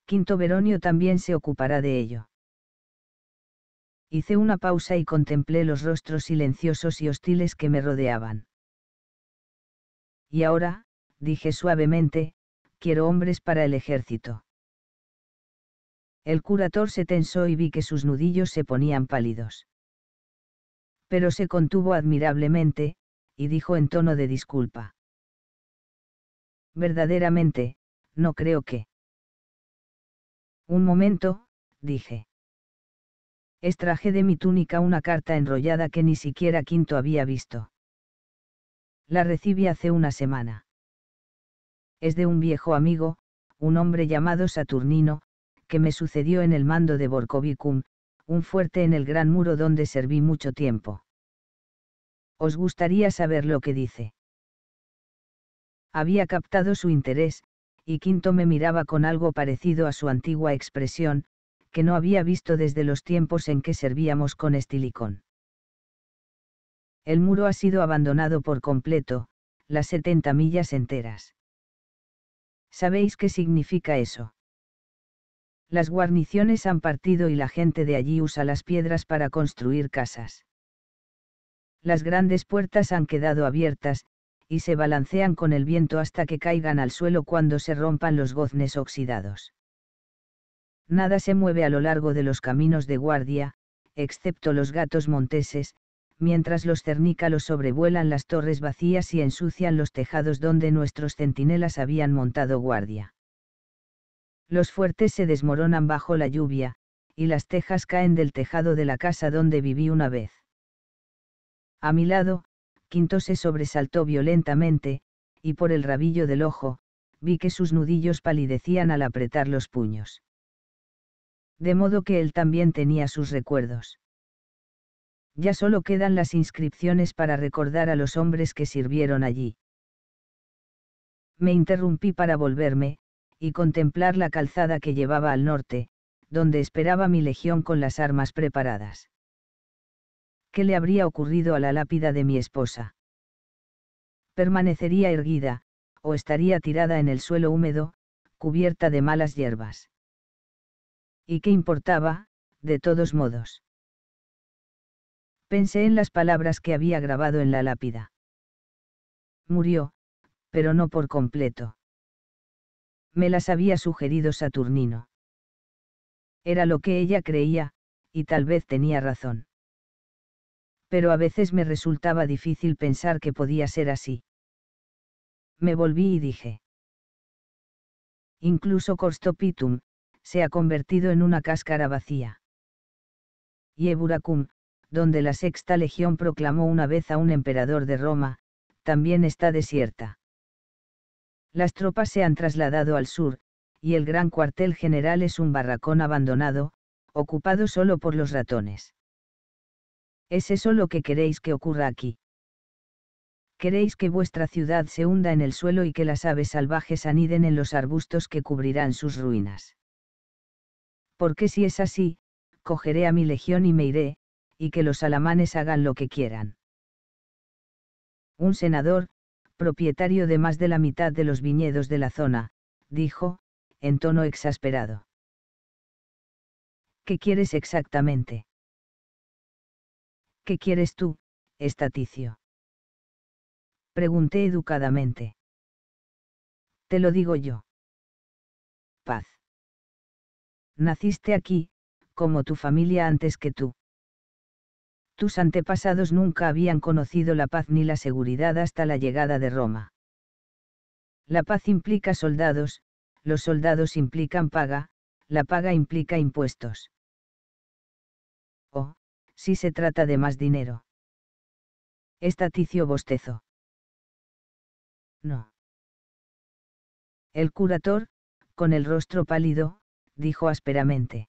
Quinto Veronio también se ocupará de ello. Hice una pausa y contemplé los rostros silenciosos y hostiles que me rodeaban. Y ahora, dije suavemente, quiero hombres para el ejército. El curator se tensó y vi que sus nudillos se ponían pálidos. Pero se contuvo admirablemente, y dijo en tono de disculpa. Verdaderamente, no creo que. Un momento, dije. Extraje de mi túnica una carta enrollada que ni siquiera Quinto había visto. La recibí hace una semana. Es de un viejo amigo, un hombre llamado Saturnino, que me sucedió en el mando de Borcovicum, un fuerte en el Gran Muro donde serví mucho tiempo. Os gustaría saber lo que dice. Había captado su interés, y Quinto me miraba con algo parecido a su antigua expresión, que no había visto desde los tiempos en que servíamos con estilicón. El muro ha sido abandonado por completo, las 70 millas enteras. ¿Sabéis qué significa eso? las guarniciones han partido y la gente de allí usa las piedras para construir casas. Las grandes puertas han quedado abiertas, y se balancean con el viento hasta que caigan al suelo cuando se rompan los goznes oxidados. Nada se mueve a lo largo de los caminos de guardia, excepto los gatos monteses, mientras los cernícalos sobrevuelan las torres vacías y ensucian los tejados donde nuestros centinelas habían montado guardia. Los fuertes se desmoronan bajo la lluvia, y las tejas caen del tejado de la casa donde viví una vez. A mi lado, Quinto se sobresaltó violentamente, y por el rabillo del ojo, vi que sus nudillos palidecían al apretar los puños. De modo que él también tenía sus recuerdos. Ya solo quedan las inscripciones para recordar a los hombres que sirvieron allí. Me interrumpí para volverme, y contemplar la calzada que llevaba al norte, donde esperaba mi legión con las armas preparadas. ¿Qué le habría ocurrido a la lápida de mi esposa? Permanecería erguida, o estaría tirada en el suelo húmedo, cubierta de malas hierbas. ¿Y qué importaba, de todos modos? Pensé en las palabras que había grabado en la lápida. Murió, pero no por completo me las había sugerido Saturnino. Era lo que ella creía, y tal vez tenía razón. Pero a veces me resultaba difícil pensar que podía ser así. Me volví y dije. Incluso Corstopitum, se ha convertido en una cáscara vacía. Y Eburacum, donde la sexta legión proclamó una vez a un emperador de Roma, también está desierta. Las tropas se han trasladado al sur, y el gran cuartel general es un barracón abandonado, ocupado solo por los ratones. ¿Es eso lo que queréis que ocurra aquí? ¿Queréis que vuestra ciudad se hunda en el suelo y que las aves salvajes aniden en los arbustos que cubrirán sus ruinas? Porque si es así, cogeré a mi legión y me iré, y que los alamanes hagan lo que quieran. Un senador, propietario de más de la mitad de los viñedos de la zona, dijo, en tono exasperado. ¿Qué quieres exactamente? ¿Qué quieres tú, estaticio? Pregunté educadamente. Te lo digo yo. Paz. Naciste aquí, como tu familia antes que tú tus antepasados nunca habían conocido la paz ni la seguridad hasta la llegada de Roma. La paz implica soldados, los soldados implican paga, la paga implica impuestos. O, si se trata de más dinero. Estaticio bostezo. No. El curator, con el rostro pálido, dijo ásperamente.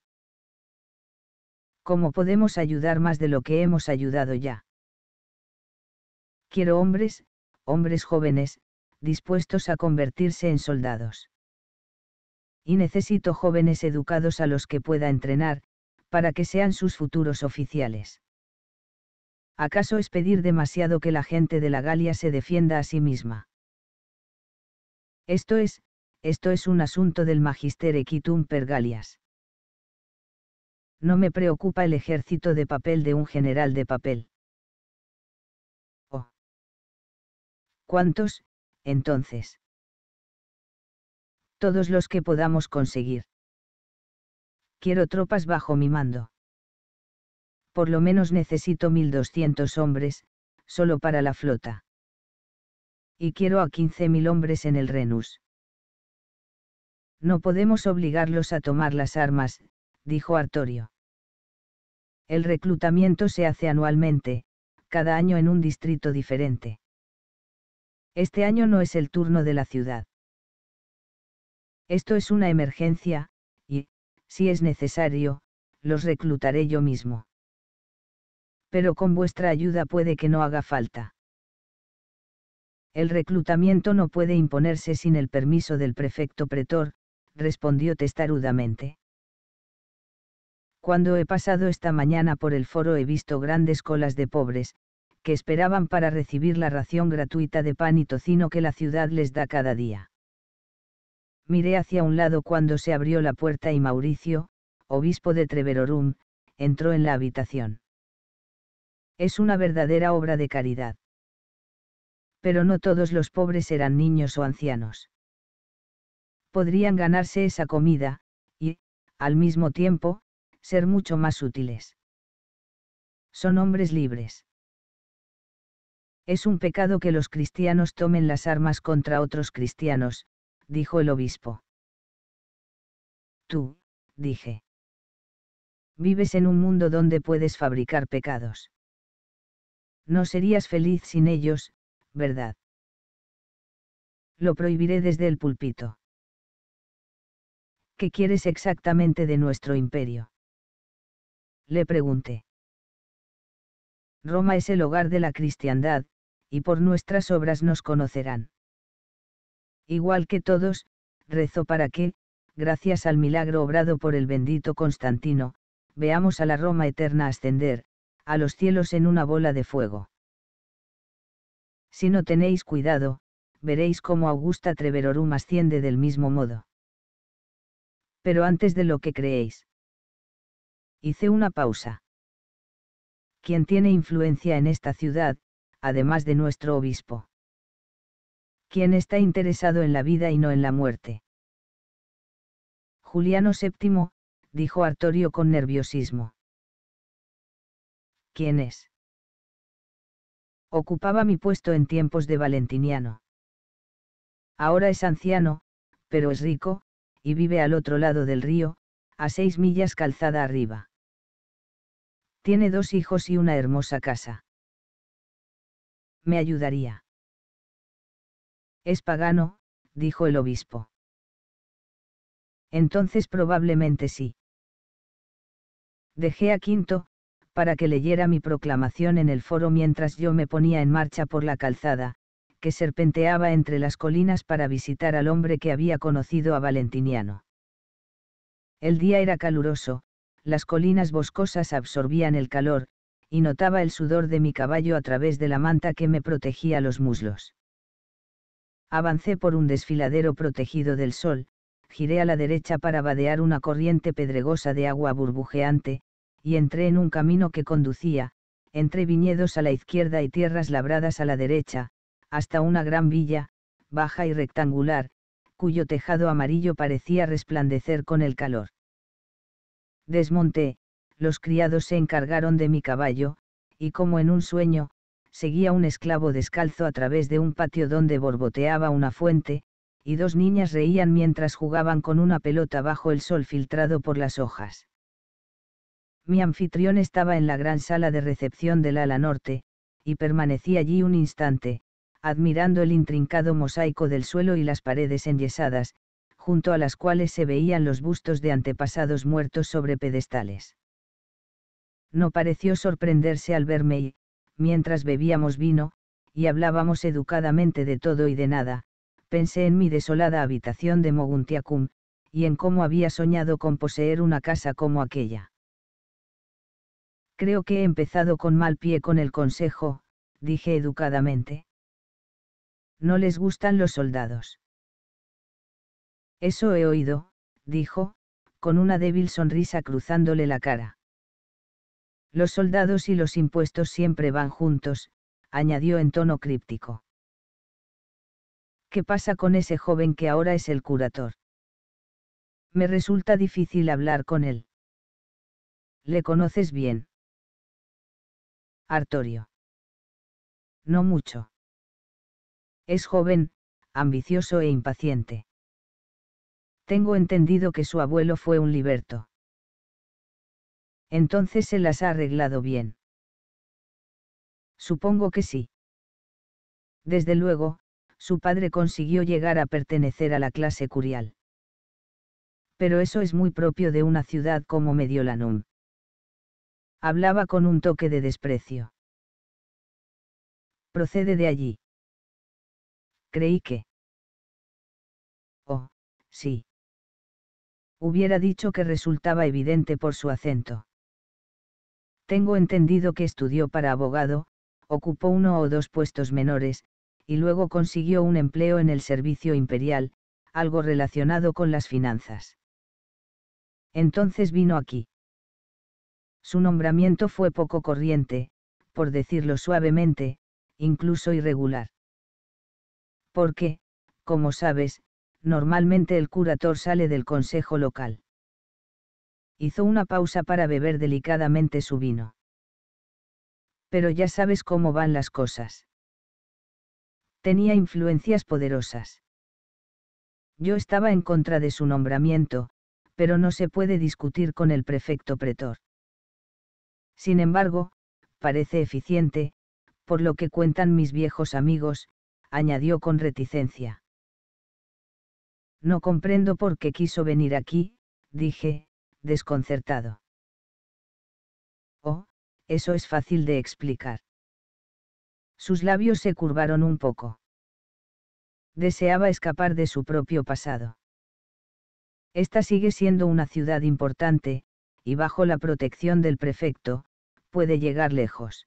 ¿Cómo podemos ayudar más de lo que hemos ayudado ya? Quiero hombres, hombres jóvenes, dispuestos a convertirse en soldados. Y necesito jóvenes educados a los que pueda entrenar, para que sean sus futuros oficiales. ¿Acaso es pedir demasiado que la gente de la Galia se defienda a sí misma? Esto es, esto es un asunto del magister equitum per Galias no me preocupa el ejército de papel de un general de papel. Oh. ¿Cuántos, entonces? Todos los que podamos conseguir. Quiero tropas bajo mi mando. Por lo menos necesito 1.200 hombres, solo para la flota. Y quiero a 15.000 hombres en el Renus. No podemos obligarlos a tomar las armas, dijo Artorio. El reclutamiento se hace anualmente, cada año en un distrito diferente. Este año no es el turno de la ciudad. Esto es una emergencia, y, si es necesario, los reclutaré yo mismo. Pero con vuestra ayuda puede que no haga falta. El reclutamiento no puede imponerse sin el permiso del prefecto pretor, respondió testarudamente. Cuando he pasado esta mañana por el foro he visto grandes colas de pobres, que esperaban para recibir la ración gratuita de pan y tocino que la ciudad les da cada día. Miré hacia un lado cuando se abrió la puerta y Mauricio, obispo de Treverorum, entró en la habitación. Es una verdadera obra de caridad. Pero no todos los pobres eran niños o ancianos. Podrían ganarse esa comida, y, al mismo tiempo, ser mucho más útiles. Son hombres libres. Es un pecado que los cristianos tomen las armas contra otros cristianos, dijo el obispo. Tú, dije. Vives en un mundo donde puedes fabricar pecados. No serías feliz sin ellos, ¿verdad? Lo prohibiré desde el pulpito. ¿Qué quieres exactamente de nuestro imperio? le pregunté. Roma es el hogar de la cristiandad, y por nuestras obras nos conocerán. Igual que todos, rezo para que, gracias al milagro obrado por el bendito Constantino, veamos a la Roma eterna ascender, a los cielos en una bola de fuego. Si no tenéis cuidado, veréis cómo Augusta Treverorum asciende del mismo modo. Pero antes de lo que creéis. Hice una pausa. ¿Quién tiene influencia en esta ciudad, además de nuestro obispo? ¿Quién está interesado en la vida y no en la muerte? Juliano VII, dijo Artorio con nerviosismo. ¿Quién es? Ocupaba mi puesto en tiempos de Valentiniano. Ahora es anciano, pero es rico, y vive al otro lado del río, a seis millas calzada arriba. Tiene dos hijos y una hermosa casa. Me ayudaría. Es pagano, dijo el obispo. Entonces probablemente sí. Dejé a Quinto, para que leyera mi proclamación en el foro mientras yo me ponía en marcha por la calzada, que serpenteaba entre las colinas para visitar al hombre que había conocido a Valentiniano. El día era caluroso, las colinas boscosas absorbían el calor, y notaba el sudor de mi caballo a través de la manta que me protegía los muslos. Avancé por un desfiladero protegido del sol, giré a la derecha para vadear una corriente pedregosa de agua burbujeante, y entré en un camino que conducía, entre viñedos a la izquierda y tierras labradas a la derecha, hasta una gran villa, baja y rectangular, cuyo tejado amarillo parecía resplandecer con el calor. Desmonté, los criados se encargaron de mi caballo, y como en un sueño, seguía un esclavo descalzo a través de un patio donde borboteaba una fuente, y dos niñas reían mientras jugaban con una pelota bajo el sol filtrado por las hojas. Mi anfitrión estaba en la gran sala de recepción del ala norte, y permanecí allí un instante, admirando el intrincado mosaico del suelo y las paredes enyesadas, junto a las cuales se veían los bustos de antepasados muertos sobre pedestales. No pareció sorprenderse al verme y, mientras bebíamos vino, y hablábamos educadamente de todo y de nada, pensé en mi desolada habitación de Moguntiacum, y en cómo había soñado con poseer una casa como aquella. Creo que he empezado con mal pie con el consejo, dije educadamente. No les gustan los soldados. Eso he oído, dijo, con una débil sonrisa cruzándole la cara. Los soldados y los impuestos siempre van juntos, añadió en tono críptico. ¿Qué pasa con ese joven que ahora es el curator? Me resulta difícil hablar con él. ¿Le conoces bien? Artorio. No mucho. Es joven, ambicioso e impaciente. Tengo entendido que su abuelo fue un liberto. Entonces se las ha arreglado bien. Supongo que sí. Desde luego, su padre consiguió llegar a pertenecer a la clase curial. Pero eso es muy propio de una ciudad como Mediolanum. Hablaba con un toque de desprecio. Procede de allí. Creí que. Oh, sí hubiera dicho que resultaba evidente por su acento. Tengo entendido que estudió para abogado, ocupó uno o dos puestos menores, y luego consiguió un empleo en el servicio imperial, algo relacionado con las finanzas. Entonces vino aquí. Su nombramiento fue poco corriente, por decirlo suavemente, incluso irregular. Porque, como sabes, normalmente el curator sale del consejo local. Hizo una pausa para beber delicadamente su vino. Pero ya sabes cómo van las cosas. Tenía influencias poderosas. Yo estaba en contra de su nombramiento, pero no se puede discutir con el prefecto pretor. Sin embargo, parece eficiente, por lo que cuentan mis viejos amigos, añadió con reticencia. No comprendo por qué quiso venir aquí, dije, desconcertado. Oh, eso es fácil de explicar. Sus labios se curvaron un poco. Deseaba escapar de su propio pasado. Esta sigue siendo una ciudad importante, y bajo la protección del prefecto, puede llegar lejos.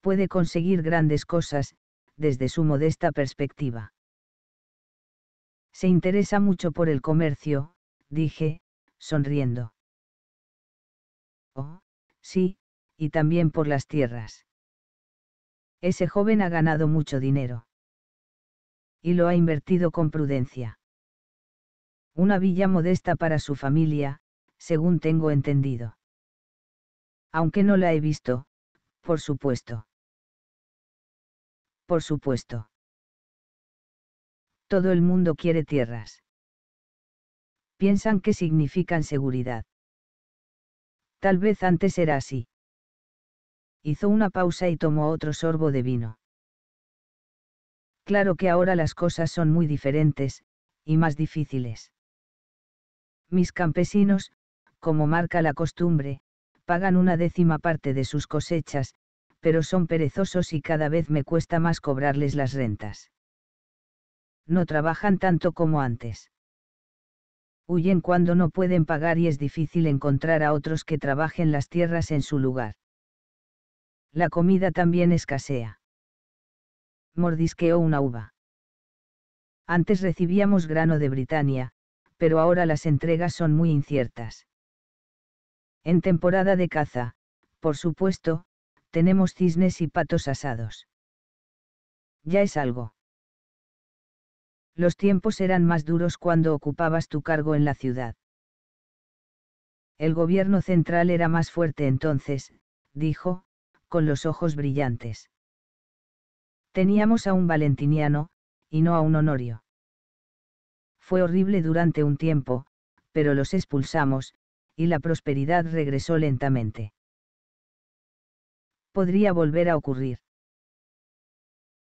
Puede conseguir grandes cosas, desde su modesta perspectiva. Se interesa mucho por el comercio, dije, sonriendo. Oh, sí, y también por las tierras. Ese joven ha ganado mucho dinero. Y lo ha invertido con prudencia. Una villa modesta para su familia, según tengo entendido. Aunque no la he visto, por supuesto. Por supuesto. Todo el mundo quiere tierras. Piensan que significan seguridad. Tal vez antes era así. Hizo una pausa y tomó otro sorbo de vino. Claro que ahora las cosas son muy diferentes, y más difíciles. Mis campesinos, como marca la costumbre, pagan una décima parte de sus cosechas, pero son perezosos y cada vez me cuesta más cobrarles las rentas no trabajan tanto como antes. Huyen cuando no pueden pagar y es difícil encontrar a otros que trabajen las tierras en su lugar. La comida también escasea. Mordisqueó una uva. Antes recibíamos grano de Britania, pero ahora las entregas son muy inciertas. En temporada de caza, por supuesto, tenemos cisnes y patos asados. Ya es algo los tiempos eran más duros cuando ocupabas tu cargo en la ciudad. El gobierno central era más fuerte entonces, dijo, con los ojos brillantes. Teníamos a un valentiniano, y no a un honorio. Fue horrible durante un tiempo, pero los expulsamos, y la prosperidad regresó lentamente. Podría volver a ocurrir.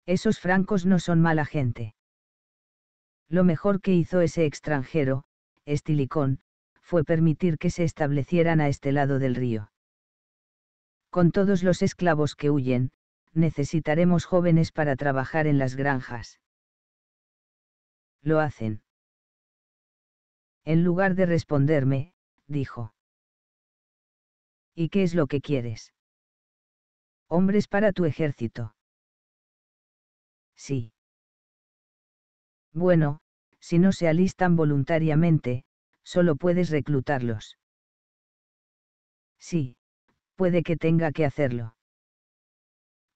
Esos francos no son mala gente. Lo mejor que hizo ese extranjero, Estilicón, fue permitir que se establecieran a este lado del río. Con todos los esclavos que huyen, necesitaremos jóvenes para trabajar en las granjas. Lo hacen. En lugar de responderme, dijo. ¿Y qué es lo que quieres? Hombres para tu ejército. Sí. Bueno, si no se alistan voluntariamente, solo puedes reclutarlos. Sí, puede que tenga que hacerlo.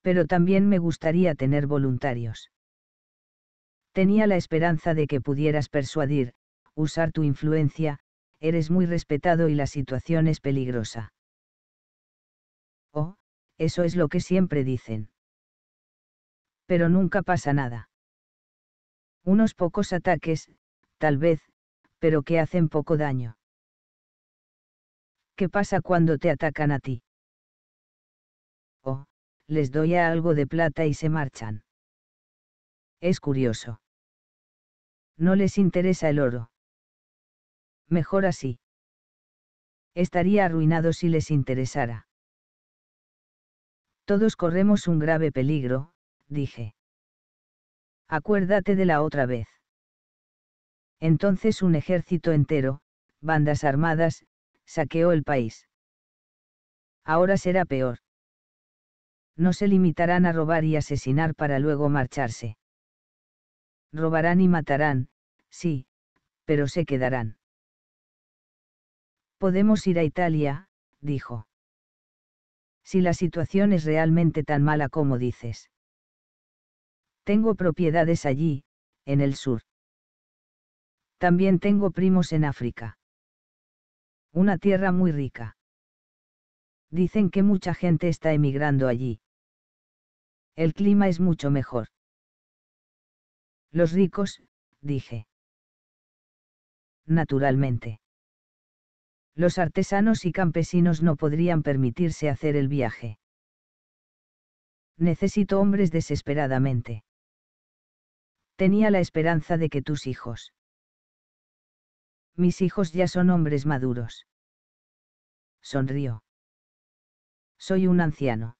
Pero también me gustaría tener voluntarios. Tenía la esperanza de que pudieras persuadir, usar tu influencia, eres muy respetado y la situación es peligrosa. Oh, eso es lo que siempre dicen. Pero nunca pasa nada. Unos pocos ataques, tal vez, pero que hacen poco daño. ¿Qué pasa cuando te atacan a ti? Oh, les doy a algo de plata y se marchan. Es curioso. No les interesa el oro. Mejor así. Estaría arruinado si les interesara. Todos corremos un grave peligro, dije. Acuérdate de la otra vez. Entonces un ejército entero, bandas armadas, saqueó el país. Ahora será peor. No se limitarán a robar y asesinar para luego marcharse. Robarán y matarán, sí, pero se quedarán. Podemos ir a Italia, dijo. Si la situación es realmente tan mala como dices. Tengo propiedades allí, en el sur. También tengo primos en África. Una tierra muy rica. Dicen que mucha gente está emigrando allí. El clima es mucho mejor. Los ricos, dije. Naturalmente. Los artesanos y campesinos no podrían permitirse hacer el viaje. Necesito hombres desesperadamente tenía la esperanza de que tus hijos. Mis hijos ya son hombres maduros. Sonrió. Soy un anciano.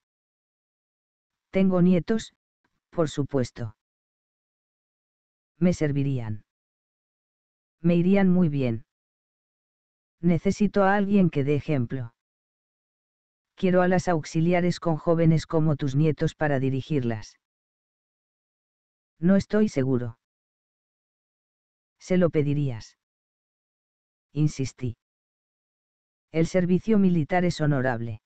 Tengo nietos, por supuesto. Me servirían. Me irían muy bien. Necesito a alguien que dé ejemplo. Quiero a las auxiliares con jóvenes como tus nietos para dirigirlas. No estoy seguro. Se lo pedirías. Insistí. El servicio militar es honorable.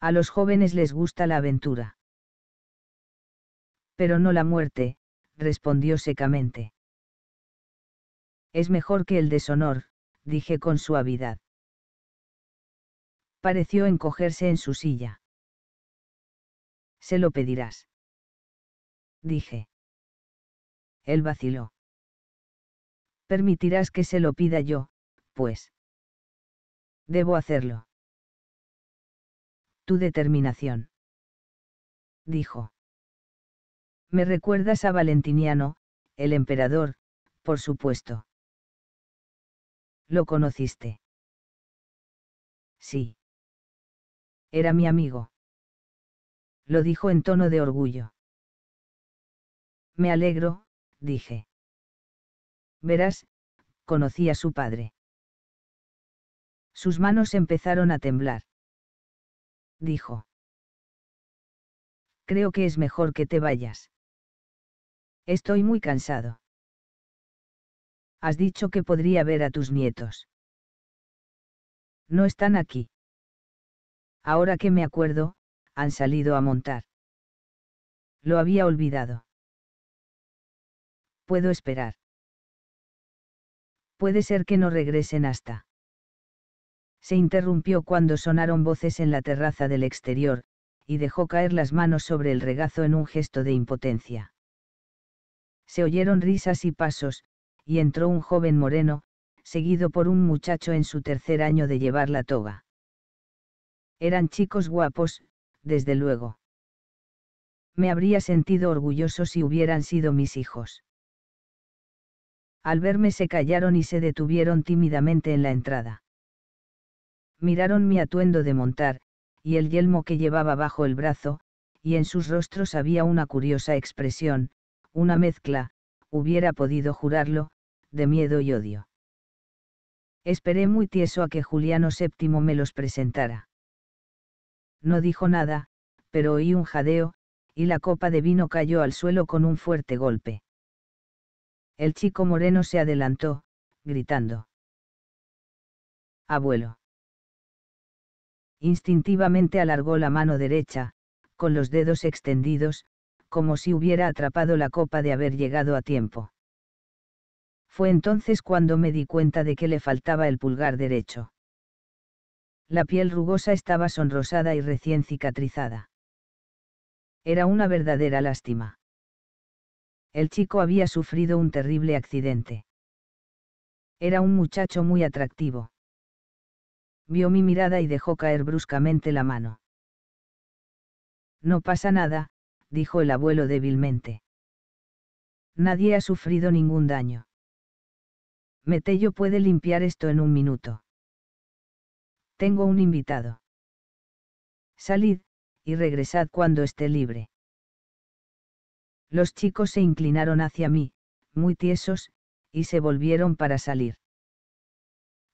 A los jóvenes les gusta la aventura. Pero no la muerte, respondió secamente. Es mejor que el deshonor, dije con suavidad. Pareció encogerse en su silla. Se lo pedirás dije. Él vaciló. Permitirás que se lo pida yo, pues. Debo hacerlo. Tu determinación. Dijo. Me recuerdas a Valentiniano, el emperador, por supuesto. ¿Lo conociste? Sí. Era mi amigo. Lo dijo en tono de orgullo. Me alegro, dije. Verás, conocí a su padre. Sus manos empezaron a temblar. Dijo. Creo que es mejor que te vayas. Estoy muy cansado. Has dicho que podría ver a tus nietos. No están aquí. Ahora que me acuerdo, han salido a montar. Lo había olvidado puedo esperar. Puede ser que no regresen hasta. Se interrumpió cuando sonaron voces en la terraza del exterior, y dejó caer las manos sobre el regazo en un gesto de impotencia. Se oyeron risas y pasos, y entró un joven moreno, seguido por un muchacho en su tercer año de llevar la toga. Eran chicos guapos, desde luego. Me habría sentido orgulloso si hubieran sido mis hijos al verme se callaron y se detuvieron tímidamente en la entrada. Miraron mi atuendo de montar, y el yelmo que llevaba bajo el brazo, y en sus rostros había una curiosa expresión, una mezcla, hubiera podido jurarlo, de miedo y odio. Esperé muy tieso a que Juliano VII me los presentara. No dijo nada, pero oí un jadeo, y la copa de vino cayó al suelo con un fuerte golpe. El chico moreno se adelantó, gritando. Abuelo. Instintivamente alargó la mano derecha, con los dedos extendidos, como si hubiera atrapado la copa de haber llegado a tiempo. Fue entonces cuando me di cuenta de que le faltaba el pulgar derecho. La piel rugosa estaba sonrosada y recién cicatrizada. Era una verdadera lástima el chico había sufrido un terrible accidente. Era un muchacho muy atractivo. Vio mi mirada y dejó caer bruscamente la mano. No pasa nada, dijo el abuelo débilmente. Nadie ha sufrido ningún daño. Metello puede limpiar esto en un minuto. Tengo un invitado. Salid, y regresad cuando esté libre. Los chicos se inclinaron hacia mí, muy tiesos, y se volvieron para salir.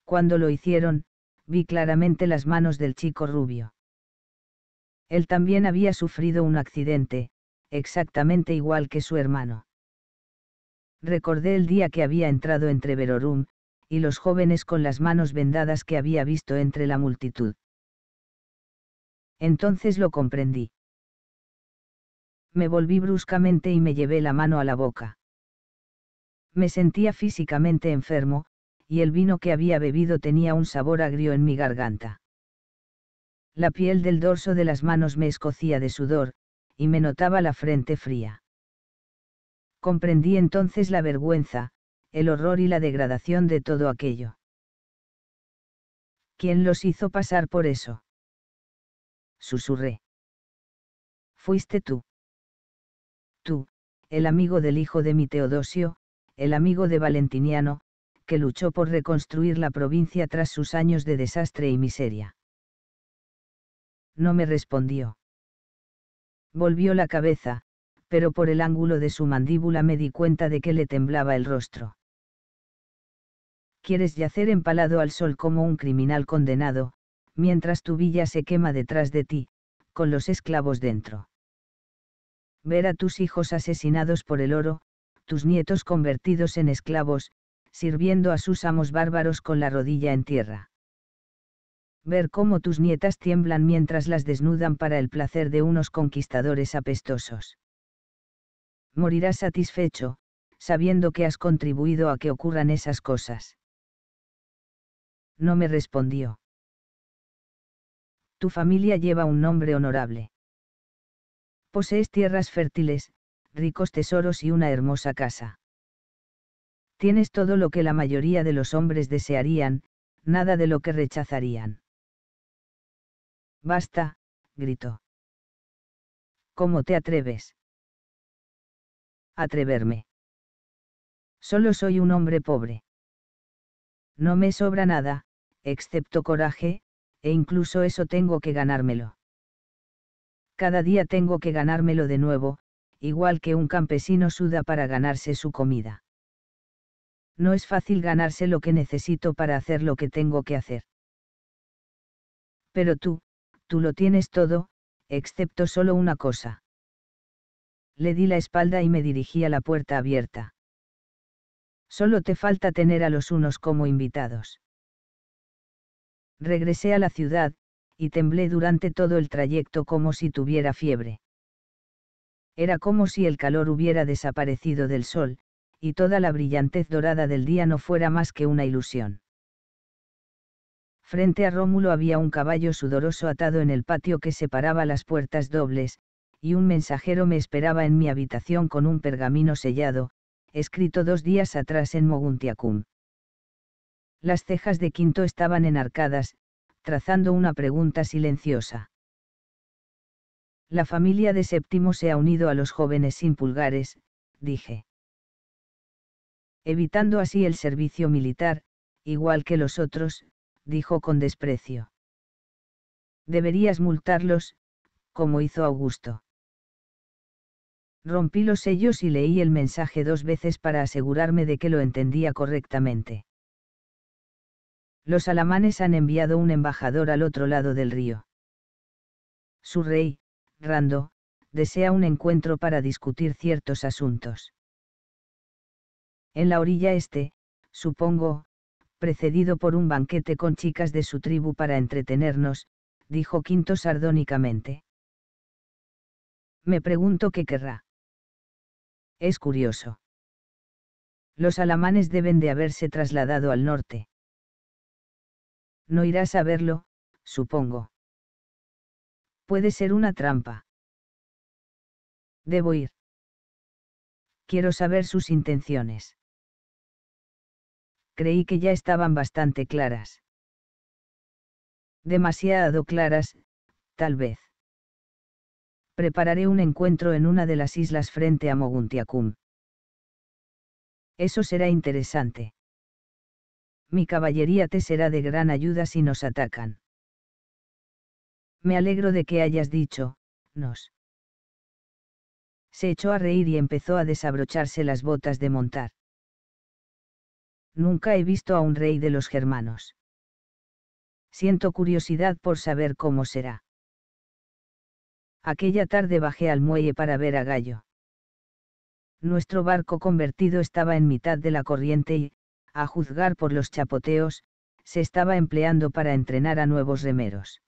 Cuando lo hicieron, vi claramente las manos del chico rubio. Él también había sufrido un accidente, exactamente igual que su hermano. Recordé el día que había entrado entre Verorum, y los jóvenes con las manos vendadas que había visto entre la multitud. Entonces lo comprendí me volví bruscamente y me llevé la mano a la boca. Me sentía físicamente enfermo, y el vino que había bebido tenía un sabor agrio en mi garganta. La piel del dorso de las manos me escocía de sudor, y me notaba la frente fría. Comprendí entonces la vergüenza, el horror y la degradación de todo aquello. ¿Quién los hizo pasar por eso? Susurré. Fuiste tú el amigo del hijo de mi Teodosio, el amigo de Valentiniano, que luchó por reconstruir la provincia tras sus años de desastre y miseria. No me respondió. Volvió la cabeza, pero por el ángulo de su mandíbula me di cuenta de que le temblaba el rostro. Quieres yacer empalado al sol como un criminal condenado, mientras tu villa se quema detrás de ti, con los esclavos dentro ver a tus hijos asesinados por el oro, tus nietos convertidos en esclavos, sirviendo a sus amos bárbaros con la rodilla en tierra. Ver cómo tus nietas tiemblan mientras las desnudan para el placer de unos conquistadores apestosos. Morirás satisfecho, sabiendo que has contribuido a que ocurran esas cosas. No me respondió. Tu familia lleva un nombre honorable. Posees tierras fértiles, ricos tesoros y una hermosa casa. Tienes todo lo que la mayoría de los hombres desearían, nada de lo que rechazarían. Basta, gritó. ¿Cómo te atreves? Atreverme. Solo soy un hombre pobre. No me sobra nada, excepto coraje, e incluso eso tengo que ganármelo. Cada día tengo que ganármelo de nuevo, igual que un campesino suda para ganarse su comida. No es fácil ganarse lo que necesito para hacer lo que tengo que hacer. Pero tú, tú lo tienes todo, excepto solo una cosa. Le di la espalda y me dirigí a la puerta abierta. Solo te falta tener a los unos como invitados. Regresé a la ciudad, y temblé durante todo el trayecto como si tuviera fiebre. Era como si el calor hubiera desaparecido del sol, y toda la brillantez dorada del día no fuera más que una ilusión. Frente a Rómulo había un caballo sudoroso atado en el patio que separaba las puertas dobles, y un mensajero me esperaba en mi habitación con un pergamino sellado, escrito dos días atrás en Moguntiacum. Las cejas de Quinto estaban enarcadas, trazando una pregunta silenciosa. La familia de Séptimo se ha unido a los jóvenes sin pulgares, dije. Evitando así el servicio militar, igual que los otros, dijo con desprecio. Deberías multarlos, como hizo Augusto. Rompí los sellos y leí el mensaje dos veces para asegurarme de que lo entendía correctamente. Los alamanes han enviado un embajador al otro lado del río. Su rey, Rando, desea un encuentro para discutir ciertos asuntos. En la orilla este, supongo, precedido por un banquete con chicas de su tribu para entretenernos, dijo Quinto sardónicamente. Me pregunto qué querrá. Es curioso. Los alamanes deben de haberse trasladado al norte. No irás a verlo, supongo. Puede ser una trampa. Debo ir. Quiero saber sus intenciones. Creí que ya estaban bastante claras. Demasiado claras, tal vez. Prepararé un encuentro en una de las islas frente a Moguntiacum. Eso será interesante mi caballería te será de gran ayuda si nos atacan. Me alegro de que hayas dicho, nos. Se echó a reír y empezó a desabrocharse las botas de montar. Nunca he visto a un rey de los germanos. Siento curiosidad por saber cómo será. Aquella tarde bajé al muelle para ver a Gallo. Nuestro barco convertido estaba en mitad de la corriente y, a juzgar por los chapoteos, se estaba empleando para entrenar a nuevos remeros.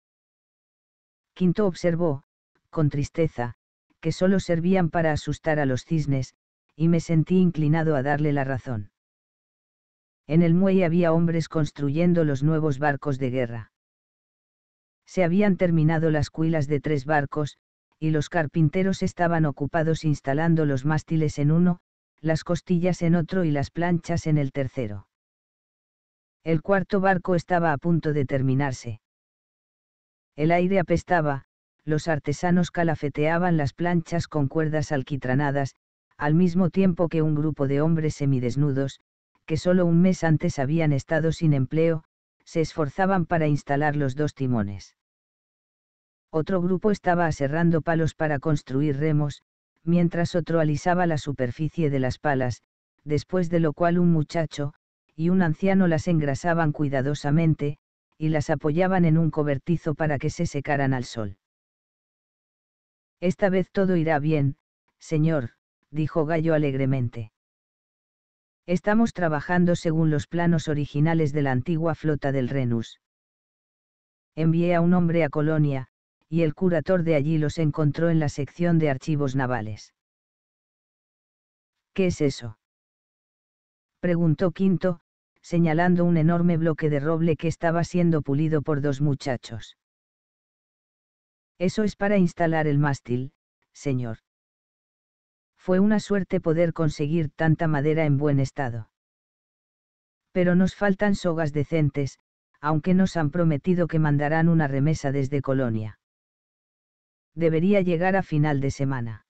Quinto observó, con tristeza, que solo servían para asustar a los cisnes, y me sentí inclinado a darle la razón. En el muelle había hombres construyendo los nuevos barcos de guerra. Se habían terminado las cuilas de tres barcos, y los carpinteros estaban ocupados instalando los mástiles en uno, las costillas en otro y las planchas en el tercero. El cuarto barco estaba a punto de terminarse. El aire apestaba, los artesanos calafeteaban las planchas con cuerdas alquitranadas, al mismo tiempo que un grupo de hombres semidesnudos, que solo un mes antes habían estado sin empleo, se esforzaban para instalar los dos timones. Otro grupo estaba aserrando palos para construir remos, mientras otro alisaba la superficie de las palas, después de lo cual un muchacho, y un anciano las engrasaban cuidadosamente, y las apoyaban en un cobertizo para que se secaran al sol. Esta vez todo irá bien, señor, dijo Gallo alegremente. Estamos trabajando según los planos originales de la antigua flota del Renus. Envié a un hombre a Colonia, y el curator de allí los encontró en la sección de archivos navales. ¿Qué es eso? preguntó Quinto, señalando un enorme bloque de roble que estaba siendo pulido por dos muchachos. Eso es para instalar el mástil, señor. Fue una suerte poder conseguir tanta madera en buen estado. Pero nos faltan sogas decentes, aunque nos han prometido que mandarán una remesa desde Colonia debería llegar a final de semana.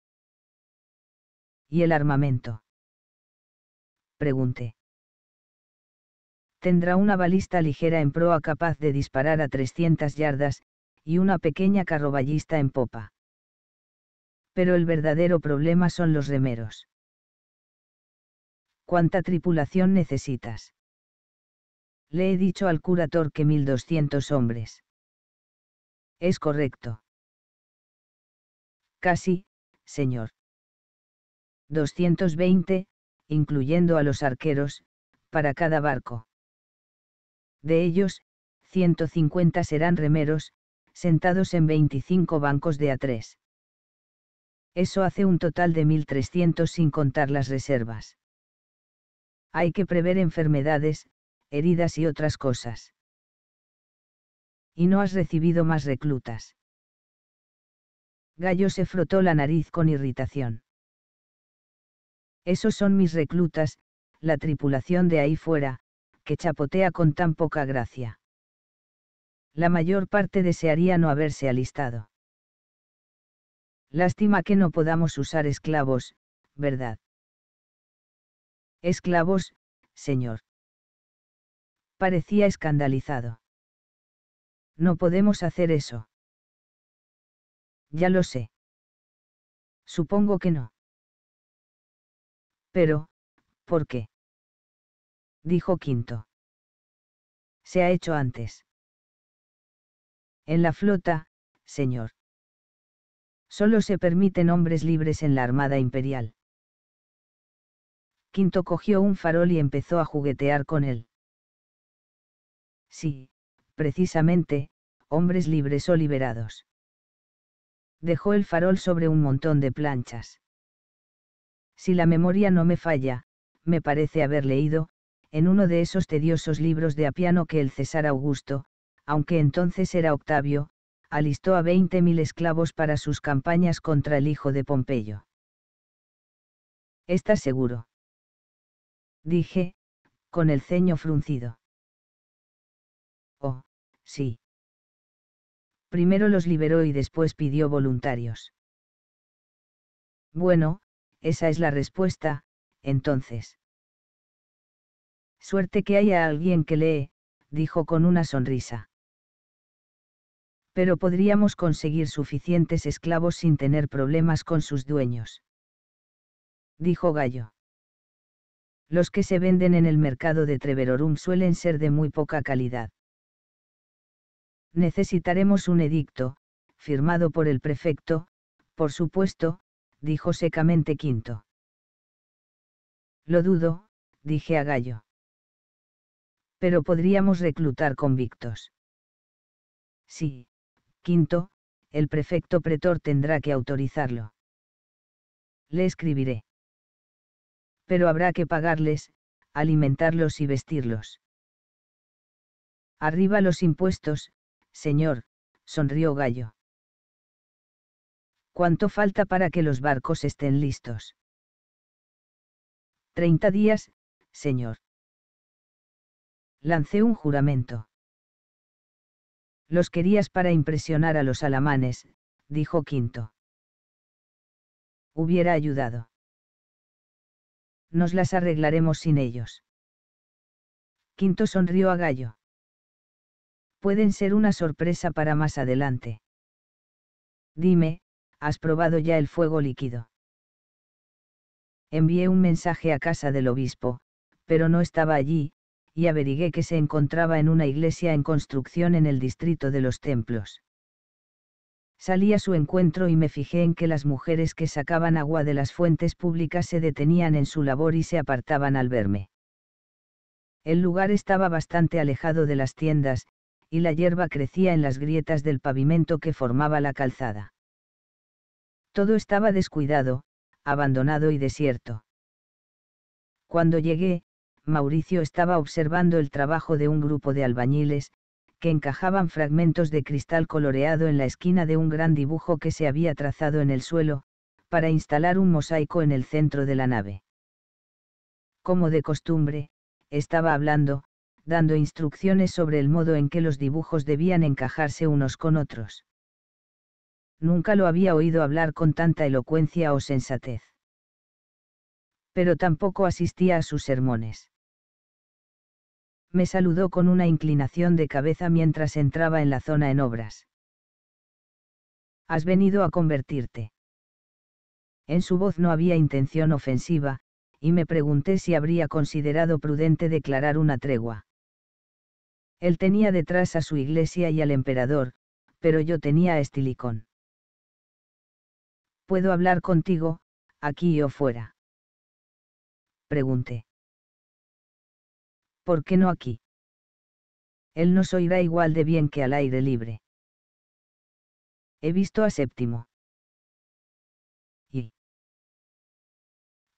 ¿Y el armamento? Pregunté. Tendrá una balista ligera en proa capaz de disparar a 300 yardas, y una pequeña carroballista en popa. Pero el verdadero problema son los remeros. ¿Cuánta tripulación necesitas? Le he dicho al curator que 1200 hombres. Es correcto. Casi, señor. 220, incluyendo a los arqueros, para cada barco. De ellos, 150 serán remeros, sentados en 25 bancos de A3. Eso hace un total de 1.300 sin contar las reservas. Hay que prever enfermedades, heridas y otras cosas. Y no has recibido más reclutas. Gallo se frotó la nariz con irritación. Esos son mis reclutas, la tripulación de ahí fuera, que chapotea con tan poca gracia. La mayor parte desearía no haberse alistado. Lástima que no podamos usar esclavos, ¿verdad? Esclavos, señor. Parecía escandalizado. No podemos hacer eso. Ya lo sé. Supongo que no. Pero, ¿por qué? Dijo Quinto. Se ha hecho antes. En la flota, señor. Solo se permiten hombres libres en la Armada Imperial. Quinto cogió un farol y empezó a juguetear con él. Sí, precisamente, hombres libres o liberados dejó el farol sobre un montón de planchas. Si la memoria no me falla, me parece haber leído, en uno de esos tediosos libros de Apiano que el César Augusto, aunque entonces era Octavio, alistó a 20.000 esclavos para sus campañas contra el hijo de Pompeyo. ¿Estás seguro? Dije, con el ceño fruncido. Oh, sí primero los liberó y después pidió voluntarios. Bueno, esa es la respuesta, entonces. Suerte que haya alguien que lee, dijo con una sonrisa. Pero podríamos conseguir suficientes esclavos sin tener problemas con sus dueños. Dijo Gallo. Los que se venden en el mercado de Treverorum suelen ser de muy poca calidad. Necesitaremos un edicto, firmado por el prefecto, por supuesto, dijo secamente Quinto. Lo dudo, dije a Gallo. Pero podríamos reclutar convictos. Sí, Quinto, el prefecto pretor tendrá que autorizarlo. Le escribiré. Pero habrá que pagarles, alimentarlos y vestirlos. Arriba los impuestos, Señor, sonrió Gallo. ¿Cuánto falta para que los barcos estén listos? Treinta días, señor. Lancé un juramento. Los querías para impresionar a los alamanes, dijo Quinto. Hubiera ayudado. Nos las arreglaremos sin ellos. Quinto sonrió a Gallo pueden ser una sorpresa para más adelante. Dime, ¿has probado ya el fuego líquido? Envié un mensaje a casa del obispo, pero no estaba allí, y averigué que se encontraba en una iglesia en construcción en el distrito de los templos. Salí a su encuentro y me fijé en que las mujeres que sacaban agua de las fuentes públicas se detenían en su labor y se apartaban al verme. El lugar estaba bastante alejado de las tiendas, y la hierba crecía en las grietas del pavimento que formaba la calzada. Todo estaba descuidado, abandonado y desierto. Cuando llegué, Mauricio estaba observando el trabajo de un grupo de albañiles, que encajaban fragmentos de cristal coloreado en la esquina de un gran dibujo que se había trazado en el suelo, para instalar un mosaico en el centro de la nave. Como de costumbre, estaba hablando, dando instrucciones sobre el modo en que los dibujos debían encajarse unos con otros. Nunca lo había oído hablar con tanta elocuencia o sensatez. Pero tampoco asistía a sus sermones. Me saludó con una inclinación de cabeza mientras entraba en la zona en obras. Has venido a convertirte. En su voz no había intención ofensiva, y me pregunté si habría considerado prudente declarar una tregua. Él tenía detrás a su iglesia y al emperador, pero yo tenía a Estilicón. ¿Puedo hablar contigo, aquí o fuera? Pregunté. ¿Por qué no aquí? Él nos oirá igual de bien que al aire libre. He visto a Séptimo. Y.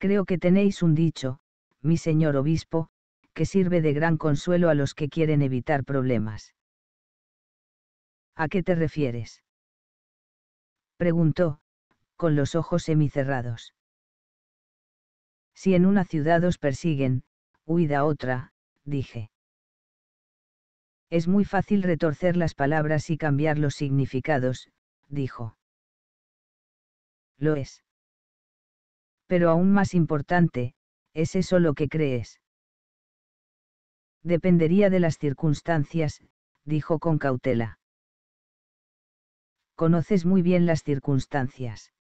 Creo que tenéis un dicho, mi señor obispo, que sirve de gran consuelo a los que quieren evitar problemas. ¿A qué te refieres? Preguntó, con los ojos semicerrados. Si en una ciudad os persiguen, huida a otra, dije. Es muy fácil retorcer las palabras y cambiar los significados, dijo. Lo es. Pero aún más importante, es eso lo que crees. Dependería de las circunstancias, dijo con cautela. Conoces muy bien las circunstancias.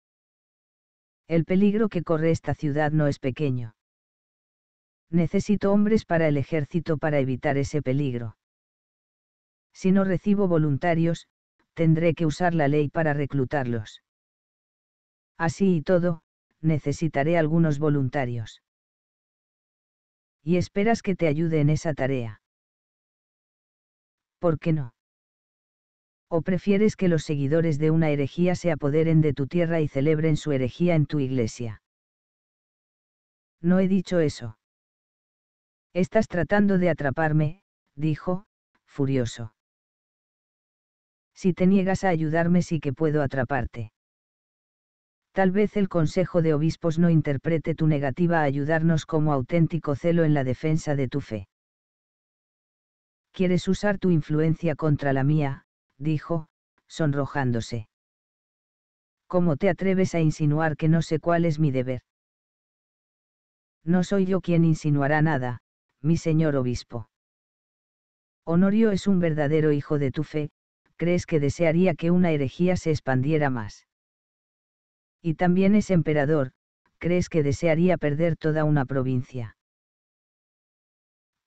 El peligro que corre esta ciudad no es pequeño. Necesito hombres para el ejército para evitar ese peligro. Si no recibo voluntarios, tendré que usar la ley para reclutarlos. Así y todo, necesitaré algunos voluntarios y esperas que te ayude en esa tarea. ¿Por qué no? ¿O prefieres que los seguidores de una herejía se apoderen de tu tierra y celebren su herejía en tu iglesia? No he dicho eso. Estás tratando de atraparme, dijo, furioso. Si te niegas a ayudarme sí que puedo atraparte. Tal vez el Consejo de Obispos no interprete tu negativa a ayudarnos como auténtico celo en la defensa de tu fe. Quieres usar tu influencia contra la mía, dijo, sonrojándose. ¿Cómo te atreves a insinuar que no sé cuál es mi deber? No soy yo quien insinuará nada, mi señor obispo. Honorio es un verdadero hijo de tu fe, crees que desearía que una herejía se expandiera más y también es emperador, crees que desearía perder toda una provincia.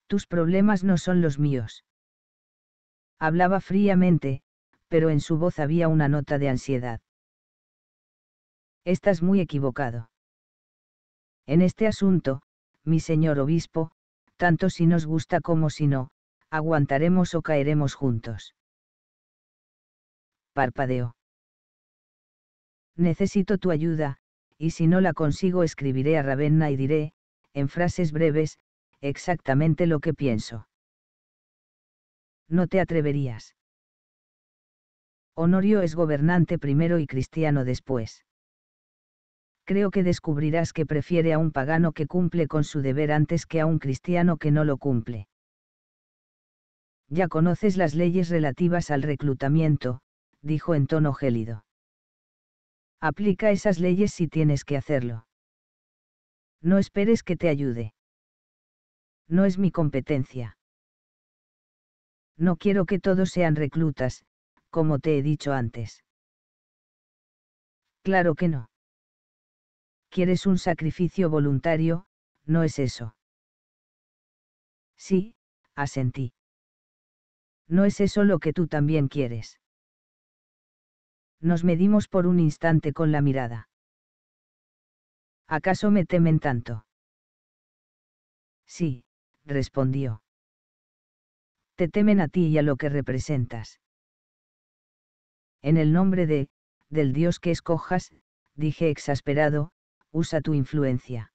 Tus problemas no son los míos. Hablaba fríamente, pero en su voz había una nota de ansiedad. Estás muy equivocado. En este asunto, mi señor obispo, tanto si nos gusta como si no, aguantaremos o caeremos juntos. Parpadeo. Necesito tu ayuda, y si no la consigo escribiré a Ravenna y diré, en frases breves, exactamente lo que pienso. No te atreverías. Honorio es gobernante primero y cristiano después. Creo que descubrirás que prefiere a un pagano que cumple con su deber antes que a un cristiano que no lo cumple. Ya conoces las leyes relativas al reclutamiento, dijo en tono gélido. Aplica esas leyes si tienes que hacerlo. No esperes que te ayude. No es mi competencia. No quiero que todos sean reclutas, como te he dicho antes. Claro que no. Quieres un sacrificio voluntario, no es eso. Sí, asentí. No es eso lo que tú también quieres nos medimos por un instante con la mirada. ¿Acaso me temen tanto? Sí, respondió. Te temen a ti y a lo que representas. En el nombre de, del Dios que escojas, dije exasperado, usa tu influencia.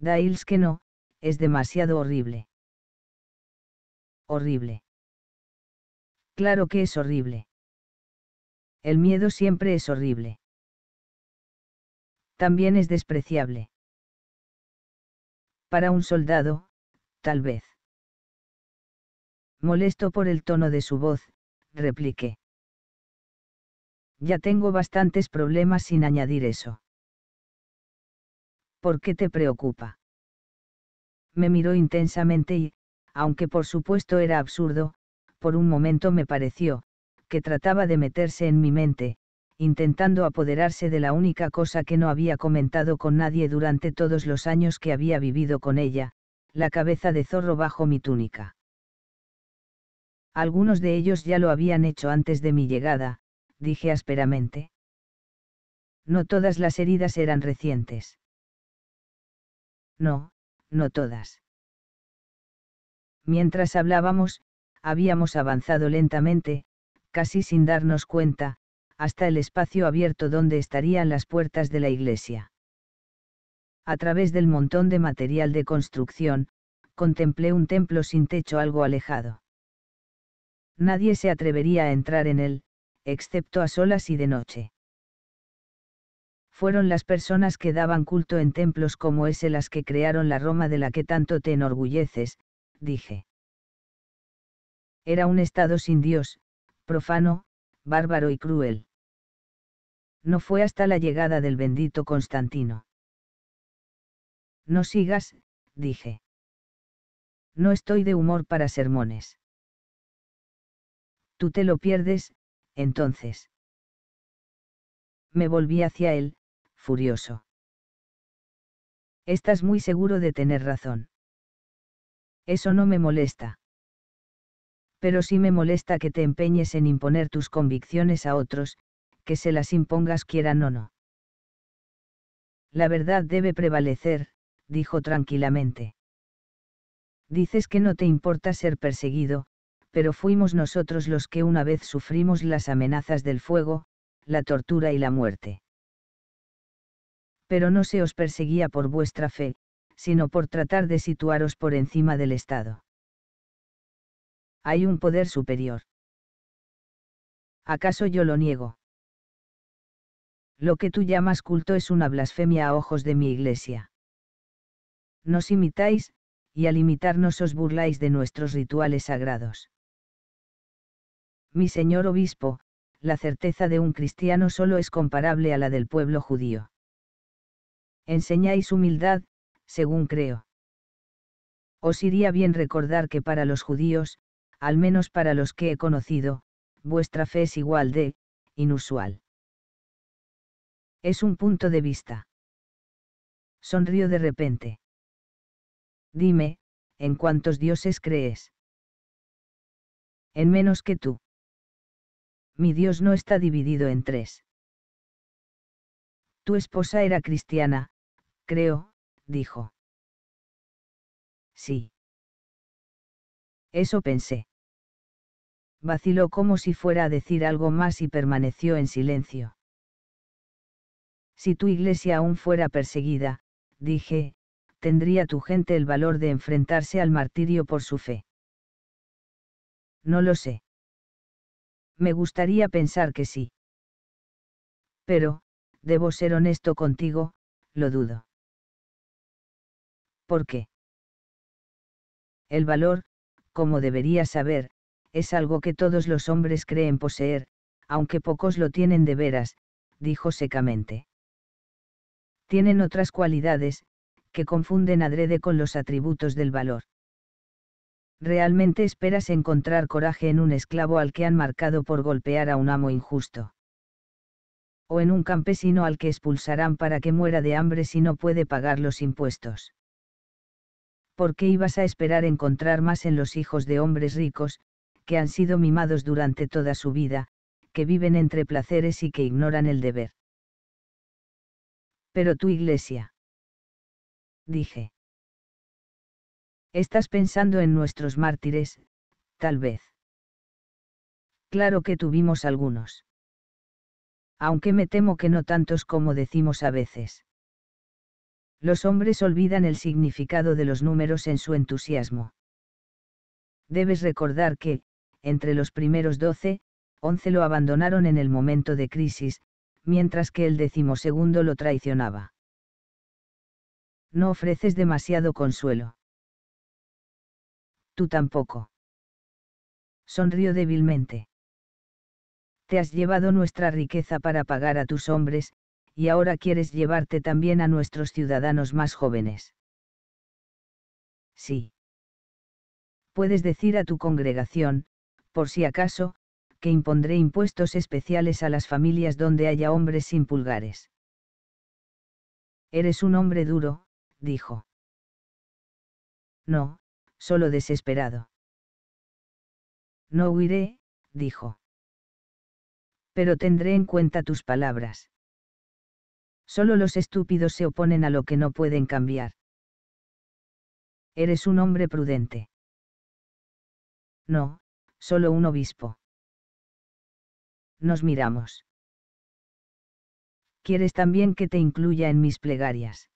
Dails que no, es demasiado horrible. Horrible. Claro que es horrible. El miedo siempre es horrible. También es despreciable. Para un soldado, tal vez. Molesto por el tono de su voz, repliqué. Ya tengo bastantes problemas sin añadir eso. ¿Por qué te preocupa? Me miró intensamente y, aunque por supuesto era absurdo, por un momento me pareció, que trataba de meterse en mi mente, intentando apoderarse de la única cosa que no había comentado con nadie durante todos los años que había vivido con ella, la cabeza de zorro bajo mi túnica. Algunos de ellos ya lo habían hecho antes de mi llegada, dije ásperamente. No todas las heridas eran recientes. No, no todas. Mientras hablábamos, habíamos avanzado lentamente, casi sin darnos cuenta, hasta el espacio abierto donde estarían las puertas de la iglesia. A través del montón de material de construcción, contemplé un templo sin techo algo alejado. Nadie se atrevería a entrar en él, excepto a solas y de noche. Fueron las personas que daban culto en templos como ese las que crearon la Roma de la que tanto te enorgulleces, dije. Era un estado sin Dios, profano, bárbaro y cruel. No fue hasta la llegada del bendito Constantino. No sigas, dije. No estoy de humor para sermones. Tú te lo pierdes, entonces. Me volví hacia él, furioso. Estás muy seguro de tener razón. Eso no me molesta pero sí me molesta que te empeñes en imponer tus convicciones a otros, que se las impongas quieran o no. La verdad debe prevalecer, dijo tranquilamente. Dices que no te importa ser perseguido, pero fuimos nosotros los que una vez sufrimos las amenazas del fuego, la tortura y la muerte. Pero no se os perseguía por vuestra fe, sino por tratar de situaros por encima del Estado hay un poder superior. ¿Acaso yo lo niego? Lo que tú llamas culto es una blasfemia a ojos de mi iglesia. Nos imitáis, y al imitarnos os burláis de nuestros rituales sagrados. Mi señor obispo, la certeza de un cristiano solo es comparable a la del pueblo judío. Enseñáis humildad, según creo. Os iría bien recordar que para los judíos, al menos para los que he conocido, vuestra fe es igual de, inusual. Es un punto de vista. Sonrió de repente. Dime, ¿en cuántos dioses crees? En menos que tú. Mi Dios no está dividido en tres. Tu esposa era cristiana, creo, dijo. Sí. Eso pensé vaciló como si fuera a decir algo más y permaneció en silencio. Si tu iglesia aún fuera perseguida, dije, tendría tu gente el valor de enfrentarse al martirio por su fe. No lo sé. Me gustaría pensar que sí. Pero, debo ser honesto contigo, lo dudo. ¿Por qué? El valor, como deberías saber, es algo que todos los hombres creen poseer, aunque pocos lo tienen de veras, dijo secamente. Tienen otras cualidades, que confunden adrede con los atributos del valor. ¿Realmente esperas encontrar coraje en un esclavo al que han marcado por golpear a un amo injusto? ¿O en un campesino al que expulsarán para que muera de hambre si no puede pagar los impuestos? ¿Por qué ibas a esperar encontrar más en los hijos de hombres ricos, que han sido mimados durante toda su vida, que viven entre placeres y que ignoran el deber. Pero tu iglesia. Dije. Estás pensando en nuestros mártires, tal vez. Claro que tuvimos algunos. Aunque me temo que no tantos como decimos a veces. Los hombres olvidan el significado de los números en su entusiasmo. Debes recordar que, entre los primeros doce, once lo abandonaron en el momento de crisis, mientras que el decimosegundo lo traicionaba. No ofreces demasiado consuelo. Tú tampoco. Sonrió débilmente. Te has llevado nuestra riqueza para pagar a tus hombres, y ahora quieres llevarte también a nuestros ciudadanos más jóvenes. Sí. Puedes decir a tu congregación, por si acaso, que impondré impuestos especiales a las familias donde haya hombres sin pulgares. Eres un hombre duro, dijo. No, solo desesperado. No huiré, dijo. Pero tendré en cuenta tus palabras. Solo los estúpidos se oponen a lo que no pueden cambiar. Eres un hombre prudente. No, Solo un obispo. Nos miramos. ¿Quieres también que te incluya en mis plegarias?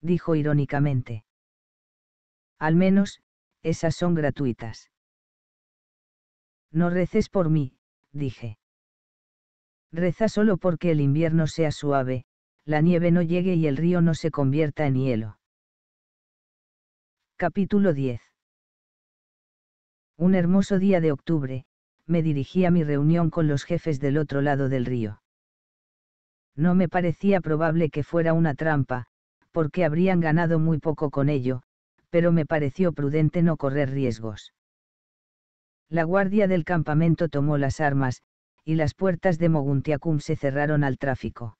Dijo irónicamente. Al menos, esas son gratuitas. No reces por mí, dije. Reza solo porque el invierno sea suave, la nieve no llegue y el río no se convierta en hielo. Capítulo 10 un hermoso día de octubre, me dirigí a mi reunión con los jefes del otro lado del río. No me parecía probable que fuera una trampa, porque habrían ganado muy poco con ello, pero me pareció prudente no correr riesgos. La guardia del campamento tomó las armas, y las puertas de Moguntiacum se cerraron al tráfico.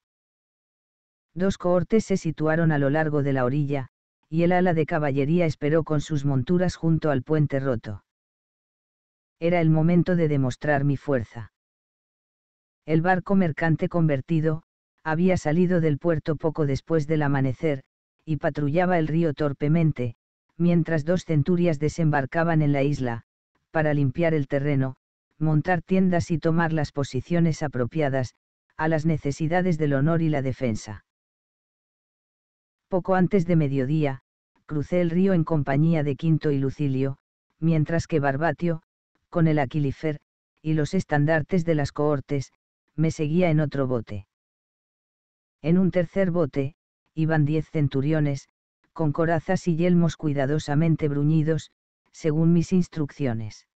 Dos cohortes se situaron a lo largo de la orilla, y el ala de caballería esperó con sus monturas junto al puente roto era el momento de demostrar mi fuerza. El barco mercante convertido, había salido del puerto poco después del amanecer, y patrullaba el río torpemente, mientras dos centurias desembarcaban en la isla, para limpiar el terreno, montar tiendas y tomar las posiciones apropiadas, a las necesidades del honor y la defensa. Poco antes de mediodía, crucé el río en compañía de Quinto y Lucilio, mientras que Barbatio, con el aquilifer, y los estandartes de las cohortes, me seguía en otro bote. En un tercer bote, iban diez centuriones, con corazas y yelmos cuidadosamente bruñidos, según mis instrucciones.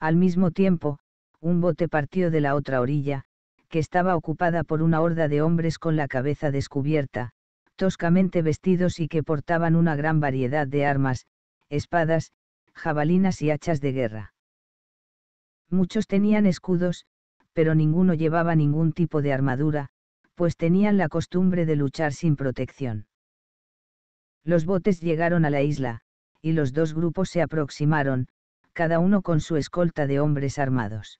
Al mismo tiempo, un bote partió de la otra orilla, que estaba ocupada por una horda de hombres con la cabeza descubierta, toscamente vestidos y que portaban una gran variedad de armas, espadas, jabalinas y hachas de guerra. Muchos tenían escudos, pero ninguno llevaba ningún tipo de armadura, pues tenían la costumbre de luchar sin protección. Los botes llegaron a la isla, y los dos grupos se aproximaron, cada uno con su escolta de hombres armados.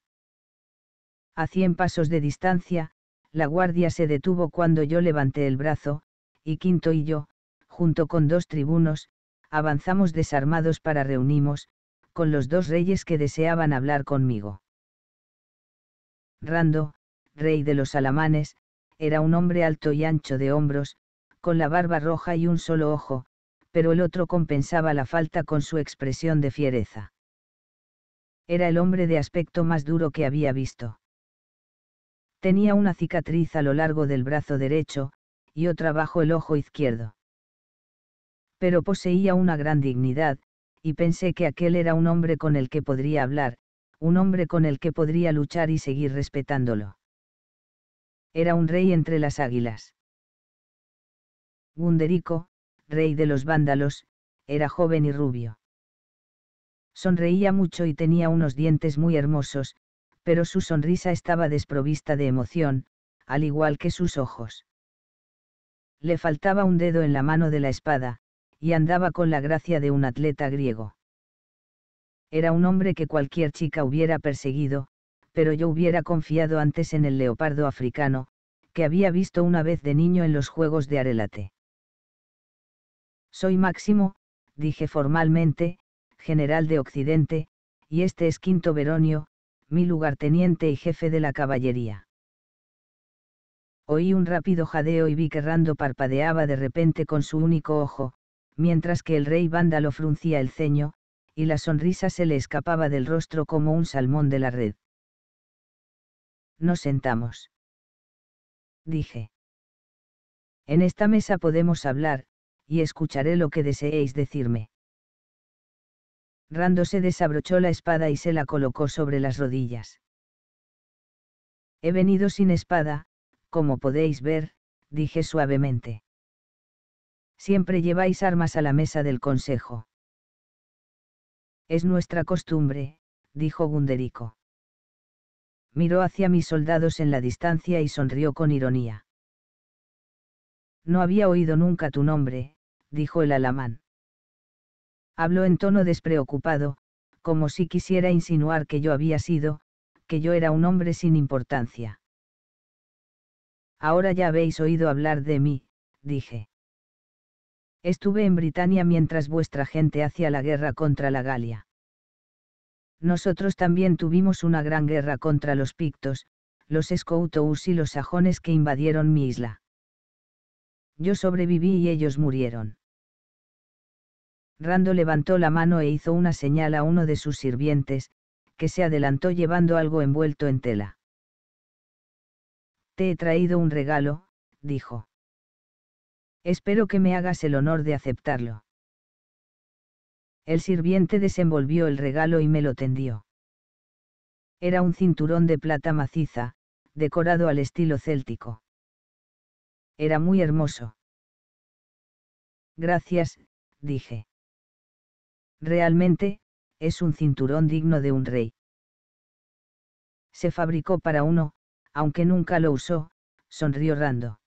A cien pasos de distancia, la guardia se detuvo cuando yo levanté el brazo, y Quinto y yo, junto con dos tribunos, avanzamos desarmados para reunimos, con los dos reyes que deseaban hablar conmigo. Rando, rey de los alamanes, era un hombre alto y ancho de hombros, con la barba roja y un solo ojo, pero el otro compensaba la falta con su expresión de fiereza. Era el hombre de aspecto más duro que había visto. Tenía una cicatriz a lo largo del brazo derecho, y otra bajo el ojo izquierdo pero poseía una gran dignidad, y pensé que aquel era un hombre con el que podría hablar, un hombre con el que podría luchar y seguir respetándolo. Era un rey entre las águilas. Gunderico, rey de los vándalos, era joven y rubio. Sonreía mucho y tenía unos dientes muy hermosos, pero su sonrisa estaba desprovista de emoción, al igual que sus ojos. Le faltaba un dedo en la mano de la espada, y andaba con la gracia de un atleta griego. Era un hombre que cualquier chica hubiera perseguido, pero yo hubiera confiado antes en el leopardo africano, que había visto una vez de niño en los Juegos de Arelate. Soy Máximo, dije formalmente, general de Occidente, y este es Quinto Veronio, mi lugarteniente y jefe de la caballería. Oí un rápido jadeo y vi que Rando parpadeaba de repente con su único ojo, mientras que el rey vándalo fruncía el ceño, y la sonrisa se le escapaba del rostro como un salmón de la red. Nos sentamos. Dije. En esta mesa podemos hablar, y escucharé lo que deseéis decirme. Rando se desabrochó la espada y se la colocó sobre las rodillas. He venido sin espada, como podéis ver, dije suavemente siempre lleváis armas a la mesa del consejo. Es nuestra costumbre, dijo Gunderico. Miró hacia mis soldados en la distancia y sonrió con ironía. No había oído nunca tu nombre, dijo el alamán. Habló en tono despreocupado, como si quisiera insinuar que yo había sido, que yo era un hombre sin importancia. Ahora ya habéis oído hablar de mí, dije. Estuve en Britania mientras vuestra gente hacía la guerra contra la Galia. Nosotros también tuvimos una gran guerra contra los pictos, los escoutos y los sajones que invadieron mi isla. Yo sobreviví y ellos murieron. Rando levantó la mano e hizo una señal a uno de sus sirvientes, que se adelantó llevando algo envuelto en tela. Te he traído un regalo, dijo. Espero que me hagas el honor de aceptarlo. El sirviente desenvolvió el regalo y me lo tendió. Era un cinturón de plata maciza, decorado al estilo céltico. Era muy hermoso. Gracias, dije. Realmente, es un cinturón digno de un rey. Se fabricó para uno, aunque nunca lo usó, sonrió Rando.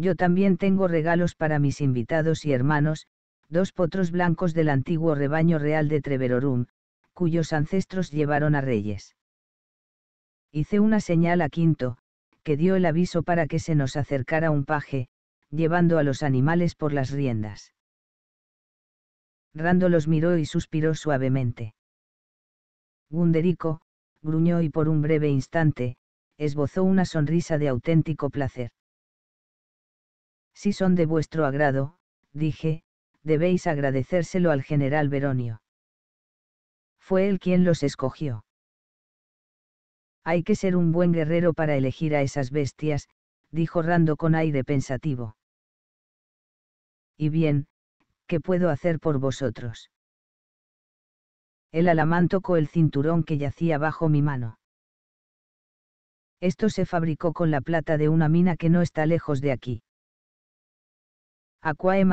Yo también tengo regalos para mis invitados y hermanos, dos potros blancos del antiguo rebaño real de Treverorum, cuyos ancestros llevaron a reyes. Hice una señal a Quinto, que dio el aviso para que se nos acercara un paje, llevando a los animales por las riendas. Rando los miró y suspiró suavemente. Gunderico, gruñó y por un breve instante, esbozó una sonrisa de auténtico placer. Si son de vuestro agrado, dije, debéis agradecérselo al general Veronio. Fue él quien los escogió. Hay que ser un buen guerrero para elegir a esas bestias, dijo Rando con aire pensativo. Y bien, ¿qué puedo hacer por vosotros? El alamán tocó el cinturón que yacía bajo mi mano. Esto se fabricó con la plata de una mina que no está lejos de aquí. Aquae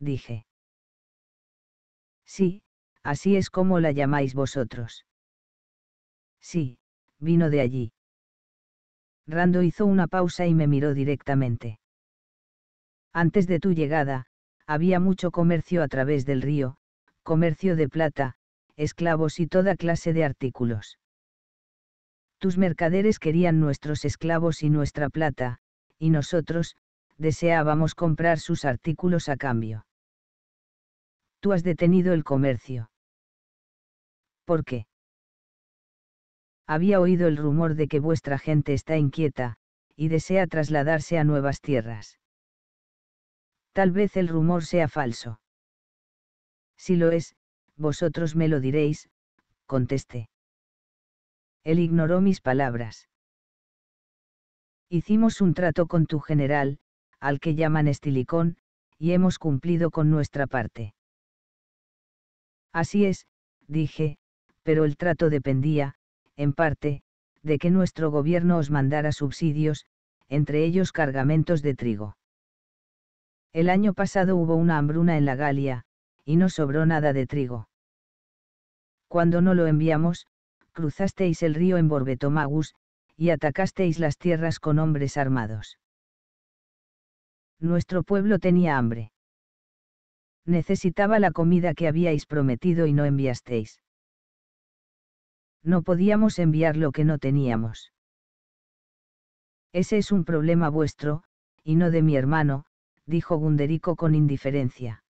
dije. Sí, así es como la llamáis vosotros. Sí, vino de allí. Rando hizo una pausa y me miró directamente. Antes de tu llegada, había mucho comercio a través del río, comercio de plata, esclavos y toda clase de artículos. Tus mercaderes querían nuestros esclavos y nuestra plata, y nosotros, deseábamos comprar sus artículos a cambio. Tú has detenido el comercio. ¿Por qué? Había oído el rumor de que vuestra gente está inquieta, y desea trasladarse a nuevas tierras. Tal vez el rumor sea falso. Si lo es, vosotros me lo diréis, contesté. Él ignoró mis palabras. Hicimos un trato con tu general, al que llaman estilicón, y hemos cumplido con nuestra parte. Así es, dije, pero el trato dependía, en parte, de que nuestro gobierno os mandara subsidios, entre ellos cargamentos de trigo. El año pasado hubo una hambruna en la Galia, y no sobró nada de trigo. Cuando no lo enviamos, cruzasteis el río en Borbetomagus, y atacasteis las tierras con hombres armados. Nuestro pueblo tenía hambre. Necesitaba la comida que habíais prometido y no enviasteis. No podíamos enviar lo que no teníamos. Ese es un problema vuestro, y no de mi hermano, dijo Gunderico con indiferencia.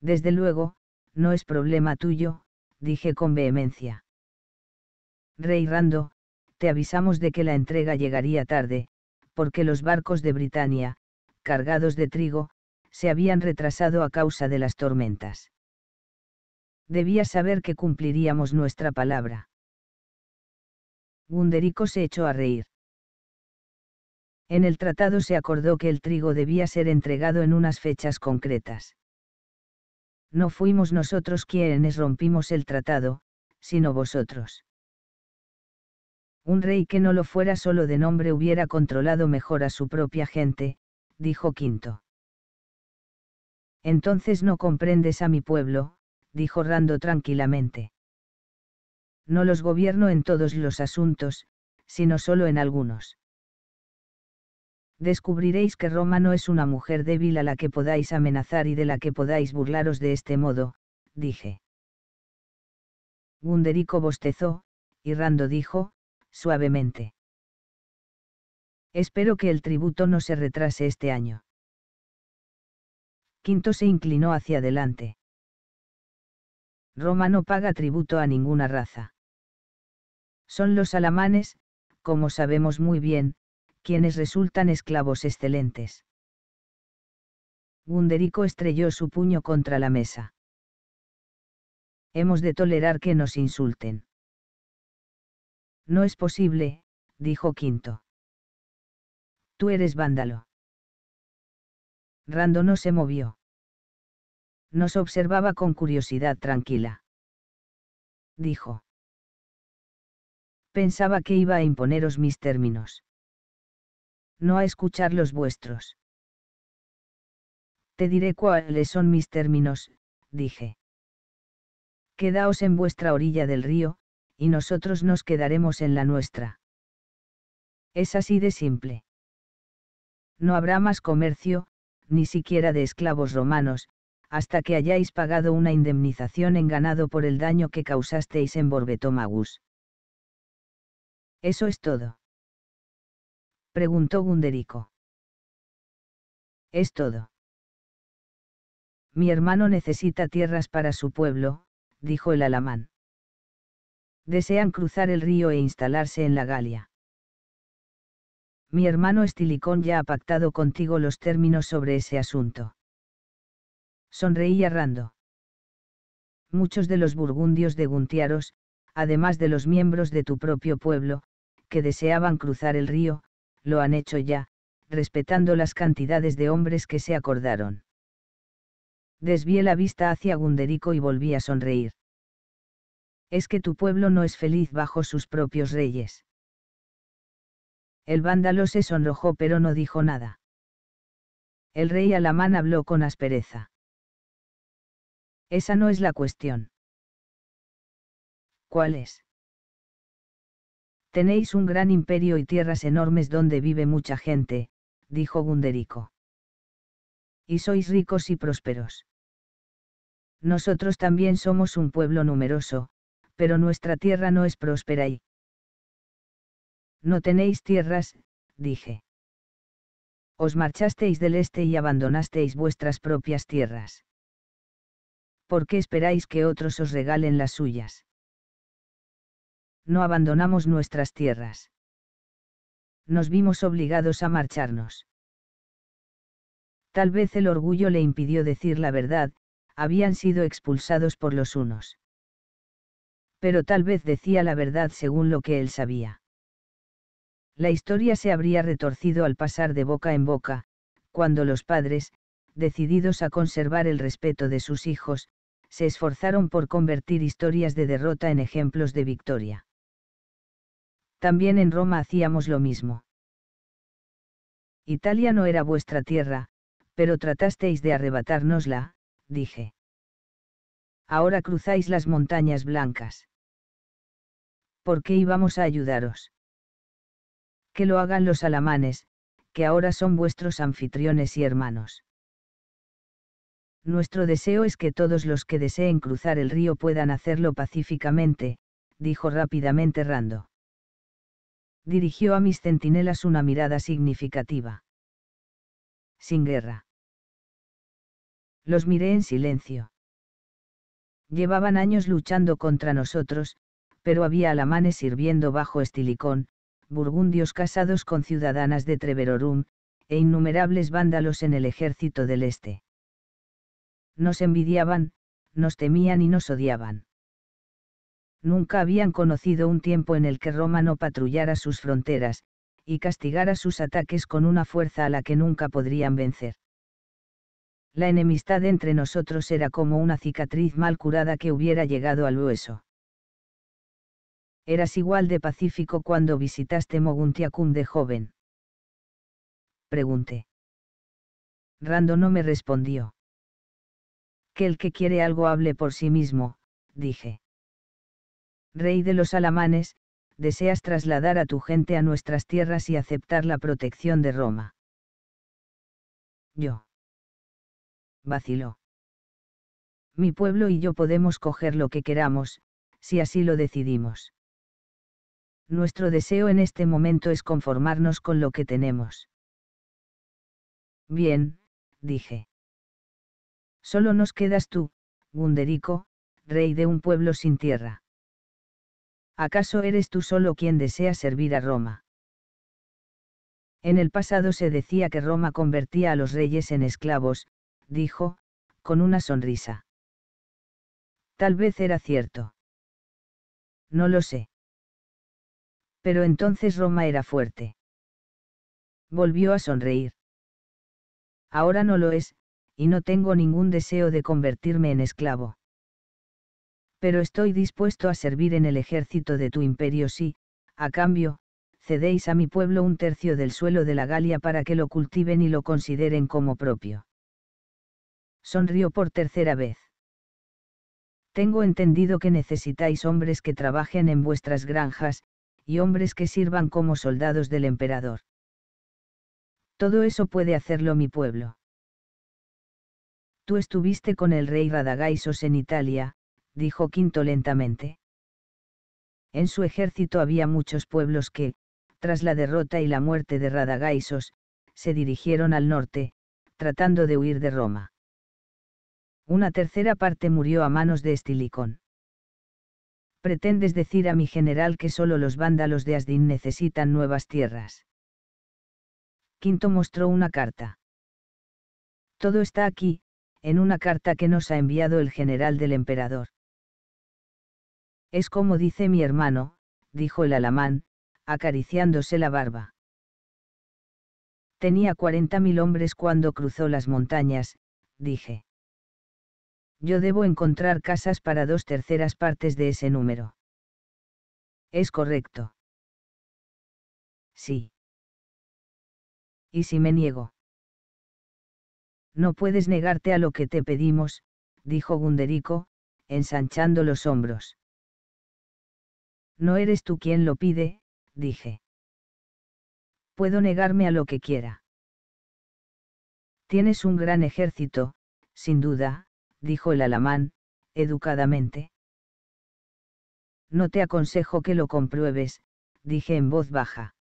Desde luego, no es problema tuyo, dije con vehemencia. Rey Rando, te avisamos de que la entrega llegaría tarde, porque los barcos de Britania, cargados de trigo, se habían retrasado a causa de las tormentas. Debía saber que cumpliríamos nuestra palabra. Gunderico se echó a reír. En el tratado se acordó que el trigo debía ser entregado en unas fechas concretas. No fuimos nosotros quienes rompimos el tratado, sino vosotros. Un rey que no lo fuera solo de nombre hubiera controlado mejor a su propia gente, dijo Quinto. Entonces no comprendes a mi pueblo, dijo Rando tranquilamente. No los gobierno en todos los asuntos, sino solo en algunos. Descubriréis que Roma no es una mujer débil a la que podáis amenazar y de la que podáis burlaros de este modo, dije. Gunderico bostezó, y Rando dijo, suavemente. Espero que el tributo no se retrase este año. Quinto se inclinó hacia adelante. Roma no paga tributo a ninguna raza. Son los alamanes, como sabemos muy bien, quienes resultan esclavos excelentes. Gunderico estrelló su puño contra la mesa. Hemos de tolerar que nos insulten. No es posible, dijo Quinto. Tú eres vándalo. Rando no se movió. Nos observaba con curiosidad tranquila. Dijo. Pensaba que iba a imponeros mis términos. No a escuchar los vuestros. Te diré cuáles son mis términos, dije. Quedaos en vuestra orilla del río, y nosotros nos quedaremos en la nuestra. Es así de simple. No habrá más comercio, ni siquiera de esclavos romanos, hasta que hayáis pagado una indemnización en ganado por el daño que causasteis en Borbetomagus. ¿Eso es todo? Preguntó Gunderico. Es todo. Mi hermano necesita tierras para su pueblo, dijo el alamán desean cruzar el río e instalarse en la Galia. Mi hermano Estilicón ya ha pactado contigo los términos sobre ese asunto. Sonreí Rando. Muchos de los burgundios de Guntiaros, además de los miembros de tu propio pueblo, que deseaban cruzar el río, lo han hecho ya, respetando las cantidades de hombres que se acordaron. Desvié la vista hacia Gunderico y volví a sonreír es que tu pueblo no es feliz bajo sus propios reyes. El vándalo se sonrojó pero no dijo nada. El rey Alamán habló con aspereza. Esa no es la cuestión. ¿Cuál es? Tenéis un gran imperio y tierras enormes donde vive mucha gente, dijo Gunderico. Y sois ricos y prósperos. Nosotros también somos un pueblo numeroso, pero nuestra tierra no es próspera y... No tenéis tierras, dije. Os marchasteis del este y abandonasteis vuestras propias tierras. ¿Por qué esperáis que otros os regalen las suyas? No abandonamos nuestras tierras. Nos vimos obligados a marcharnos. Tal vez el orgullo le impidió decir la verdad, habían sido expulsados por los unos pero tal vez decía la verdad según lo que él sabía. La historia se habría retorcido al pasar de boca en boca, cuando los padres, decididos a conservar el respeto de sus hijos, se esforzaron por convertir historias de derrota en ejemplos de victoria. También en Roma hacíamos lo mismo. Italia no era vuestra tierra, pero tratasteis de arrebatárnosla, dije. Ahora cruzáis las montañas blancas. ¿por qué íbamos a ayudaros? Que lo hagan los alamanes, que ahora son vuestros anfitriones y hermanos. Nuestro deseo es que todos los que deseen cruzar el río puedan hacerlo pacíficamente, dijo rápidamente Rando. Dirigió a mis centinelas una mirada significativa. Sin guerra. Los miré en silencio. Llevaban años luchando contra nosotros, pero había alamanes sirviendo bajo estilicón, burgundios casados con ciudadanas de Treverorum, e innumerables vándalos en el ejército del Este. Nos envidiaban, nos temían y nos odiaban. Nunca habían conocido un tiempo en el que Roma no patrullara sus fronteras, y castigara sus ataques con una fuerza a la que nunca podrían vencer. La enemistad entre nosotros era como una cicatriz mal curada que hubiera llegado al hueso eras igual de pacífico cuando visitaste Moguntiacum de joven. Pregunté. Rando no me respondió. Que el que quiere algo hable por sí mismo, dije. Rey de los alamanes, deseas trasladar a tu gente a nuestras tierras y aceptar la protección de Roma. Yo. Vaciló. Mi pueblo y yo podemos coger lo que queramos, si así lo decidimos. Nuestro deseo en este momento es conformarnos con lo que tenemos. Bien, dije. Solo nos quedas tú, Gunderico, rey de un pueblo sin tierra. ¿Acaso eres tú solo quien desea servir a Roma? En el pasado se decía que Roma convertía a los reyes en esclavos, dijo, con una sonrisa. Tal vez era cierto. No lo sé pero entonces Roma era fuerte. Volvió a sonreír. Ahora no lo es, y no tengo ningún deseo de convertirme en esclavo. Pero estoy dispuesto a servir en el ejército de tu imperio si, a cambio, cedéis a mi pueblo un tercio del suelo de la Galia para que lo cultiven y lo consideren como propio. Sonrió por tercera vez. Tengo entendido que necesitáis hombres que trabajen en vuestras granjas, y hombres que sirvan como soldados del emperador. Todo eso puede hacerlo mi pueblo. Tú estuviste con el rey Radagaisos en Italia, dijo Quinto lentamente. En su ejército había muchos pueblos que, tras la derrota y la muerte de Radagaisos, se dirigieron al norte, tratando de huir de Roma. Una tercera parte murió a manos de Estilicón. ¿Pretendes decir a mi general que solo los vándalos de Asdin necesitan nuevas tierras? Quinto mostró una carta. Todo está aquí, en una carta que nos ha enviado el general del emperador. Es como dice mi hermano, dijo el alamán, acariciándose la barba. Tenía cuarenta mil hombres cuando cruzó las montañas, dije yo debo encontrar casas para dos terceras partes de ese número. ¿Es correcto? Sí. ¿Y si me niego? No puedes negarte a lo que te pedimos, dijo Gunderico, ensanchando los hombros. No eres tú quien lo pide, dije. Puedo negarme a lo que quiera. Tienes un gran ejército, sin duda, dijo el alamán, educadamente. No te aconsejo que lo compruebes, dije en voz baja.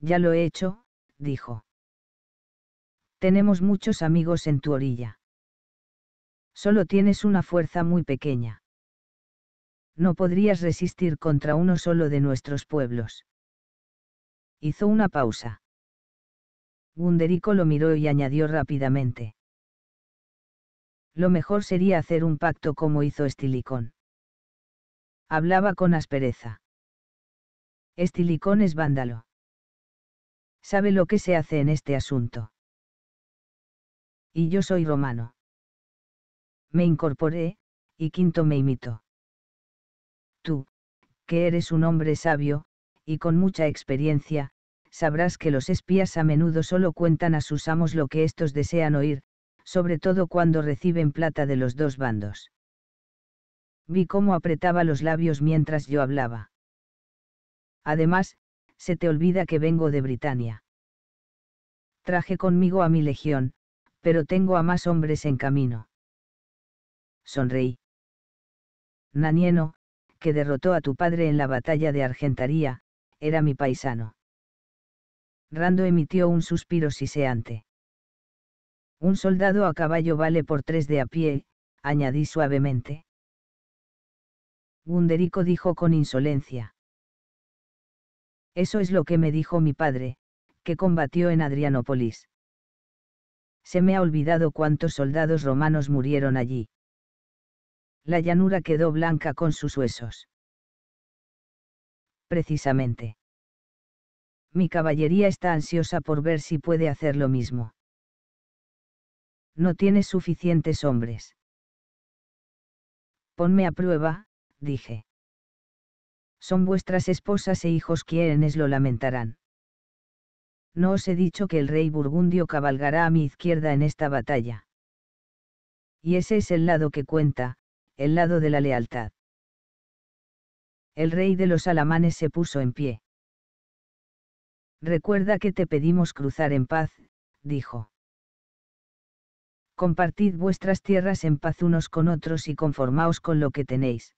Ya lo he hecho, dijo. Tenemos muchos amigos en tu orilla. Solo tienes una fuerza muy pequeña. No podrías resistir contra uno solo de nuestros pueblos. Hizo una pausa. Gunderico lo miró y añadió rápidamente. Lo mejor sería hacer un pacto como hizo Estilicón. Hablaba con aspereza. Estilicón es vándalo. Sabe lo que se hace en este asunto. Y yo soy romano. Me incorporé, y Quinto me imito. Tú, que eres un hombre sabio, y con mucha experiencia, sabrás que los espías a menudo solo cuentan a sus amos lo que éstos desean oír, sobre todo cuando reciben plata de los dos bandos. Vi cómo apretaba los labios mientras yo hablaba. Además, se te olvida que vengo de Britania. Traje conmigo a mi legión, pero tengo a más hombres en camino. Sonreí. Nanieno, que derrotó a tu padre en la batalla de Argentaría, era mi paisano. Rando emitió un suspiro siseante. Un soldado a caballo vale por tres de a pie, añadí suavemente. Gunderico dijo con insolencia. Eso es lo que me dijo mi padre, que combatió en Adrianópolis. Se me ha olvidado cuántos soldados romanos murieron allí. La llanura quedó blanca con sus huesos. Precisamente. Mi caballería está ansiosa por ver si puede hacer lo mismo no tienes suficientes hombres. Ponme a prueba, dije. Son vuestras esposas e hijos quienes lo lamentarán. No os he dicho que el rey burgundio cabalgará a mi izquierda en esta batalla. Y ese es el lado que cuenta, el lado de la lealtad. El rey de los alamanes se puso en pie. Recuerda que te pedimos cruzar en paz, dijo compartid vuestras tierras en paz unos con otros y conformaos con lo que tenéis.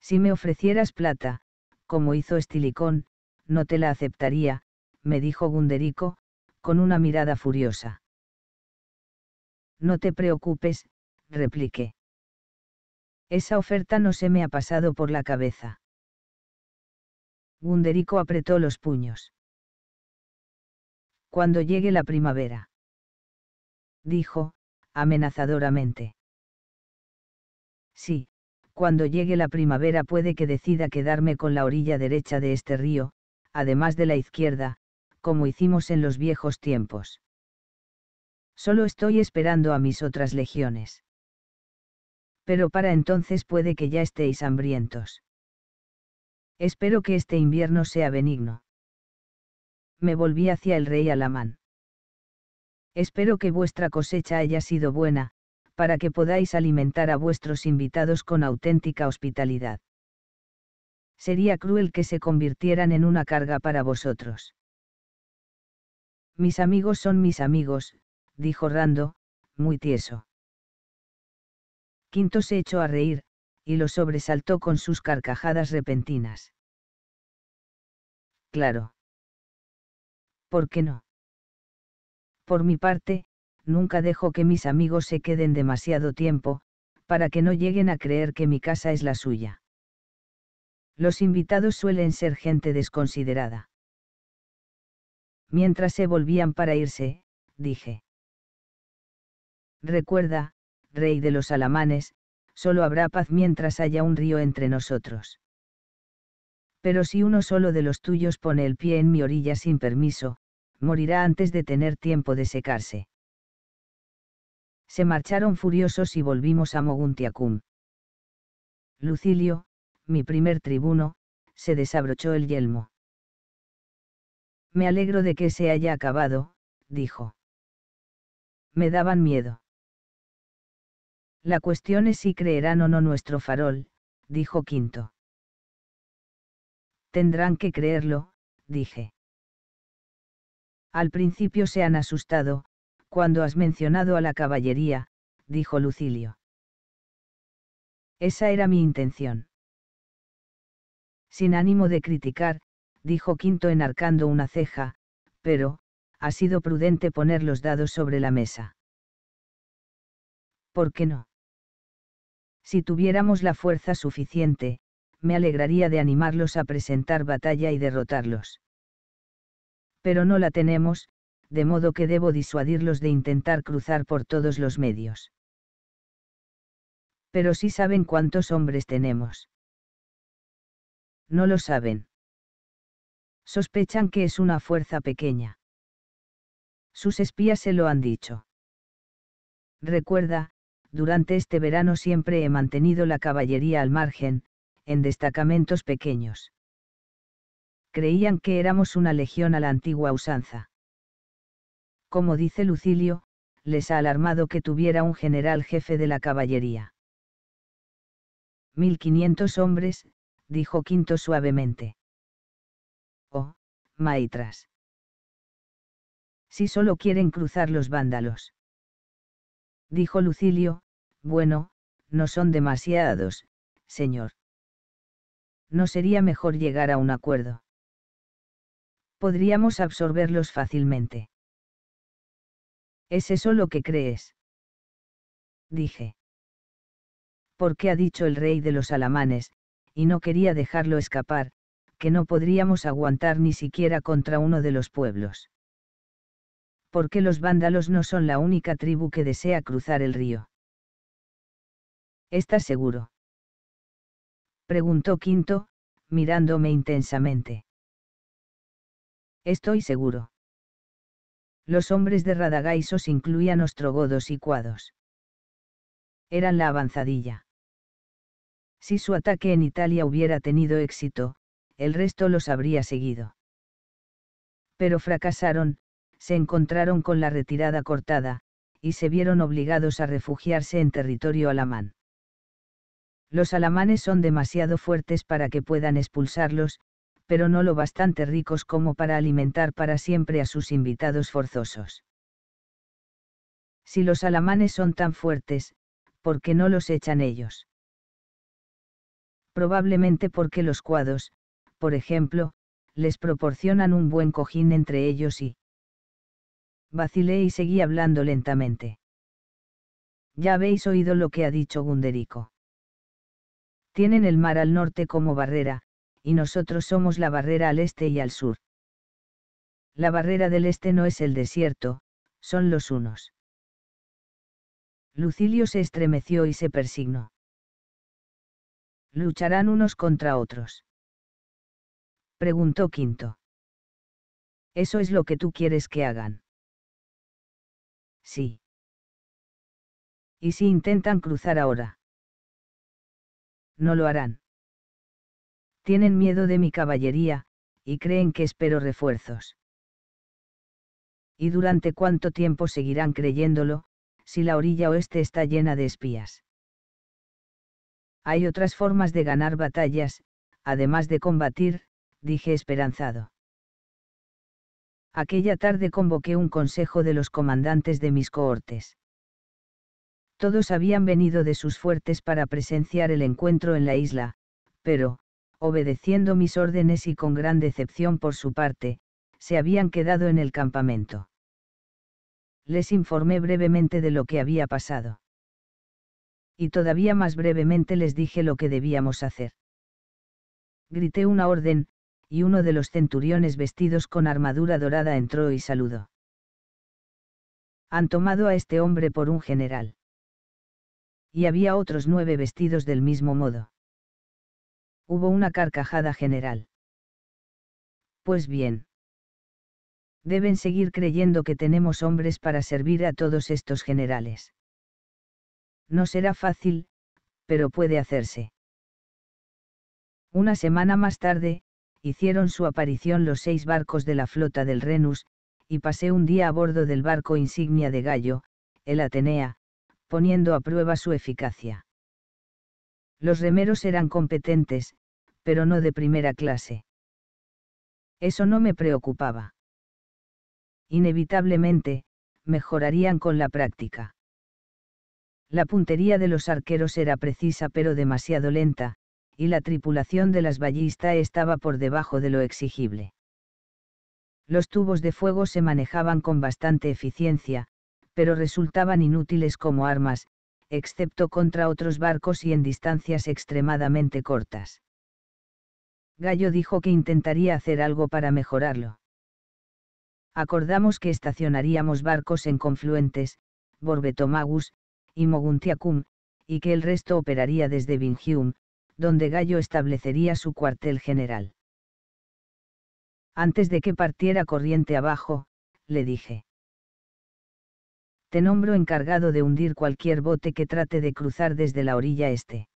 Si me ofrecieras plata, como hizo Estilicón, no te la aceptaría, me dijo Gunderico, con una mirada furiosa. No te preocupes, repliqué. Esa oferta no se me ha pasado por la cabeza. Gunderico apretó los puños. Cuando llegue la primavera dijo, amenazadoramente. Sí, cuando llegue la primavera puede que decida quedarme con la orilla derecha de este río, además de la izquierda, como hicimos en los viejos tiempos. Solo estoy esperando a mis otras legiones. Pero para entonces puede que ya estéis hambrientos. Espero que este invierno sea benigno. Me volví hacia el rey Alamán. Espero que vuestra cosecha haya sido buena, para que podáis alimentar a vuestros invitados con auténtica hospitalidad. Sería cruel que se convirtieran en una carga para vosotros. Mis amigos son mis amigos, dijo Rando, muy tieso. Quinto se echó a reír, y lo sobresaltó con sus carcajadas repentinas. Claro. ¿Por qué no? Por mi parte, nunca dejo que mis amigos se queden demasiado tiempo, para que no lleguen a creer que mi casa es la suya. Los invitados suelen ser gente desconsiderada. Mientras se volvían para irse, dije. Recuerda, rey de los alamanes, solo habrá paz mientras haya un río entre nosotros. Pero si uno solo de los tuyos pone el pie en mi orilla sin permiso, morirá antes de tener tiempo de secarse. Se marcharon furiosos y volvimos a Moguntiacum. Lucilio, mi primer tribuno, se desabrochó el yelmo. Me alegro de que se haya acabado, dijo. Me daban miedo. La cuestión es si creerán o no nuestro farol, dijo Quinto. Tendrán que creerlo, dije. Al principio se han asustado, cuando has mencionado a la caballería, dijo Lucilio. Esa era mi intención. Sin ánimo de criticar, dijo Quinto enarcando una ceja, pero, ha sido prudente poner los dados sobre la mesa. ¿Por qué no? Si tuviéramos la fuerza suficiente, me alegraría de animarlos a presentar batalla y derrotarlos pero no la tenemos, de modo que debo disuadirlos de intentar cruzar por todos los medios. Pero sí saben cuántos hombres tenemos. No lo saben. Sospechan que es una fuerza pequeña. Sus espías se lo han dicho. Recuerda, durante este verano siempre he mantenido la caballería al margen, en destacamentos pequeños creían que éramos una legión a la antigua usanza. Como dice Lucilio, les ha alarmado que tuviera un general jefe de la caballería. 1500 hombres, dijo Quinto suavemente. Oh, maitras. Si solo quieren cruzar los vándalos. Dijo Lucilio, bueno, no son demasiados, señor. ¿No sería mejor llegar a un acuerdo? podríamos absorberlos fácilmente. ¿Es eso lo que crees? Dije. ¿Por qué ha dicho el rey de los alamanes, y no quería dejarlo escapar, que no podríamos aguantar ni siquiera contra uno de los pueblos? ¿Por qué los vándalos no son la única tribu que desea cruzar el río? ¿Estás seguro? Preguntó Quinto, mirándome intensamente. Estoy seguro. Los hombres de Radagaisos incluían ostrogodos y cuados. Eran la avanzadilla. Si su ataque en Italia hubiera tenido éxito, el resto los habría seguido. Pero fracasaron, se encontraron con la retirada cortada, y se vieron obligados a refugiarse en territorio alamán. Los alamanes son demasiado fuertes para que puedan expulsarlos, pero no lo bastante ricos como para alimentar para siempre a sus invitados forzosos. Si los alamanes son tan fuertes, ¿por qué no los echan ellos? Probablemente porque los cuados, por ejemplo, les proporcionan un buen cojín entre ellos y... Vacilé y seguí hablando lentamente. Ya habéis oído lo que ha dicho Gunderico. Tienen el mar al norte como barrera, y nosotros somos la barrera al este y al sur. La barrera del este no es el desierto, son los unos. Lucilio se estremeció y se persignó. ¿Lucharán unos contra otros? Preguntó Quinto. ¿Eso es lo que tú quieres que hagan? Sí. ¿Y si intentan cruzar ahora? No lo harán. Tienen miedo de mi caballería, y creen que espero refuerzos. ¿Y durante cuánto tiempo seguirán creyéndolo, si la orilla oeste está llena de espías? Hay otras formas de ganar batallas, además de combatir, dije esperanzado. Aquella tarde convoqué un consejo de los comandantes de mis cohortes. Todos habían venido de sus fuertes para presenciar el encuentro en la isla, pero, obedeciendo mis órdenes y con gran decepción por su parte, se habían quedado en el campamento. Les informé brevemente de lo que había pasado. Y todavía más brevemente les dije lo que debíamos hacer. Grité una orden, y uno de los centuriones vestidos con armadura dorada entró y saludó. Han tomado a este hombre por un general. Y había otros nueve vestidos del mismo modo. Hubo una carcajada general. Pues bien. Deben seguir creyendo que tenemos hombres para servir a todos estos generales. No será fácil, pero puede hacerse. Una semana más tarde, hicieron su aparición los seis barcos de la flota del Renus, y pasé un día a bordo del barco insignia de Gallo, el Atenea, poniendo a prueba su eficacia. Los remeros eran competentes, pero no de primera clase. Eso no me preocupaba. Inevitablemente, mejorarían con la práctica. La puntería de los arqueros era precisa pero demasiado lenta, y la tripulación de las ballistas estaba por debajo de lo exigible. Los tubos de fuego se manejaban con bastante eficiencia, pero resultaban inútiles como armas, excepto contra otros barcos y en distancias extremadamente cortas. Gallo dijo que intentaría hacer algo para mejorarlo. Acordamos que estacionaríamos barcos en confluentes, Borbetomagus, y Moguntiacum, y que el resto operaría desde Bingium, donde Gallo establecería su cuartel general. Antes de que partiera corriente abajo, le dije te nombro encargado de hundir cualquier bote que trate de cruzar desde la orilla este.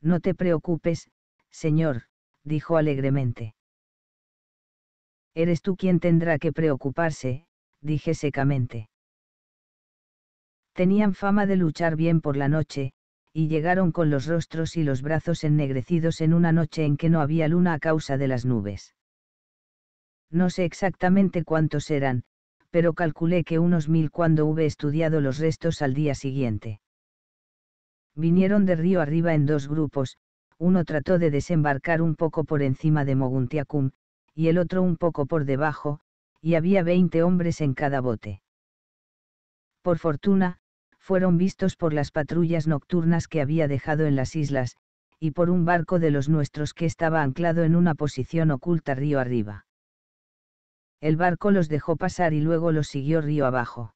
No te preocupes, señor, dijo alegremente. Eres tú quien tendrá que preocuparse, dije secamente. Tenían fama de luchar bien por la noche, y llegaron con los rostros y los brazos ennegrecidos en una noche en que no había luna a causa de las nubes. No sé exactamente cuántos eran, pero calculé que unos mil cuando hube estudiado los restos al día siguiente. Vinieron de río arriba en dos grupos, uno trató de desembarcar un poco por encima de Moguntiacum, y el otro un poco por debajo, y había veinte hombres en cada bote. Por fortuna, fueron vistos por las patrullas nocturnas que había dejado en las islas, y por un barco de los nuestros que estaba anclado en una posición oculta río arriba el barco los dejó pasar y luego los siguió río abajo.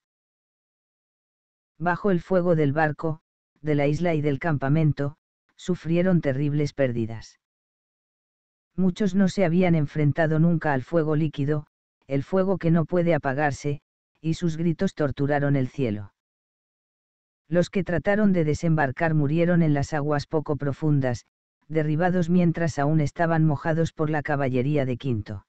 Bajo el fuego del barco, de la isla y del campamento, sufrieron terribles pérdidas. Muchos no se habían enfrentado nunca al fuego líquido, el fuego que no puede apagarse, y sus gritos torturaron el cielo. Los que trataron de desembarcar murieron en las aguas poco profundas, derribados mientras aún estaban mojados por la caballería de Quinto.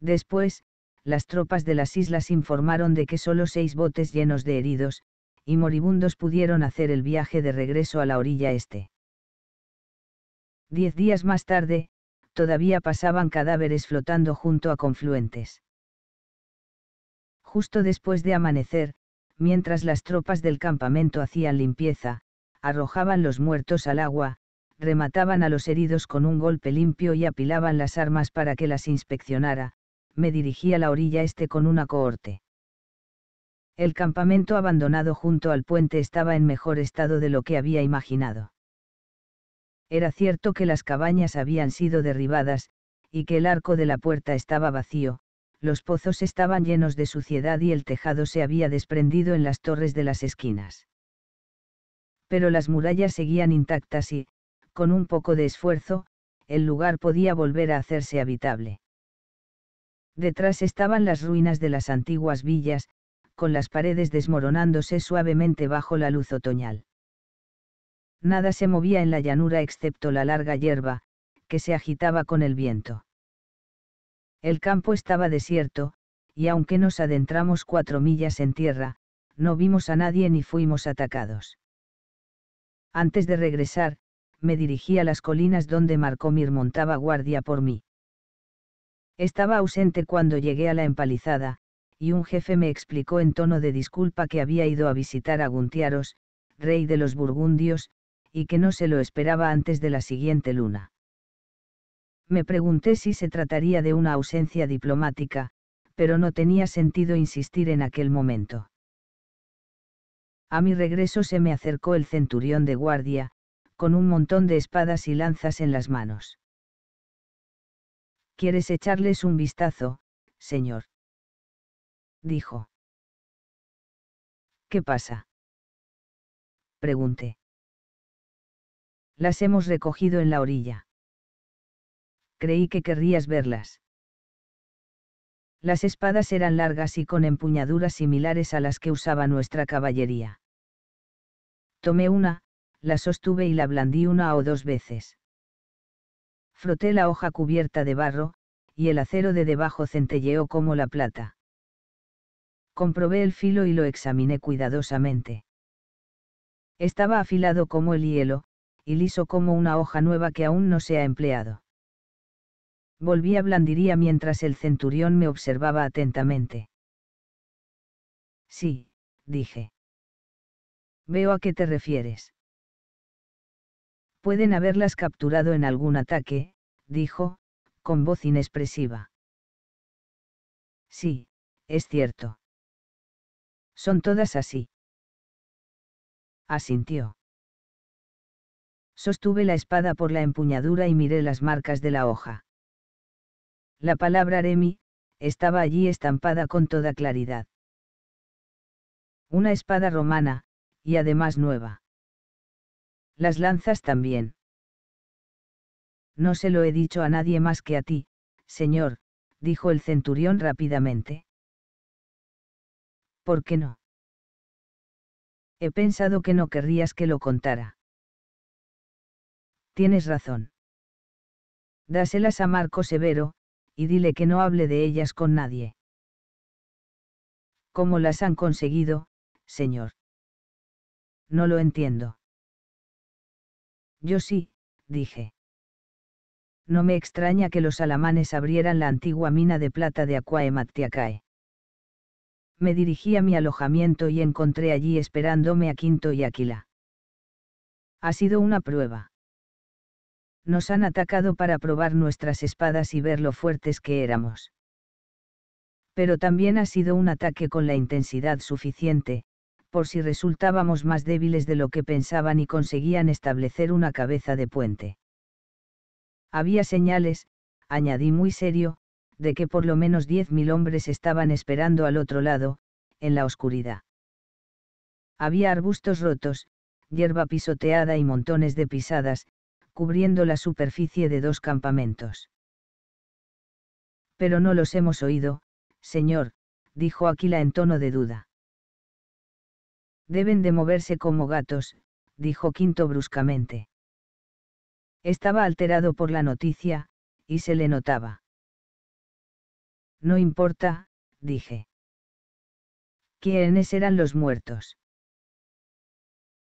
Después, las tropas de las islas informaron de que solo seis botes llenos de heridos, y moribundos pudieron hacer el viaje de regreso a la orilla este. Diez días más tarde, todavía pasaban cadáveres flotando junto a confluentes. Justo después de amanecer, mientras las tropas del campamento hacían limpieza, arrojaban los muertos al agua, remataban a los heridos con un golpe limpio y apilaban las armas para que las inspeccionara, me dirigí a la orilla este con una cohorte. El campamento abandonado junto al puente estaba en mejor estado de lo que había imaginado. Era cierto que las cabañas habían sido derribadas, y que el arco de la puerta estaba vacío, los pozos estaban llenos de suciedad y el tejado se había desprendido en las torres de las esquinas. Pero las murallas seguían intactas y, con un poco de esfuerzo, el lugar podía volver a hacerse habitable. Detrás estaban las ruinas de las antiguas villas, con las paredes desmoronándose suavemente bajo la luz otoñal. Nada se movía en la llanura excepto la larga hierba, que se agitaba con el viento. El campo estaba desierto, y aunque nos adentramos cuatro millas en tierra, no vimos a nadie ni fuimos atacados. Antes de regresar, me dirigí a las colinas donde Marcomir montaba guardia por mí. Estaba ausente cuando llegué a la empalizada, y un jefe me explicó en tono de disculpa que había ido a visitar a Guntiaros, rey de los burgundios, y que no se lo esperaba antes de la siguiente luna. Me pregunté si se trataría de una ausencia diplomática, pero no tenía sentido insistir en aquel momento. A mi regreso se me acercó el centurión de guardia, con un montón de espadas y lanzas en las manos. ¿Quieres echarles un vistazo, señor? dijo. ¿Qué pasa? pregunté. Las hemos recogido en la orilla. Creí que querrías verlas. Las espadas eran largas y con empuñaduras similares a las que usaba nuestra caballería. Tomé una, la sostuve y la blandí una o dos veces froté la hoja cubierta de barro, y el acero de debajo centelleó como la plata. Comprobé el filo y lo examiné cuidadosamente. Estaba afilado como el hielo, y liso como una hoja nueva que aún no se ha empleado. Volví a blandiría mientras el centurión me observaba atentamente. Sí, dije. Veo a qué te refieres. Pueden haberlas capturado en algún ataque, dijo, con voz inexpresiva. Sí, es cierto. Son todas así. Asintió. Sostuve la espada por la empuñadura y miré las marcas de la hoja. La palabra Remi, estaba allí estampada con toda claridad. Una espada romana, y además nueva las lanzas también. No se lo he dicho a nadie más que a ti, señor, dijo el centurión rápidamente. ¿Por qué no? He pensado que no querrías que lo contara. Tienes razón. Dáselas a Marco Severo, y dile que no hable de ellas con nadie. ¿Cómo las han conseguido, señor? No lo entiendo. Yo sí, dije. No me extraña que los alamanes abrieran la antigua mina de plata de Aquae Me dirigí a mi alojamiento y encontré allí esperándome a Quinto y Aquila. Ha sido una prueba. Nos han atacado para probar nuestras espadas y ver lo fuertes que éramos. Pero también ha sido un ataque con la intensidad suficiente, por si resultábamos más débiles de lo que pensaban y conseguían establecer una cabeza de puente. Había señales, añadí muy serio, de que por lo menos diez mil hombres estaban esperando al otro lado, en la oscuridad. Había arbustos rotos, hierba pisoteada y montones de pisadas, cubriendo la superficie de dos campamentos. Pero no los hemos oído, señor, dijo Aquila en tono de duda. Deben de moverse como gatos, dijo Quinto bruscamente. Estaba alterado por la noticia, y se le notaba. No importa, dije. ¿Quiénes eran los muertos?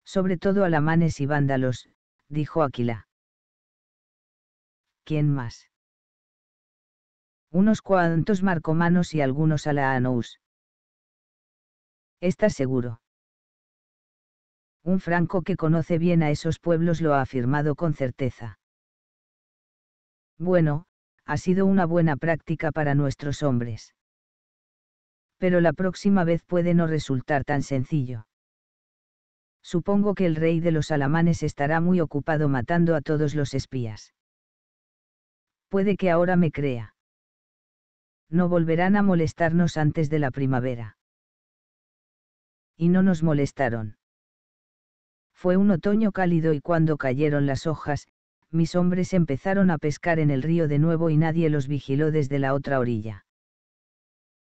Sobre todo alamanes y vándalos, dijo Aquila. ¿Quién más? Unos cuantos marcomanos y algunos alaanous. ¿Estás seguro? Un franco que conoce bien a esos pueblos lo ha afirmado con certeza. Bueno, ha sido una buena práctica para nuestros hombres. Pero la próxima vez puede no resultar tan sencillo. Supongo que el rey de los alamanes estará muy ocupado matando a todos los espías. Puede que ahora me crea. No volverán a molestarnos antes de la primavera. Y no nos molestaron. Fue un otoño cálido y cuando cayeron las hojas, mis hombres empezaron a pescar en el río de nuevo y nadie los vigiló desde la otra orilla.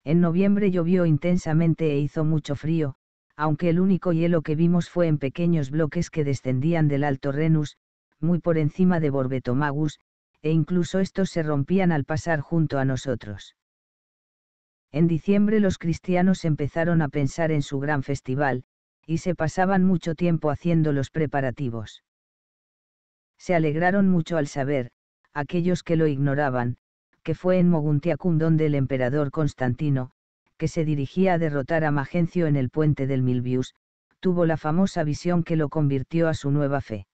En noviembre llovió intensamente e hizo mucho frío, aunque el único hielo que vimos fue en pequeños bloques que descendían del Alto Renus, muy por encima de Borbetomagus, e incluso estos se rompían al pasar junto a nosotros. En diciembre los cristianos empezaron a pensar en su gran festival, y se pasaban mucho tiempo haciendo los preparativos. Se alegraron mucho al saber, aquellos que lo ignoraban, que fue en Moguntiacum donde el emperador Constantino, que se dirigía a derrotar a Magencio en el puente del Milvius, tuvo la famosa visión que lo convirtió a su nueva fe.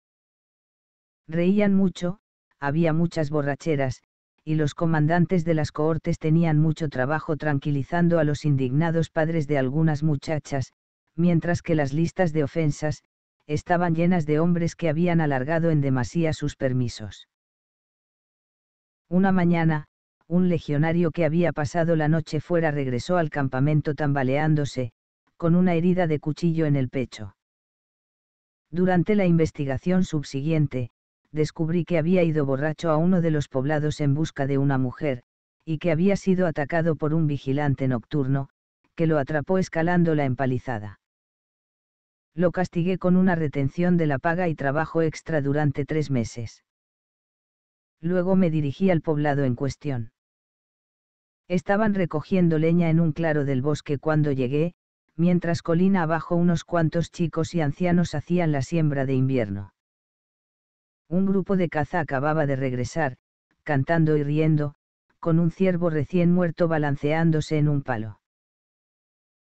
Reían mucho, había muchas borracheras, y los comandantes de las cohortes tenían mucho trabajo tranquilizando a los indignados padres de algunas muchachas, mientras que las listas de ofensas, estaban llenas de hombres que habían alargado en demasía sus permisos. Una mañana, un legionario que había pasado la noche fuera regresó al campamento tambaleándose, con una herida de cuchillo en el pecho. Durante la investigación subsiguiente, descubrí que había ido borracho a uno de los poblados en busca de una mujer, y que había sido atacado por un vigilante nocturno, que lo atrapó escalando la empalizada lo castigué con una retención de la paga y trabajo extra durante tres meses. Luego me dirigí al poblado en cuestión. Estaban recogiendo leña en un claro del bosque cuando llegué, mientras colina abajo unos cuantos chicos y ancianos hacían la siembra de invierno. Un grupo de caza acababa de regresar, cantando y riendo, con un ciervo recién muerto balanceándose en un palo.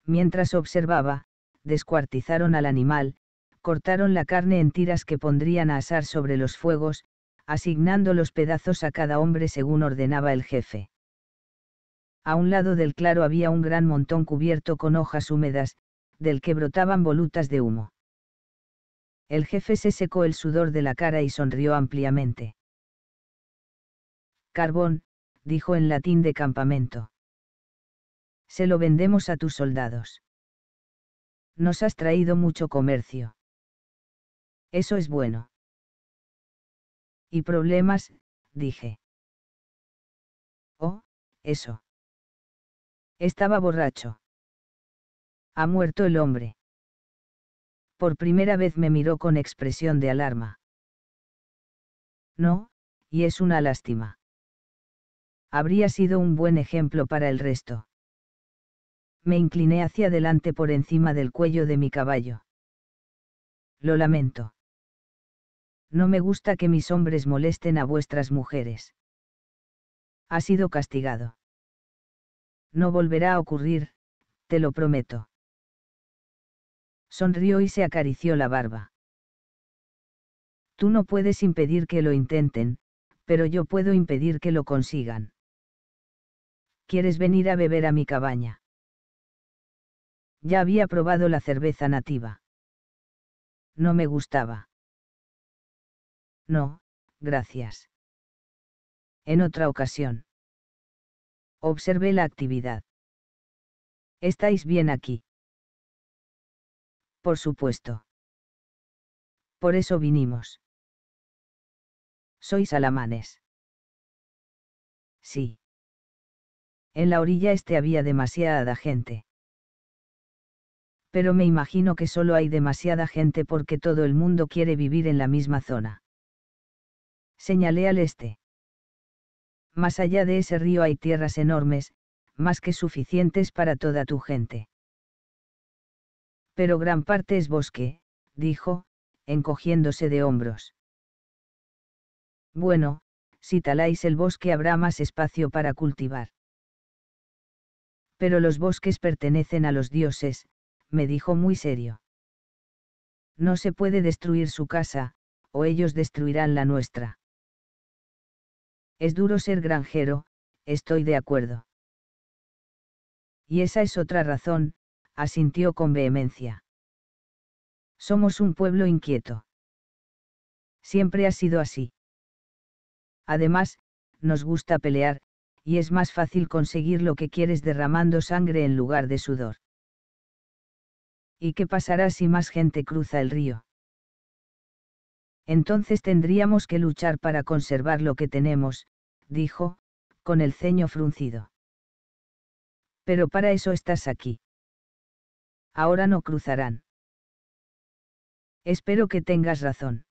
Mientras observaba, descuartizaron al animal, cortaron la carne en tiras que pondrían a asar sobre los fuegos, asignando los pedazos a cada hombre según ordenaba el jefe. A un lado del claro había un gran montón cubierto con hojas húmedas, del que brotaban volutas de humo. El jefe se secó el sudor de la cara y sonrió ampliamente. Carbón, dijo en latín de campamento. Se lo vendemos a tus soldados nos has traído mucho comercio. Eso es bueno. Y problemas, dije. Oh, eso. Estaba borracho. Ha muerto el hombre. Por primera vez me miró con expresión de alarma. No, y es una lástima. Habría sido un buen ejemplo para el resto me incliné hacia adelante por encima del cuello de mi caballo. Lo lamento. No me gusta que mis hombres molesten a vuestras mujeres. Ha sido castigado. No volverá a ocurrir, te lo prometo. Sonrió y se acarició la barba. Tú no puedes impedir que lo intenten, pero yo puedo impedir que lo consigan. ¿Quieres venir a beber a mi cabaña? Ya había probado la cerveza nativa. No me gustaba. No, gracias. En otra ocasión. Observé la actividad. ¿Estáis bien aquí? Por supuesto. Por eso vinimos. Sois alamanes. Sí. En la orilla este había demasiada gente pero me imagino que solo hay demasiada gente porque todo el mundo quiere vivir en la misma zona. Señalé al este. Más allá de ese río hay tierras enormes, más que suficientes para toda tu gente. Pero gran parte es bosque, dijo, encogiéndose de hombros. Bueno, si taláis el bosque habrá más espacio para cultivar. Pero los bosques pertenecen a los dioses, me dijo muy serio. No se puede destruir su casa, o ellos destruirán la nuestra. Es duro ser granjero, estoy de acuerdo. Y esa es otra razón, asintió con vehemencia. Somos un pueblo inquieto. Siempre ha sido así. Además, nos gusta pelear, y es más fácil conseguir lo que quieres derramando sangre en lugar de sudor. ¿Y qué pasará si más gente cruza el río? Entonces tendríamos que luchar para conservar lo que tenemos, dijo, con el ceño fruncido. Pero para eso estás aquí. Ahora no cruzarán. Espero que tengas razón.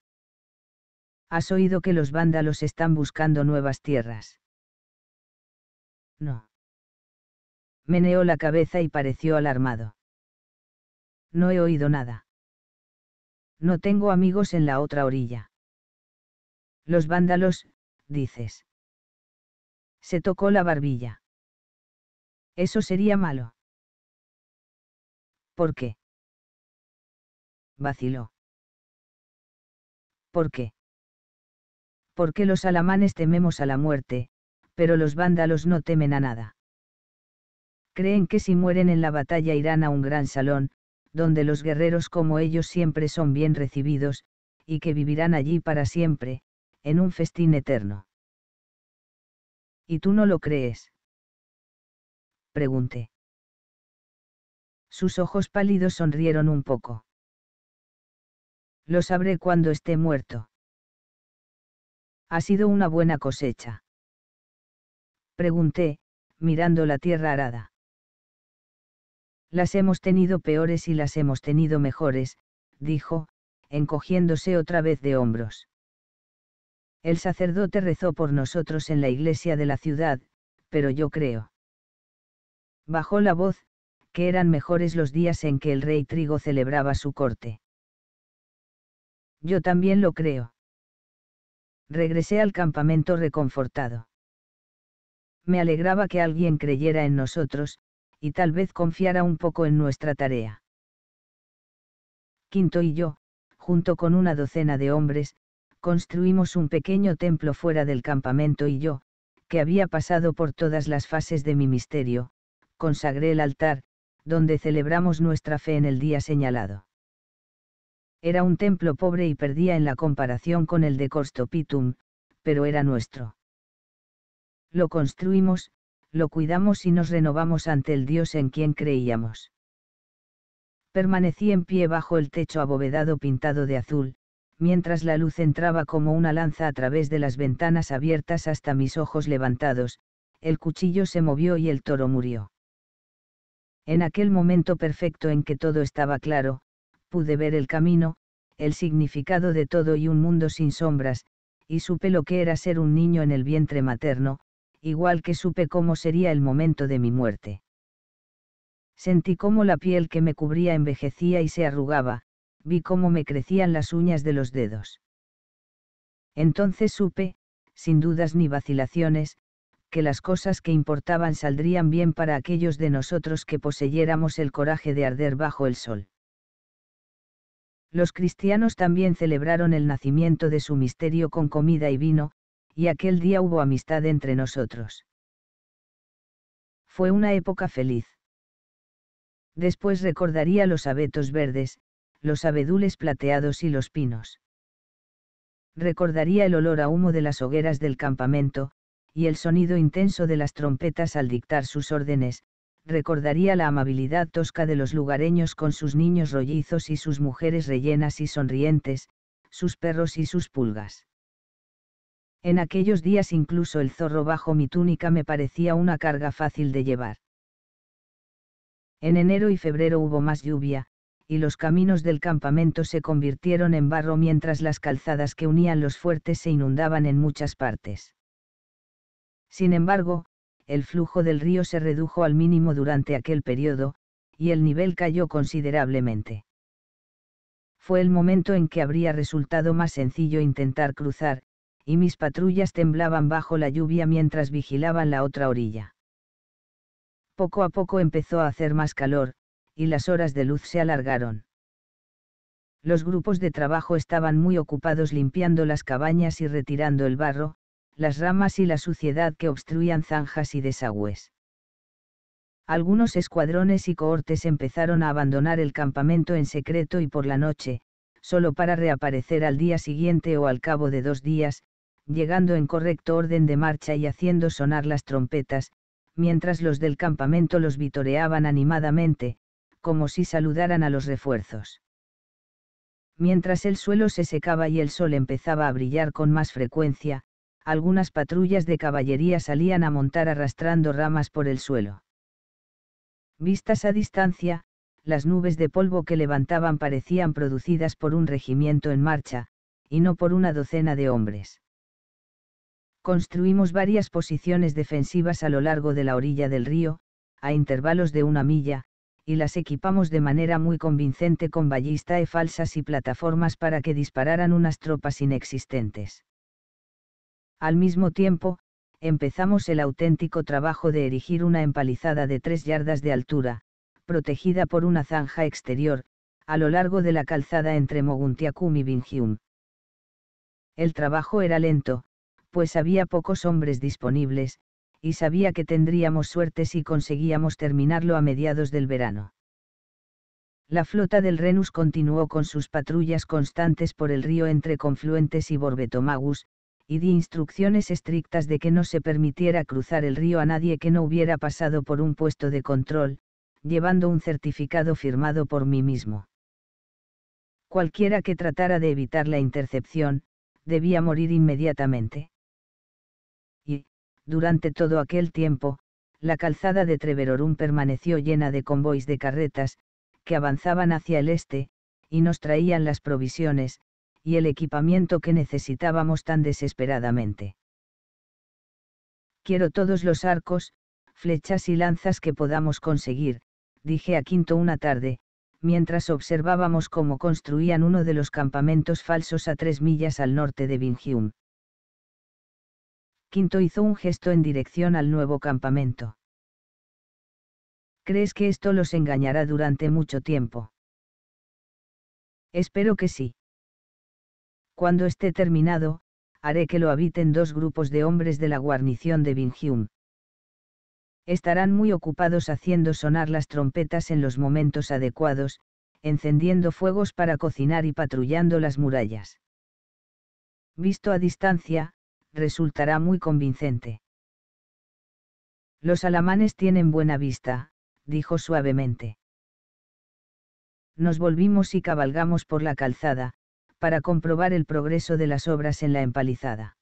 ¿Has oído que los vándalos están buscando nuevas tierras? No. Meneó la cabeza y pareció alarmado. No he oído nada. No tengo amigos en la otra orilla. Los vándalos, dices. Se tocó la barbilla. Eso sería malo. ¿Por qué? Vaciló. ¿Por qué? Porque los alamanes tememos a la muerte, pero los vándalos no temen a nada. Creen que si mueren en la batalla irán a un gran salón, donde los guerreros como ellos siempre son bien recibidos, y que vivirán allí para siempre, en un festín eterno. ¿Y tú no lo crees? Pregunté. Sus ojos pálidos sonrieron un poco. Lo sabré cuando esté muerto. Ha sido una buena cosecha. Pregunté, mirando la tierra arada. Las hemos tenido peores y las hemos tenido mejores, dijo, encogiéndose otra vez de hombros. El sacerdote rezó por nosotros en la iglesia de la ciudad, pero yo creo. Bajó la voz, que eran mejores los días en que el rey Trigo celebraba su corte. Yo también lo creo. Regresé al campamento reconfortado. Me alegraba que alguien creyera en nosotros, y tal vez confiara un poco en nuestra tarea. Quinto y yo, junto con una docena de hombres, construimos un pequeño templo fuera del campamento y yo, que había pasado por todas las fases de mi misterio, consagré el altar, donde celebramos nuestra fe en el día señalado. Era un templo pobre y perdía en la comparación con el de Corstopitum, pero era nuestro. Lo construimos, lo cuidamos y nos renovamos ante el Dios en quien creíamos. Permanecí en pie bajo el techo abovedado pintado de azul, mientras la luz entraba como una lanza a través de las ventanas abiertas hasta mis ojos levantados, el cuchillo se movió y el toro murió. En aquel momento perfecto en que todo estaba claro, pude ver el camino, el significado de todo y un mundo sin sombras, y supe lo que era ser un niño en el vientre materno, igual que supe cómo sería el momento de mi muerte. Sentí cómo la piel que me cubría envejecía y se arrugaba, vi cómo me crecían las uñas de los dedos. Entonces supe, sin dudas ni vacilaciones, que las cosas que importaban saldrían bien para aquellos de nosotros que poseyéramos el coraje de arder bajo el sol. Los cristianos también celebraron el nacimiento de su misterio con comida y vino, y aquel día hubo amistad entre nosotros. Fue una época feliz. Después recordaría los abetos verdes, los abedules plateados y los pinos. Recordaría el olor a humo de las hogueras del campamento, y el sonido intenso de las trompetas al dictar sus órdenes, recordaría la amabilidad tosca de los lugareños con sus niños rollizos y sus mujeres rellenas y sonrientes, sus perros y sus pulgas. En aquellos días incluso el zorro bajo mi túnica me parecía una carga fácil de llevar. En enero y febrero hubo más lluvia, y los caminos del campamento se convirtieron en barro mientras las calzadas que unían los fuertes se inundaban en muchas partes. Sin embargo, el flujo del río se redujo al mínimo durante aquel periodo, y el nivel cayó considerablemente. Fue el momento en que habría resultado más sencillo intentar cruzar, y mis patrullas temblaban bajo la lluvia mientras vigilaban la otra orilla. Poco a poco empezó a hacer más calor, y las horas de luz se alargaron. Los grupos de trabajo estaban muy ocupados limpiando las cabañas y retirando el barro, las ramas y la suciedad que obstruían zanjas y desagües. Algunos escuadrones y cohortes empezaron a abandonar el campamento en secreto y por la noche, solo para reaparecer al día siguiente o al cabo de dos días, llegando en correcto orden de marcha y haciendo sonar las trompetas, mientras los del campamento los vitoreaban animadamente, como si saludaran a los refuerzos. Mientras el suelo se secaba y el sol empezaba a brillar con más frecuencia, algunas patrullas de caballería salían a montar arrastrando ramas por el suelo. Vistas a distancia, las nubes de polvo que levantaban parecían producidas por un regimiento en marcha, y no por una docena de hombres. Construimos varias posiciones defensivas a lo largo de la orilla del río, a intervalos de una milla, y las equipamos de manera muy convincente con ballista e falsas y plataformas para que dispararan unas tropas inexistentes. Al mismo tiempo, empezamos el auténtico trabajo de erigir una empalizada de tres yardas de altura, protegida por una zanja exterior, a lo largo de la calzada entre Moguntiacum y Bingium. El trabajo era lento, pues había pocos hombres disponibles, y sabía que tendríamos suerte si conseguíamos terminarlo a mediados del verano. La flota del Renus continuó con sus patrullas constantes por el río entre Confluentes y Borbetomagus, y di instrucciones estrictas de que no se permitiera cruzar el río a nadie que no hubiera pasado por un puesto de control, llevando un certificado firmado por mí mismo. Cualquiera que tratara de evitar la intercepción, debía morir inmediatamente. Durante todo aquel tiempo, la calzada de Treverorum permaneció llena de convoys de carretas, que avanzaban hacia el este, y nos traían las provisiones, y el equipamiento que necesitábamos tan desesperadamente. Quiero todos los arcos, flechas y lanzas que podamos conseguir, dije a Quinto una tarde, mientras observábamos cómo construían uno de los campamentos falsos a tres millas al norte de Vingium. Quinto hizo un gesto en dirección al nuevo campamento. ¿Crees que esto los engañará durante mucho tiempo? Espero que sí. Cuando esté terminado, haré que lo habiten dos grupos de hombres de la guarnición de Bingium. Estarán muy ocupados haciendo sonar las trompetas en los momentos adecuados, encendiendo fuegos para cocinar y patrullando las murallas. Visto a distancia, resultará muy convincente. Los alamanes tienen buena vista, dijo suavemente. Nos volvimos y cabalgamos por la calzada, para comprobar el progreso de las obras en la empalizada.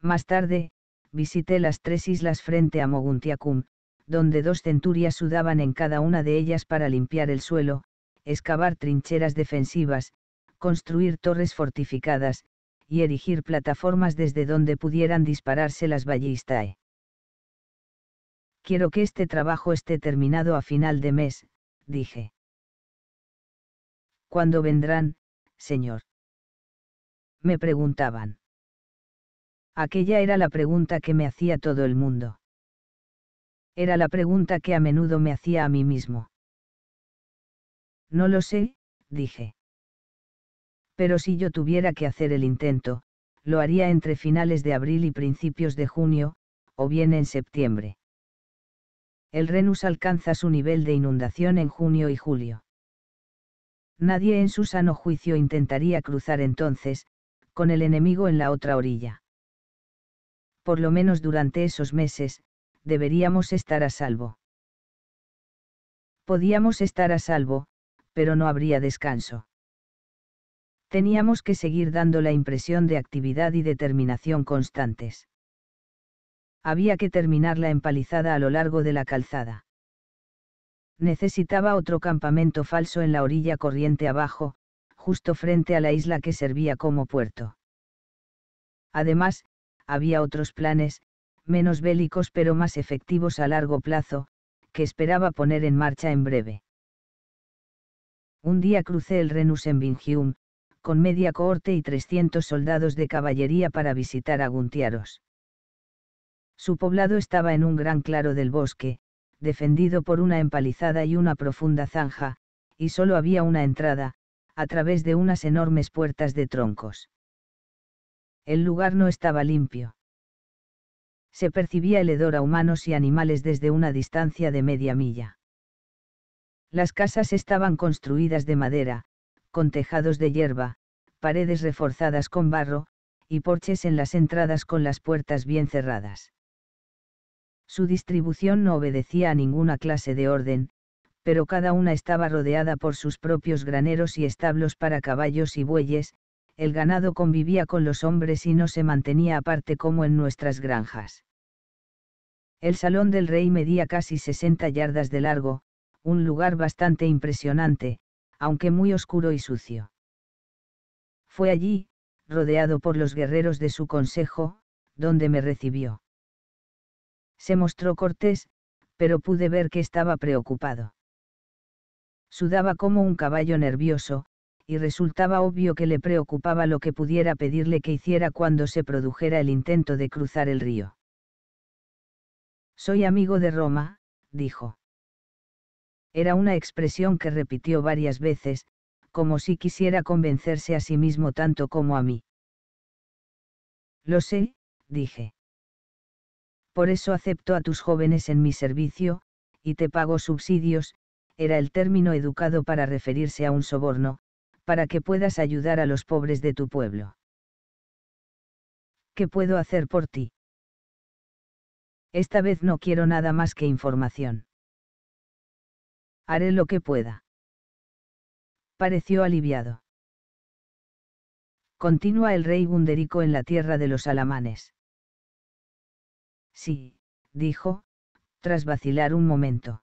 Más tarde, visité las tres islas frente a Moguntiacum, donde dos centurias sudaban en cada una de ellas para limpiar el suelo, excavar trincheras defensivas, construir torres fortificadas, y erigir plataformas desde donde pudieran dispararse las ballistae. Quiero que este trabajo esté terminado a final de mes, dije. ¿Cuándo vendrán, señor? Me preguntaban. Aquella era la pregunta que me hacía todo el mundo. Era la pregunta que a menudo me hacía a mí mismo. No lo sé, dije pero si yo tuviera que hacer el intento, lo haría entre finales de abril y principios de junio, o bien en septiembre. El Renus alcanza su nivel de inundación en junio y julio. Nadie en su sano juicio intentaría cruzar entonces, con el enemigo en la otra orilla. Por lo menos durante esos meses, deberíamos estar a salvo. Podíamos estar a salvo, pero no habría descanso teníamos que seguir dando la impresión de actividad y determinación constantes. Había que terminar la empalizada a lo largo de la calzada. Necesitaba otro campamento falso en la orilla corriente abajo, justo frente a la isla que servía como puerto. Además, había otros planes, menos bélicos pero más efectivos a largo plazo, que esperaba poner en marcha en breve. Un día crucé el Renus en Bingium, con media cohorte y 300 soldados de caballería para visitar a Guntiaros. Su poblado estaba en un gran claro del bosque, defendido por una empalizada y una profunda zanja, y solo había una entrada, a través de unas enormes puertas de troncos. El lugar no estaba limpio. Se percibía el hedor a humanos y animales desde una distancia de media milla. Las casas estaban construidas de madera, con tejados de hierba, paredes reforzadas con barro, y porches en las entradas con las puertas bien cerradas. Su distribución no obedecía a ninguna clase de orden, pero cada una estaba rodeada por sus propios graneros y establos para caballos y bueyes, el ganado convivía con los hombres y no se mantenía aparte como en nuestras granjas. El salón del rey medía casi 60 yardas de largo, un lugar bastante impresionante, aunque muy oscuro y sucio. Fue allí, rodeado por los guerreros de su consejo, donde me recibió. Se mostró cortés, pero pude ver que estaba preocupado. Sudaba como un caballo nervioso, y resultaba obvio que le preocupaba lo que pudiera pedirle que hiciera cuando se produjera el intento de cruzar el río. Soy amigo de Roma, dijo. Era una expresión que repitió varias veces, como si quisiera convencerse a sí mismo tanto como a mí. Lo sé, dije. Por eso acepto a tus jóvenes en mi servicio, y te pago subsidios, era el término educado para referirse a un soborno, para que puedas ayudar a los pobres de tu pueblo. ¿Qué puedo hacer por ti? Esta vez no quiero nada más que información. Haré lo que pueda. Pareció aliviado. Continúa el rey bunderico en la tierra de los alamanes. Sí, dijo, tras vacilar un momento.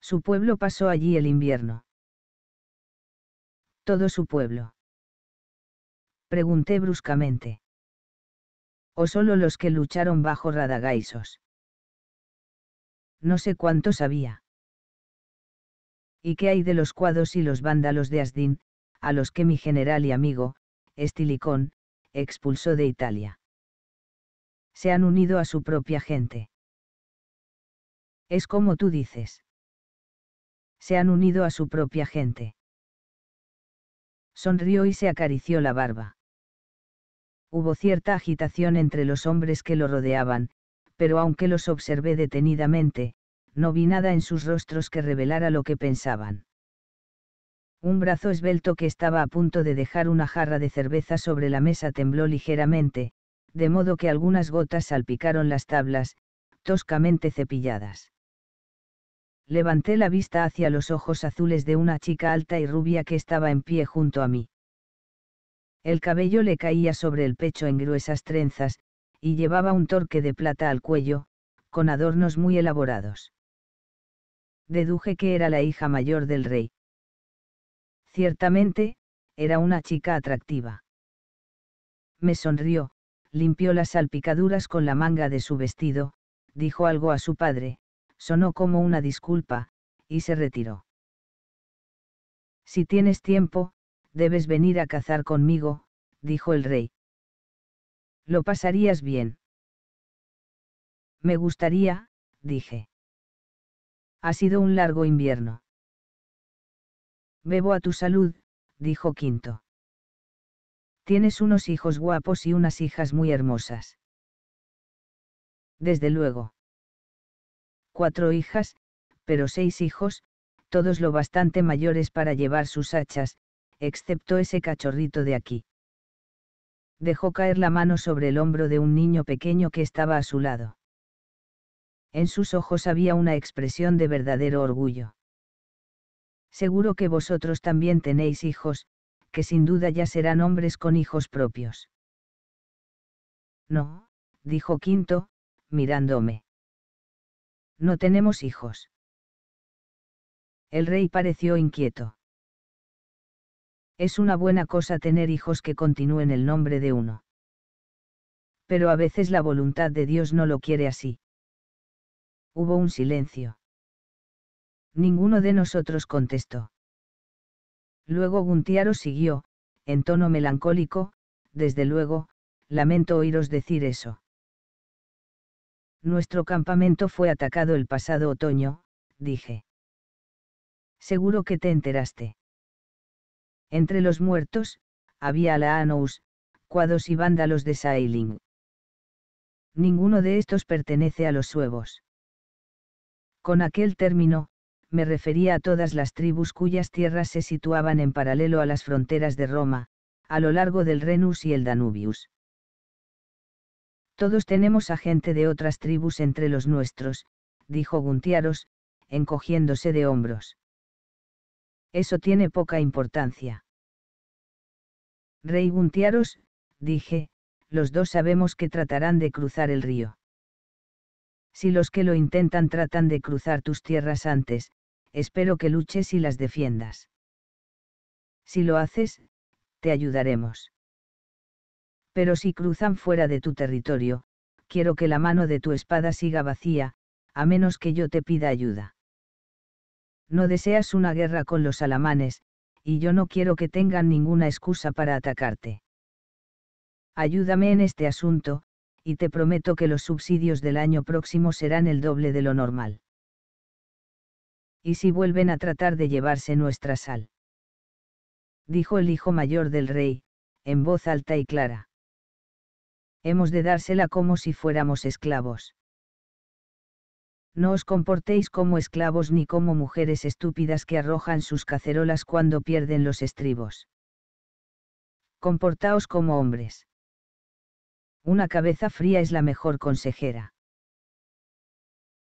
Su pueblo pasó allí el invierno. Todo su pueblo. Pregunté bruscamente. ¿O solo los que lucharon bajo radagaisos? No sé cuántos había. ¿Y qué hay de los cuados y los vándalos de Asdín, a los que mi general y amigo, Estilicón, expulsó de Italia? Se han unido a su propia gente. Es como tú dices. Se han unido a su propia gente. Sonrió y se acarició la barba. Hubo cierta agitación entre los hombres que lo rodeaban, pero aunque los observé detenidamente, no vi nada en sus rostros que revelara lo que pensaban. Un brazo esbelto que estaba a punto de dejar una jarra de cerveza sobre la mesa tembló ligeramente, de modo que algunas gotas salpicaron las tablas, toscamente cepilladas. Levanté la vista hacia los ojos azules de una chica alta y rubia que estaba en pie junto a mí. El cabello le caía sobre el pecho en gruesas trenzas, y llevaba un torque de plata al cuello, con adornos muy elaborados deduje que era la hija mayor del rey. Ciertamente, era una chica atractiva. Me sonrió, limpió las salpicaduras con la manga de su vestido, dijo algo a su padre, sonó como una disculpa, y se retiró. Si tienes tiempo, debes venir a cazar conmigo, dijo el rey. Lo pasarías bien. Me gustaría, dije. Ha sido un largo invierno. Bebo a tu salud, dijo Quinto. Tienes unos hijos guapos y unas hijas muy hermosas. Desde luego. Cuatro hijas, pero seis hijos, todos lo bastante mayores para llevar sus hachas, excepto ese cachorrito de aquí. Dejó caer la mano sobre el hombro de un niño pequeño que estaba a su lado en sus ojos había una expresión de verdadero orgullo. Seguro que vosotros también tenéis hijos, que sin duda ya serán hombres con hijos propios. No, dijo Quinto, mirándome. No tenemos hijos. El rey pareció inquieto. Es una buena cosa tener hijos que continúen el nombre de uno. Pero a veces la voluntad de Dios no lo quiere así. Hubo un silencio. Ninguno de nosotros contestó. Luego Guntiaro siguió, en tono melancólico, desde luego, lamento oíros decir eso. Nuestro campamento fue atacado el pasado otoño, dije. Seguro que te enteraste. Entre los muertos, había la Anous, cuados y vándalos de Sailing. Ninguno de estos pertenece a los suevos. Con aquel término, me refería a todas las tribus cuyas tierras se situaban en paralelo a las fronteras de Roma, a lo largo del Renus y el Danubius. Todos tenemos a gente de otras tribus entre los nuestros, dijo Guntiaros, encogiéndose de hombros. Eso tiene poca importancia. Rey Guntiaros, dije, los dos sabemos que tratarán de cruzar el río. Si los que lo intentan tratan de cruzar tus tierras antes, espero que luches y las defiendas. Si lo haces, te ayudaremos. Pero si cruzan fuera de tu territorio, quiero que la mano de tu espada siga vacía, a menos que yo te pida ayuda. No deseas una guerra con los alamanes, y yo no quiero que tengan ninguna excusa para atacarte. Ayúdame en este asunto, y te prometo que los subsidios del año próximo serán el doble de lo normal. ¿Y si vuelven a tratar de llevarse nuestra sal? Dijo el hijo mayor del rey, en voz alta y clara. Hemos de dársela como si fuéramos esclavos. No os comportéis como esclavos ni como mujeres estúpidas que arrojan sus cacerolas cuando pierden los estribos. Comportaos como hombres una cabeza fría es la mejor consejera.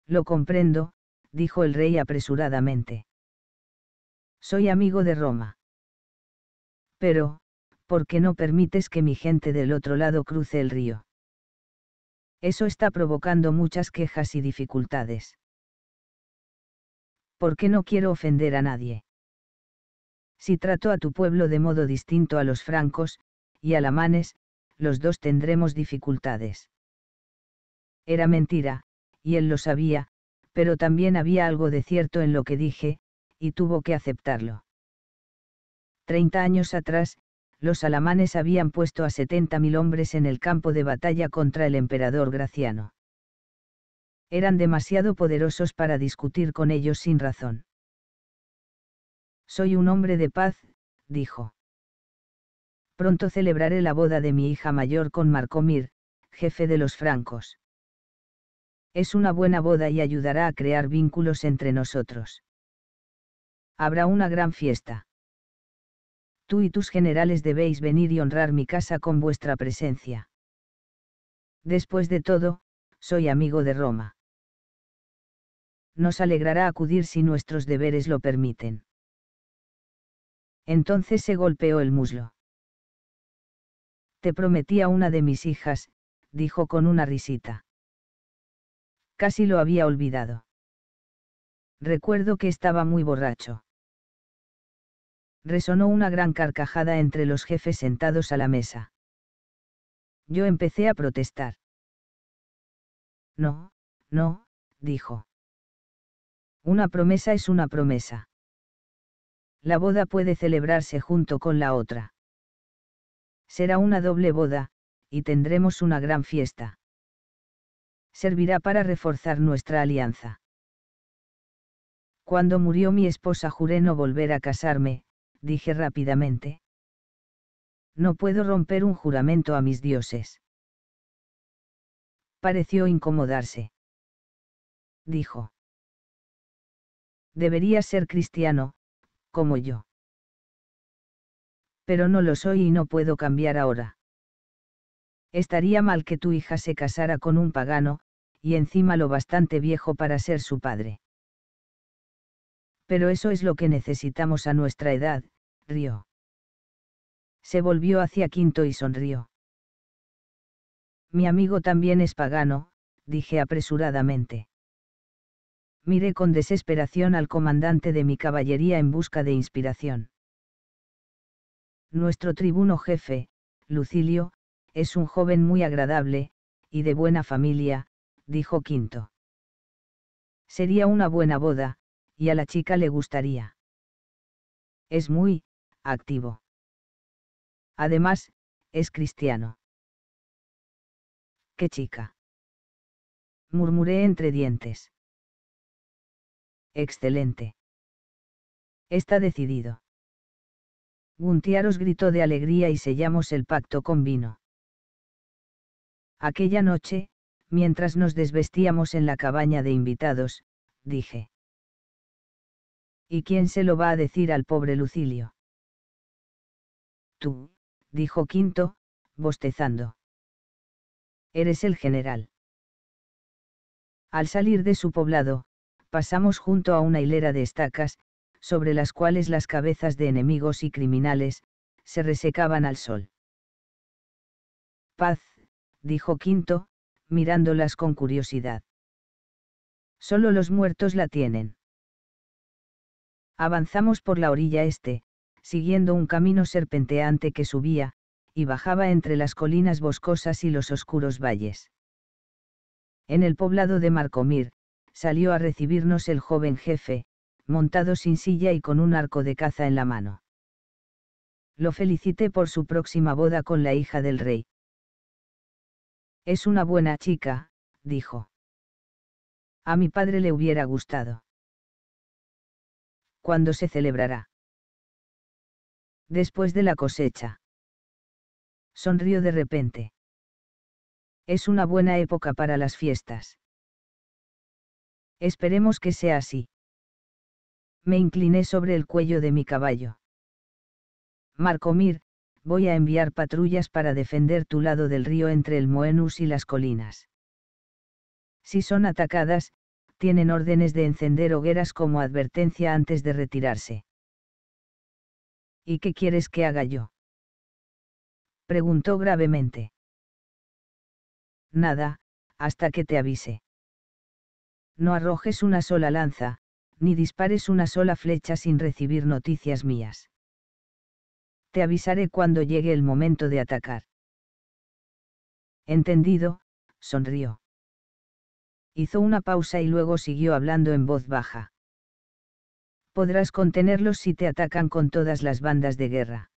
Lo comprendo, dijo el rey apresuradamente. Soy amigo de Roma. Pero, ¿por qué no permites que mi gente del otro lado cruce el río? Eso está provocando muchas quejas y dificultades. ¿Por qué no quiero ofender a nadie? Si trato a tu pueblo de modo distinto a los francos, y alamanes, los dos tendremos dificultades. Era mentira, y él lo sabía, pero también había algo de cierto en lo que dije, y tuvo que aceptarlo. Treinta años atrás, los alamanes habían puesto a 70.000 hombres en el campo de batalla contra el emperador Graciano. Eran demasiado poderosos para discutir con ellos sin razón. Soy un hombre de paz, dijo. Pronto celebraré la boda de mi hija mayor con Marcomir, jefe de los francos. Es una buena boda y ayudará a crear vínculos entre nosotros. Habrá una gran fiesta. Tú y tus generales debéis venir y honrar mi casa con vuestra presencia. Después de todo, soy amigo de Roma. Nos alegrará acudir si nuestros deberes lo permiten. Entonces se golpeó el muslo. Te prometí a una de mis hijas, dijo con una risita. Casi lo había olvidado. Recuerdo que estaba muy borracho. Resonó una gran carcajada entre los jefes sentados a la mesa. Yo empecé a protestar. No, no, dijo. Una promesa es una promesa. La boda puede celebrarse junto con la otra. Será una doble boda, y tendremos una gran fiesta. Servirá para reforzar nuestra alianza. Cuando murió mi esposa juré no volver a casarme, dije rápidamente. No puedo romper un juramento a mis dioses. Pareció incomodarse. Dijo. Deberías ser cristiano, como yo pero no lo soy y no puedo cambiar ahora. Estaría mal que tu hija se casara con un pagano, y encima lo bastante viejo para ser su padre. Pero eso es lo que necesitamos a nuestra edad, rió. Se volvió hacia Quinto y sonrió. Mi amigo también es pagano, dije apresuradamente. Miré con desesperación al comandante de mi caballería en busca de inspiración. Nuestro tribuno jefe, Lucilio, es un joven muy agradable, y de buena familia, dijo Quinto. Sería una buena boda, y a la chica le gustaría. Es muy, activo. Además, es cristiano. ¡Qué chica! murmuré entre dientes. Excelente. Está decidido. Guntiaros gritó de alegría y sellamos el pacto con vino. Aquella noche, mientras nos desvestíamos en la cabaña de invitados, dije. ¿Y quién se lo va a decir al pobre Lucilio? Tú, dijo Quinto, bostezando. Eres el general. Al salir de su poblado, pasamos junto a una hilera de estacas, sobre las cuales las cabezas de enemigos y criminales, se resecaban al sol. Paz, dijo Quinto, mirándolas con curiosidad. Solo los muertos la tienen. Avanzamos por la orilla este, siguiendo un camino serpenteante que subía, y bajaba entre las colinas boscosas y los oscuros valles. En el poblado de Marcomir, salió a recibirnos el joven jefe, montado sin silla y con un arco de caza en la mano. Lo felicité por su próxima boda con la hija del rey. Es una buena chica, dijo. A mi padre le hubiera gustado. ¿Cuándo se celebrará? Después de la cosecha. Sonrió de repente. Es una buena época para las fiestas. Esperemos que sea así me incliné sobre el cuello de mi caballo. Marcomir, voy a enviar patrullas para defender tu lado del río entre el Moenus y las colinas. Si son atacadas, tienen órdenes de encender hogueras como advertencia antes de retirarse. ¿Y qué quieres que haga yo? Preguntó gravemente. Nada, hasta que te avise. No arrojes una sola lanza, ni dispares una sola flecha sin recibir noticias mías. Te avisaré cuando llegue el momento de atacar. Entendido, sonrió. Hizo una pausa y luego siguió hablando en voz baja. Podrás contenerlos si te atacan con todas las bandas de guerra.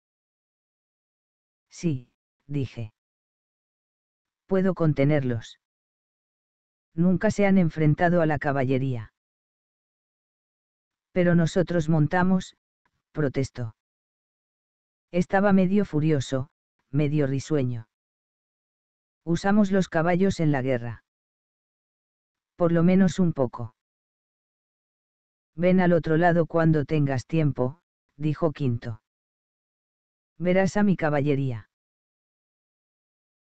Sí, dije. Puedo contenerlos. Nunca se han enfrentado a la caballería. Pero nosotros montamos, protestó. Estaba medio furioso, medio risueño. Usamos los caballos en la guerra. Por lo menos un poco. Ven al otro lado cuando tengas tiempo, dijo Quinto. Verás a mi caballería.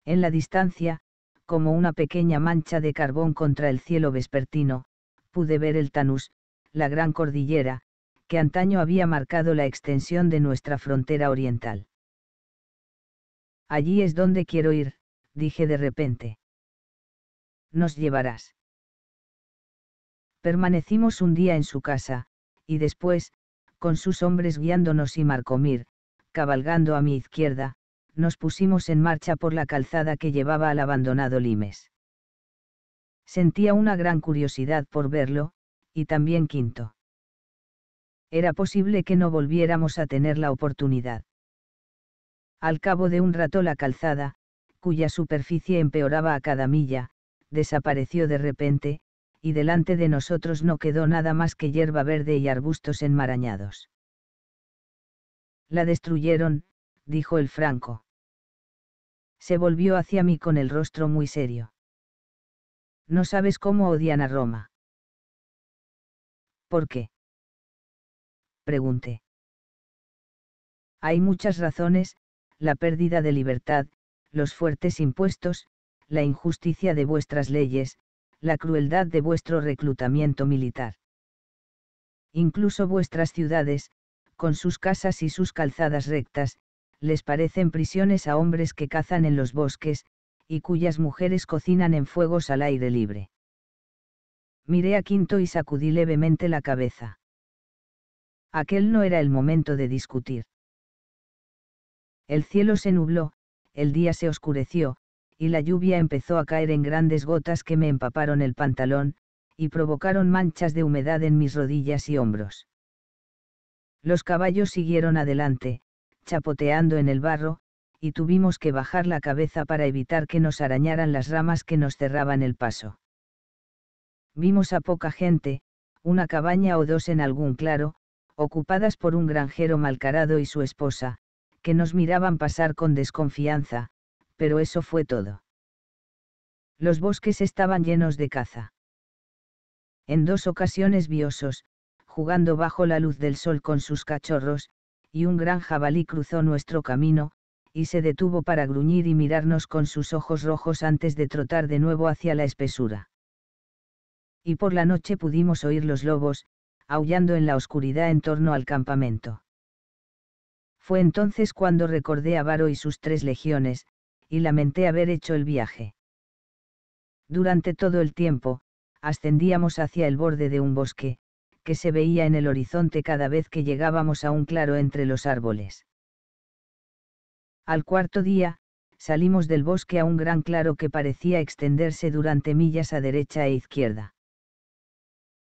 En la distancia, como una pequeña mancha de carbón contra el cielo vespertino, pude ver el Tanús, la Gran Cordillera, que antaño había marcado la extensión de nuestra frontera oriental. Allí es donde quiero ir, dije de repente. Nos llevarás. Permanecimos un día en su casa, y después, con sus hombres guiándonos y Marcomir, cabalgando a mi izquierda, nos pusimos en marcha por la calzada que llevaba al abandonado Limes. Sentía una gran curiosidad por verlo, y también quinto. Era posible que no volviéramos a tener la oportunidad. Al cabo de un rato la calzada, cuya superficie empeoraba a cada milla, desapareció de repente, y delante de nosotros no quedó nada más que hierba verde y arbustos enmarañados. La destruyeron, dijo el franco. Se volvió hacia mí con el rostro muy serio. No sabes cómo odian a Roma. ¿Por qué? Pregunté. Hay muchas razones, la pérdida de libertad, los fuertes impuestos, la injusticia de vuestras leyes, la crueldad de vuestro reclutamiento militar. Incluso vuestras ciudades, con sus casas y sus calzadas rectas, les parecen prisiones a hombres que cazan en los bosques, y cuyas mujeres cocinan en fuegos al aire libre miré a Quinto y sacudí levemente la cabeza. Aquel no era el momento de discutir. El cielo se nubló, el día se oscureció, y la lluvia empezó a caer en grandes gotas que me empaparon el pantalón, y provocaron manchas de humedad en mis rodillas y hombros. Los caballos siguieron adelante, chapoteando en el barro, y tuvimos que bajar la cabeza para evitar que nos arañaran las ramas que nos cerraban el paso. Vimos a poca gente, una cabaña o dos en algún claro, ocupadas por un granjero malcarado y su esposa, que nos miraban pasar con desconfianza, pero eso fue todo. Los bosques estaban llenos de caza. En dos ocasiones viosos, jugando bajo la luz del sol con sus cachorros, y un gran jabalí cruzó nuestro camino, y se detuvo para gruñir y mirarnos con sus ojos rojos antes de trotar de nuevo hacia la espesura y por la noche pudimos oír los lobos, aullando en la oscuridad en torno al campamento. Fue entonces cuando recordé a Varo y sus tres legiones, y lamenté haber hecho el viaje. Durante todo el tiempo, ascendíamos hacia el borde de un bosque, que se veía en el horizonte cada vez que llegábamos a un claro entre los árboles. Al cuarto día, salimos del bosque a un gran claro que parecía extenderse durante millas a derecha e izquierda.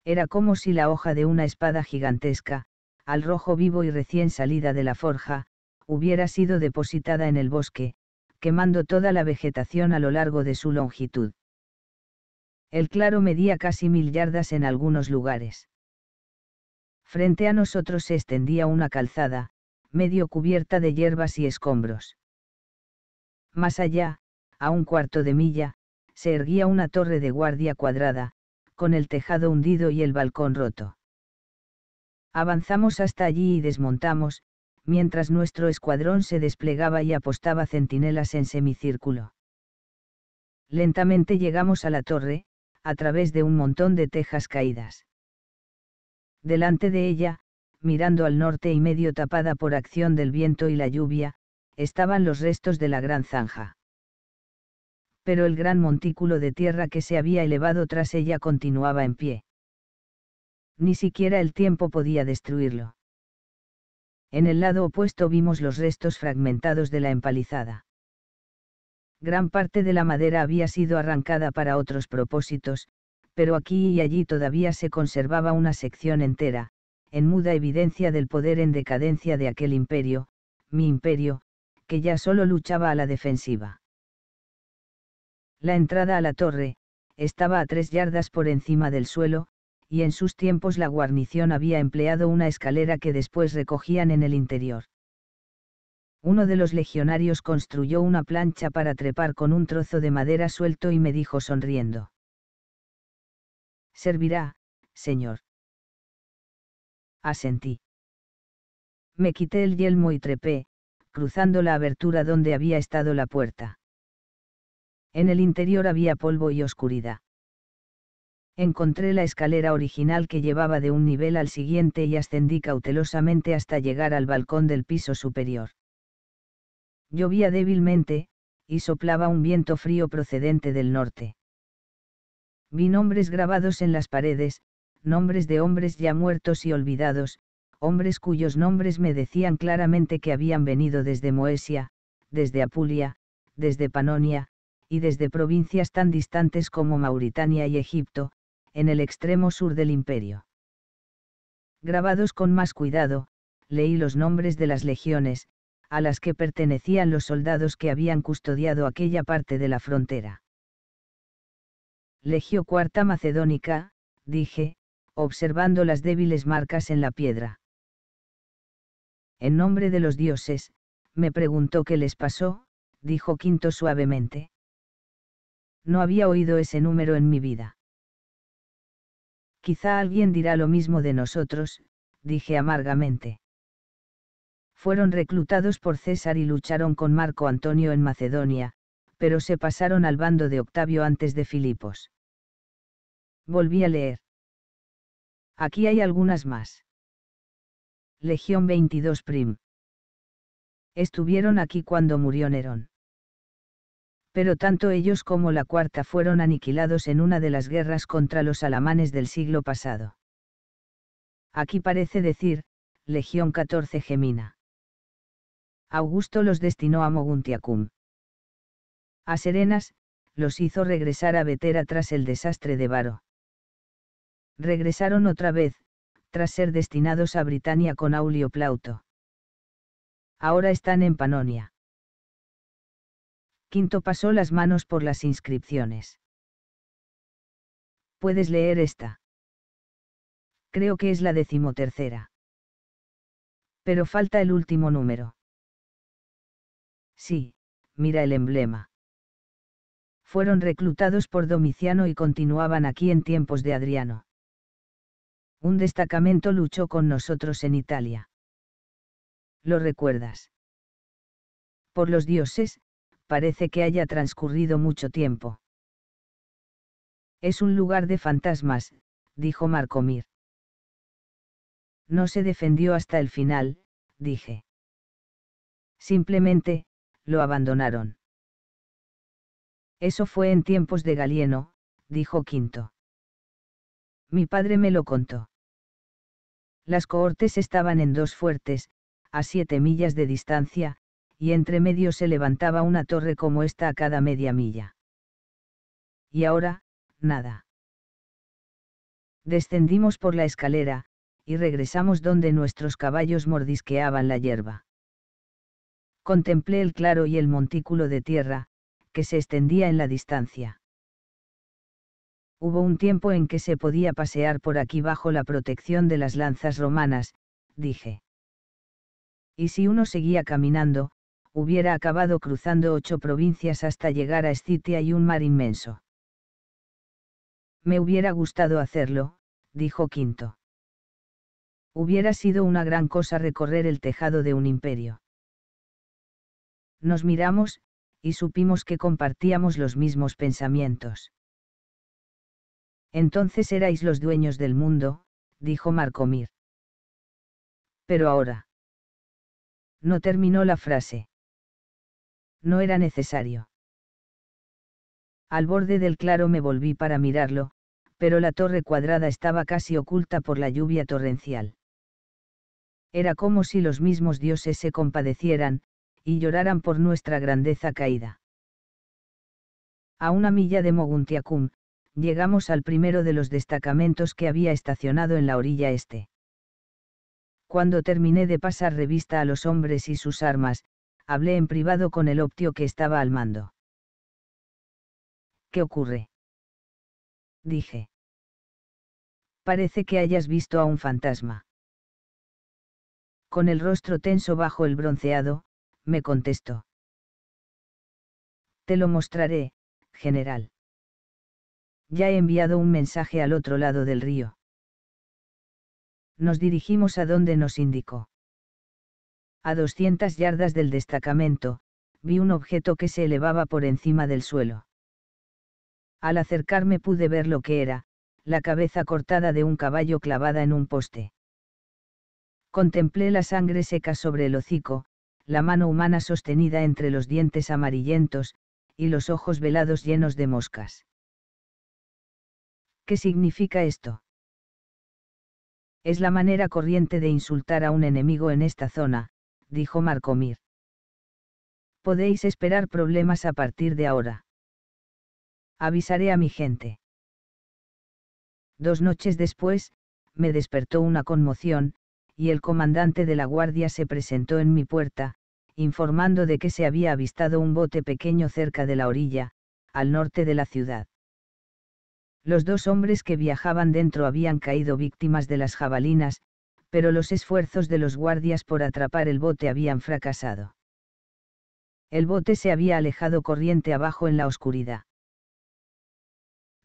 Era como si la hoja de una espada gigantesca, al rojo vivo y recién salida de la forja, hubiera sido depositada en el bosque, quemando toda la vegetación a lo largo de su longitud. El claro medía casi mil yardas en algunos lugares. Frente a nosotros se extendía una calzada, medio cubierta de hierbas y escombros. Más allá, a un cuarto de milla, se erguía una torre de guardia cuadrada, con el tejado hundido y el balcón roto. Avanzamos hasta allí y desmontamos, mientras nuestro escuadrón se desplegaba y apostaba centinelas en semicírculo. Lentamente llegamos a la torre, a través de un montón de tejas caídas. Delante de ella, mirando al norte y medio tapada por acción del viento y la lluvia, estaban los restos de la gran zanja pero el gran montículo de tierra que se había elevado tras ella continuaba en pie. Ni siquiera el tiempo podía destruirlo. En el lado opuesto vimos los restos fragmentados de la empalizada. Gran parte de la madera había sido arrancada para otros propósitos, pero aquí y allí todavía se conservaba una sección entera, en muda evidencia del poder en decadencia de aquel imperio, mi imperio, que ya solo luchaba a la defensiva. La entrada a la torre, estaba a tres yardas por encima del suelo, y en sus tiempos la guarnición había empleado una escalera que después recogían en el interior. Uno de los legionarios construyó una plancha para trepar con un trozo de madera suelto y me dijo sonriendo. Servirá, señor. Asentí. Me quité el yelmo y trepé, cruzando la abertura donde había estado la puerta. En el interior había polvo y oscuridad. Encontré la escalera original que llevaba de un nivel al siguiente y ascendí cautelosamente hasta llegar al balcón del piso superior. Llovía débilmente, y soplaba un viento frío procedente del norte. Vi nombres grabados en las paredes, nombres de hombres ya muertos y olvidados, hombres cuyos nombres me decían claramente que habían venido desde Moesia, desde Apulia, desde Panonia, y desde provincias tan distantes como Mauritania y Egipto, en el extremo sur del imperio. Grabados con más cuidado, leí los nombres de las legiones, a las que pertenecían los soldados que habían custodiado aquella parte de la frontera. Legio Cuarta Macedónica, dije, observando las débiles marcas en la piedra. En nombre de los dioses, me preguntó qué les pasó, dijo Quinto suavemente. No había oído ese número en mi vida. Quizá alguien dirá lo mismo de nosotros, dije amargamente. Fueron reclutados por César y lucharon con Marco Antonio en Macedonia, pero se pasaron al bando de Octavio antes de Filipos. Volví a leer. Aquí hay algunas más. Legión 22 Prim. Estuvieron aquí cuando murió Nerón pero tanto ellos como la cuarta fueron aniquilados en una de las guerras contra los alamanes del siglo pasado. Aquí parece decir, Legión 14 Gemina. Augusto los destinó a Moguntiacum. A Serenas, los hizo regresar a Vetera tras el desastre de Varo. Regresaron otra vez, tras ser destinados a Britania con Aulio Plauto. Ahora están en Panonia. Quinto pasó las manos por las inscripciones. Puedes leer esta. Creo que es la decimotercera. Pero falta el último número. Sí, mira el emblema. Fueron reclutados por Domiciano y continuaban aquí en tiempos de Adriano. Un destacamento luchó con nosotros en Italia. ¿Lo recuerdas? Por los dioses, parece que haya transcurrido mucho tiempo. Es un lugar de fantasmas, dijo Marcomir. No se defendió hasta el final, dije. Simplemente, lo abandonaron. Eso fue en tiempos de Galieno, dijo Quinto. Mi padre me lo contó. Las cohortes estaban en dos fuertes, a siete millas de distancia, y entre medio se levantaba una torre como esta a cada media milla. Y ahora, nada. Descendimos por la escalera, y regresamos donde nuestros caballos mordisqueaban la hierba. Contemplé el claro y el montículo de tierra, que se extendía en la distancia. Hubo un tiempo en que se podía pasear por aquí bajo la protección de las lanzas romanas, dije. Y si uno seguía caminando, hubiera acabado cruzando ocho provincias hasta llegar a Escitia y un mar inmenso. Me hubiera gustado hacerlo, dijo Quinto. Hubiera sido una gran cosa recorrer el tejado de un imperio. Nos miramos, y supimos que compartíamos los mismos pensamientos. Entonces erais los dueños del mundo, dijo Marcomir. Pero ahora. No terminó la frase no era necesario. Al borde del claro me volví para mirarlo, pero la torre cuadrada estaba casi oculta por la lluvia torrencial. Era como si los mismos dioses se compadecieran, y lloraran por nuestra grandeza caída. A una milla de Moguntiacum, llegamos al primero de los destacamentos que había estacionado en la orilla este. Cuando terminé de pasar revista a los hombres y sus armas, hablé en privado con el optio que estaba al mando. ¿Qué ocurre? Dije. Parece que hayas visto a un fantasma. Con el rostro tenso bajo el bronceado, me contestó. Te lo mostraré, general. Ya he enviado un mensaje al otro lado del río. Nos dirigimos a donde nos indicó. A 200 yardas del destacamento, vi un objeto que se elevaba por encima del suelo. Al acercarme pude ver lo que era, la cabeza cortada de un caballo clavada en un poste. Contemplé la sangre seca sobre el hocico, la mano humana sostenida entre los dientes amarillentos, y los ojos velados llenos de moscas. ¿Qué significa esto? Es la manera corriente de insultar a un enemigo en esta zona, dijo Marcomir. Podéis esperar problemas a partir de ahora. Avisaré a mi gente. Dos noches después, me despertó una conmoción, y el comandante de la guardia se presentó en mi puerta, informando de que se había avistado un bote pequeño cerca de la orilla, al norte de la ciudad. Los dos hombres que viajaban dentro habían caído víctimas de las jabalinas, pero los esfuerzos de los guardias por atrapar el bote habían fracasado. El bote se había alejado corriente abajo en la oscuridad.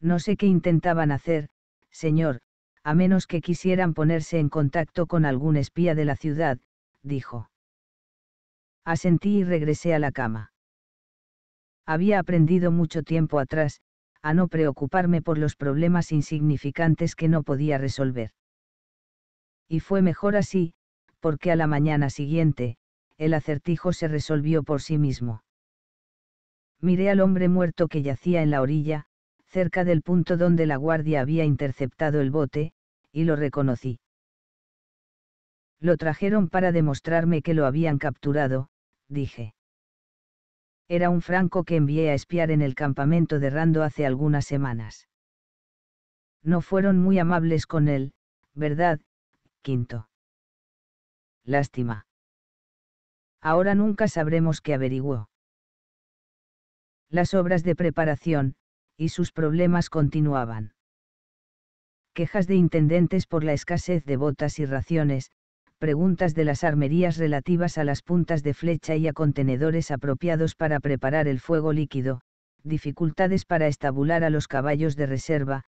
No sé qué intentaban hacer, señor, a menos que quisieran ponerse en contacto con algún espía de la ciudad, dijo. Asentí y regresé a la cama. Había aprendido mucho tiempo atrás, a no preocuparme por los problemas insignificantes que no podía resolver y fue mejor así, porque a la mañana siguiente, el acertijo se resolvió por sí mismo. Miré al hombre muerto que yacía en la orilla, cerca del punto donde la guardia había interceptado el bote, y lo reconocí. Lo trajeron para demostrarme que lo habían capturado, dije. Era un franco que envié a espiar en el campamento de Rando hace algunas semanas. No fueron muy amables con él, ¿verdad? Quinto. Lástima. Ahora nunca sabremos qué averiguó. Las obras de preparación, y sus problemas continuaban. Quejas de intendentes por la escasez de botas y raciones, preguntas de las armerías relativas a las puntas de flecha y a contenedores apropiados para preparar el fuego líquido, dificultades para estabular a los caballos de reserva,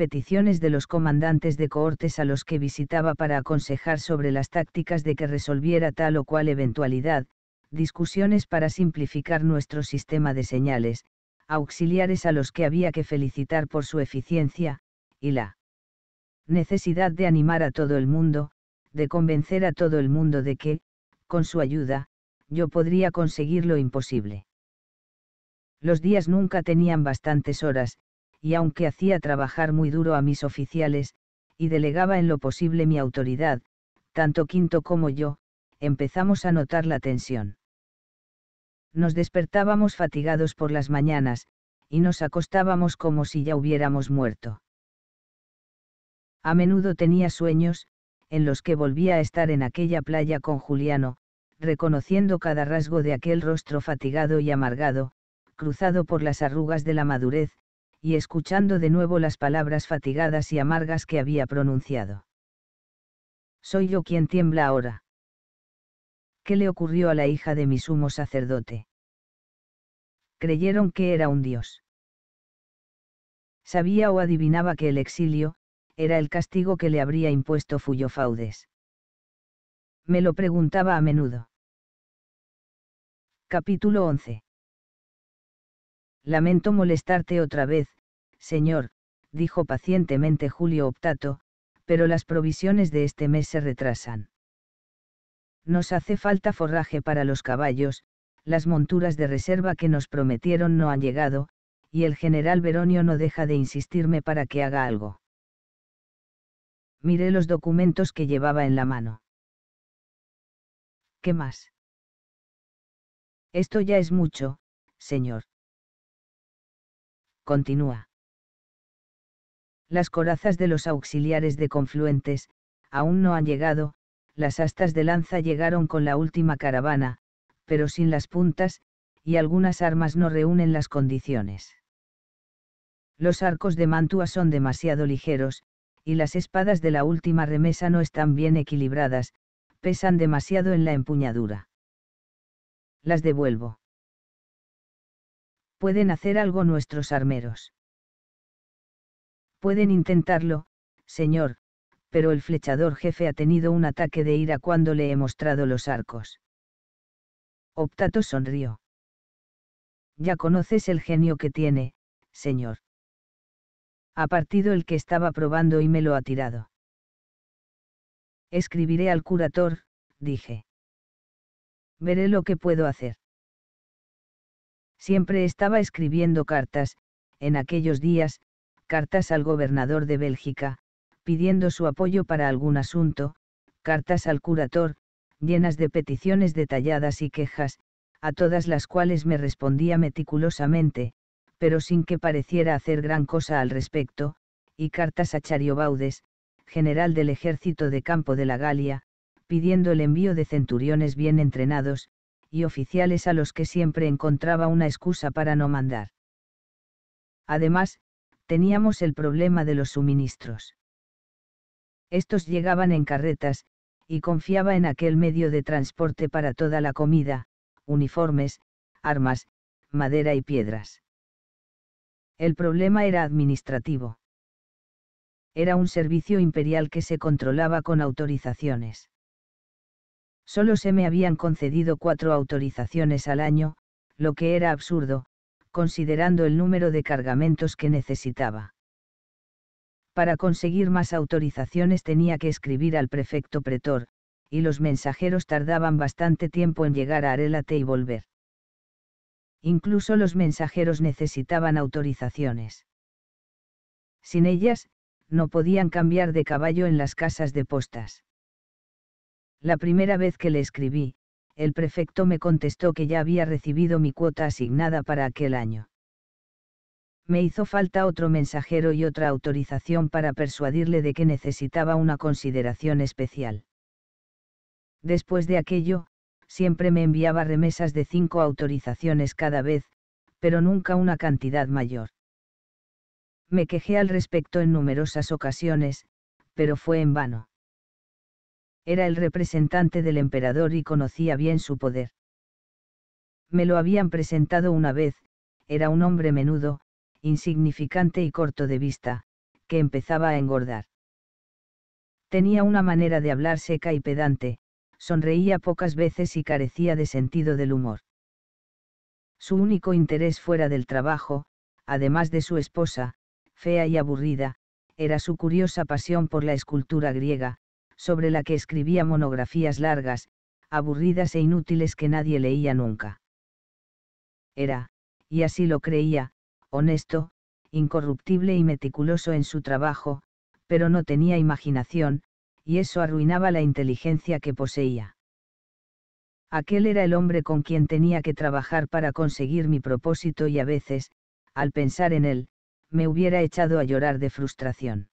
peticiones de los comandantes de cohortes a los que visitaba para aconsejar sobre las tácticas de que resolviera tal o cual eventualidad, discusiones para simplificar nuestro sistema de señales, auxiliares a los que había que felicitar por su eficiencia, y la necesidad de animar a todo el mundo, de convencer a todo el mundo de que, con su ayuda, yo podría conseguir lo imposible. Los días nunca tenían bastantes horas, y aunque hacía trabajar muy duro a mis oficiales, y delegaba en lo posible mi autoridad, tanto Quinto como yo, empezamos a notar la tensión. Nos despertábamos fatigados por las mañanas, y nos acostábamos como si ya hubiéramos muerto. A menudo tenía sueños, en los que volvía a estar en aquella playa con Juliano, reconociendo cada rasgo de aquel rostro fatigado y amargado, cruzado por las arrugas de la madurez, y escuchando de nuevo las palabras fatigadas y amargas que había pronunciado. Soy yo quien tiembla ahora. ¿Qué le ocurrió a la hija de mi sumo sacerdote? Creyeron que era un dios. Sabía o adivinaba que el exilio, era el castigo que le habría impuesto Fuyofaudes. Me lo preguntaba a menudo. Capítulo 11 Lamento molestarte otra vez, señor, dijo pacientemente Julio Optato, pero las provisiones de este mes se retrasan. Nos hace falta forraje para los caballos, las monturas de reserva que nos prometieron no han llegado, y el general Veronio no deja de insistirme para que haga algo. Miré los documentos que llevaba en la mano. ¿Qué más? Esto ya es mucho, señor continúa. Las corazas de los auxiliares de confluentes, aún no han llegado, las astas de lanza llegaron con la última caravana, pero sin las puntas, y algunas armas no reúnen las condiciones. Los arcos de Mantua son demasiado ligeros, y las espadas de la última remesa no están bien equilibradas, pesan demasiado en la empuñadura. Las devuelvo pueden hacer algo nuestros armeros. Pueden intentarlo, señor, pero el flechador jefe ha tenido un ataque de ira cuando le he mostrado los arcos. Optato sonrió. Ya conoces el genio que tiene, señor. Ha partido el que estaba probando y me lo ha tirado. Escribiré al curator, dije. Veré lo que puedo hacer. Siempre estaba escribiendo cartas, en aquellos días, cartas al gobernador de Bélgica, pidiendo su apoyo para algún asunto, cartas al curator, llenas de peticiones detalladas y quejas, a todas las cuales me respondía meticulosamente, pero sin que pareciera hacer gran cosa al respecto, y cartas a Chariobaudes, general del ejército de campo de la Galia, pidiendo el envío de centuriones bien entrenados, y oficiales a los que siempre encontraba una excusa para no mandar. Además, teníamos el problema de los suministros. Estos llegaban en carretas, y confiaba en aquel medio de transporte para toda la comida, uniformes, armas, madera y piedras. El problema era administrativo. Era un servicio imperial que se controlaba con autorizaciones. Solo se me habían concedido cuatro autorizaciones al año, lo que era absurdo, considerando el número de cargamentos que necesitaba. Para conseguir más autorizaciones tenía que escribir al prefecto pretor, y los mensajeros tardaban bastante tiempo en llegar a Arelate y volver. Incluso los mensajeros necesitaban autorizaciones. Sin ellas, no podían cambiar de caballo en las casas de postas. La primera vez que le escribí, el prefecto me contestó que ya había recibido mi cuota asignada para aquel año. Me hizo falta otro mensajero y otra autorización para persuadirle de que necesitaba una consideración especial. Después de aquello, siempre me enviaba remesas de cinco autorizaciones cada vez, pero nunca una cantidad mayor. Me quejé al respecto en numerosas ocasiones, pero fue en vano. Era el representante del emperador y conocía bien su poder. Me lo habían presentado una vez, era un hombre menudo, insignificante y corto de vista, que empezaba a engordar. Tenía una manera de hablar seca y pedante, sonreía pocas veces y carecía de sentido del humor. Su único interés fuera del trabajo, además de su esposa, fea y aburrida, era su curiosa pasión por la escultura griega, sobre la que escribía monografías largas, aburridas e inútiles que nadie leía nunca. Era, y así lo creía, honesto, incorruptible y meticuloso en su trabajo, pero no tenía imaginación, y eso arruinaba la inteligencia que poseía. Aquel era el hombre con quien tenía que trabajar para conseguir mi propósito y a veces, al pensar en él, me hubiera echado a llorar de frustración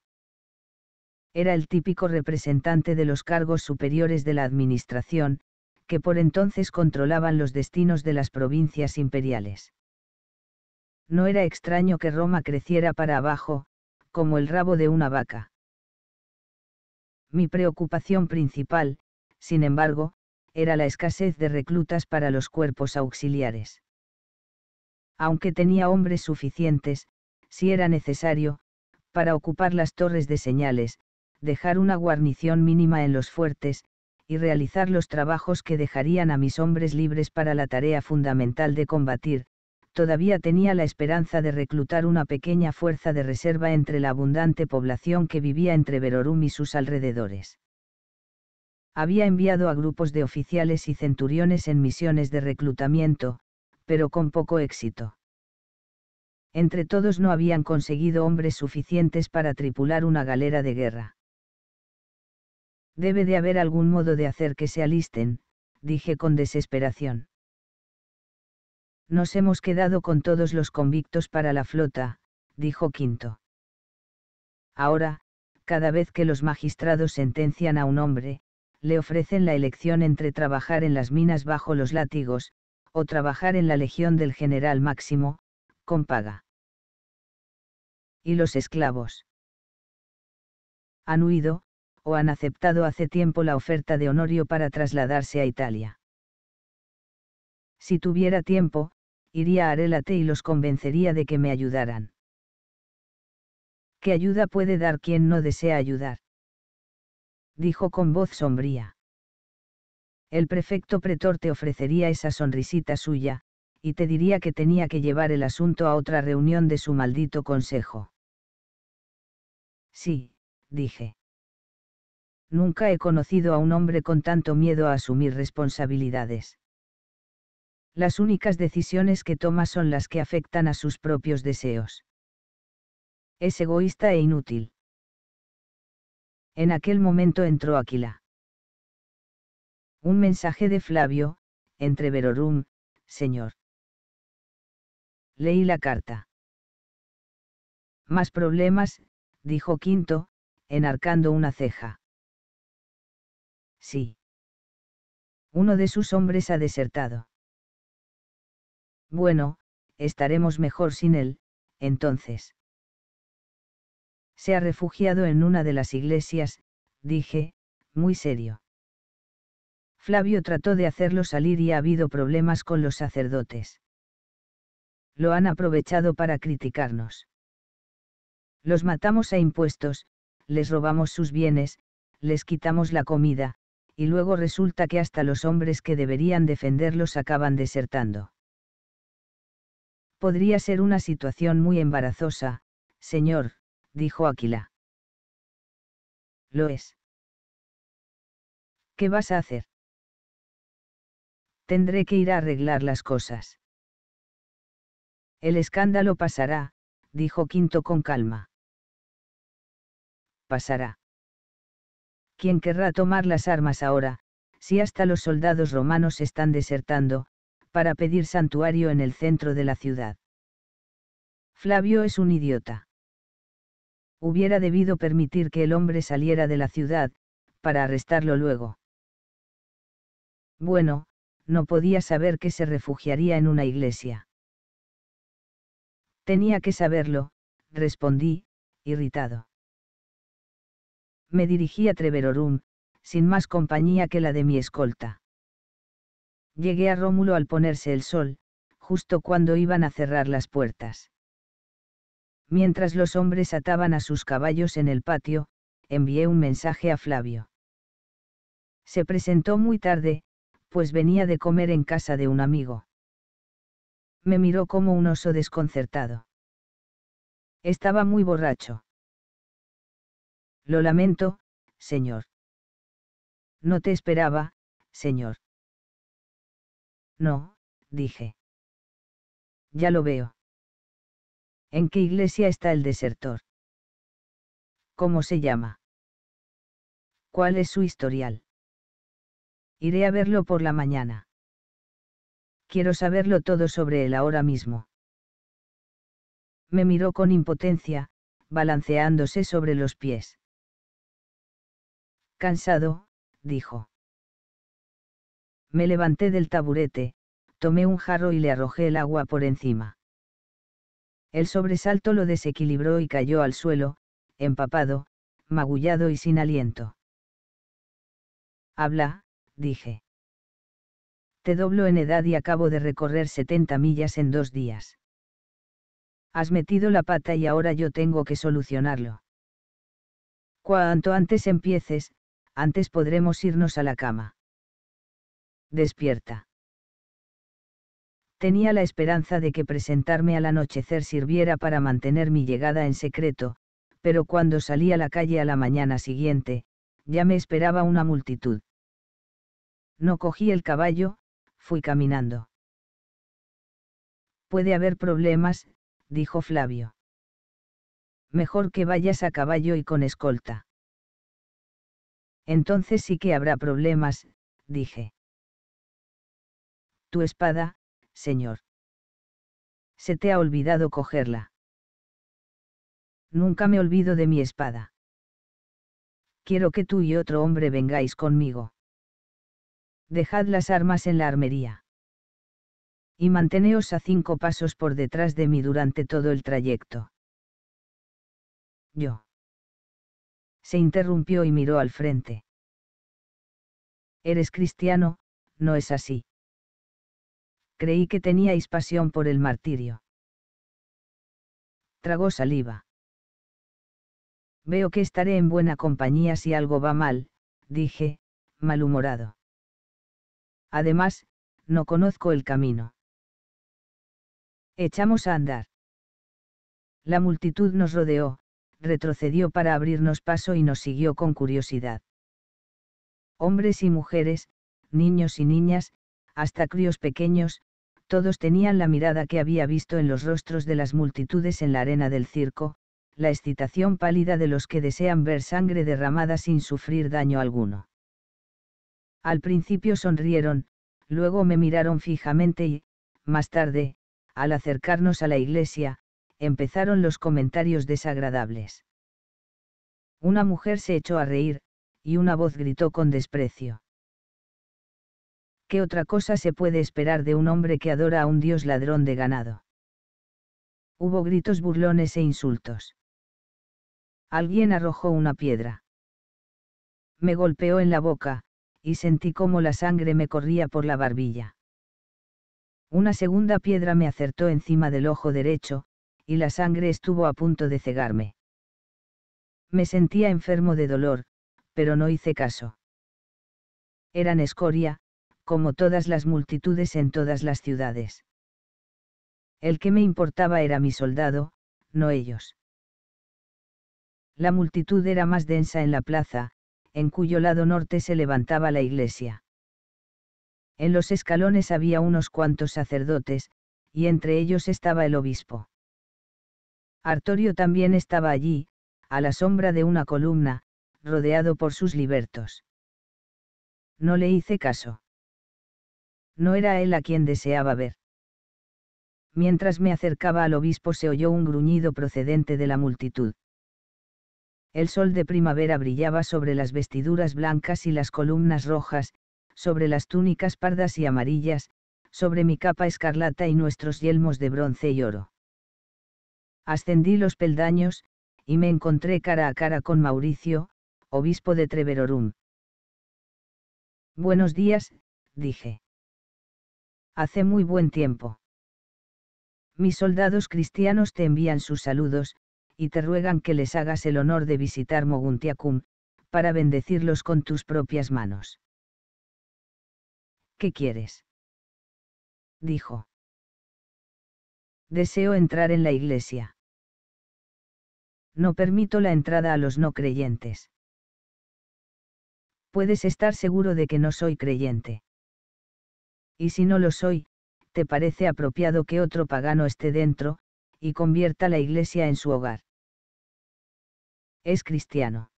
era el típico representante de los cargos superiores de la administración, que por entonces controlaban los destinos de las provincias imperiales. No era extraño que Roma creciera para abajo, como el rabo de una vaca. Mi preocupación principal, sin embargo, era la escasez de reclutas para los cuerpos auxiliares. Aunque tenía hombres suficientes, si era necesario, para ocupar las torres de señales, dejar una guarnición mínima en los fuertes, y realizar los trabajos que dejarían a mis hombres libres para la tarea fundamental de combatir, todavía tenía la esperanza de reclutar una pequeña fuerza de reserva entre la abundante población que vivía entre Verorum y sus alrededores. Había enviado a grupos de oficiales y centuriones en misiones de reclutamiento, pero con poco éxito. Entre todos no habían conseguido hombres suficientes para tripular una galera de guerra. Debe de haber algún modo de hacer que se alisten, dije con desesperación. Nos hemos quedado con todos los convictos para la flota, dijo Quinto. Ahora, cada vez que los magistrados sentencian a un hombre, le ofrecen la elección entre trabajar en las minas bajo los látigos, o trabajar en la legión del general Máximo, con paga. ¿Y los esclavos? Han huido, o han aceptado hace tiempo la oferta de Honorio para trasladarse a Italia. Si tuviera tiempo, iría a Arelate y los convencería de que me ayudaran. ¿Qué ayuda puede dar quien no desea ayudar? Dijo con voz sombría. El prefecto pretor te ofrecería esa sonrisita suya, y te diría que tenía que llevar el asunto a otra reunión de su maldito consejo. Sí, dije nunca he conocido a un hombre con tanto miedo a asumir responsabilidades. Las únicas decisiones que toma son las que afectan a sus propios deseos. Es egoísta e inútil. En aquel momento entró Aquila. Un mensaje de Flavio, entre Verorum, señor. Leí la carta. Más problemas, dijo Quinto, enarcando una ceja. Sí. Uno de sus hombres ha desertado. Bueno, estaremos mejor sin él, entonces. Se ha refugiado en una de las iglesias, dije, muy serio. Flavio trató de hacerlo salir y ha habido problemas con los sacerdotes. Lo han aprovechado para criticarnos. Los matamos a impuestos, les robamos sus bienes, les quitamos la comida, y luego resulta que hasta los hombres que deberían defenderlos acaban desertando. Podría ser una situación muy embarazosa, señor, dijo Aquila. Lo es. ¿Qué vas a hacer? Tendré que ir a arreglar las cosas. El escándalo pasará, dijo Quinto con calma. Pasará. ¿quién querrá tomar las armas ahora, si hasta los soldados romanos están desertando, para pedir santuario en el centro de la ciudad? Flavio es un idiota. Hubiera debido permitir que el hombre saliera de la ciudad, para arrestarlo luego. Bueno, no podía saber que se refugiaría en una iglesia. Tenía que saberlo, respondí, irritado me dirigí a Treverorum, sin más compañía que la de mi escolta. Llegué a Rómulo al ponerse el sol, justo cuando iban a cerrar las puertas. Mientras los hombres ataban a sus caballos en el patio, envié un mensaje a Flavio. Se presentó muy tarde, pues venía de comer en casa de un amigo. Me miró como un oso desconcertado. Estaba muy borracho. Lo lamento, señor. No te esperaba, señor. No, dije. Ya lo veo. ¿En qué iglesia está el desertor? ¿Cómo se llama? ¿Cuál es su historial? Iré a verlo por la mañana. Quiero saberlo todo sobre él ahora mismo. Me miró con impotencia, balanceándose sobre los pies. Cansado, dijo. Me levanté del taburete, tomé un jarro y le arrojé el agua por encima. El sobresalto lo desequilibró y cayó al suelo, empapado, magullado y sin aliento. Habla, dije. Te doblo en edad y acabo de recorrer 70 millas en dos días. Has metido la pata y ahora yo tengo que solucionarlo. Cuanto antes empieces, antes podremos irnos a la cama. Despierta. Tenía la esperanza de que presentarme al anochecer sirviera para mantener mi llegada en secreto, pero cuando salí a la calle a la mañana siguiente, ya me esperaba una multitud. No cogí el caballo, fui caminando. Puede haber problemas, dijo Flavio. Mejor que vayas a caballo y con escolta. Entonces sí que habrá problemas, dije. Tu espada, señor. Se te ha olvidado cogerla. Nunca me olvido de mi espada. Quiero que tú y otro hombre vengáis conmigo. Dejad las armas en la armería. Y manteneos a cinco pasos por detrás de mí durante todo el trayecto. Yo se interrumpió y miró al frente. Eres cristiano, no es así. Creí que teníais pasión por el martirio. Tragó saliva. Veo que estaré en buena compañía si algo va mal, dije, malhumorado. Además, no conozco el camino. Echamos a andar. La multitud nos rodeó, retrocedió para abrirnos paso y nos siguió con curiosidad. Hombres y mujeres, niños y niñas, hasta críos pequeños, todos tenían la mirada que había visto en los rostros de las multitudes en la arena del circo, la excitación pálida de los que desean ver sangre derramada sin sufrir daño alguno. Al principio sonrieron, luego me miraron fijamente y, más tarde, al acercarnos a la iglesia, empezaron los comentarios desagradables. Una mujer se echó a reír, y una voz gritó con desprecio. ¿Qué otra cosa se puede esperar de un hombre que adora a un dios ladrón de ganado? Hubo gritos burlones e insultos. Alguien arrojó una piedra. Me golpeó en la boca, y sentí como la sangre me corría por la barbilla. Una segunda piedra me acertó encima del ojo derecho, y la sangre estuvo a punto de cegarme. Me sentía enfermo de dolor, pero no hice caso. Eran escoria, como todas las multitudes en todas las ciudades. El que me importaba era mi soldado, no ellos. La multitud era más densa en la plaza, en cuyo lado norte se levantaba la iglesia. En los escalones había unos cuantos sacerdotes, y entre ellos estaba el obispo. Artorio también estaba allí, a la sombra de una columna, rodeado por sus libertos. No le hice caso. No era él a quien deseaba ver. Mientras me acercaba al obispo se oyó un gruñido procedente de la multitud. El sol de primavera brillaba sobre las vestiduras blancas y las columnas rojas, sobre las túnicas pardas y amarillas, sobre mi capa escarlata y nuestros yelmos de bronce y oro. Ascendí los peldaños, y me encontré cara a cara con Mauricio, obispo de Treverorum. Buenos días, dije. Hace muy buen tiempo. Mis soldados cristianos te envían sus saludos, y te ruegan que les hagas el honor de visitar Moguntiacum, para bendecirlos con tus propias manos. ¿Qué quieres? dijo. Deseo entrar en la iglesia. No permito la entrada a los no creyentes. Puedes estar seguro de que no soy creyente. Y si no lo soy, te parece apropiado que otro pagano esté dentro, y convierta la iglesia en su hogar. Es cristiano.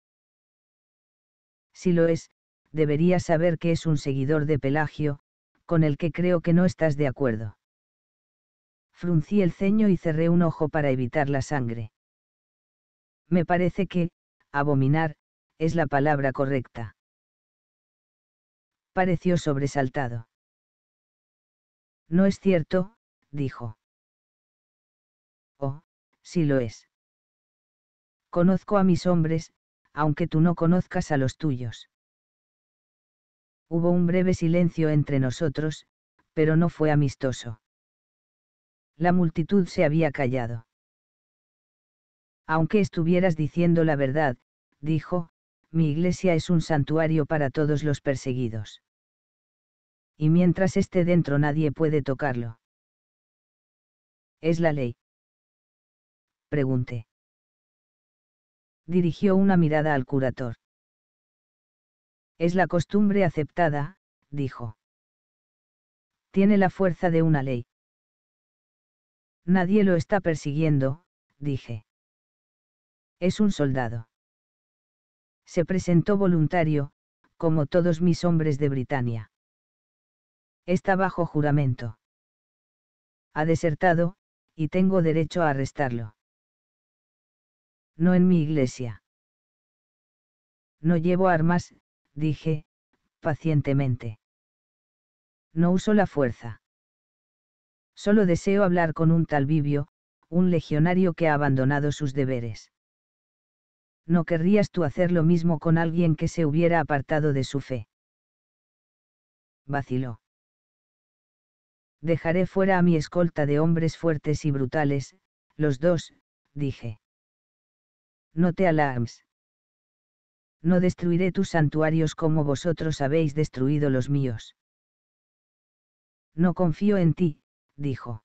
Si lo es, deberías saber que es un seguidor de Pelagio, con el que creo que no estás de acuerdo. Fruncí el ceño y cerré un ojo para evitar la sangre. Me parece que, abominar, es la palabra correcta. Pareció sobresaltado. No es cierto, dijo. Oh, sí lo es. Conozco a mis hombres, aunque tú no conozcas a los tuyos. Hubo un breve silencio entre nosotros, pero no fue amistoso. La multitud se había callado. Aunque estuvieras diciendo la verdad, dijo, mi iglesia es un santuario para todos los perseguidos. Y mientras esté dentro nadie puede tocarlo. ¿Es la ley? Pregunté. Dirigió una mirada al curator. Es la costumbre aceptada, dijo. Tiene la fuerza de una ley. Nadie lo está persiguiendo, dije. Es un soldado. Se presentó voluntario, como todos mis hombres de Britania. Está bajo juramento. Ha desertado, y tengo derecho a arrestarlo. No en mi iglesia. No llevo armas, dije, pacientemente. No uso la fuerza. Solo deseo hablar con un tal Vivio, un legionario que ha abandonado sus deberes. ¿no querrías tú hacer lo mismo con alguien que se hubiera apartado de su fe? Vaciló. Dejaré fuera a mi escolta de hombres fuertes y brutales, los dos, dije. No te alarmes. No destruiré tus santuarios como vosotros habéis destruido los míos. No confío en ti, dijo.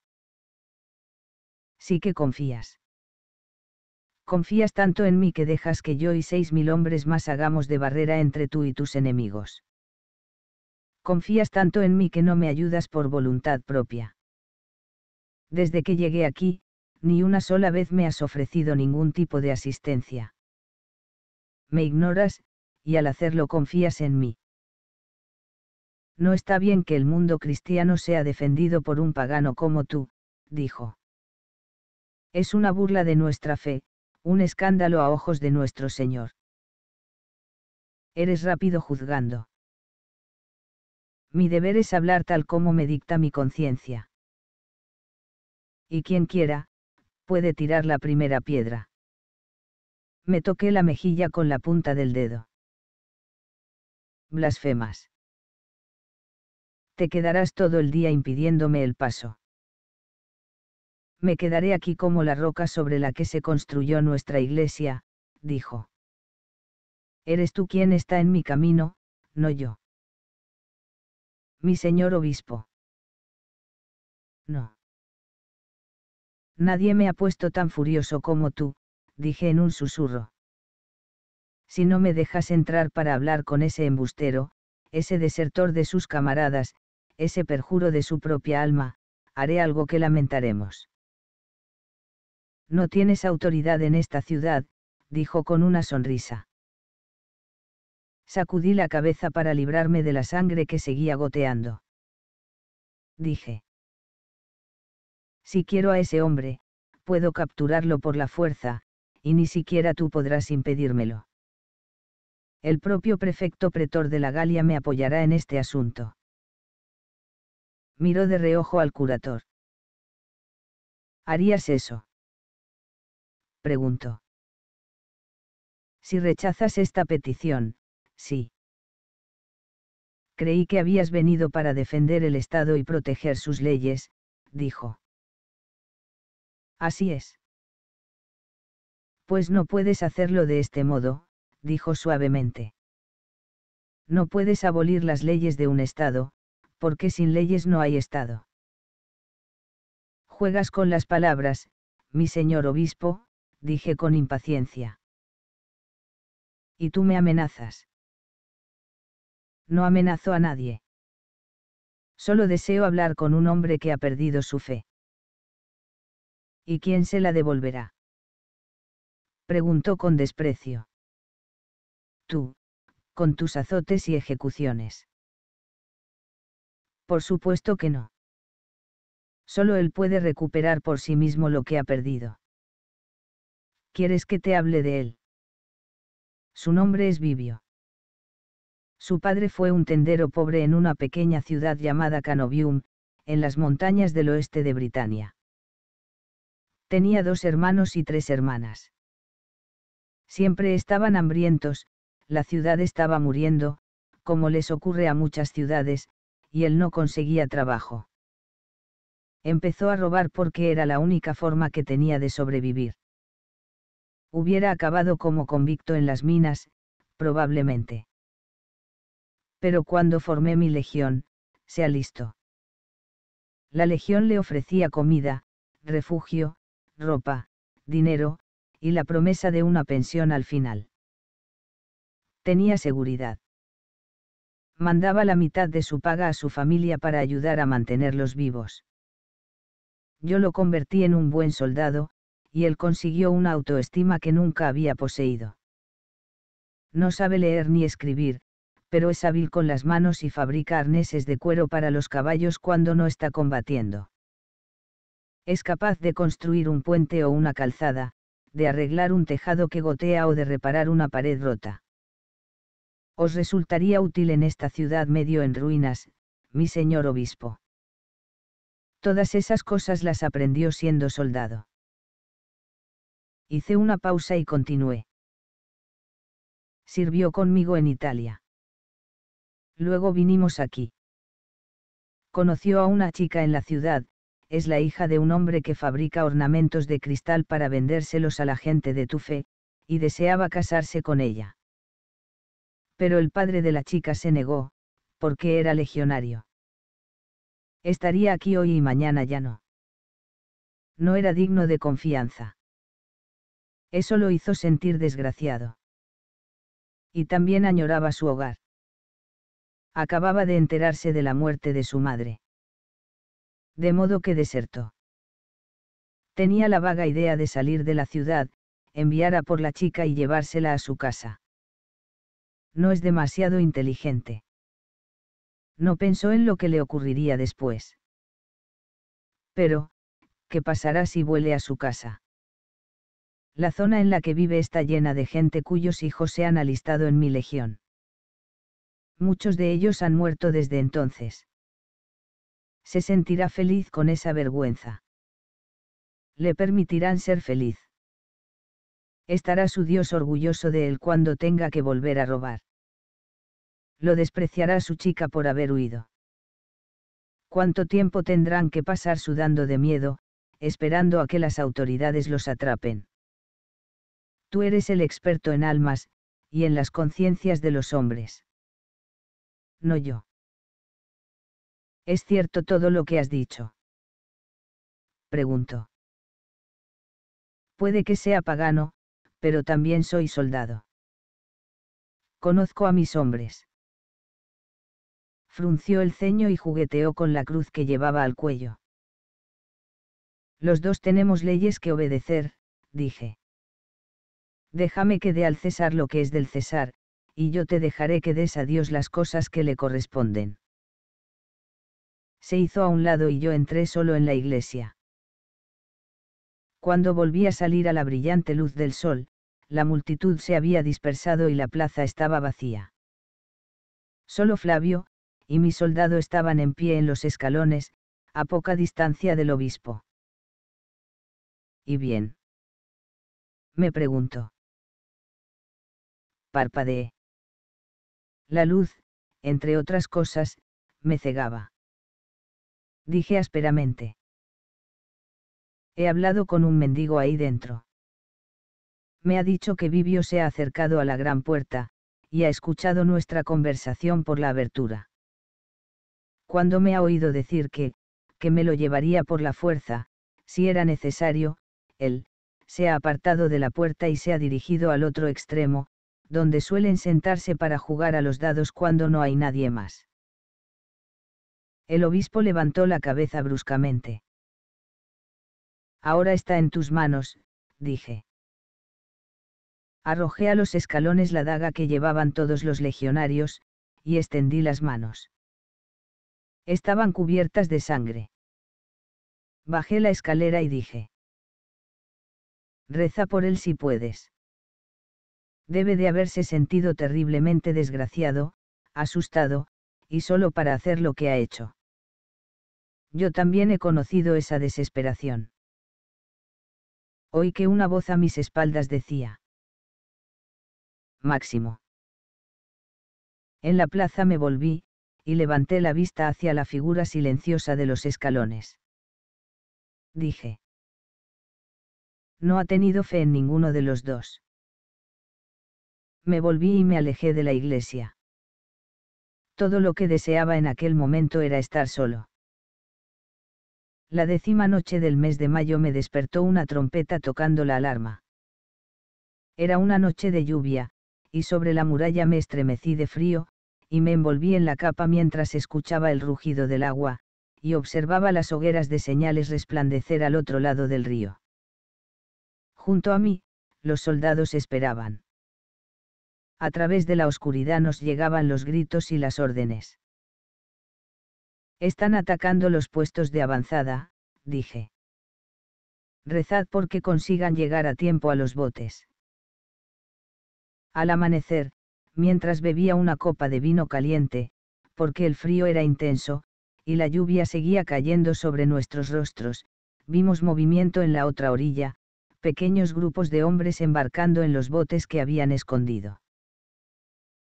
Sí que confías confías tanto en mí que dejas que yo y seis mil hombres más hagamos de barrera entre tú y tus enemigos. Confías tanto en mí que no me ayudas por voluntad propia. Desde que llegué aquí, ni una sola vez me has ofrecido ningún tipo de asistencia. Me ignoras, y al hacerlo confías en mí. No está bien que el mundo cristiano sea defendido por un pagano como tú, dijo. Es una burla de nuestra fe, un escándalo a ojos de nuestro Señor. Eres rápido juzgando. Mi deber es hablar tal como me dicta mi conciencia. Y quien quiera, puede tirar la primera piedra. Me toqué la mejilla con la punta del dedo. Blasfemas. Te quedarás todo el día impidiéndome el paso me quedaré aquí como la roca sobre la que se construyó nuestra iglesia, dijo. Eres tú quien está en mi camino, no yo. Mi señor obispo. No. Nadie me ha puesto tan furioso como tú, dije en un susurro. Si no me dejas entrar para hablar con ese embustero, ese desertor de sus camaradas, ese perjuro de su propia alma, haré algo que lamentaremos. No tienes autoridad en esta ciudad, dijo con una sonrisa. Sacudí la cabeza para librarme de la sangre que seguía goteando. Dije. Si quiero a ese hombre, puedo capturarlo por la fuerza, y ni siquiera tú podrás impedírmelo. El propio prefecto pretor de la Galia me apoyará en este asunto. Miró de reojo al curator. ¿Harías eso? preguntó. Si rechazas esta petición, sí. Creí que habías venido para defender el Estado y proteger sus leyes, dijo. Así es. Pues no puedes hacerlo de este modo, dijo suavemente. No puedes abolir las leyes de un Estado, porque sin leyes no hay Estado. Juegas con las palabras, mi señor obispo, dije con impaciencia. ¿Y tú me amenazas? No amenazo a nadie. Solo deseo hablar con un hombre que ha perdido su fe. ¿Y quién se la devolverá? Preguntó con desprecio. Tú, con tus azotes y ejecuciones. Por supuesto que no. Solo él puede recuperar por sí mismo lo que ha perdido. ¿quieres que te hable de él? Su nombre es Vivio. Su padre fue un tendero pobre en una pequeña ciudad llamada Canovium, en las montañas del oeste de Britania. Tenía dos hermanos y tres hermanas. Siempre estaban hambrientos, la ciudad estaba muriendo, como les ocurre a muchas ciudades, y él no conseguía trabajo. Empezó a robar porque era la única forma que tenía de sobrevivir hubiera acabado como convicto en las minas, probablemente. Pero cuando formé mi legión, se alistó. La legión le ofrecía comida, refugio, ropa, dinero, y la promesa de una pensión al final. Tenía seguridad. Mandaba la mitad de su paga a su familia para ayudar a mantenerlos vivos. Yo lo convertí en un buen soldado, y él consiguió una autoestima que nunca había poseído. No sabe leer ni escribir, pero es hábil con las manos y fabrica arneses de cuero para los caballos cuando no está combatiendo. Es capaz de construir un puente o una calzada, de arreglar un tejado que gotea o de reparar una pared rota. Os resultaría útil en esta ciudad medio en ruinas, mi señor obispo. Todas esas cosas las aprendió siendo soldado. Hice una pausa y continué. Sirvió conmigo en Italia. Luego vinimos aquí. Conoció a una chica en la ciudad, es la hija de un hombre que fabrica ornamentos de cristal para vendérselos a la gente de tu fe, y deseaba casarse con ella. Pero el padre de la chica se negó, porque era legionario. Estaría aquí hoy y mañana ya no. No era digno de confianza. Eso lo hizo sentir desgraciado. Y también añoraba su hogar. Acababa de enterarse de la muerte de su madre. De modo que desertó. Tenía la vaga idea de salir de la ciudad, enviar a por la chica y llevársela a su casa. No es demasiado inteligente. No pensó en lo que le ocurriría después. Pero, ¿qué pasará si vuelve a su casa? la zona en la que vive está llena de gente cuyos hijos se han alistado en mi legión. Muchos de ellos han muerto desde entonces. Se sentirá feliz con esa vergüenza. Le permitirán ser feliz. Estará su Dios orgulloso de él cuando tenga que volver a robar. Lo despreciará su chica por haber huido. ¿Cuánto tiempo tendrán que pasar sudando de miedo, esperando a que las autoridades los atrapen? Tú eres el experto en almas, y en las conciencias de los hombres. No yo. ¿Es cierto todo lo que has dicho? Preguntó. Puede que sea pagano, pero también soy soldado. Conozco a mis hombres. Frunció el ceño y jugueteó con la cruz que llevaba al cuello. Los dos tenemos leyes que obedecer, dije déjame que dé al César lo que es del César, y yo te dejaré que des a Dios las cosas que le corresponden. Se hizo a un lado y yo entré solo en la iglesia. Cuando volví a salir a la brillante luz del sol, la multitud se había dispersado y la plaza estaba vacía. Solo Flavio, y mi soldado estaban en pie en los escalones, a poca distancia del obispo. ¿Y bien? Me preguntó parpadeé. La luz, entre otras cosas, me cegaba. Dije ásperamente. He hablado con un mendigo ahí dentro. Me ha dicho que Vivio se ha acercado a la gran puerta, y ha escuchado nuestra conversación por la abertura. Cuando me ha oído decir que, que me lo llevaría por la fuerza, si era necesario, él, se ha apartado de la puerta y se ha dirigido al otro extremo, donde suelen sentarse para jugar a los dados cuando no hay nadie más. El obispo levantó la cabeza bruscamente. Ahora está en tus manos, dije. Arrojé a los escalones la daga que llevaban todos los legionarios, y extendí las manos. Estaban cubiertas de sangre. Bajé la escalera y dije. Reza por él si puedes. Debe de haberse sentido terriblemente desgraciado, asustado, y solo para hacer lo que ha hecho. Yo también he conocido esa desesperación. Oí que una voz a mis espaldas decía. Máximo. En la plaza me volví, y levanté la vista hacia la figura silenciosa de los escalones. Dije. No ha tenido fe en ninguno de los dos me volví y me alejé de la iglesia. Todo lo que deseaba en aquel momento era estar solo. La décima noche del mes de mayo me despertó una trompeta tocando la alarma. Era una noche de lluvia, y sobre la muralla me estremecí de frío, y me envolví en la capa mientras escuchaba el rugido del agua, y observaba las hogueras de señales resplandecer al otro lado del río. Junto a mí, los soldados esperaban a través de la oscuridad nos llegaban los gritos y las órdenes. Están atacando los puestos de avanzada, dije. Rezad porque consigan llegar a tiempo a los botes. Al amanecer, mientras bebía una copa de vino caliente, porque el frío era intenso, y la lluvia seguía cayendo sobre nuestros rostros, vimos movimiento en la otra orilla, pequeños grupos de hombres embarcando en los botes que habían escondido.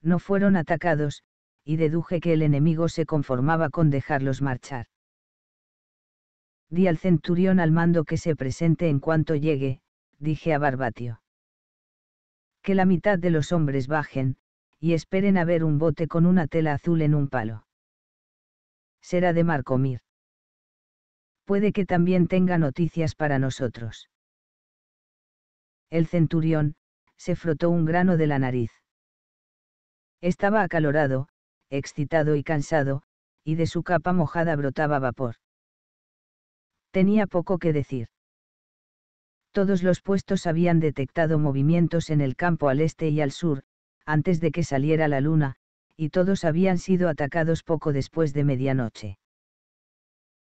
No fueron atacados, y deduje que el enemigo se conformaba con dejarlos marchar. Di al centurión al mando que se presente en cuanto llegue, dije a Barbatio. Que la mitad de los hombres bajen, y esperen a ver un bote con una tela azul en un palo. Será de Marcomir. Puede que también tenga noticias para nosotros. El centurión, se frotó un grano de la nariz. Estaba acalorado, excitado y cansado, y de su capa mojada brotaba vapor. Tenía poco que decir. Todos los puestos habían detectado movimientos en el campo al este y al sur, antes de que saliera la luna, y todos habían sido atacados poco después de medianoche.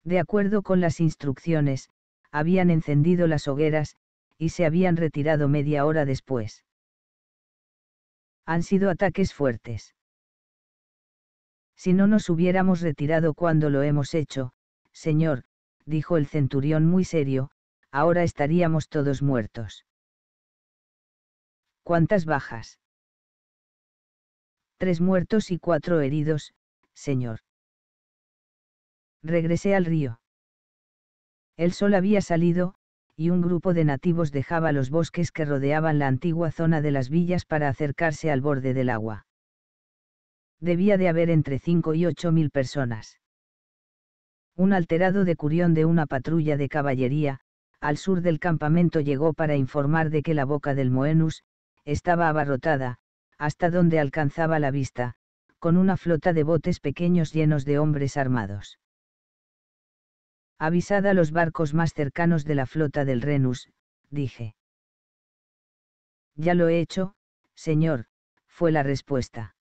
De acuerdo con las instrucciones, habían encendido las hogueras, y se habían retirado media hora después han sido ataques fuertes. Si no nos hubiéramos retirado cuando lo hemos hecho, Señor, dijo el centurión muy serio, ahora estaríamos todos muertos. ¿Cuántas bajas? Tres muertos y cuatro heridos, Señor. Regresé al río. El sol había salido, y un grupo de nativos dejaba los bosques que rodeaban la antigua zona de las villas para acercarse al borde del agua. Debía de haber entre 5 y ocho mil personas. Un alterado decurión de una patrulla de caballería, al sur del campamento llegó para informar de que la boca del Moenus, estaba abarrotada, hasta donde alcanzaba la vista, con una flota de botes pequeños llenos de hombres armados. Avisada a los barcos más cercanos de la flota del Renus, dije. Ya lo he hecho, señor, fue la respuesta.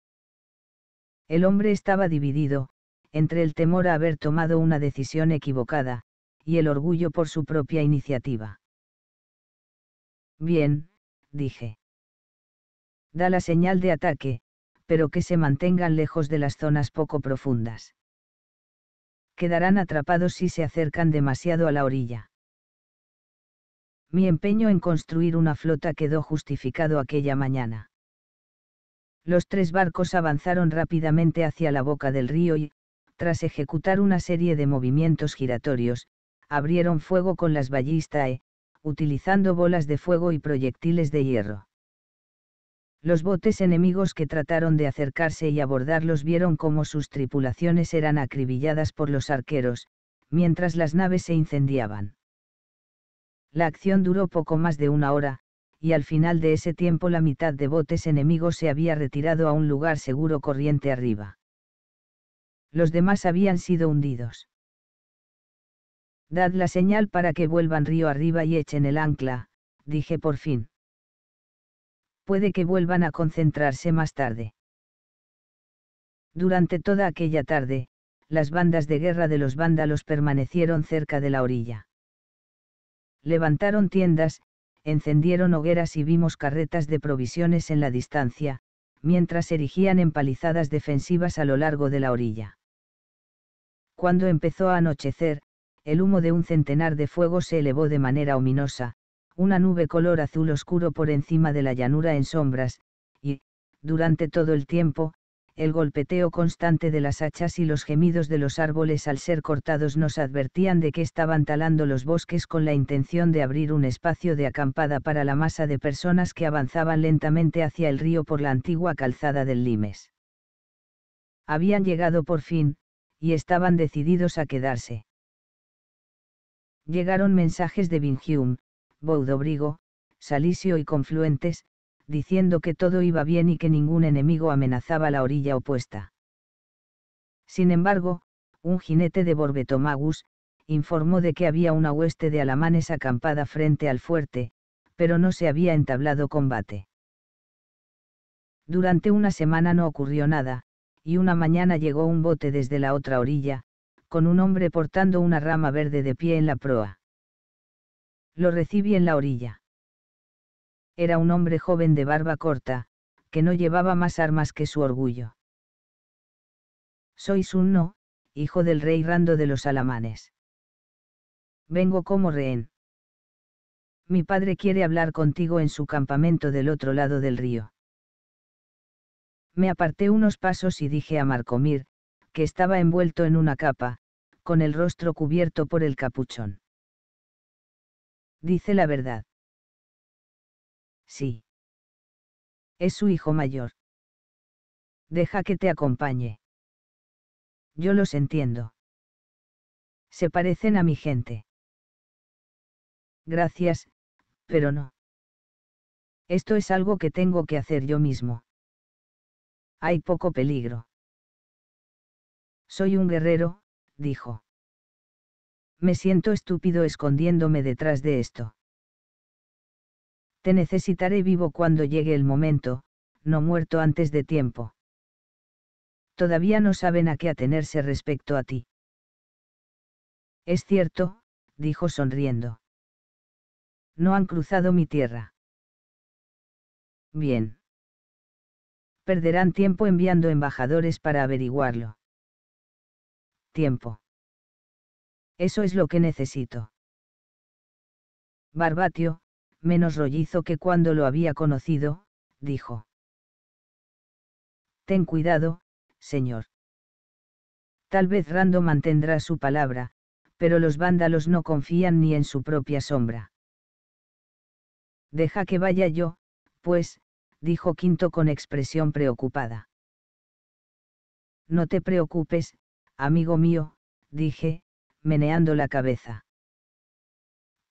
El hombre estaba dividido, entre el temor a haber tomado una decisión equivocada, y el orgullo por su propia iniciativa. Bien, dije. Da la señal de ataque, pero que se mantengan lejos de las zonas poco profundas quedarán atrapados si se acercan demasiado a la orilla. Mi empeño en construir una flota quedó justificado aquella mañana. Los tres barcos avanzaron rápidamente hacia la boca del río y, tras ejecutar una serie de movimientos giratorios, abrieron fuego con las ballistae, utilizando bolas de fuego y proyectiles de hierro. Los botes enemigos que trataron de acercarse y abordarlos vieron cómo sus tripulaciones eran acribilladas por los arqueros, mientras las naves se incendiaban. La acción duró poco más de una hora, y al final de ese tiempo la mitad de botes enemigos se había retirado a un lugar seguro corriente arriba. Los demás habían sido hundidos. Dad la señal para que vuelvan río arriba y echen el ancla, dije por fin puede que vuelvan a concentrarse más tarde. Durante toda aquella tarde, las bandas de guerra de los vándalos permanecieron cerca de la orilla. Levantaron tiendas, encendieron hogueras y vimos carretas de provisiones en la distancia, mientras erigían empalizadas defensivas a lo largo de la orilla. Cuando empezó a anochecer, el humo de un centenar de fuego se elevó de manera ominosa, una nube color azul oscuro por encima de la llanura en sombras, y, durante todo el tiempo, el golpeteo constante de las hachas y los gemidos de los árboles al ser cortados nos advertían de que estaban talando los bosques con la intención de abrir un espacio de acampada para la masa de personas que avanzaban lentamente hacia el río por la antigua calzada del Limes. Habían llegado por fin, y estaban decididos a quedarse. Llegaron mensajes de Bingium, Boudobrigo, Salicio y confluentes, diciendo que todo iba bien y que ningún enemigo amenazaba la orilla opuesta. Sin embargo, un jinete de Borbetomagus, informó de que había una hueste de alamanes acampada frente al fuerte, pero no se había entablado combate. Durante una semana no ocurrió nada, y una mañana llegó un bote desde la otra orilla, con un hombre portando una rama verde de pie en la proa. Lo recibí en la orilla. Era un hombre joven de barba corta, que no llevaba más armas que su orgullo. Soy Sunno, hijo del rey Rando de los Alamanes. Vengo como rehén. Mi padre quiere hablar contigo en su campamento del otro lado del río. Me aparté unos pasos y dije a Marcomir, que estaba envuelto en una capa, con el rostro cubierto por el capuchón dice la verdad. Sí. Es su hijo mayor. Deja que te acompañe. Yo los entiendo. Se parecen a mi gente. Gracias, pero no. Esto es algo que tengo que hacer yo mismo. Hay poco peligro. Soy un guerrero, dijo me siento estúpido escondiéndome detrás de esto. Te necesitaré vivo cuando llegue el momento, no muerto antes de tiempo. Todavía no saben a qué atenerse respecto a ti. Es cierto, dijo sonriendo. No han cruzado mi tierra. Bien. Perderán tiempo enviando embajadores para averiguarlo. Tiempo. Eso es lo que necesito. Barbatio, menos rollizo que cuando lo había conocido, dijo. Ten cuidado, señor. Tal vez Rando mantendrá su palabra, pero los vándalos no confían ni en su propia sombra. Deja que vaya yo, pues, dijo Quinto con expresión preocupada. No te preocupes, amigo mío, dije, meneando la cabeza.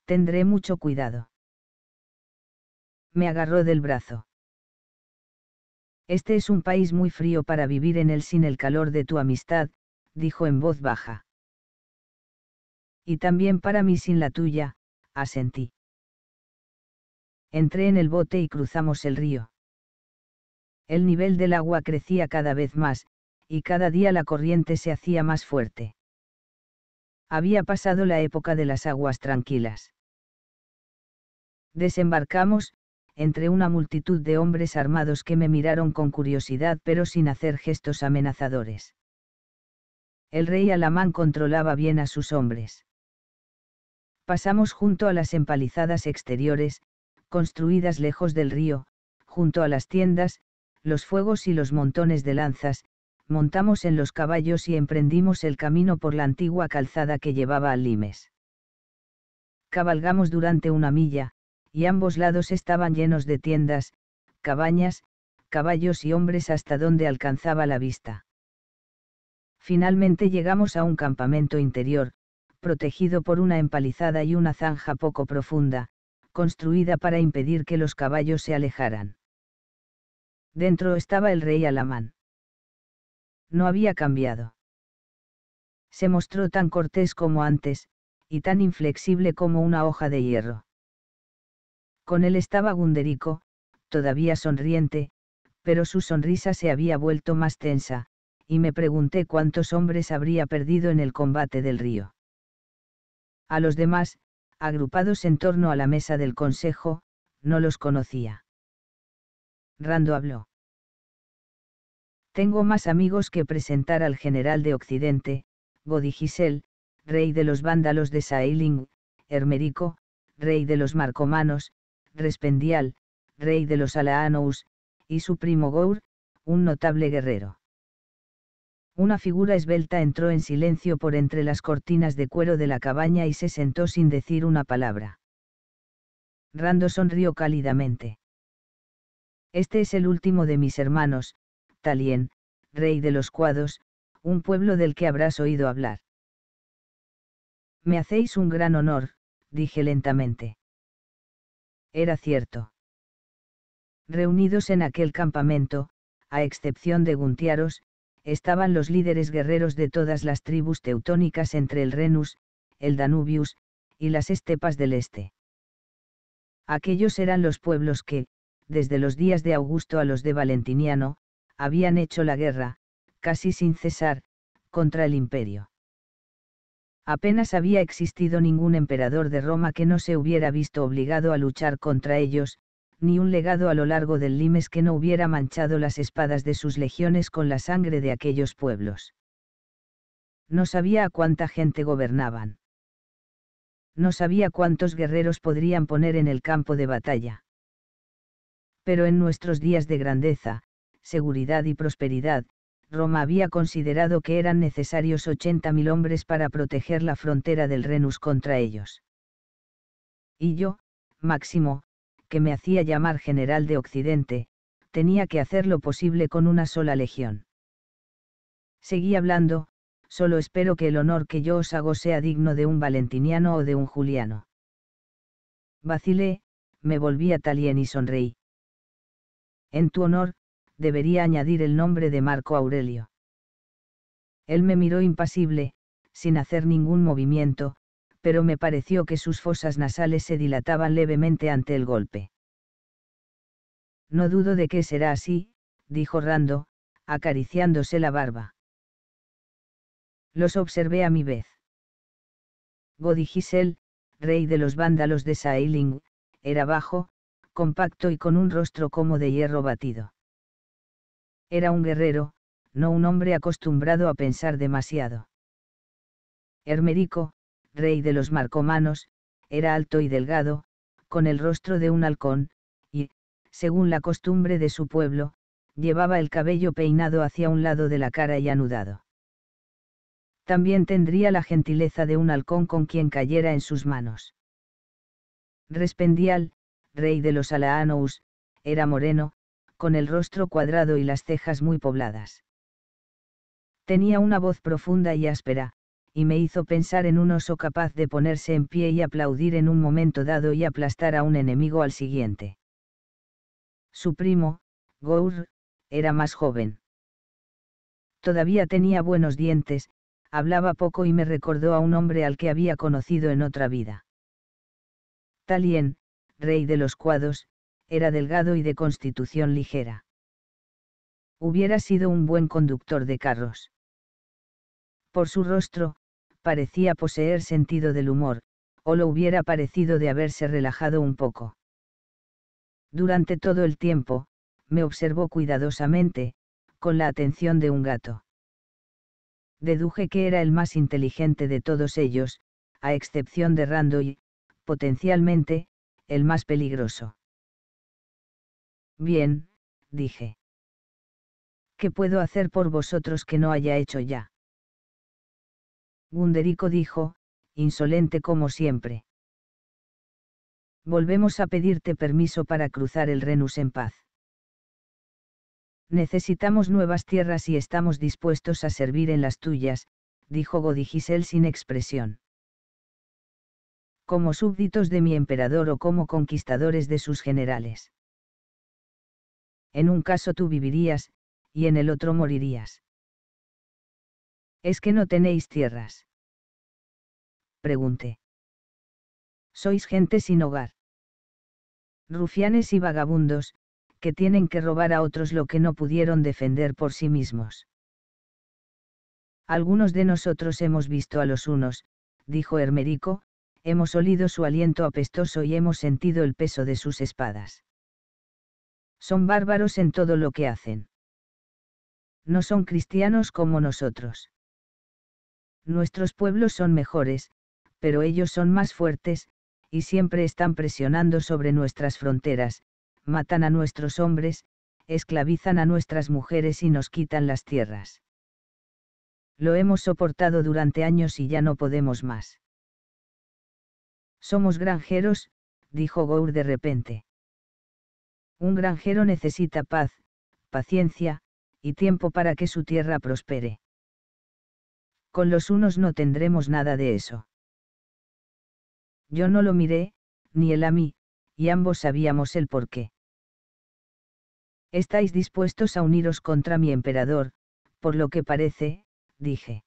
Tendré mucho cuidado. Me agarró del brazo. Este es un país muy frío para vivir en él sin el calor de tu amistad, dijo en voz baja. Y también para mí sin la tuya, asentí. Entré en el bote y cruzamos el río. El nivel del agua crecía cada vez más, y cada día la corriente se hacía más fuerte había pasado la época de las aguas tranquilas. Desembarcamos, entre una multitud de hombres armados que me miraron con curiosidad pero sin hacer gestos amenazadores. El rey alamán controlaba bien a sus hombres. Pasamos junto a las empalizadas exteriores, construidas lejos del río, junto a las tiendas, los fuegos y los montones de lanzas, montamos en los caballos y emprendimos el camino por la antigua calzada que llevaba al Limes. Cabalgamos durante una milla, y ambos lados estaban llenos de tiendas, cabañas, caballos y hombres hasta donde alcanzaba la vista. Finalmente llegamos a un campamento interior, protegido por una empalizada y una zanja poco profunda, construida para impedir que los caballos se alejaran. Dentro estaba el rey Alamán no había cambiado. Se mostró tan cortés como antes, y tan inflexible como una hoja de hierro. Con él estaba Gunderico, todavía sonriente, pero su sonrisa se había vuelto más tensa, y me pregunté cuántos hombres habría perdido en el combate del río. A los demás, agrupados en torno a la mesa del consejo, no los conocía. Rando habló. Tengo más amigos que presentar al general de Occidente, Godigisel, rey de los vándalos de Sailing, Hermerico, rey de los marcomanos, Respendial, rey de los Alaanous, y su primo Gour, un notable guerrero. Una figura esbelta entró en silencio por entre las cortinas de cuero de la cabaña y se sentó sin decir una palabra. Rando sonrió cálidamente. Este es el último de mis hermanos, Talien, rey de los cuados, un pueblo del que habrás oído hablar. Me hacéis un gran honor, dije lentamente. Era cierto. Reunidos en aquel campamento, a excepción de Guntiaros, estaban los líderes guerreros de todas las tribus teutónicas entre el Renus, el Danubius, y las estepas del este. Aquellos eran los pueblos que, desde los días de Augusto a los de Valentiniano, habían hecho la guerra, casi sin cesar, contra el imperio. Apenas había existido ningún emperador de Roma que no se hubiera visto obligado a luchar contra ellos, ni un legado a lo largo del limes que no hubiera manchado las espadas de sus legiones con la sangre de aquellos pueblos. No sabía a cuánta gente gobernaban. No sabía cuántos guerreros podrían poner en el campo de batalla. Pero en nuestros días de grandeza, seguridad y prosperidad, Roma había considerado que eran necesarios 80.000 hombres para proteger la frontera del Renus contra ellos. Y yo, Máximo, que me hacía llamar general de Occidente, tenía que hacer lo posible con una sola legión. Seguí hablando, solo espero que el honor que yo os hago sea digno de un valentiniano o de un juliano. Vacilé, me volví a Talien y sonreí. En tu honor, debería añadir el nombre de Marco Aurelio. Él me miró impasible, sin hacer ningún movimiento, pero me pareció que sus fosas nasales se dilataban levemente ante el golpe. No dudo de que será así, dijo Rando, acariciándose la barba. Los observé a mi vez. Godigisel, rey de los vándalos de Sailing, era bajo, compacto y con un rostro como de hierro batido. Era un guerrero, no un hombre acostumbrado a pensar demasiado. Hermerico, rey de los marcomanos, era alto y delgado, con el rostro de un halcón, y, según la costumbre de su pueblo, llevaba el cabello peinado hacia un lado de la cara y anudado. También tendría la gentileza de un halcón con quien cayera en sus manos. Respendial, rey de los Alaanous, era moreno, con el rostro cuadrado y las cejas muy pobladas. Tenía una voz profunda y áspera, y me hizo pensar en un oso capaz de ponerse en pie y aplaudir en un momento dado y aplastar a un enemigo al siguiente. Su primo, Gour, era más joven. Todavía tenía buenos dientes, hablaba poco y me recordó a un hombre al que había conocido en otra vida. Talien, rey de los cuados, era delgado y de constitución ligera. Hubiera sido un buen conductor de carros. Por su rostro, parecía poseer sentido del humor, o lo hubiera parecido de haberse relajado un poco. Durante todo el tiempo, me observó cuidadosamente, con la atención de un gato. Deduje que era el más inteligente de todos ellos, a excepción de Rando y, potencialmente, el más peligroso. Bien, dije. ¿Qué puedo hacer por vosotros que no haya hecho ya? Gunderico dijo, insolente como siempre. Volvemos a pedirte permiso para cruzar el Renus en paz. Necesitamos nuevas tierras y estamos dispuestos a servir en las tuyas, dijo Godigisel sin expresión. Como súbditos de mi emperador o como conquistadores de sus generales en un caso tú vivirías, y en el otro morirías. ¿Es que no tenéis tierras? Pregunté. Sois gente sin hogar. Rufianes y vagabundos, que tienen que robar a otros lo que no pudieron defender por sí mismos. Algunos de nosotros hemos visto a los unos, dijo Hermerico, hemos olido su aliento apestoso y hemos sentido el peso de sus espadas. Son bárbaros en todo lo que hacen. No son cristianos como nosotros. Nuestros pueblos son mejores, pero ellos son más fuertes, y siempre están presionando sobre nuestras fronteras, matan a nuestros hombres, esclavizan a nuestras mujeres y nos quitan las tierras. Lo hemos soportado durante años y ya no podemos más. Somos granjeros, dijo Gour de repente. Un granjero necesita paz, paciencia, y tiempo para que su tierra prospere. Con los unos no tendremos nada de eso. Yo no lo miré, ni él a mí, y ambos sabíamos el por qué. Estáis dispuestos a uniros contra mi emperador, por lo que parece, dije.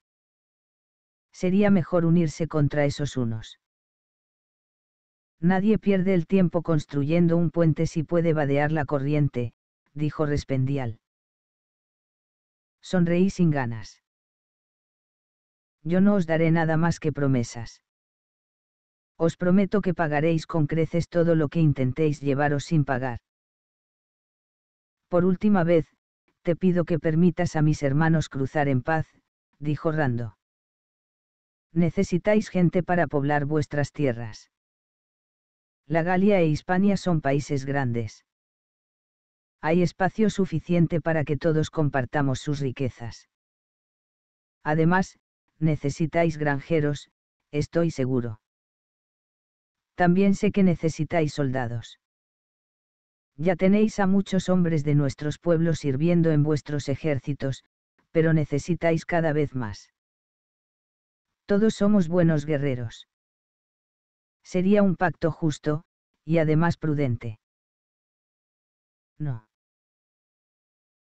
Sería mejor unirse contra esos unos. Nadie pierde el tiempo construyendo un puente si puede vadear la corriente, dijo Respendial. Sonreí sin ganas. Yo no os daré nada más que promesas. Os prometo que pagaréis con creces todo lo que intentéis llevaros sin pagar. Por última vez, te pido que permitas a mis hermanos cruzar en paz, dijo Rando. Necesitáis gente para poblar vuestras tierras. La Galia e Hispania son países grandes. Hay espacio suficiente para que todos compartamos sus riquezas. Además, necesitáis granjeros, estoy seguro. También sé que necesitáis soldados. Ya tenéis a muchos hombres de nuestros pueblos sirviendo en vuestros ejércitos, pero necesitáis cada vez más. Todos somos buenos guerreros. Sería un pacto justo, y además prudente. No.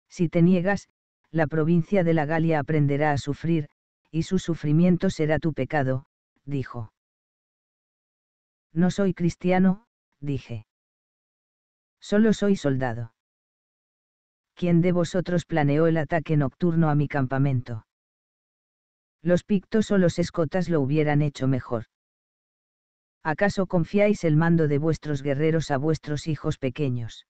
Si te niegas, la provincia de la Galia aprenderá a sufrir, y su sufrimiento será tu pecado, dijo. No soy cristiano, dije. Solo soy soldado. ¿Quién de vosotros planeó el ataque nocturno a mi campamento? Los pictos o los escotas lo hubieran hecho mejor. ¿acaso confiáis el mando de vuestros guerreros a vuestros hijos pequeños?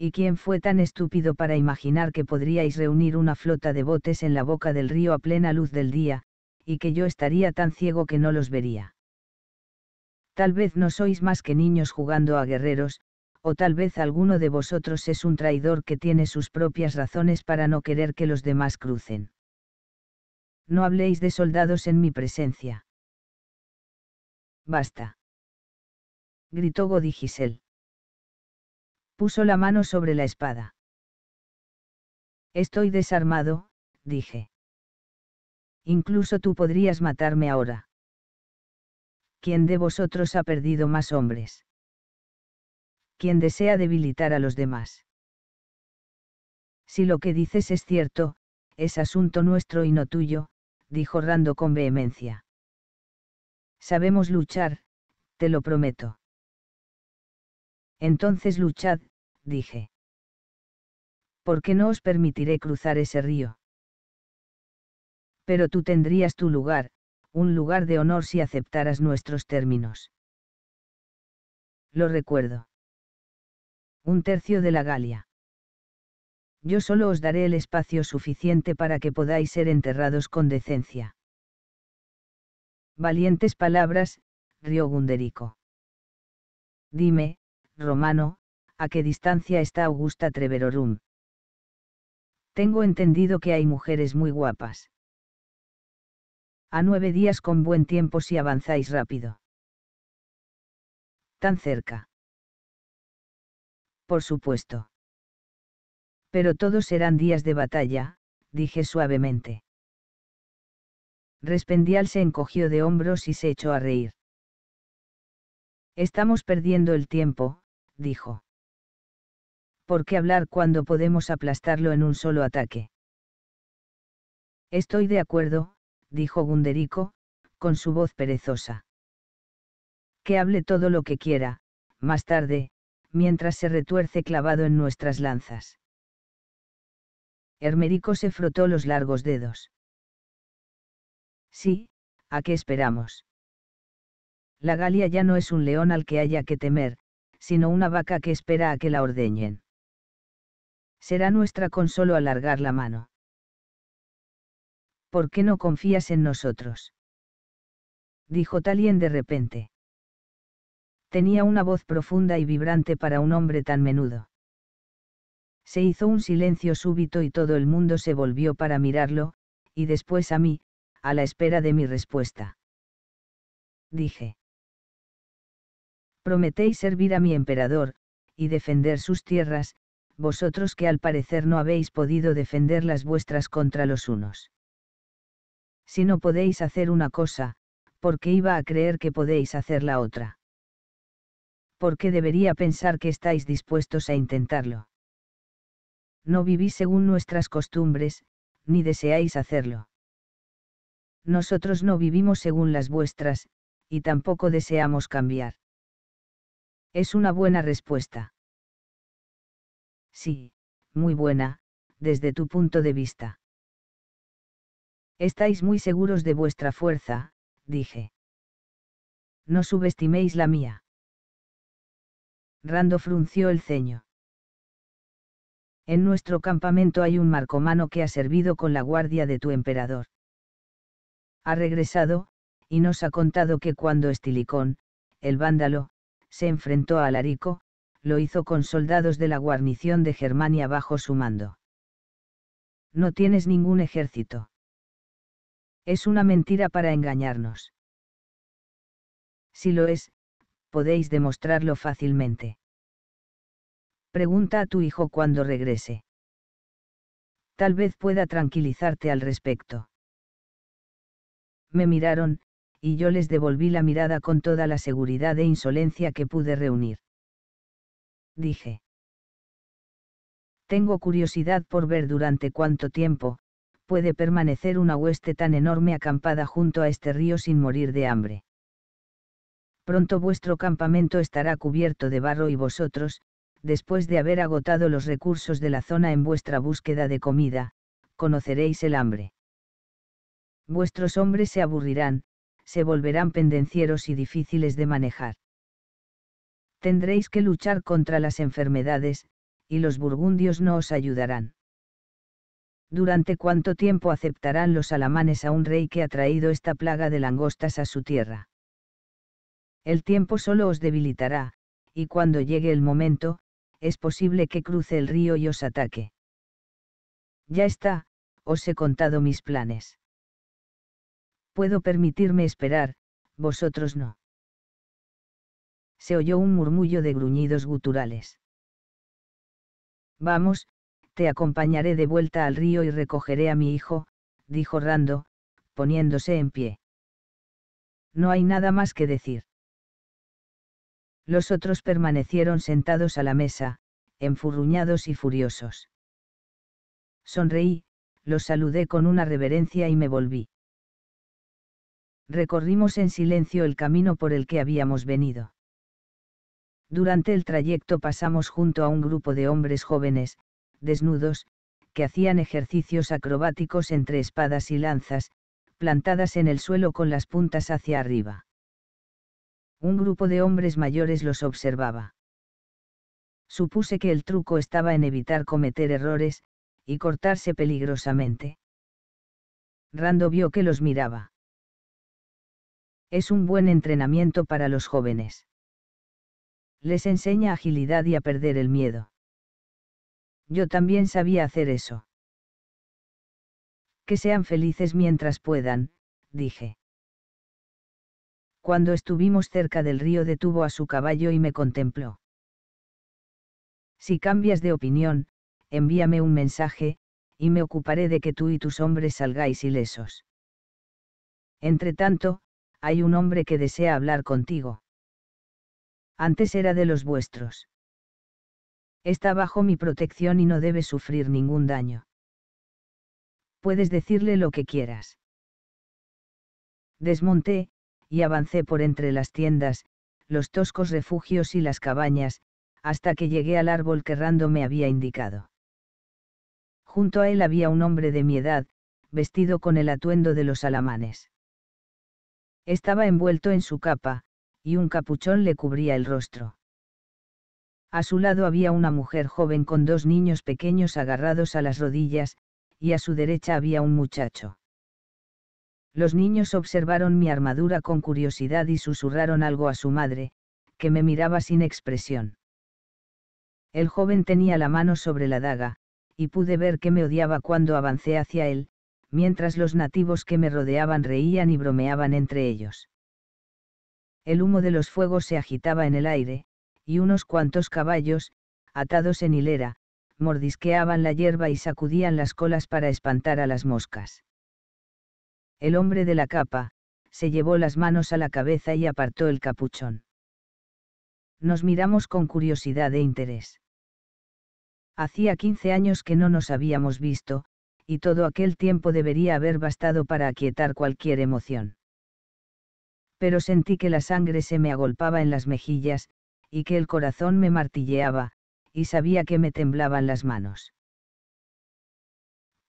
¿Y quién fue tan estúpido para imaginar que podríais reunir una flota de botes en la boca del río a plena luz del día, y que yo estaría tan ciego que no los vería? Tal vez no sois más que niños jugando a guerreros, o tal vez alguno de vosotros es un traidor que tiene sus propias razones para no querer que los demás crucen. No habléis de soldados en mi presencia Basta. Gritó Godigisel. Puso la mano sobre la espada. Estoy desarmado, dije. Incluso tú podrías matarme ahora. ¿Quién de vosotros ha perdido más hombres? ¿Quién desea debilitar a los demás? Si lo que dices es cierto, es asunto nuestro y no tuyo, dijo Rando con vehemencia. Sabemos luchar, te lo prometo. Entonces luchad, dije. Porque no os permitiré cruzar ese río. Pero tú tendrías tu lugar, un lugar de honor si aceptaras nuestros términos. Lo recuerdo. Un tercio de la Galia. Yo solo os daré el espacio suficiente para que podáis ser enterrados con decencia. Valientes palabras, rió Gunderico. Dime, Romano, ¿a qué distancia está Augusta Treverorum? Tengo entendido que hay mujeres muy guapas. A nueve días con buen tiempo si avanzáis rápido. Tan cerca. Por supuesto. Pero todos serán días de batalla, dije suavemente. Respendial se encogió de hombros y se echó a reír. Estamos perdiendo el tiempo, dijo. ¿Por qué hablar cuando podemos aplastarlo en un solo ataque? Estoy de acuerdo, dijo Gunderico, con su voz perezosa. Que hable todo lo que quiera, más tarde, mientras se retuerce clavado en nuestras lanzas. Hermerico se frotó los largos dedos. Sí, ¿a qué esperamos? La Galia ya no es un león al que haya que temer, sino una vaca que espera a que la ordeñen. Será nuestra solo alargar la mano. ¿Por qué no confías en nosotros? Dijo Talien de repente. Tenía una voz profunda y vibrante para un hombre tan menudo. Se hizo un silencio súbito y todo el mundo se volvió para mirarlo, y después a mí, a la espera de mi respuesta. Dije. Prometéis servir a mi emperador, y defender sus tierras, vosotros que al parecer no habéis podido defender las vuestras contra los unos. Si no podéis hacer una cosa, ¿por qué iba a creer que podéis hacer la otra? ¿Por qué debería pensar que estáis dispuestos a intentarlo? No vivís según nuestras costumbres, ni deseáis hacerlo. Nosotros no vivimos según las vuestras, y tampoco deseamos cambiar. Es una buena respuesta. Sí, muy buena, desde tu punto de vista. Estáis muy seguros de vuestra fuerza, dije. No subestiméis la mía. Rando frunció el ceño. En nuestro campamento hay un marcomano que ha servido con la guardia de tu emperador ha regresado, y nos ha contado que cuando Estilicón, el vándalo, se enfrentó a Alarico, lo hizo con soldados de la guarnición de Germania bajo su mando. No tienes ningún ejército. Es una mentira para engañarnos. Si lo es, podéis demostrarlo fácilmente. Pregunta a tu hijo cuando regrese. Tal vez pueda tranquilizarte al respecto me miraron, y yo les devolví la mirada con toda la seguridad e insolencia que pude reunir. Dije. Tengo curiosidad por ver durante cuánto tiempo, puede permanecer una hueste tan enorme acampada junto a este río sin morir de hambre. Pronto vuestro campamento estará cubierto de barro y vosotros, después de haber agotado los recursos de la zona en vuestra búsqueda de comida, conoceréis el hambre vuestros hombres se aburrirán, se volverán pendencieros y difíciles de manejar. Tendréis que luchar contra las enfermedades, y los burgundios no os ayudarán. ¿Durante cuánto tiempo aceptarán los alamanes a un rey que ha traído esta plaga de langostas a su tierra? El tiempo solo os debilitará, y cuando llegue el momento, es posible que cruce el río y os ataque. Ya está, os he contado mis planes puedo permitirme esperar, vosotros no. Se oyó un murmullo de gruñidos guturales. Vamos, te acompañaré de vuelta al río y recogeré a mi hijo, dijo Rando, poniéndose en pie. No hay nada más que decir. Los otros permanecieron sentados a la mesa, enfurruñados y furiosos. Sonreí, los saludé con una reverencia y me volví recorrimos en silencio el camino por el que habíamos venido. Durante el trayecto pasamos junto a un grupo de hombres jóvenes, desnudos, que hacían ejercicios acrobáticos entre espadas y lanzas, plantadas en el suelo con las puntas hacia arriba. Un grupo de hombres mayores los observaba. Supuse que el truco estaba en evitar cometer errores, y cortarse peligrosamente. Rando vio que los miraba es un buen entrenamiento para los jóvenes. Les enseña agilidad y a perder el miedo. Yo también sabía hacer eso. Que sean felices mientras puedan, dije. Cuando estuvimos cerca del río detuvo a su caballo y me contempló. Si cambias de opinión, envíame un mensaje, y me ocuparé de que tú y tus hombres salgáis ilesos. tanto, hay un hombre que desea hablar contigo. Antes era de los vuestros. Está bajo mi protección y no debe sufrir ningún daño. Puedes decirle lo que quieras. Desmonté, y avancé por entre las tiendas, los toscos refugios y las cabañas, hasta que llegué al árbol que Rando me había indicado. Junto a él había un hombre de mi edad, vestido con el atuendo de los alamanes. Estaba envuelto en su capa, y un capuchón le cubría el rostro. A su lado había una mujer joven con dos niños pequeños agarrados a las rodillas, y a su derecha había un muchacho. Los niños observaron mi armadura con curiosidad y susurraron algo a su madre, que me miraba sin expresión. El joven tenía la mano sobre la daga, y pude ver que me odiaba cuando avancé hacia él, mientras los nativos que me rodeaban reían y bromeaban entre ellos. El humo de los fuegos se agitaba en el aire, y unos cuantos caballos, atados en hilera, mordisqueaban la hierba y sacudían las colas para espantar a las moscas. El hombre de la capa, se llevó las manos a la cabeza y apartó el capuchón. Nos miramos con curiosidad e interés. Hacía quince años que no nos habíamos visto, y todo aquel tiempo debería haber bastado para aquietar cualquier emoción. Pero sentí que la sangre se me agolpaba en las mejillas, y que el corazón me martilleaba, y sabía que me temblaban las manos.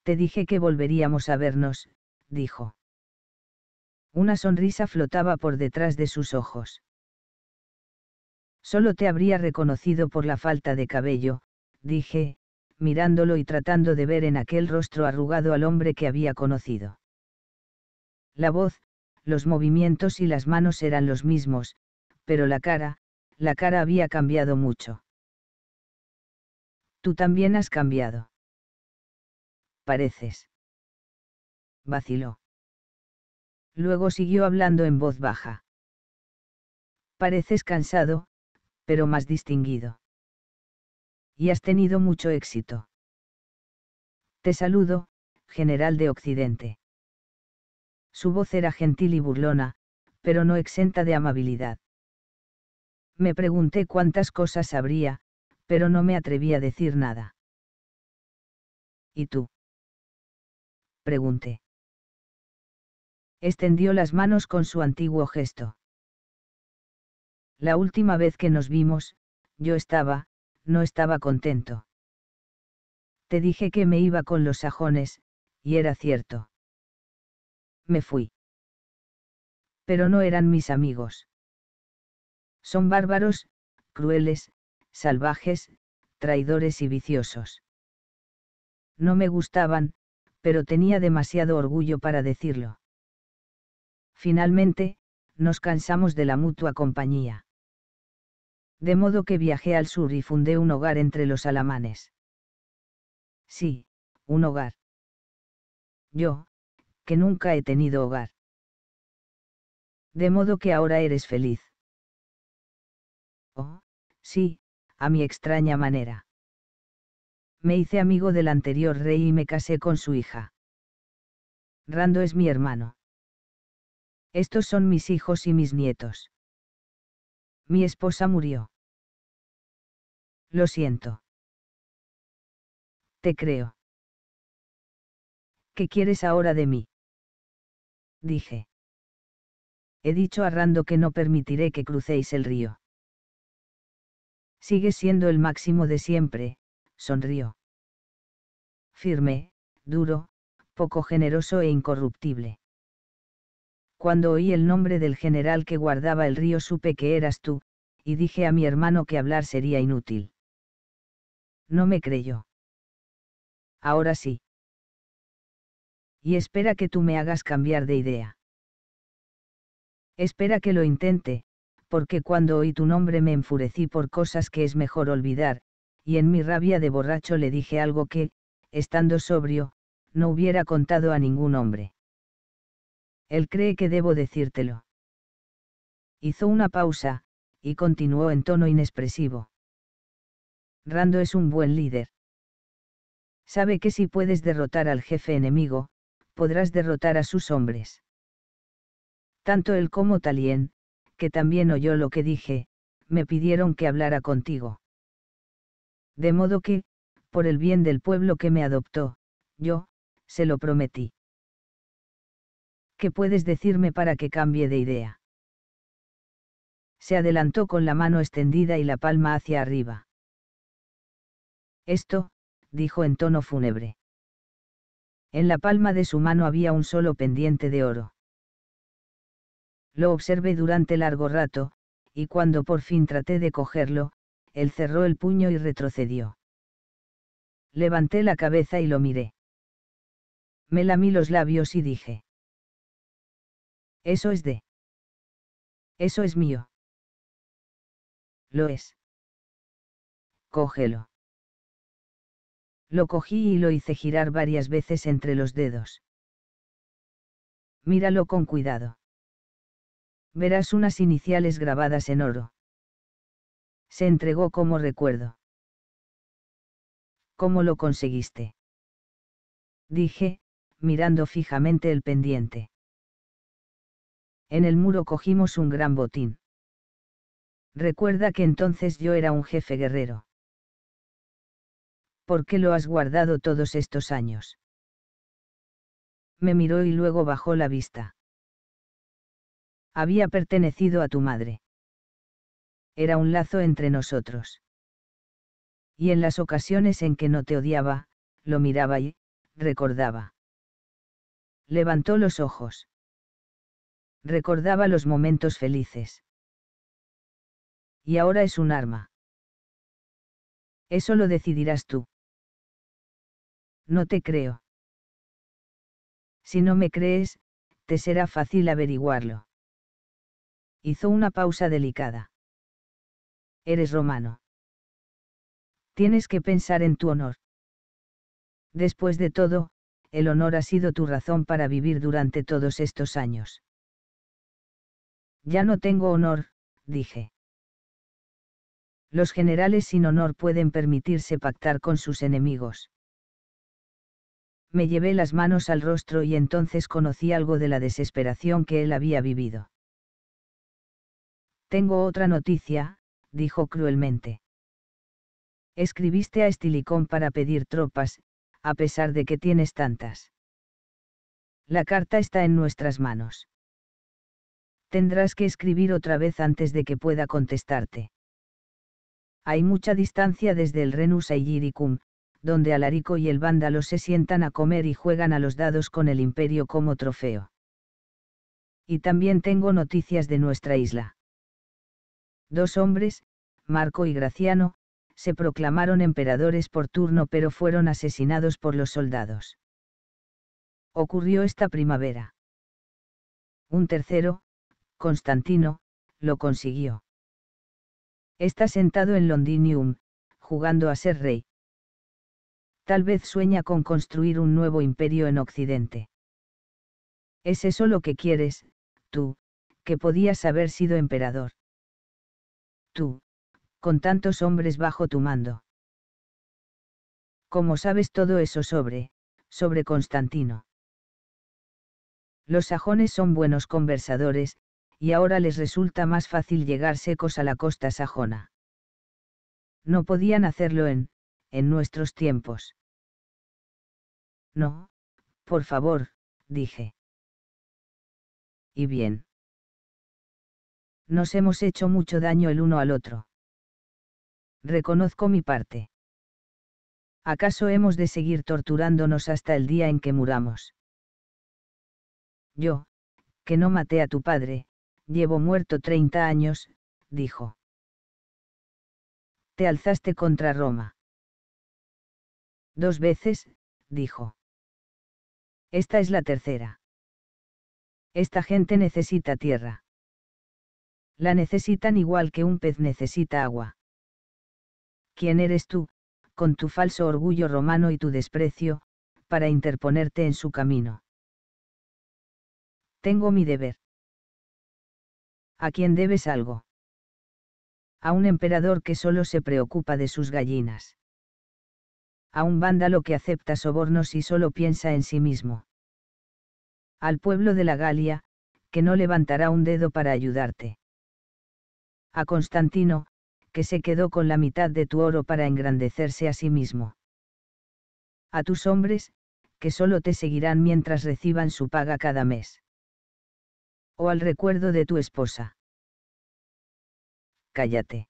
Te dije que volveríamos a vernos, dijo. Una sonrisa flotaba por detrás de sus ojos. Solo te habría reconocido por la falta de cabello, dije, mirándolo y tratando de ver en aquel rostro arrugado al hombre que había conocido. La voz, los movimientos y las manos eran los mismos, pero la cara, la cara había cambiado mucho. Tú también has cambiado. Pareces. Vaciló. Luego siguió hablando en voz baja. Pareces cansado, pero más distinguido y has tenido mucho éxito. Te saludo, general de Occidente. Su voz era gentil y burlona, pero no exenta de amabilidad. Me pregunté cuántas cosas sabría, pero no me atreví a decir nada. ¿Y tú? Pregunté. Extendió las manos con su antiguo gesto. La última vez que nos vimos, yo estaba, no estaba contento. Te dije que me iba con los sajones, y era cierto. Me fui. Pero no eran mis amigos. Son bárbaros, crueles, salvajes, traidores y viciosos. No me gustaban, pero tenía demasiado orgullo para decirlo. Finalmente, nos cansamos de la mutua compañía de modo que viajé al sur y fundé un hogar entre los alamanes. Sí, un hogar. Yo, que nunca he tenido hogar. De modo que ahora eres feliz. Oh, sí, a mi extraña manera. Me hice amigo del anterior rey y me casé con su hija. Rando es mi hermano. Estos son mis hijos y mis nietos. Mi esposa murió. Lo siento. Te creo. ¿Qué quieres ahora de mí? Dije. He dicho a Rando que no permitiré que crucéis el río. Sigue siendo el máximo de siempre, sonrió. Firme, duro, poco generoso e incorruptible. Cuando oí el nombre del general que guardaba el río supe que eras tú, y dije a mi hermano que hablar sería inútil. No me creyó. Ahora sí. Y espera que tú me hagas cambiar de idea. Espera que lo intente, porque cuando oí tu nombre me enfurecí por cosas que es mejor olvidar, y en mi rabia de borracho le dije algo que, estando sobrio, no hubiera contado a ningún hombre. Él cree que debo decírtelo. Hizo una pausa, y continuó en tono inexpresivo. Rando es un buen líder. Sabe que si puedes derrotar al jefe enemigo, podrás derrotar a sus hombres. Tanto él como Talien, que también oyó lo que dije, me pidieron que hablara contigo. De modo que, por el bien del pueblo que me adoptó, yo, se lo prometí. ¿qué puedes decirme para que cambie de idea? Se adelantó con la mano extendida y la palma hacia arriba. Esto, dijo en tono fúnebre. En la palma de su mano había un solo pendiente de oro. Lo observé durante largo rato, y cuando por fin traté de cogerlo, él cerró el puño y retrocedió. Levanté la cabeza y lo miré. Me lamí los labios y dije. Eso es de. Eso es mío. Lo es. Cógelo. Lo cogí y lo hice girar varias veces entre los dedos. Míralo con cuidado. Verás unas iniciales grabadas en oro. Se entregó como recuerdo. ¿Cómo lo conseguiste? Dije, mirando fijamente el pendiente en el muro cogimos un gran botín. Recuerda que entonces yo era un jefe guerrero. ¿Por qué lo has guardado todos estos años? Me miró y luego bajó la vista. Había pertenecido a tu madre. Era un lazo entre nosotros. Y en las ocasiones en que no te odiaba, lo miraba y, recordaba. Levantó los ojos. Recordaba los momentos felices. Y ahora es un arma. Eso lo decidirás tú. No te creo. Si no me crees, te será fácil averiguarlo. Hizo una pausa delicada. Eres romano. Tienes que pensar en tu honor. Después de todo, el honor ha sido tu razón para vivir durante todos estos años. Ya no tengo honor, dije. Los generales sin honor pueden permitirse pactar con sus enemigos. Me llevé las manos al rostro y entonces conocí algo de la desesperación que él había vivido. Tengo otra noticia, dijo cruelmente. Escribiste a Estilicón para pedir tropas, a pesar de que tienes tantas. La carta está en nuestras manos tendrás que escribir otra vez antes de que pueda contestarte. Hay mucha distancia desde el Renus e Illyricum, donde Alarico y el vándalo se sientan a comer y juegan a los dados con el imperio como trofeo. Y también tengo noticias de nuestra isla. Dos hombres, Marco y Graciano, se proclamaron emperadores por turno pero fueron asesinados por los soldados. Ocurrió esta primavera. Un tercero, Constantino, lo consiguió. Está sentado en Londinium, jugando a ser rey. Tal vez sueña con construir un nuevo imperio en Occidente. ¿Es eso lo que quieres, tú, que podías haber sido emperador? Tú, con tantos hombres bajo tu mando. ¿Cómo sabes todo eso sobre, sobre Constantino? Los sajones son buenos conversadores, y ahora les resulta más fácil llegar secos a la costa sajona. No podían hacerlo en, en nuestros tiempos. No, por favor, dije. Y bien. Nos hemos hecho mucho daño el uno al otro. Reconozco mi parte. ¿Acaso hemos de seguir torturándonos hasta el día en que muramos? Yo, que no maté a tu padre, Llevo muerto treinta años, dijo. Te alzaste contra Roma. Dos veces, dijo. Esta es la tercera. Esta gente necesita tierra. La necesitan igual que un pez necesita agua. ¿Quién eres tú, con tu falso orgullo romano y tu desprecio, para interponerte en su camino? Tengo mi deber. ¿A quién debes algo? A un emperador que solo se preocupa de sus gallinas. A un vándalo que acepta sobornos y solo piensa en sí mismo. Al pueblo de la Galia, que no levantará un dedo para ayudarte. A Constantino, que se quedó con la mitad de tu oro para engrandecerse a sí mismo. A tus hombres, que solo te seguirán mientras reciban su paga cada mes o al recuerdo de tu esposa. Cállate.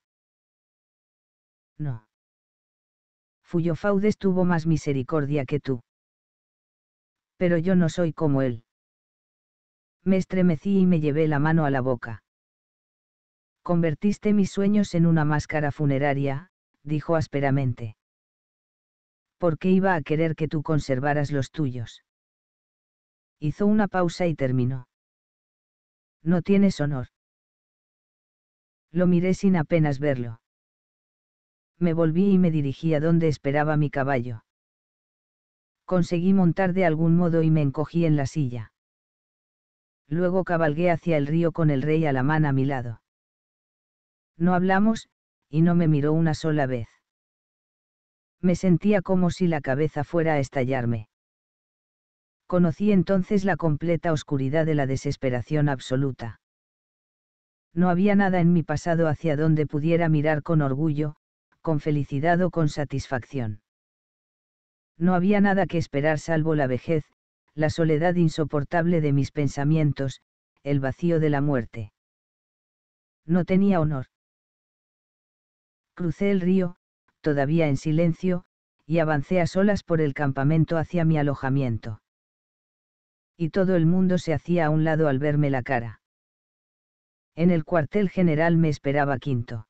No. Fuyofaudes tuvo más misericordia que tú. Pero yo no soy como él. Me estremecí y me llevé la mano a la boca. Convertiste mis sueños en una máscara funeraria, dijo ásperamente. ¿Por qué iba a querer que tú conservaras los tuyos? Hizo una pausa y terminó. No tienes honor. Lo miré sin apenas verlo. Me volví y me dirigí a donde esperaba mi caballo. Conseguí montar de algún modo y me encogí en la silla. Luego cabalgué hacia el río con el rey Alamán a mi lado. No hablamos, y no me miró una sola vez. Me sentía como si la cabeza fuera a estallarme. Conocí entonces la completa oscuridad de la desesperación absoluta. No había nada en mi pasado hacia donde pudiera mirar con orgullo, con felicidad o con satisfacción. No había nada que esperar salvo la vejez, la soledad insoportable de mis pensamientos, el vacío de la muerte. No tenía honor. Crucé el río, todavía en silencio, y avancé a solas por el campamento hacia mi alojamiento y todo el mundo se hacía a un lado al verme la cara. En el cuartel general me esperaba Quinto.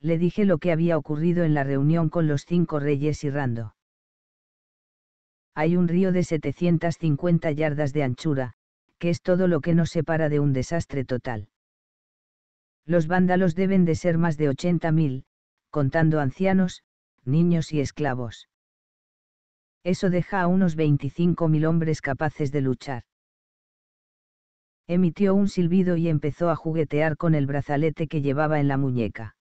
Le dije lo que había ocurrido en la reunión con los cinco reyes y Rando. Hay un río de 750 yardas de anchura, que es todo lo que nos separa de un desastre total. Los vándalos deben de ser más de 80.000, contando ancianos, niños y esclavos. Eso deja a unos 25.000 hombres capaces de luchar. Emitió un silbido y empezó a juguetear con el brazalete que llevaba en la muñeca.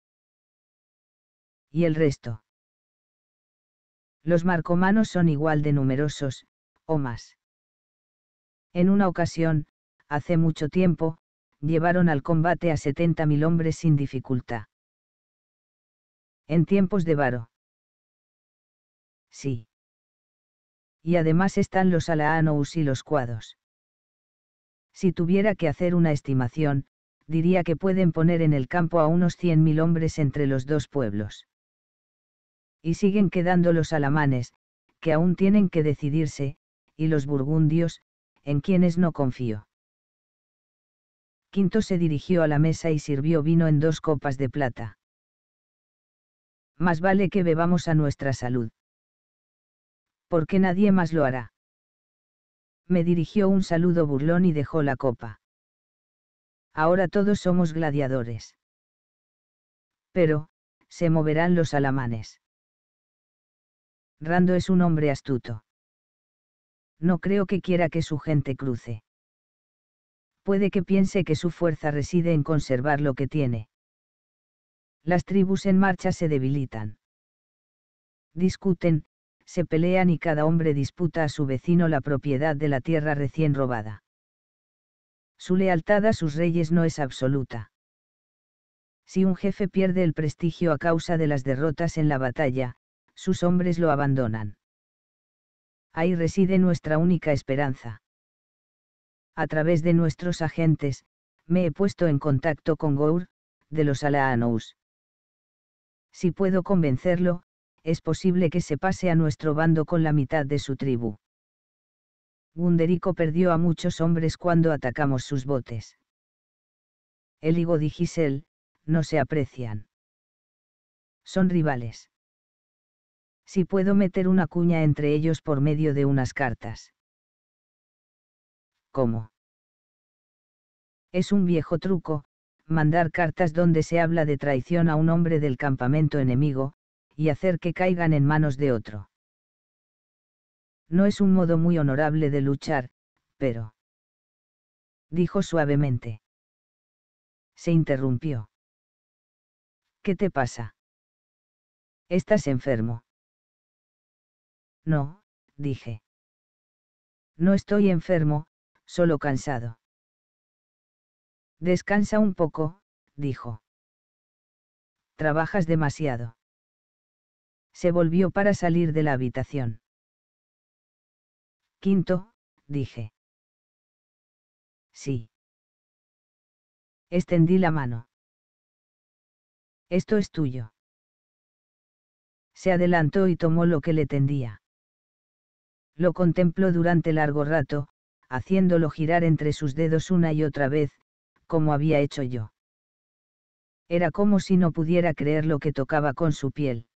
¿Y el resto? Los marcomanos son igual de numerosos, o más. En una ocasión, hace mucho tiempo, llevaron al combate a 70.000 hombres sin dificultad. En tiempos de varo. Sí y además están los alaanous y los cuados. Si tuviera que hacer una estimación, diría que pueden poner en el campo a unos 100.000 hombres entre los dos pueblos. Y siguen quedando los alamanes, que aún tienen que decidirse, y los burgundios, en quienes no confío. Quinto se dirigió a la mesa y sirvió vino en dos copas de plata. Más vale que bebamos a nuestra salud porque nadie más lo hará. Me dirigió un saludo burlón y dejó la copa. Ahora todos somos gladiadores. Pero, se moverán los alamanes. Rando es un hombre astuto. No creo que quiera que su gente cruce. Puede que piense que su fuerza reside en conservar lo que tiene. Las tribus en marcha se debilitan. Discuten, se pelean y cada hombre disputa a su vecino la propiedad de la tierra recién robada. Su lealtad a sus reyes no es absoluta. Si un jefe pierde el prestigio a causa de las derrotas en la batalla, sus hombres lo abandonan. Ahí reside nuestra única esperanza. A través de nuestros agentes, me he puesto en contacto con Gour, de los Alaanous. Si puedo convencerlo, es posible que se pase a nuestro bando con la mitad de su tribu. Gunderico perdió a muchos hombres cuando atacamos sus botes. Eligo higo y Giselle, no se aprecian. Son rivales. Si puedo meter una cuña entre ellos por medio de unas cartas. ¿Cómo? Es un viejo truco, mandar cartas donde se habla de traición a un hombre del campamento enemigo, y hacer que caigan en manos de otro. No es un modo muy honorable de luchar, pero... dijo suavemente. Se interrumpió. ¿Qué te pasa? ¿Estás enfermo? No, dije. No estoy enfermo, solo cansado. Descansa un poco, dijo. Trabajas demasiado se volvió para salir de la habitación. Quinto, dije. Sí. Extendí la mano. Esto es tuyo. Se adelantó y tomó lo que le tendía. Lo contempló durante largo rato, haciéndolo girar entre sus dedos una y otra vez, como había hecho yo. Era como si no pudiera creer lo que tocaba con su piel.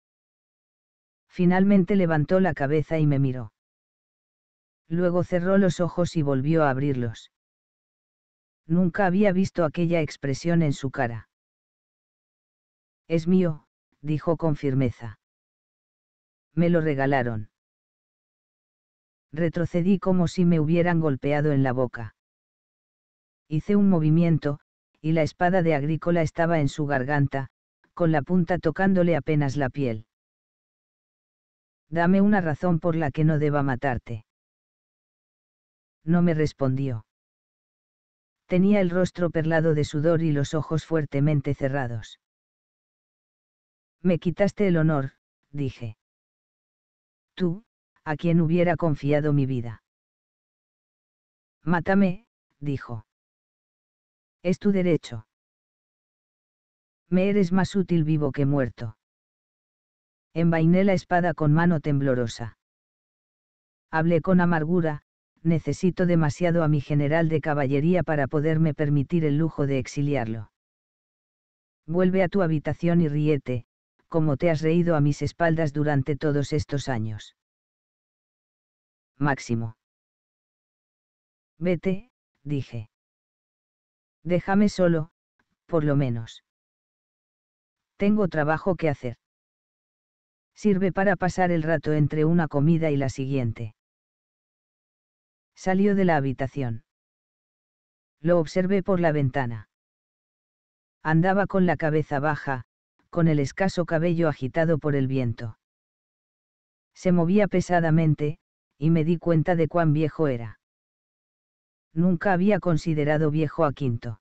Finalmente levantó la cabeza y me miró. Luego cerró los ojos y volvió a abrirlos. Nunca había visto aquella expresión en su cara. Es mío, dijo con firmeza. Me lo regalaron. Retrocedí como si me hubieran golpeado en la boca. Hice un movimiento, y la espada de Agrícola estaba en su garganta, con la punta tocándole apenas la piel dame una razón por la que no deba matarte. No me respondió. Tenía el rostro perlado de sudor y los ojos fuertemente cerrados. Me quitaste el honor, dije. Tú, a quien hubiera confiado mi vida. Mátame, dijo. Es tu derecho. Me eres más útil vivo que muerto. Envainé la espada con mano temblorosa. Hablé con amargura, necesito demasiado a mi general de caballería para poderme permitir el lujo de exiliarlo. Vuelve a tu habitación y ríete, como te has reído a mis espaldas durante todos estos años. Máximo. Vete, dije. Déjame solo, por lo menos. Tengo trabajo que hacer. Sirve para pasar el rato entre una comida y la siguiente. Salió de la habitación. Lo observé por la ventana. Andaba con la cabeza baja, con el escaso cabello agitado por el viento. Se movía pesadamente, y me di cuenta de cuán viejo era. Nunca había considerado viejo a Quinto.